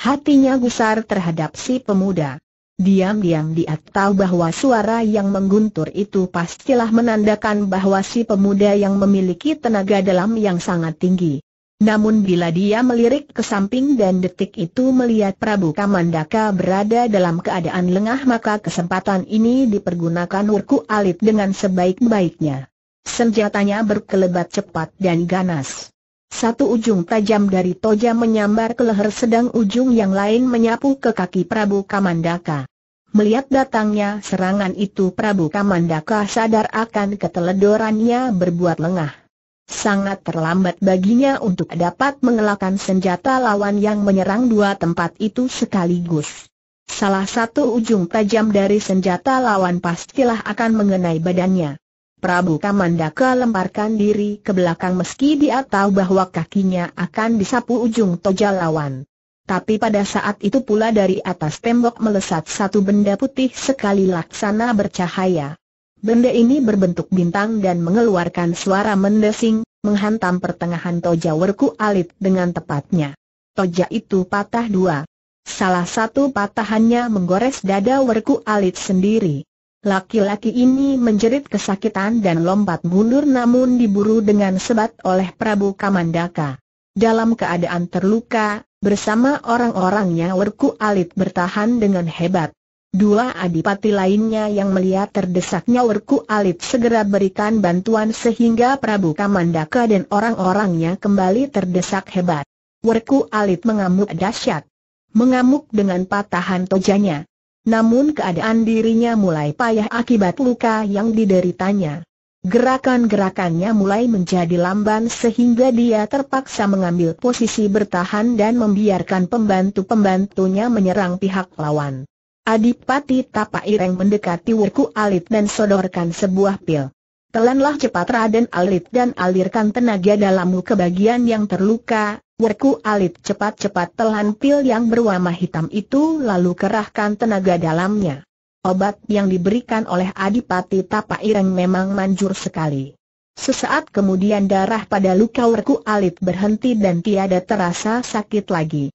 Hatinya gusar terhadap si pemuda. Diam-diam dia tahu bahwa suara yang mengguntur itu pastilah menandakan bahwa si pemuda yang memiliki tenaga dalam yang sangat tinggi. Namun bila dia melirik ke samping dan detik itu melihat Prabu Kamandaka berada dalam keadaan lengah maka kesempatan ini dipergunakan Urku Alit dengan sebaik-baiknya. Senjatanya berkelebat cepat dan ganas. Satu ujung tajam dari toja menyambar ke leher sedang ujung yang lain menyapu ke kaki Prabu Kamandaka. Melihat datangnya serangan itu Prabu Kamandaka sadar akan keteledorannya berbuat lengah. Sangat terlambat baginya untuk dapat mengelakkan senjata lawan yang menyerang dua tempat itu sekaligus. Salah satu ujung tajam dari senjata lawan pastilah akan mengenai badannya. Prabu Kamandaka lemparkan diri ke belakang meski dia tahu bahwa kakinya akan disapu ujung toja lawan. Tapi pada saat itu pula dari atas tembok melesat satu benda putih sekali laksana bercahaya. Benda ini berbentuk bintang dan mengeluarkan suara mendesing, menghantam pertengahan toja werku alit dengan tepatnya. Toja itu patah dua. Salah satu patahannya menggores dada werku alit sendiri. Laki-laki ini menjerit kesakitan dan lompat mundur namun diburu dengan sebat oleh Prabu Kamandaka. Dalam keadaan terluka, bersama orang-orangnya Werku Alit bertahan dengan hebat. Dua adipati lainnya yang melihat terdesaknya Werku Alit segera berikan bantuan sehingga Prabu Kamandaka dan orang-orangnya kembali terdesak hebat. Werku Alit mengamuk dahsyat. Mengamuk dengan patahan tojanya. Namun keadaan dirinya mulai payah akibat luka yang dideritanya. Gerakan-gerakannya mulai menjadi lamban sehingga dia terpaksa mengambil posisi bertahan dan membiarkan pembantu-pembantunya menyerang pihak lawan. Adipati Tapa Ireng mendekati Wuku Alit dan sodorkan sebuah pil. Telanlah cepat Raden Alit dan alirkan tenaga dalammu ke bagian yang terluka, Werku alit cepat-cepat telan pil yang berwarna hitam itu lalu kerahkan tenaga dalamnya. Obat yang diberikan oleh Adipati Tapa Ireng memang manjur sekali. Sesaat kemudian darah pada luka Werku alit berhenti dan tiada terasa sakit lagi.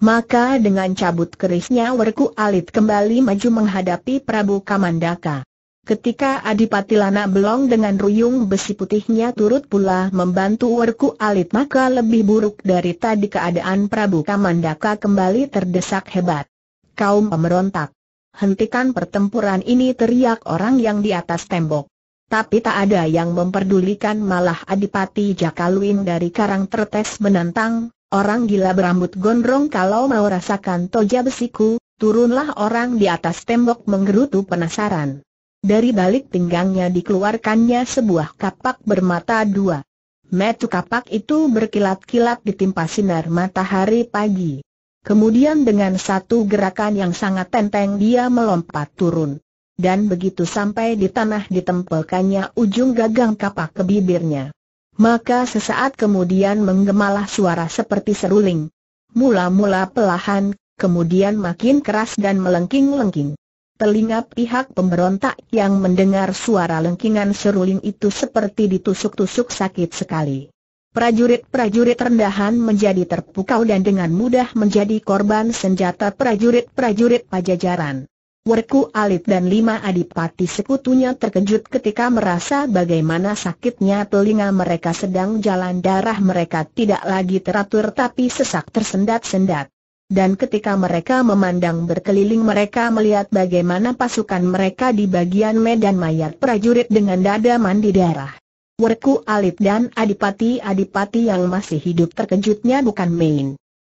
Maka dengan cabut kerisnya Werku alit kembali maju menghadapi Prabu Kamandaka. Ketika Adipati Lana Belong dengan ruyung besi putihnya turut pula membantu Werku Alit maka lebih buruk dari tadi keadaan Prabu Kamandaka kembali terdesak hebat. Kaum pemberontak. Hentikan pertempuran ini teriak orang yang di atas tembok. Tapi tak ada yang memperdulikan malah Adipati Jakaluin dari Karang Tertes menantang, orang gila berambut gondrong kalau mau rasakan toja besiku, turunlah orang di atas tembok menggerutu penasaran. Dari balik pinggangnya dikeluarkannya sebuah kapak bermata dua. Metu kapak itu berkilat-kilat ditimpa sinar matahari pagi. Kemudian dengan satu gerakan yang sangat tenteng dia melompat turun. Dan begitu sampai di tanah ditempelkannya ujung gagang kapak ke bibirnya. Maka sesaat kemudian menggemalah suara seperti seruling. Mula-mula pelahan, kemudian makin keras dan melengking-lengking. Telinga pihak pemberontak yang mendengar suara lengkingan seruling itu seperti ditusuk-tusuk sakit sekali. Prajurit-prajurit rendahan menjadi terpukau dan dengan mudah menjadi korban senjata prajurit-prajurit pajajaran. Werku Alit dan lima adipati sekutunya terkejut ketika merasa bagaimana sakitnya telinga mereka sedang jalan darah mereka tidak lagi teratur tapi sesak tersendat-sendat dan ketika mereka memandang berkeliling mereka melihat bagaimana pasukan mereka di bagian medan mayat prajurit dengan dada mandi darah. Werku Alip dan Adipati-Adipati yang masih hidup terkejutnya bukan main.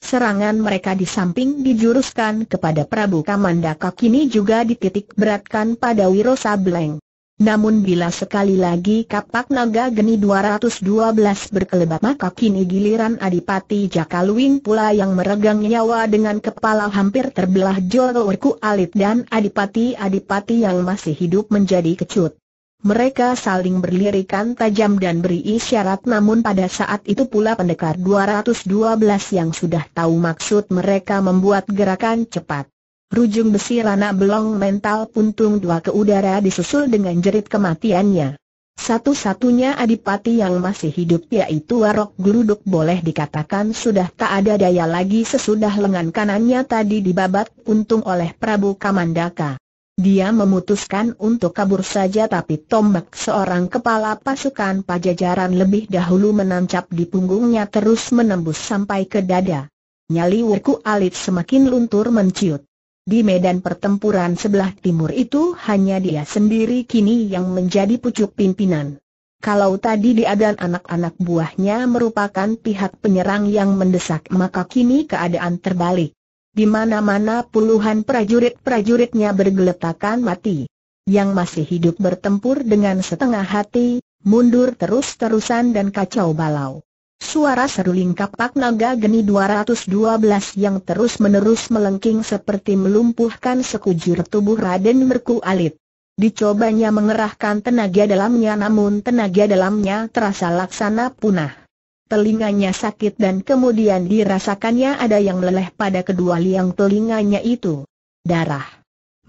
Serangan mereka di samping dijuruskan kepada Prabu Kamandaka kini juga dititik beratkan pada Wiro Sableng. Namun bila sekali lagi kapak naga geni 212 berkelebat maka kini giliran Adipati Jakaluing pula yang meregang nyawa dengan kepala hampir terbelah Jororku Alit dan Adipati-Adipati yang masih hidup menjadi kecut. Mereka saling berlirikan tajam dan beri isyarat namun pada saat itu pula pendekar 212 yang sudah tahu maksud mereka membuat gerakan cepat rujung besi lana belong mental puntung dua ke udara disusul dengan jerit kematiannya. Satu-satunya adipati yang masih hidup yaitu Warok Gluduk boleh dikatakan sudah tak ada daya lagi sesudah lengan kanannya tadi dibabat puntung oleh Prabu Kamandaka. Dia memutuskan untuk kabur saja tapi tombak seorang kepala pasukan pajajaran lebih dahulu menancap di punggungnya terus menembus sampai ke dada. Nyali Wuku Alit semakin luntur menciut. Di medan pertempuran sebelah timur itu hanya dia sendiri kini yang menjadi pucuk pimpinan. Kalau tadi dia dan anak-anak buahnya merupakan pihak penyerang yang mendesak maka kini keadaan terbalik. Di mana-mana puluhan prajurit-prajuritnya bergeletakan mati. Yang masih hidup bertempur dengan setengah hati, mundur terus-terusan dan kacau balau. Suara seruling kapak naga geni 212 yang terus-menerus melengking seperti melumpuhkan sekujur tubuh Raden Merku Alit. Dicobanya mengerahkan tenaga dalamnya namun tenaga dalamnya terasa laksana punah. Telinganya sakit dan kemudian dirasakannya ada yang meleleh pada kedua liang telinganya itu. Darah.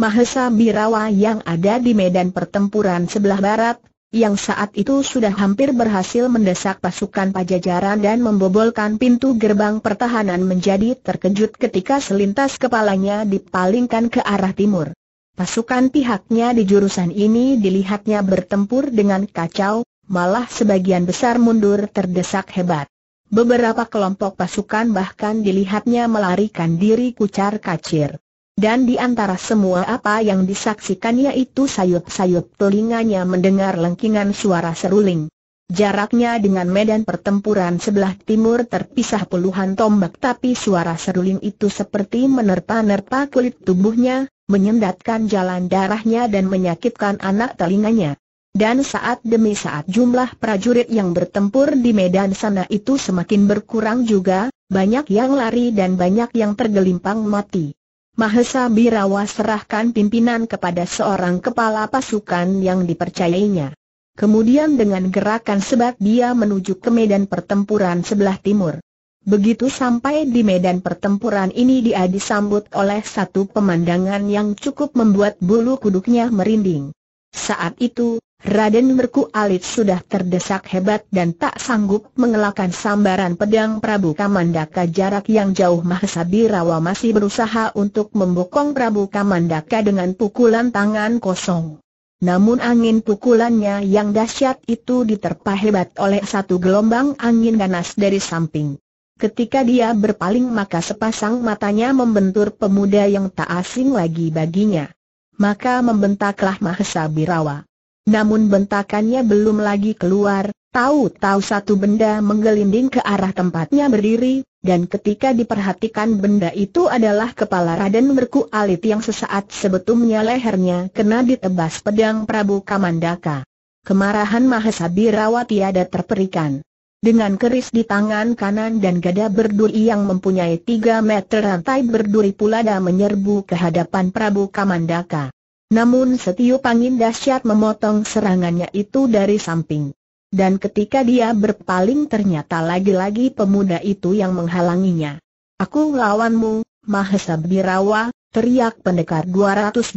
Mahesa Birawa yang ada di medan pertempuran sebelah barat yang saat itu sudah hampir berhasil mendesak pasukan pajajaran dan membobolkan pintu gerbang pertahanan menjadi terkejut ketika selintas kepalanya dipalingkan ke arah timur. Pasukan pihaknya di jurusan ini dilihatnya bertempur dengan kacau, malah sebagian besar mundur terdesak hebat. Beberapa kelompok pasukan bahkan dilihatnya melarikan diri kucar kacir. Dan di antara semua apa yang disaksikannya itu sayup-sayup telinganya mendengar lengkingan suara seruling. Jaraknya dengan medan pertempuran sebelah timur terpisah puluhan tombak tapi suara seruling itu seperti menerpa-nerpa kulit tubuhnya, menyendatkan jalan darahnya dan menyakitkan anak telinganya. Dan saat demi saat jumlah prajurit yang bertempur di medan sana itu semakin berkurang juga, banyak yang lari dan banyak yang tergelimpang mati. Mahesa Birawa serahkan pimpinan kepada seorang kepala pasukan yang dipercayainya. Kemudian dengan gerakan sebat dia menuju ke medan pertempuran sebelah timur. Begitu sampai di medan pertempuran ini dia disambut oleh satu pemandangan yang cukup membuat bulu kuduknya merinding. Saat itu, Raden Merku Alit sudah terdesak hebat dan tak sanggup mengelakkan sambaran pedang Prabu Kamandaka jarak yang jauh Mahesabirawa masih berusaha untuk membokong Prabu Kamandaka dengan pukulan tangan kosong. Namun angin pukulannya yang dahsyat itu diterpa hebat oleh satu gelombang angin ganas dari samping. Ketika dia berpaling maka sepasang matanya membentur pemuda yang tak asing lagi baginya. Maka membentaklah Mahesabirawa. Namun bentakannya belum lagi keluar, tahu-tahu satu benda menggelinding ke arah tempatnya berdiri, dan ketika diperhatikan benda itu adalah kepala Raden Merku Alit yang sesaat sebetulnya lehernya kena ditebas pedang Prabu Kamandaka. Kemarahan Mahesa Birawa tiada terperikan. Dengan keris di tangan kanan dan gada berduri yang mempunyai tiga meter rantai berduri pula dan menyerbu ke hadapan Prabu Kamandaka. Namun setiup angin dahsyat memotong serangannya itu dari samping. Dan ketika dia berpaling ternyata lagi-lagi pemuda itu yang menghalanginya. Aku lawanmu, Mahesa Birawa, teriak pendekar 212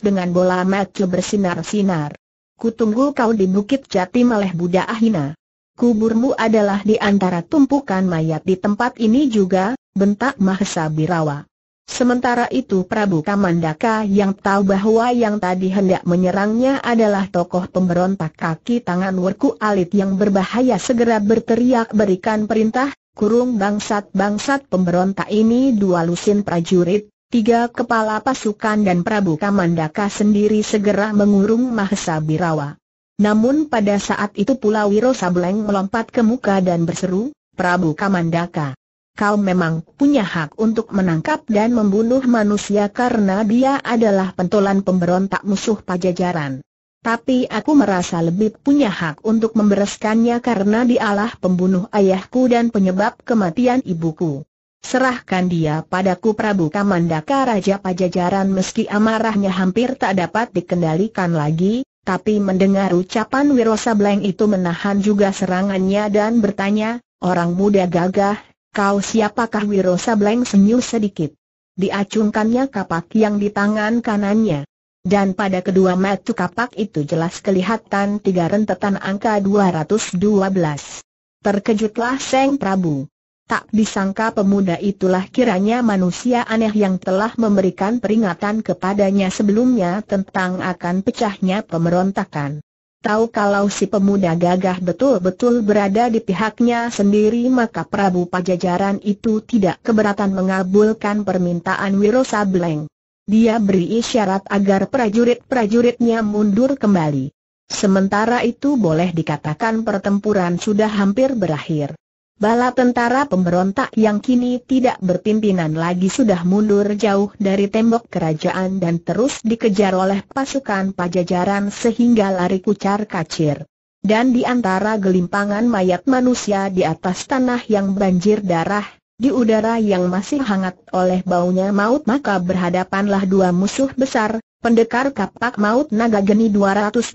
dengan bola mata bersinar-sinar. Kutunggu kau di Bukit Jati Maleh Buddha Ahina. Kuburmu adalah di antara tumpukan mayat di tempat ini juga, bentak Mahesa Birawa. Sementara itu Prabu Kamandaka yang tahu bahwa yang tadi hendak menyerangnya adalah tokoh pemberontak kaki tangan Werku Alit yang berbahaya segera berteriak berikan perintah, kurung bangsat-bangsat pemberontak ini dua lusin prajurit, tiga kepala pasukan dan Prabu Kamandaka sendiri segera mengurung Mahesa Birawa. Namun pada saat itu pula Wiro Sableng melompat ke muka dan berseru, Prabu Kamandaka kau memang punya hak untuk menangkap dan membunuh manusia karena dia adalah pentolan pemberontak musuh pajajaran. Tapi aku merasa lebih punya hak untuk membereskannya karena dialah pembunuh ayahku dan penyebab kematian ibuku. Serahkan dia padaku Prabu Kamandaka Raja Pajajaran meski amarahnya hampir tak dapat dikendalikan lagi, tapi mendengar ucapan Wirosa Bleng itu menahan juga serangannya dan bertanya, orang muda gagah, Kau siapakah Wiro Sableng senyum sedikit. Diacungkannya kapak yang di tangan kanannya. Dan pada kedua mata kapak itu jelas kelihatan tiga rentetan angka 212. Terkejutlah Seng Prabu. Tak disangka pemuda itulah kiranya manusia aneh yang telah memberikan peringatan kepadanya sebelumnya tentang akan pecahnya pemberontakan. Tahu kalau si pemuda gagah betul-betul berada di pihaknya sendiri maka Prabu Pajajaran itu tidak keberatan mengabulkan permintaan Wiro Sableng. Dia beri isyarat agar prajurit-prajuritnya mundur kembali. Sementara itu boleh dikatakan pertempuran sudah hampir berakhir. Bala tentara pemberontak yang kini tidak berpimpinan lagi sudah mundur jauh dari tembok kerajaan dan terus dikejar oleh pasukan pajajaran sehingga lari kucar kacir. Dan di antara gelimpangan mayat manusia di atas tanah yang banjir darah, di udara yang masih hangat oleh baunya maut maka berhadapanlah dua musuh besar, pendekar kapak maut naga geni 212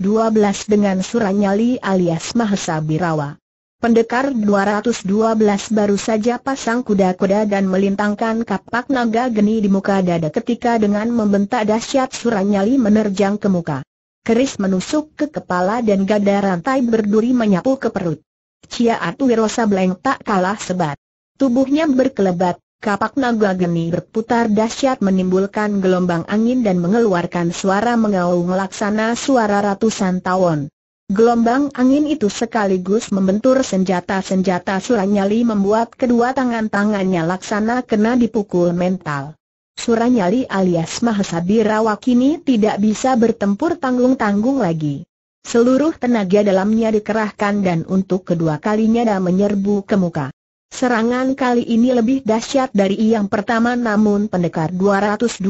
dengan suranyali alias Mahesa Birawa. Pendekar 212 baru saja pasang kuda-kuda dan melintangkan kapak naga geni di muka dada ketika dengan membentak dahsyat suranyali menerjang ke muka. Keris menusuk ke kepala dan gada rantai berduri menyapu ke perut. Cia Atuwirosa Bleng tak kalah sebat. Tubuhnya berkelebat, kapak naga geni berputar dahsyat menimbulkan gelombang angin dan mengeluarkan suara mengaung laksana suara ratusan tawon. Gelombang angin itu sekaligus membentur senjata-senjata Suranyali membuat kedua tangan-tangannya laksana kena dipukul mental. Suranyali alias Mahasabirawa kini tidak bisa bertempur tanggung-tanggung lagi. Seluruh tenaga dalamnya dikerahkan dan untuk kedua kalinya dia menyerbu ke muka. Serangan kali ini lebih dahsyat dari yang pertama namun pendekar 212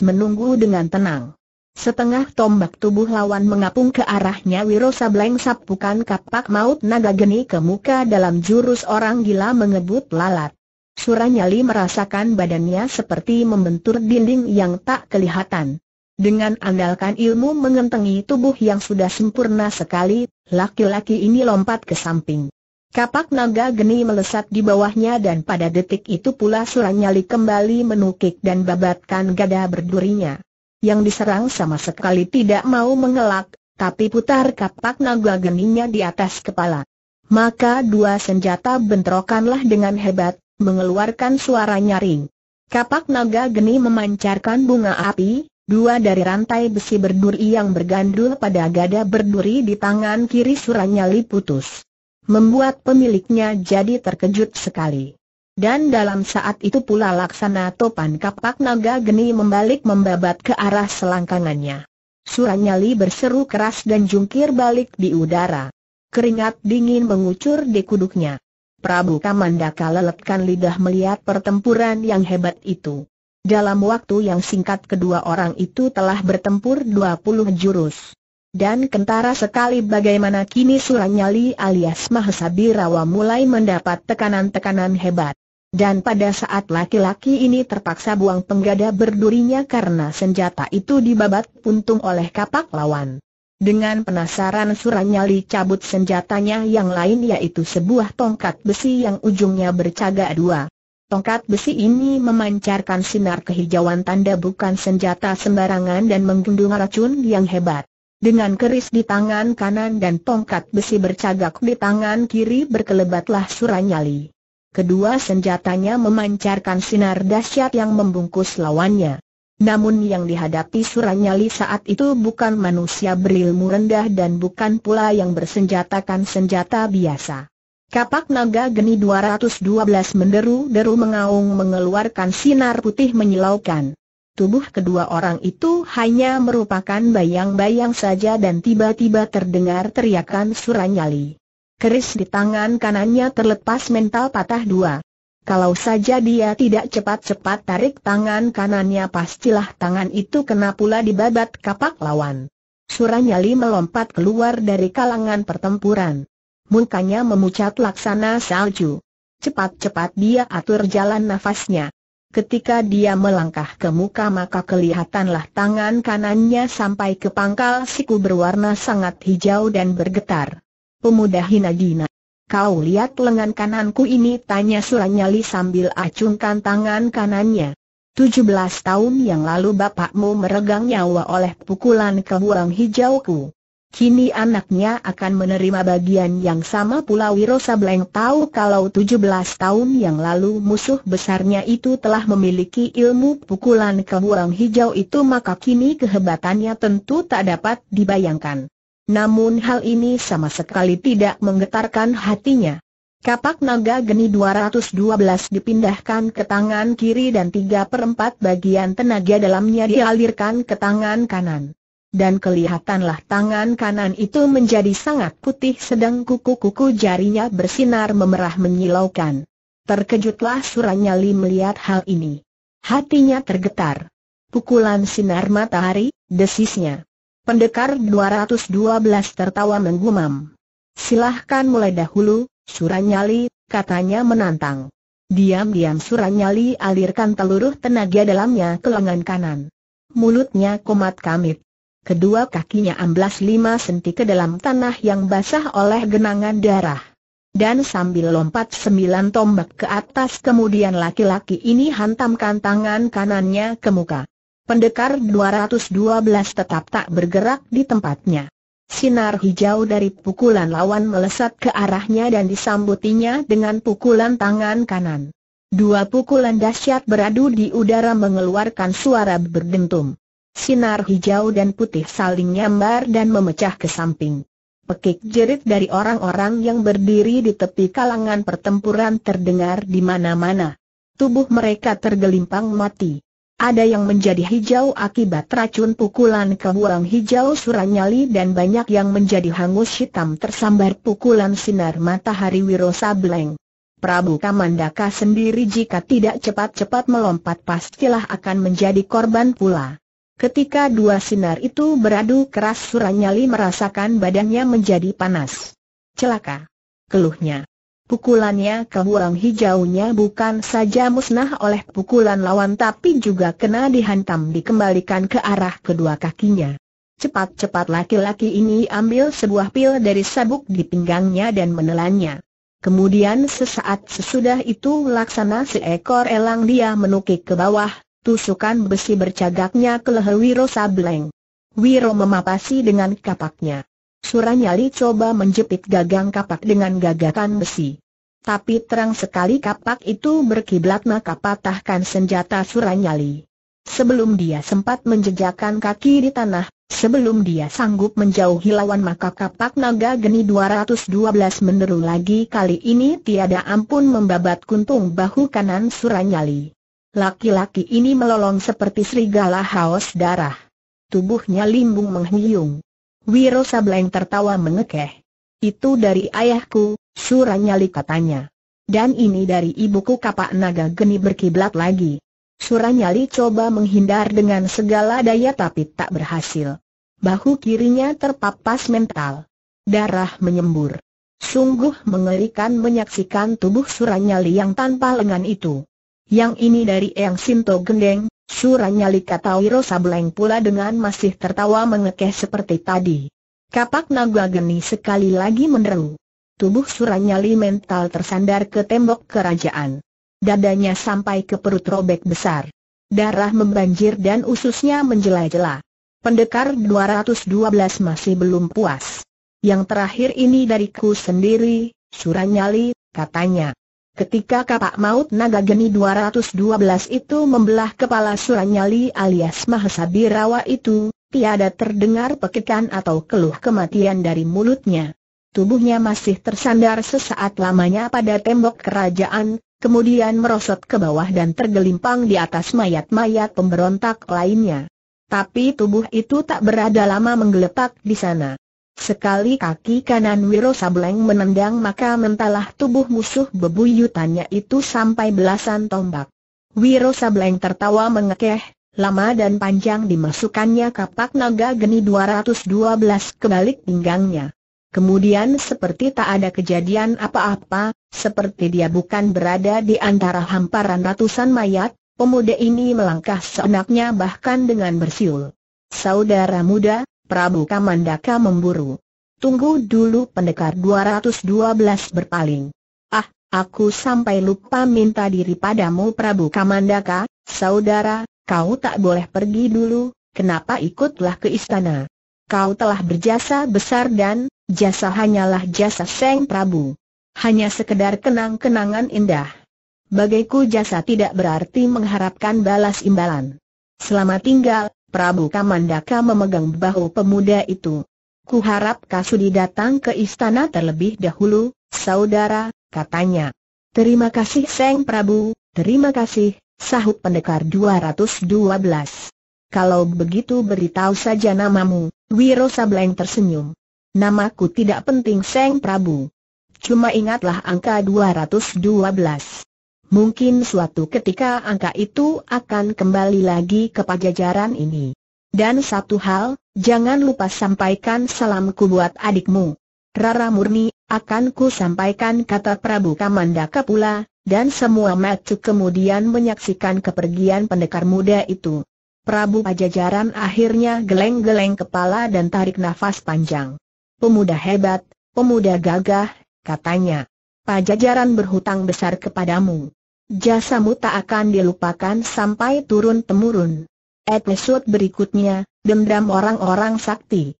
menunggu dengan tenang. Setengah tombak tubuh lawan mengapung ke arahnya Wiro Sableng sapukan kapak maut naga geni ke muka dalam jurus orang gila mengebut lalat. Suranyali merasakan badannya seperti membentur dinding yang tak kelihatan. Dengan andalkan ilmu mengentengi tubuh yang sudah sempurna sekali, laki-laki ini lompat ke samping. Kapak naga geni melesat di bawahnya dan pada detik itu pula Suranyali kembali menukik dan babatkan gada berdurinya yang diserang sama sekali tidak mau mengelak, tapi putar kapak naga geninya di atas kepala. Maka dua senjata bentrokanlah dengan hebat, mengeluarkan suara nyaring. Kapak naga geni memancarkan bunga api, dua dari rantai besi berduri yang bergandul pada gada berduri di tangan kiri suranyali putus. Membuat pemiliknya jadi terkejut sekali. Dan dalam saat itu pula laksana topan kapak naga geni membalik membabat ke arah selangkangannya. Suranyali berseru keras dan jungkir balik di udara. Keringat dingin mengucur di kuduknya. Prabu Kamandaka lelepkan lidah melihat pertempuran yang hebat itu. Dalam waktu yang singkat kedua orang itu telah bertempur 20 jurus. Dan kentara sekali bagaimana kini Suranyali alias Mahasabirawa mulai mendapat tekanan-tekanan hebat. Dan pada saat laki-laki ini terpaksa buang penggada berdurinya karena senjata itu dibabat puntung oleh kapak lawan. Dengan penasaran Suranyali cabut senjatanya yang lain yaitu sebuah tongkat besi yang ujungnya bercaga dua. Tongkat besi ini memancarkan sinar kehijauan tanda bukan senjata sembarangan dan menggendung racun yang hebat. Dengan keris di tangan kanan dan tongkat besi bercagak di tangan kiri berkelebatlah Suranyali kedua senjatanya memancarkan sinar dahsyat yang membungkus lawannya. Namun yang dihadapi Suranyali saat itu bukan manusia berilmu rendah dan bukan pula yang bersenjatakan senjata biasa. Kapak naga geni 212 menderu-deru mengaung mengeluarkan sinar putih menyilaukan. Tubuh kedua orang itu hanya merupakan bayang-bayang saja dan tiba-tiba terdengar teriakan Suranyali keris di tangan kanannya terlepas mental patah dua. Kalau saja dia tidak cepat-cepat tarik tangan kanannya pastilah tangan itu kena pula di babat kapak lawan. Suranyali melompat keluar dari kalangan pertempuran. Mukanya memucat laksana salju. Cepat-cepat dia atur jalan nafasnya. Ketika dia melangkah ke muka maka kelihatanlah tangan kanannya sampai ke pangkal siku berwarna sangat hijau dan bergetar pemuda Hinadina. Kau lihat lengan kananku ini tanya Suranyali sambil acungkan tangan kanannya. 17 tahun yang lalu bapakmu meregang nyawa oleh pukulan kehuang hijauku. Kini anaknya akan menerima bagian yang sama pula Wiro Sableng tahu kalau 17 tahun yang lalu musuh besarnya itu telah memiliki ilmu pukulan kehuang hijau itu maka kini kehebatannya tentu tak dapat dibayangkan. Namun hal ini sama sekali tidak menggetarkan hatinya. Kapak naga geni 212 dipindahkan ke tangan kiri dan tiga perempat bagian tenaga dalamnya dialirkan ke tangan kanan. Dan kelihatanlah tangan kanan itu menjadi sangat putih sedang kuku-kuku jarinya bersinar memerah menyilaukan. Terkejutlah Suranyali melihat hal ini. Hatinya tergetar. Pukulan sinar matahari, desisnya. Pendekar 212 tertawa menggumam. Silahkan mulai dahulu, Suranyali, katanya menantang. Diam-diam Suranyali alirkan seluruh tenaga dalamnya ke lengan kanan. Mulutnya komat kamit. Kedua kakinya amblas lima senti ke dalam tanah yang basah oleh genangan darah. Dan sambil lompat sembilan tombak ke atas kemudian laki-laki ini hantamkan tangan kanannya ke muka. Pendekar 212 tetap tak bergerak di tempatnya. Sinar hijau dari pukulan lawan melesat ke arahnya dan disambutinya dengan pukulan tangan kanan. Dua pukulan dahsyat beradu di udara mengeluarkan suara berdentum. Sinar hijau dan putih saling nyambar dan memecah ke samping. Pekik jerit dari orang-orang yang berdiri di tepi kalangan pertempuran terdengar di mana-mana. Tubuh mereka tergelimpang mati. Ada yang menjadi hijau akibat racun pukulan kebuang hijau suranyali dan banyak yang menjadi hangus hitam tersambar pukulan sinar matahari Wiro Sableng. Prabu Kamandaka sendiri jika tidak cepat-cepat melompat pastilah akan menjadi korban pula. Ketika dua sinar itu beradu keras Suranyali merasakan badannya menjadi panas. Celaka. Keluhnya. Pukulannya ke buang hijaunya bukan saja musnah oleh pukulan lawan tapi juga kena dihantam dikembalikan ke arah kedua kakinya. Cepat-cepat laki-laki ini ambil sebuah pil dari sabuk di pinggangnya dan menelannya. Kemudian sesaat sesudah itu laksana seekor elang dia menukik ke bawah, tusukan besi bercagaknya ke leher Wiro Sableng. Wiro memapasi dengan kapaknya. Suranyali coba menjepit gagang kapak dengan gagakan besi. Tapi terang sekali kapak itu berkiblat maka patahkan senjata Suranyali. Sebelum dia sempat menjejakkan kaki di tanah, sebelum dia sanggup menjauhi lawan maka kapak naga geni 212 meneru lagi kali ini tiada ampun membabat kuntung bahu kanan Suranyali. Laki-laki ini melolong seperti serigala haus darah. Tubuhnya limbung menghiung. Wiro Sableng tertawa mengekeh. Itu dari ayahku, Suranyali katanya. Dan ini dari ibuku kapak naga geni berkiblat lagi. Suranyali coba menghindar dengan segala daya tapi tak berhasil. Bahu kirinya terpapas mental. Darah menyembur. Sungguh mengerikan menyaksikan tubuh Suranyali yang tanpa lengan itu. Yang ini dari Eyang Sinto Gendeng, Suranyali kata Wiro Sableng pula dengan masih tertawa mengekeh seperti tadi. Kapak naga geni sekali lagi menderu. Tubuh Suranyali mental tersandar ke tembok kerajaan. Dadanya sampai ke perut robek besar. Darah membanjir dan ususnya menjela-jela. Pendekar 212 masih belum puas. Yang terakhir ini dariku sendiri, Suranyali, katanya. Ketika kapak maut naga geni 212 itu membelah kepala Suranyali alias Mahasabirawa itu, tiada terdengar pekikan atau keluh kematian dari mulutnya. Tubuhnya masih tersandar sesaat lamanya pada tembok kerajaan, kemudian merosot ke bawah dan tergelimpang di atas mayat-mayat pemberontak lainnya. Tapi tubuh itu tak berada lama menggeletak di sana. Sekali kaki kanan Wiro Sableng menendang maka mentalah tubuh musuh bebuyutannya itu sampai belasan tombak. Wiro Sableng tertawa mengekeh, lama dan panjang dimasukkannya kapak naga geni 212 ke balik pinggangnya. Kemudian seperti tak ada kejadian apa-apa, seperti dia bukan berada di antara hamparan ratusan mayat, pemuda ini melangkah seenaknya bahkan dengan bersiul. Saudara muda, Prabu Kamandaka memburu. Tunggu dulu pendekar 212 berpaling. Ah, aku sampai lupa minta diri padamu Prabu Kamandaka, saudara, kau tak boleh pergi dulu, kenapa ikutlah ke istana? Kau telah berjasa besar dan, jasa hanyalah jasa Seng Prabu. Hanya sekedar kenang-kenangan indah. Bagiku jasa tidak berarti mengharapkan balas imbalan. Selamat tinggal, Prabu Kamandaka memegang bahu pemuda itu. Ku harap Kasudi datang ke istana terlebih dahulu, saudara, katanya. Terima kasih Seng Prabu, terima kasih, sahut pendekar 212. Kalau begitu beritahu saja namamu, Wiro Sableng tersenyum. Namaku tidak penting Seng Prabu. Cuma ingatlah angka 212 mungkin suatu ketika angka itu akan kembali lagi ke pajajaran ini. Dan satu hal, jangan lupa sampaikan salamku buat adikmu. Rara Murni, akan ku sampaikan kata Prabu Kamandaka pula, dan semua matu kemudian menyaksikan kepergian pendekar muda itu. Prabu Pajajaran akhirnya geleng-geleng kepala dan tarik nafas panjang. Pemuda hebat, pemuda gagah, katanya. Pajajaran berhutang besar kepadamu. Jasamu tak akan dilupakan sampai turun-temurun. Episode berikutnya, Dendam Orang-Orang Sakti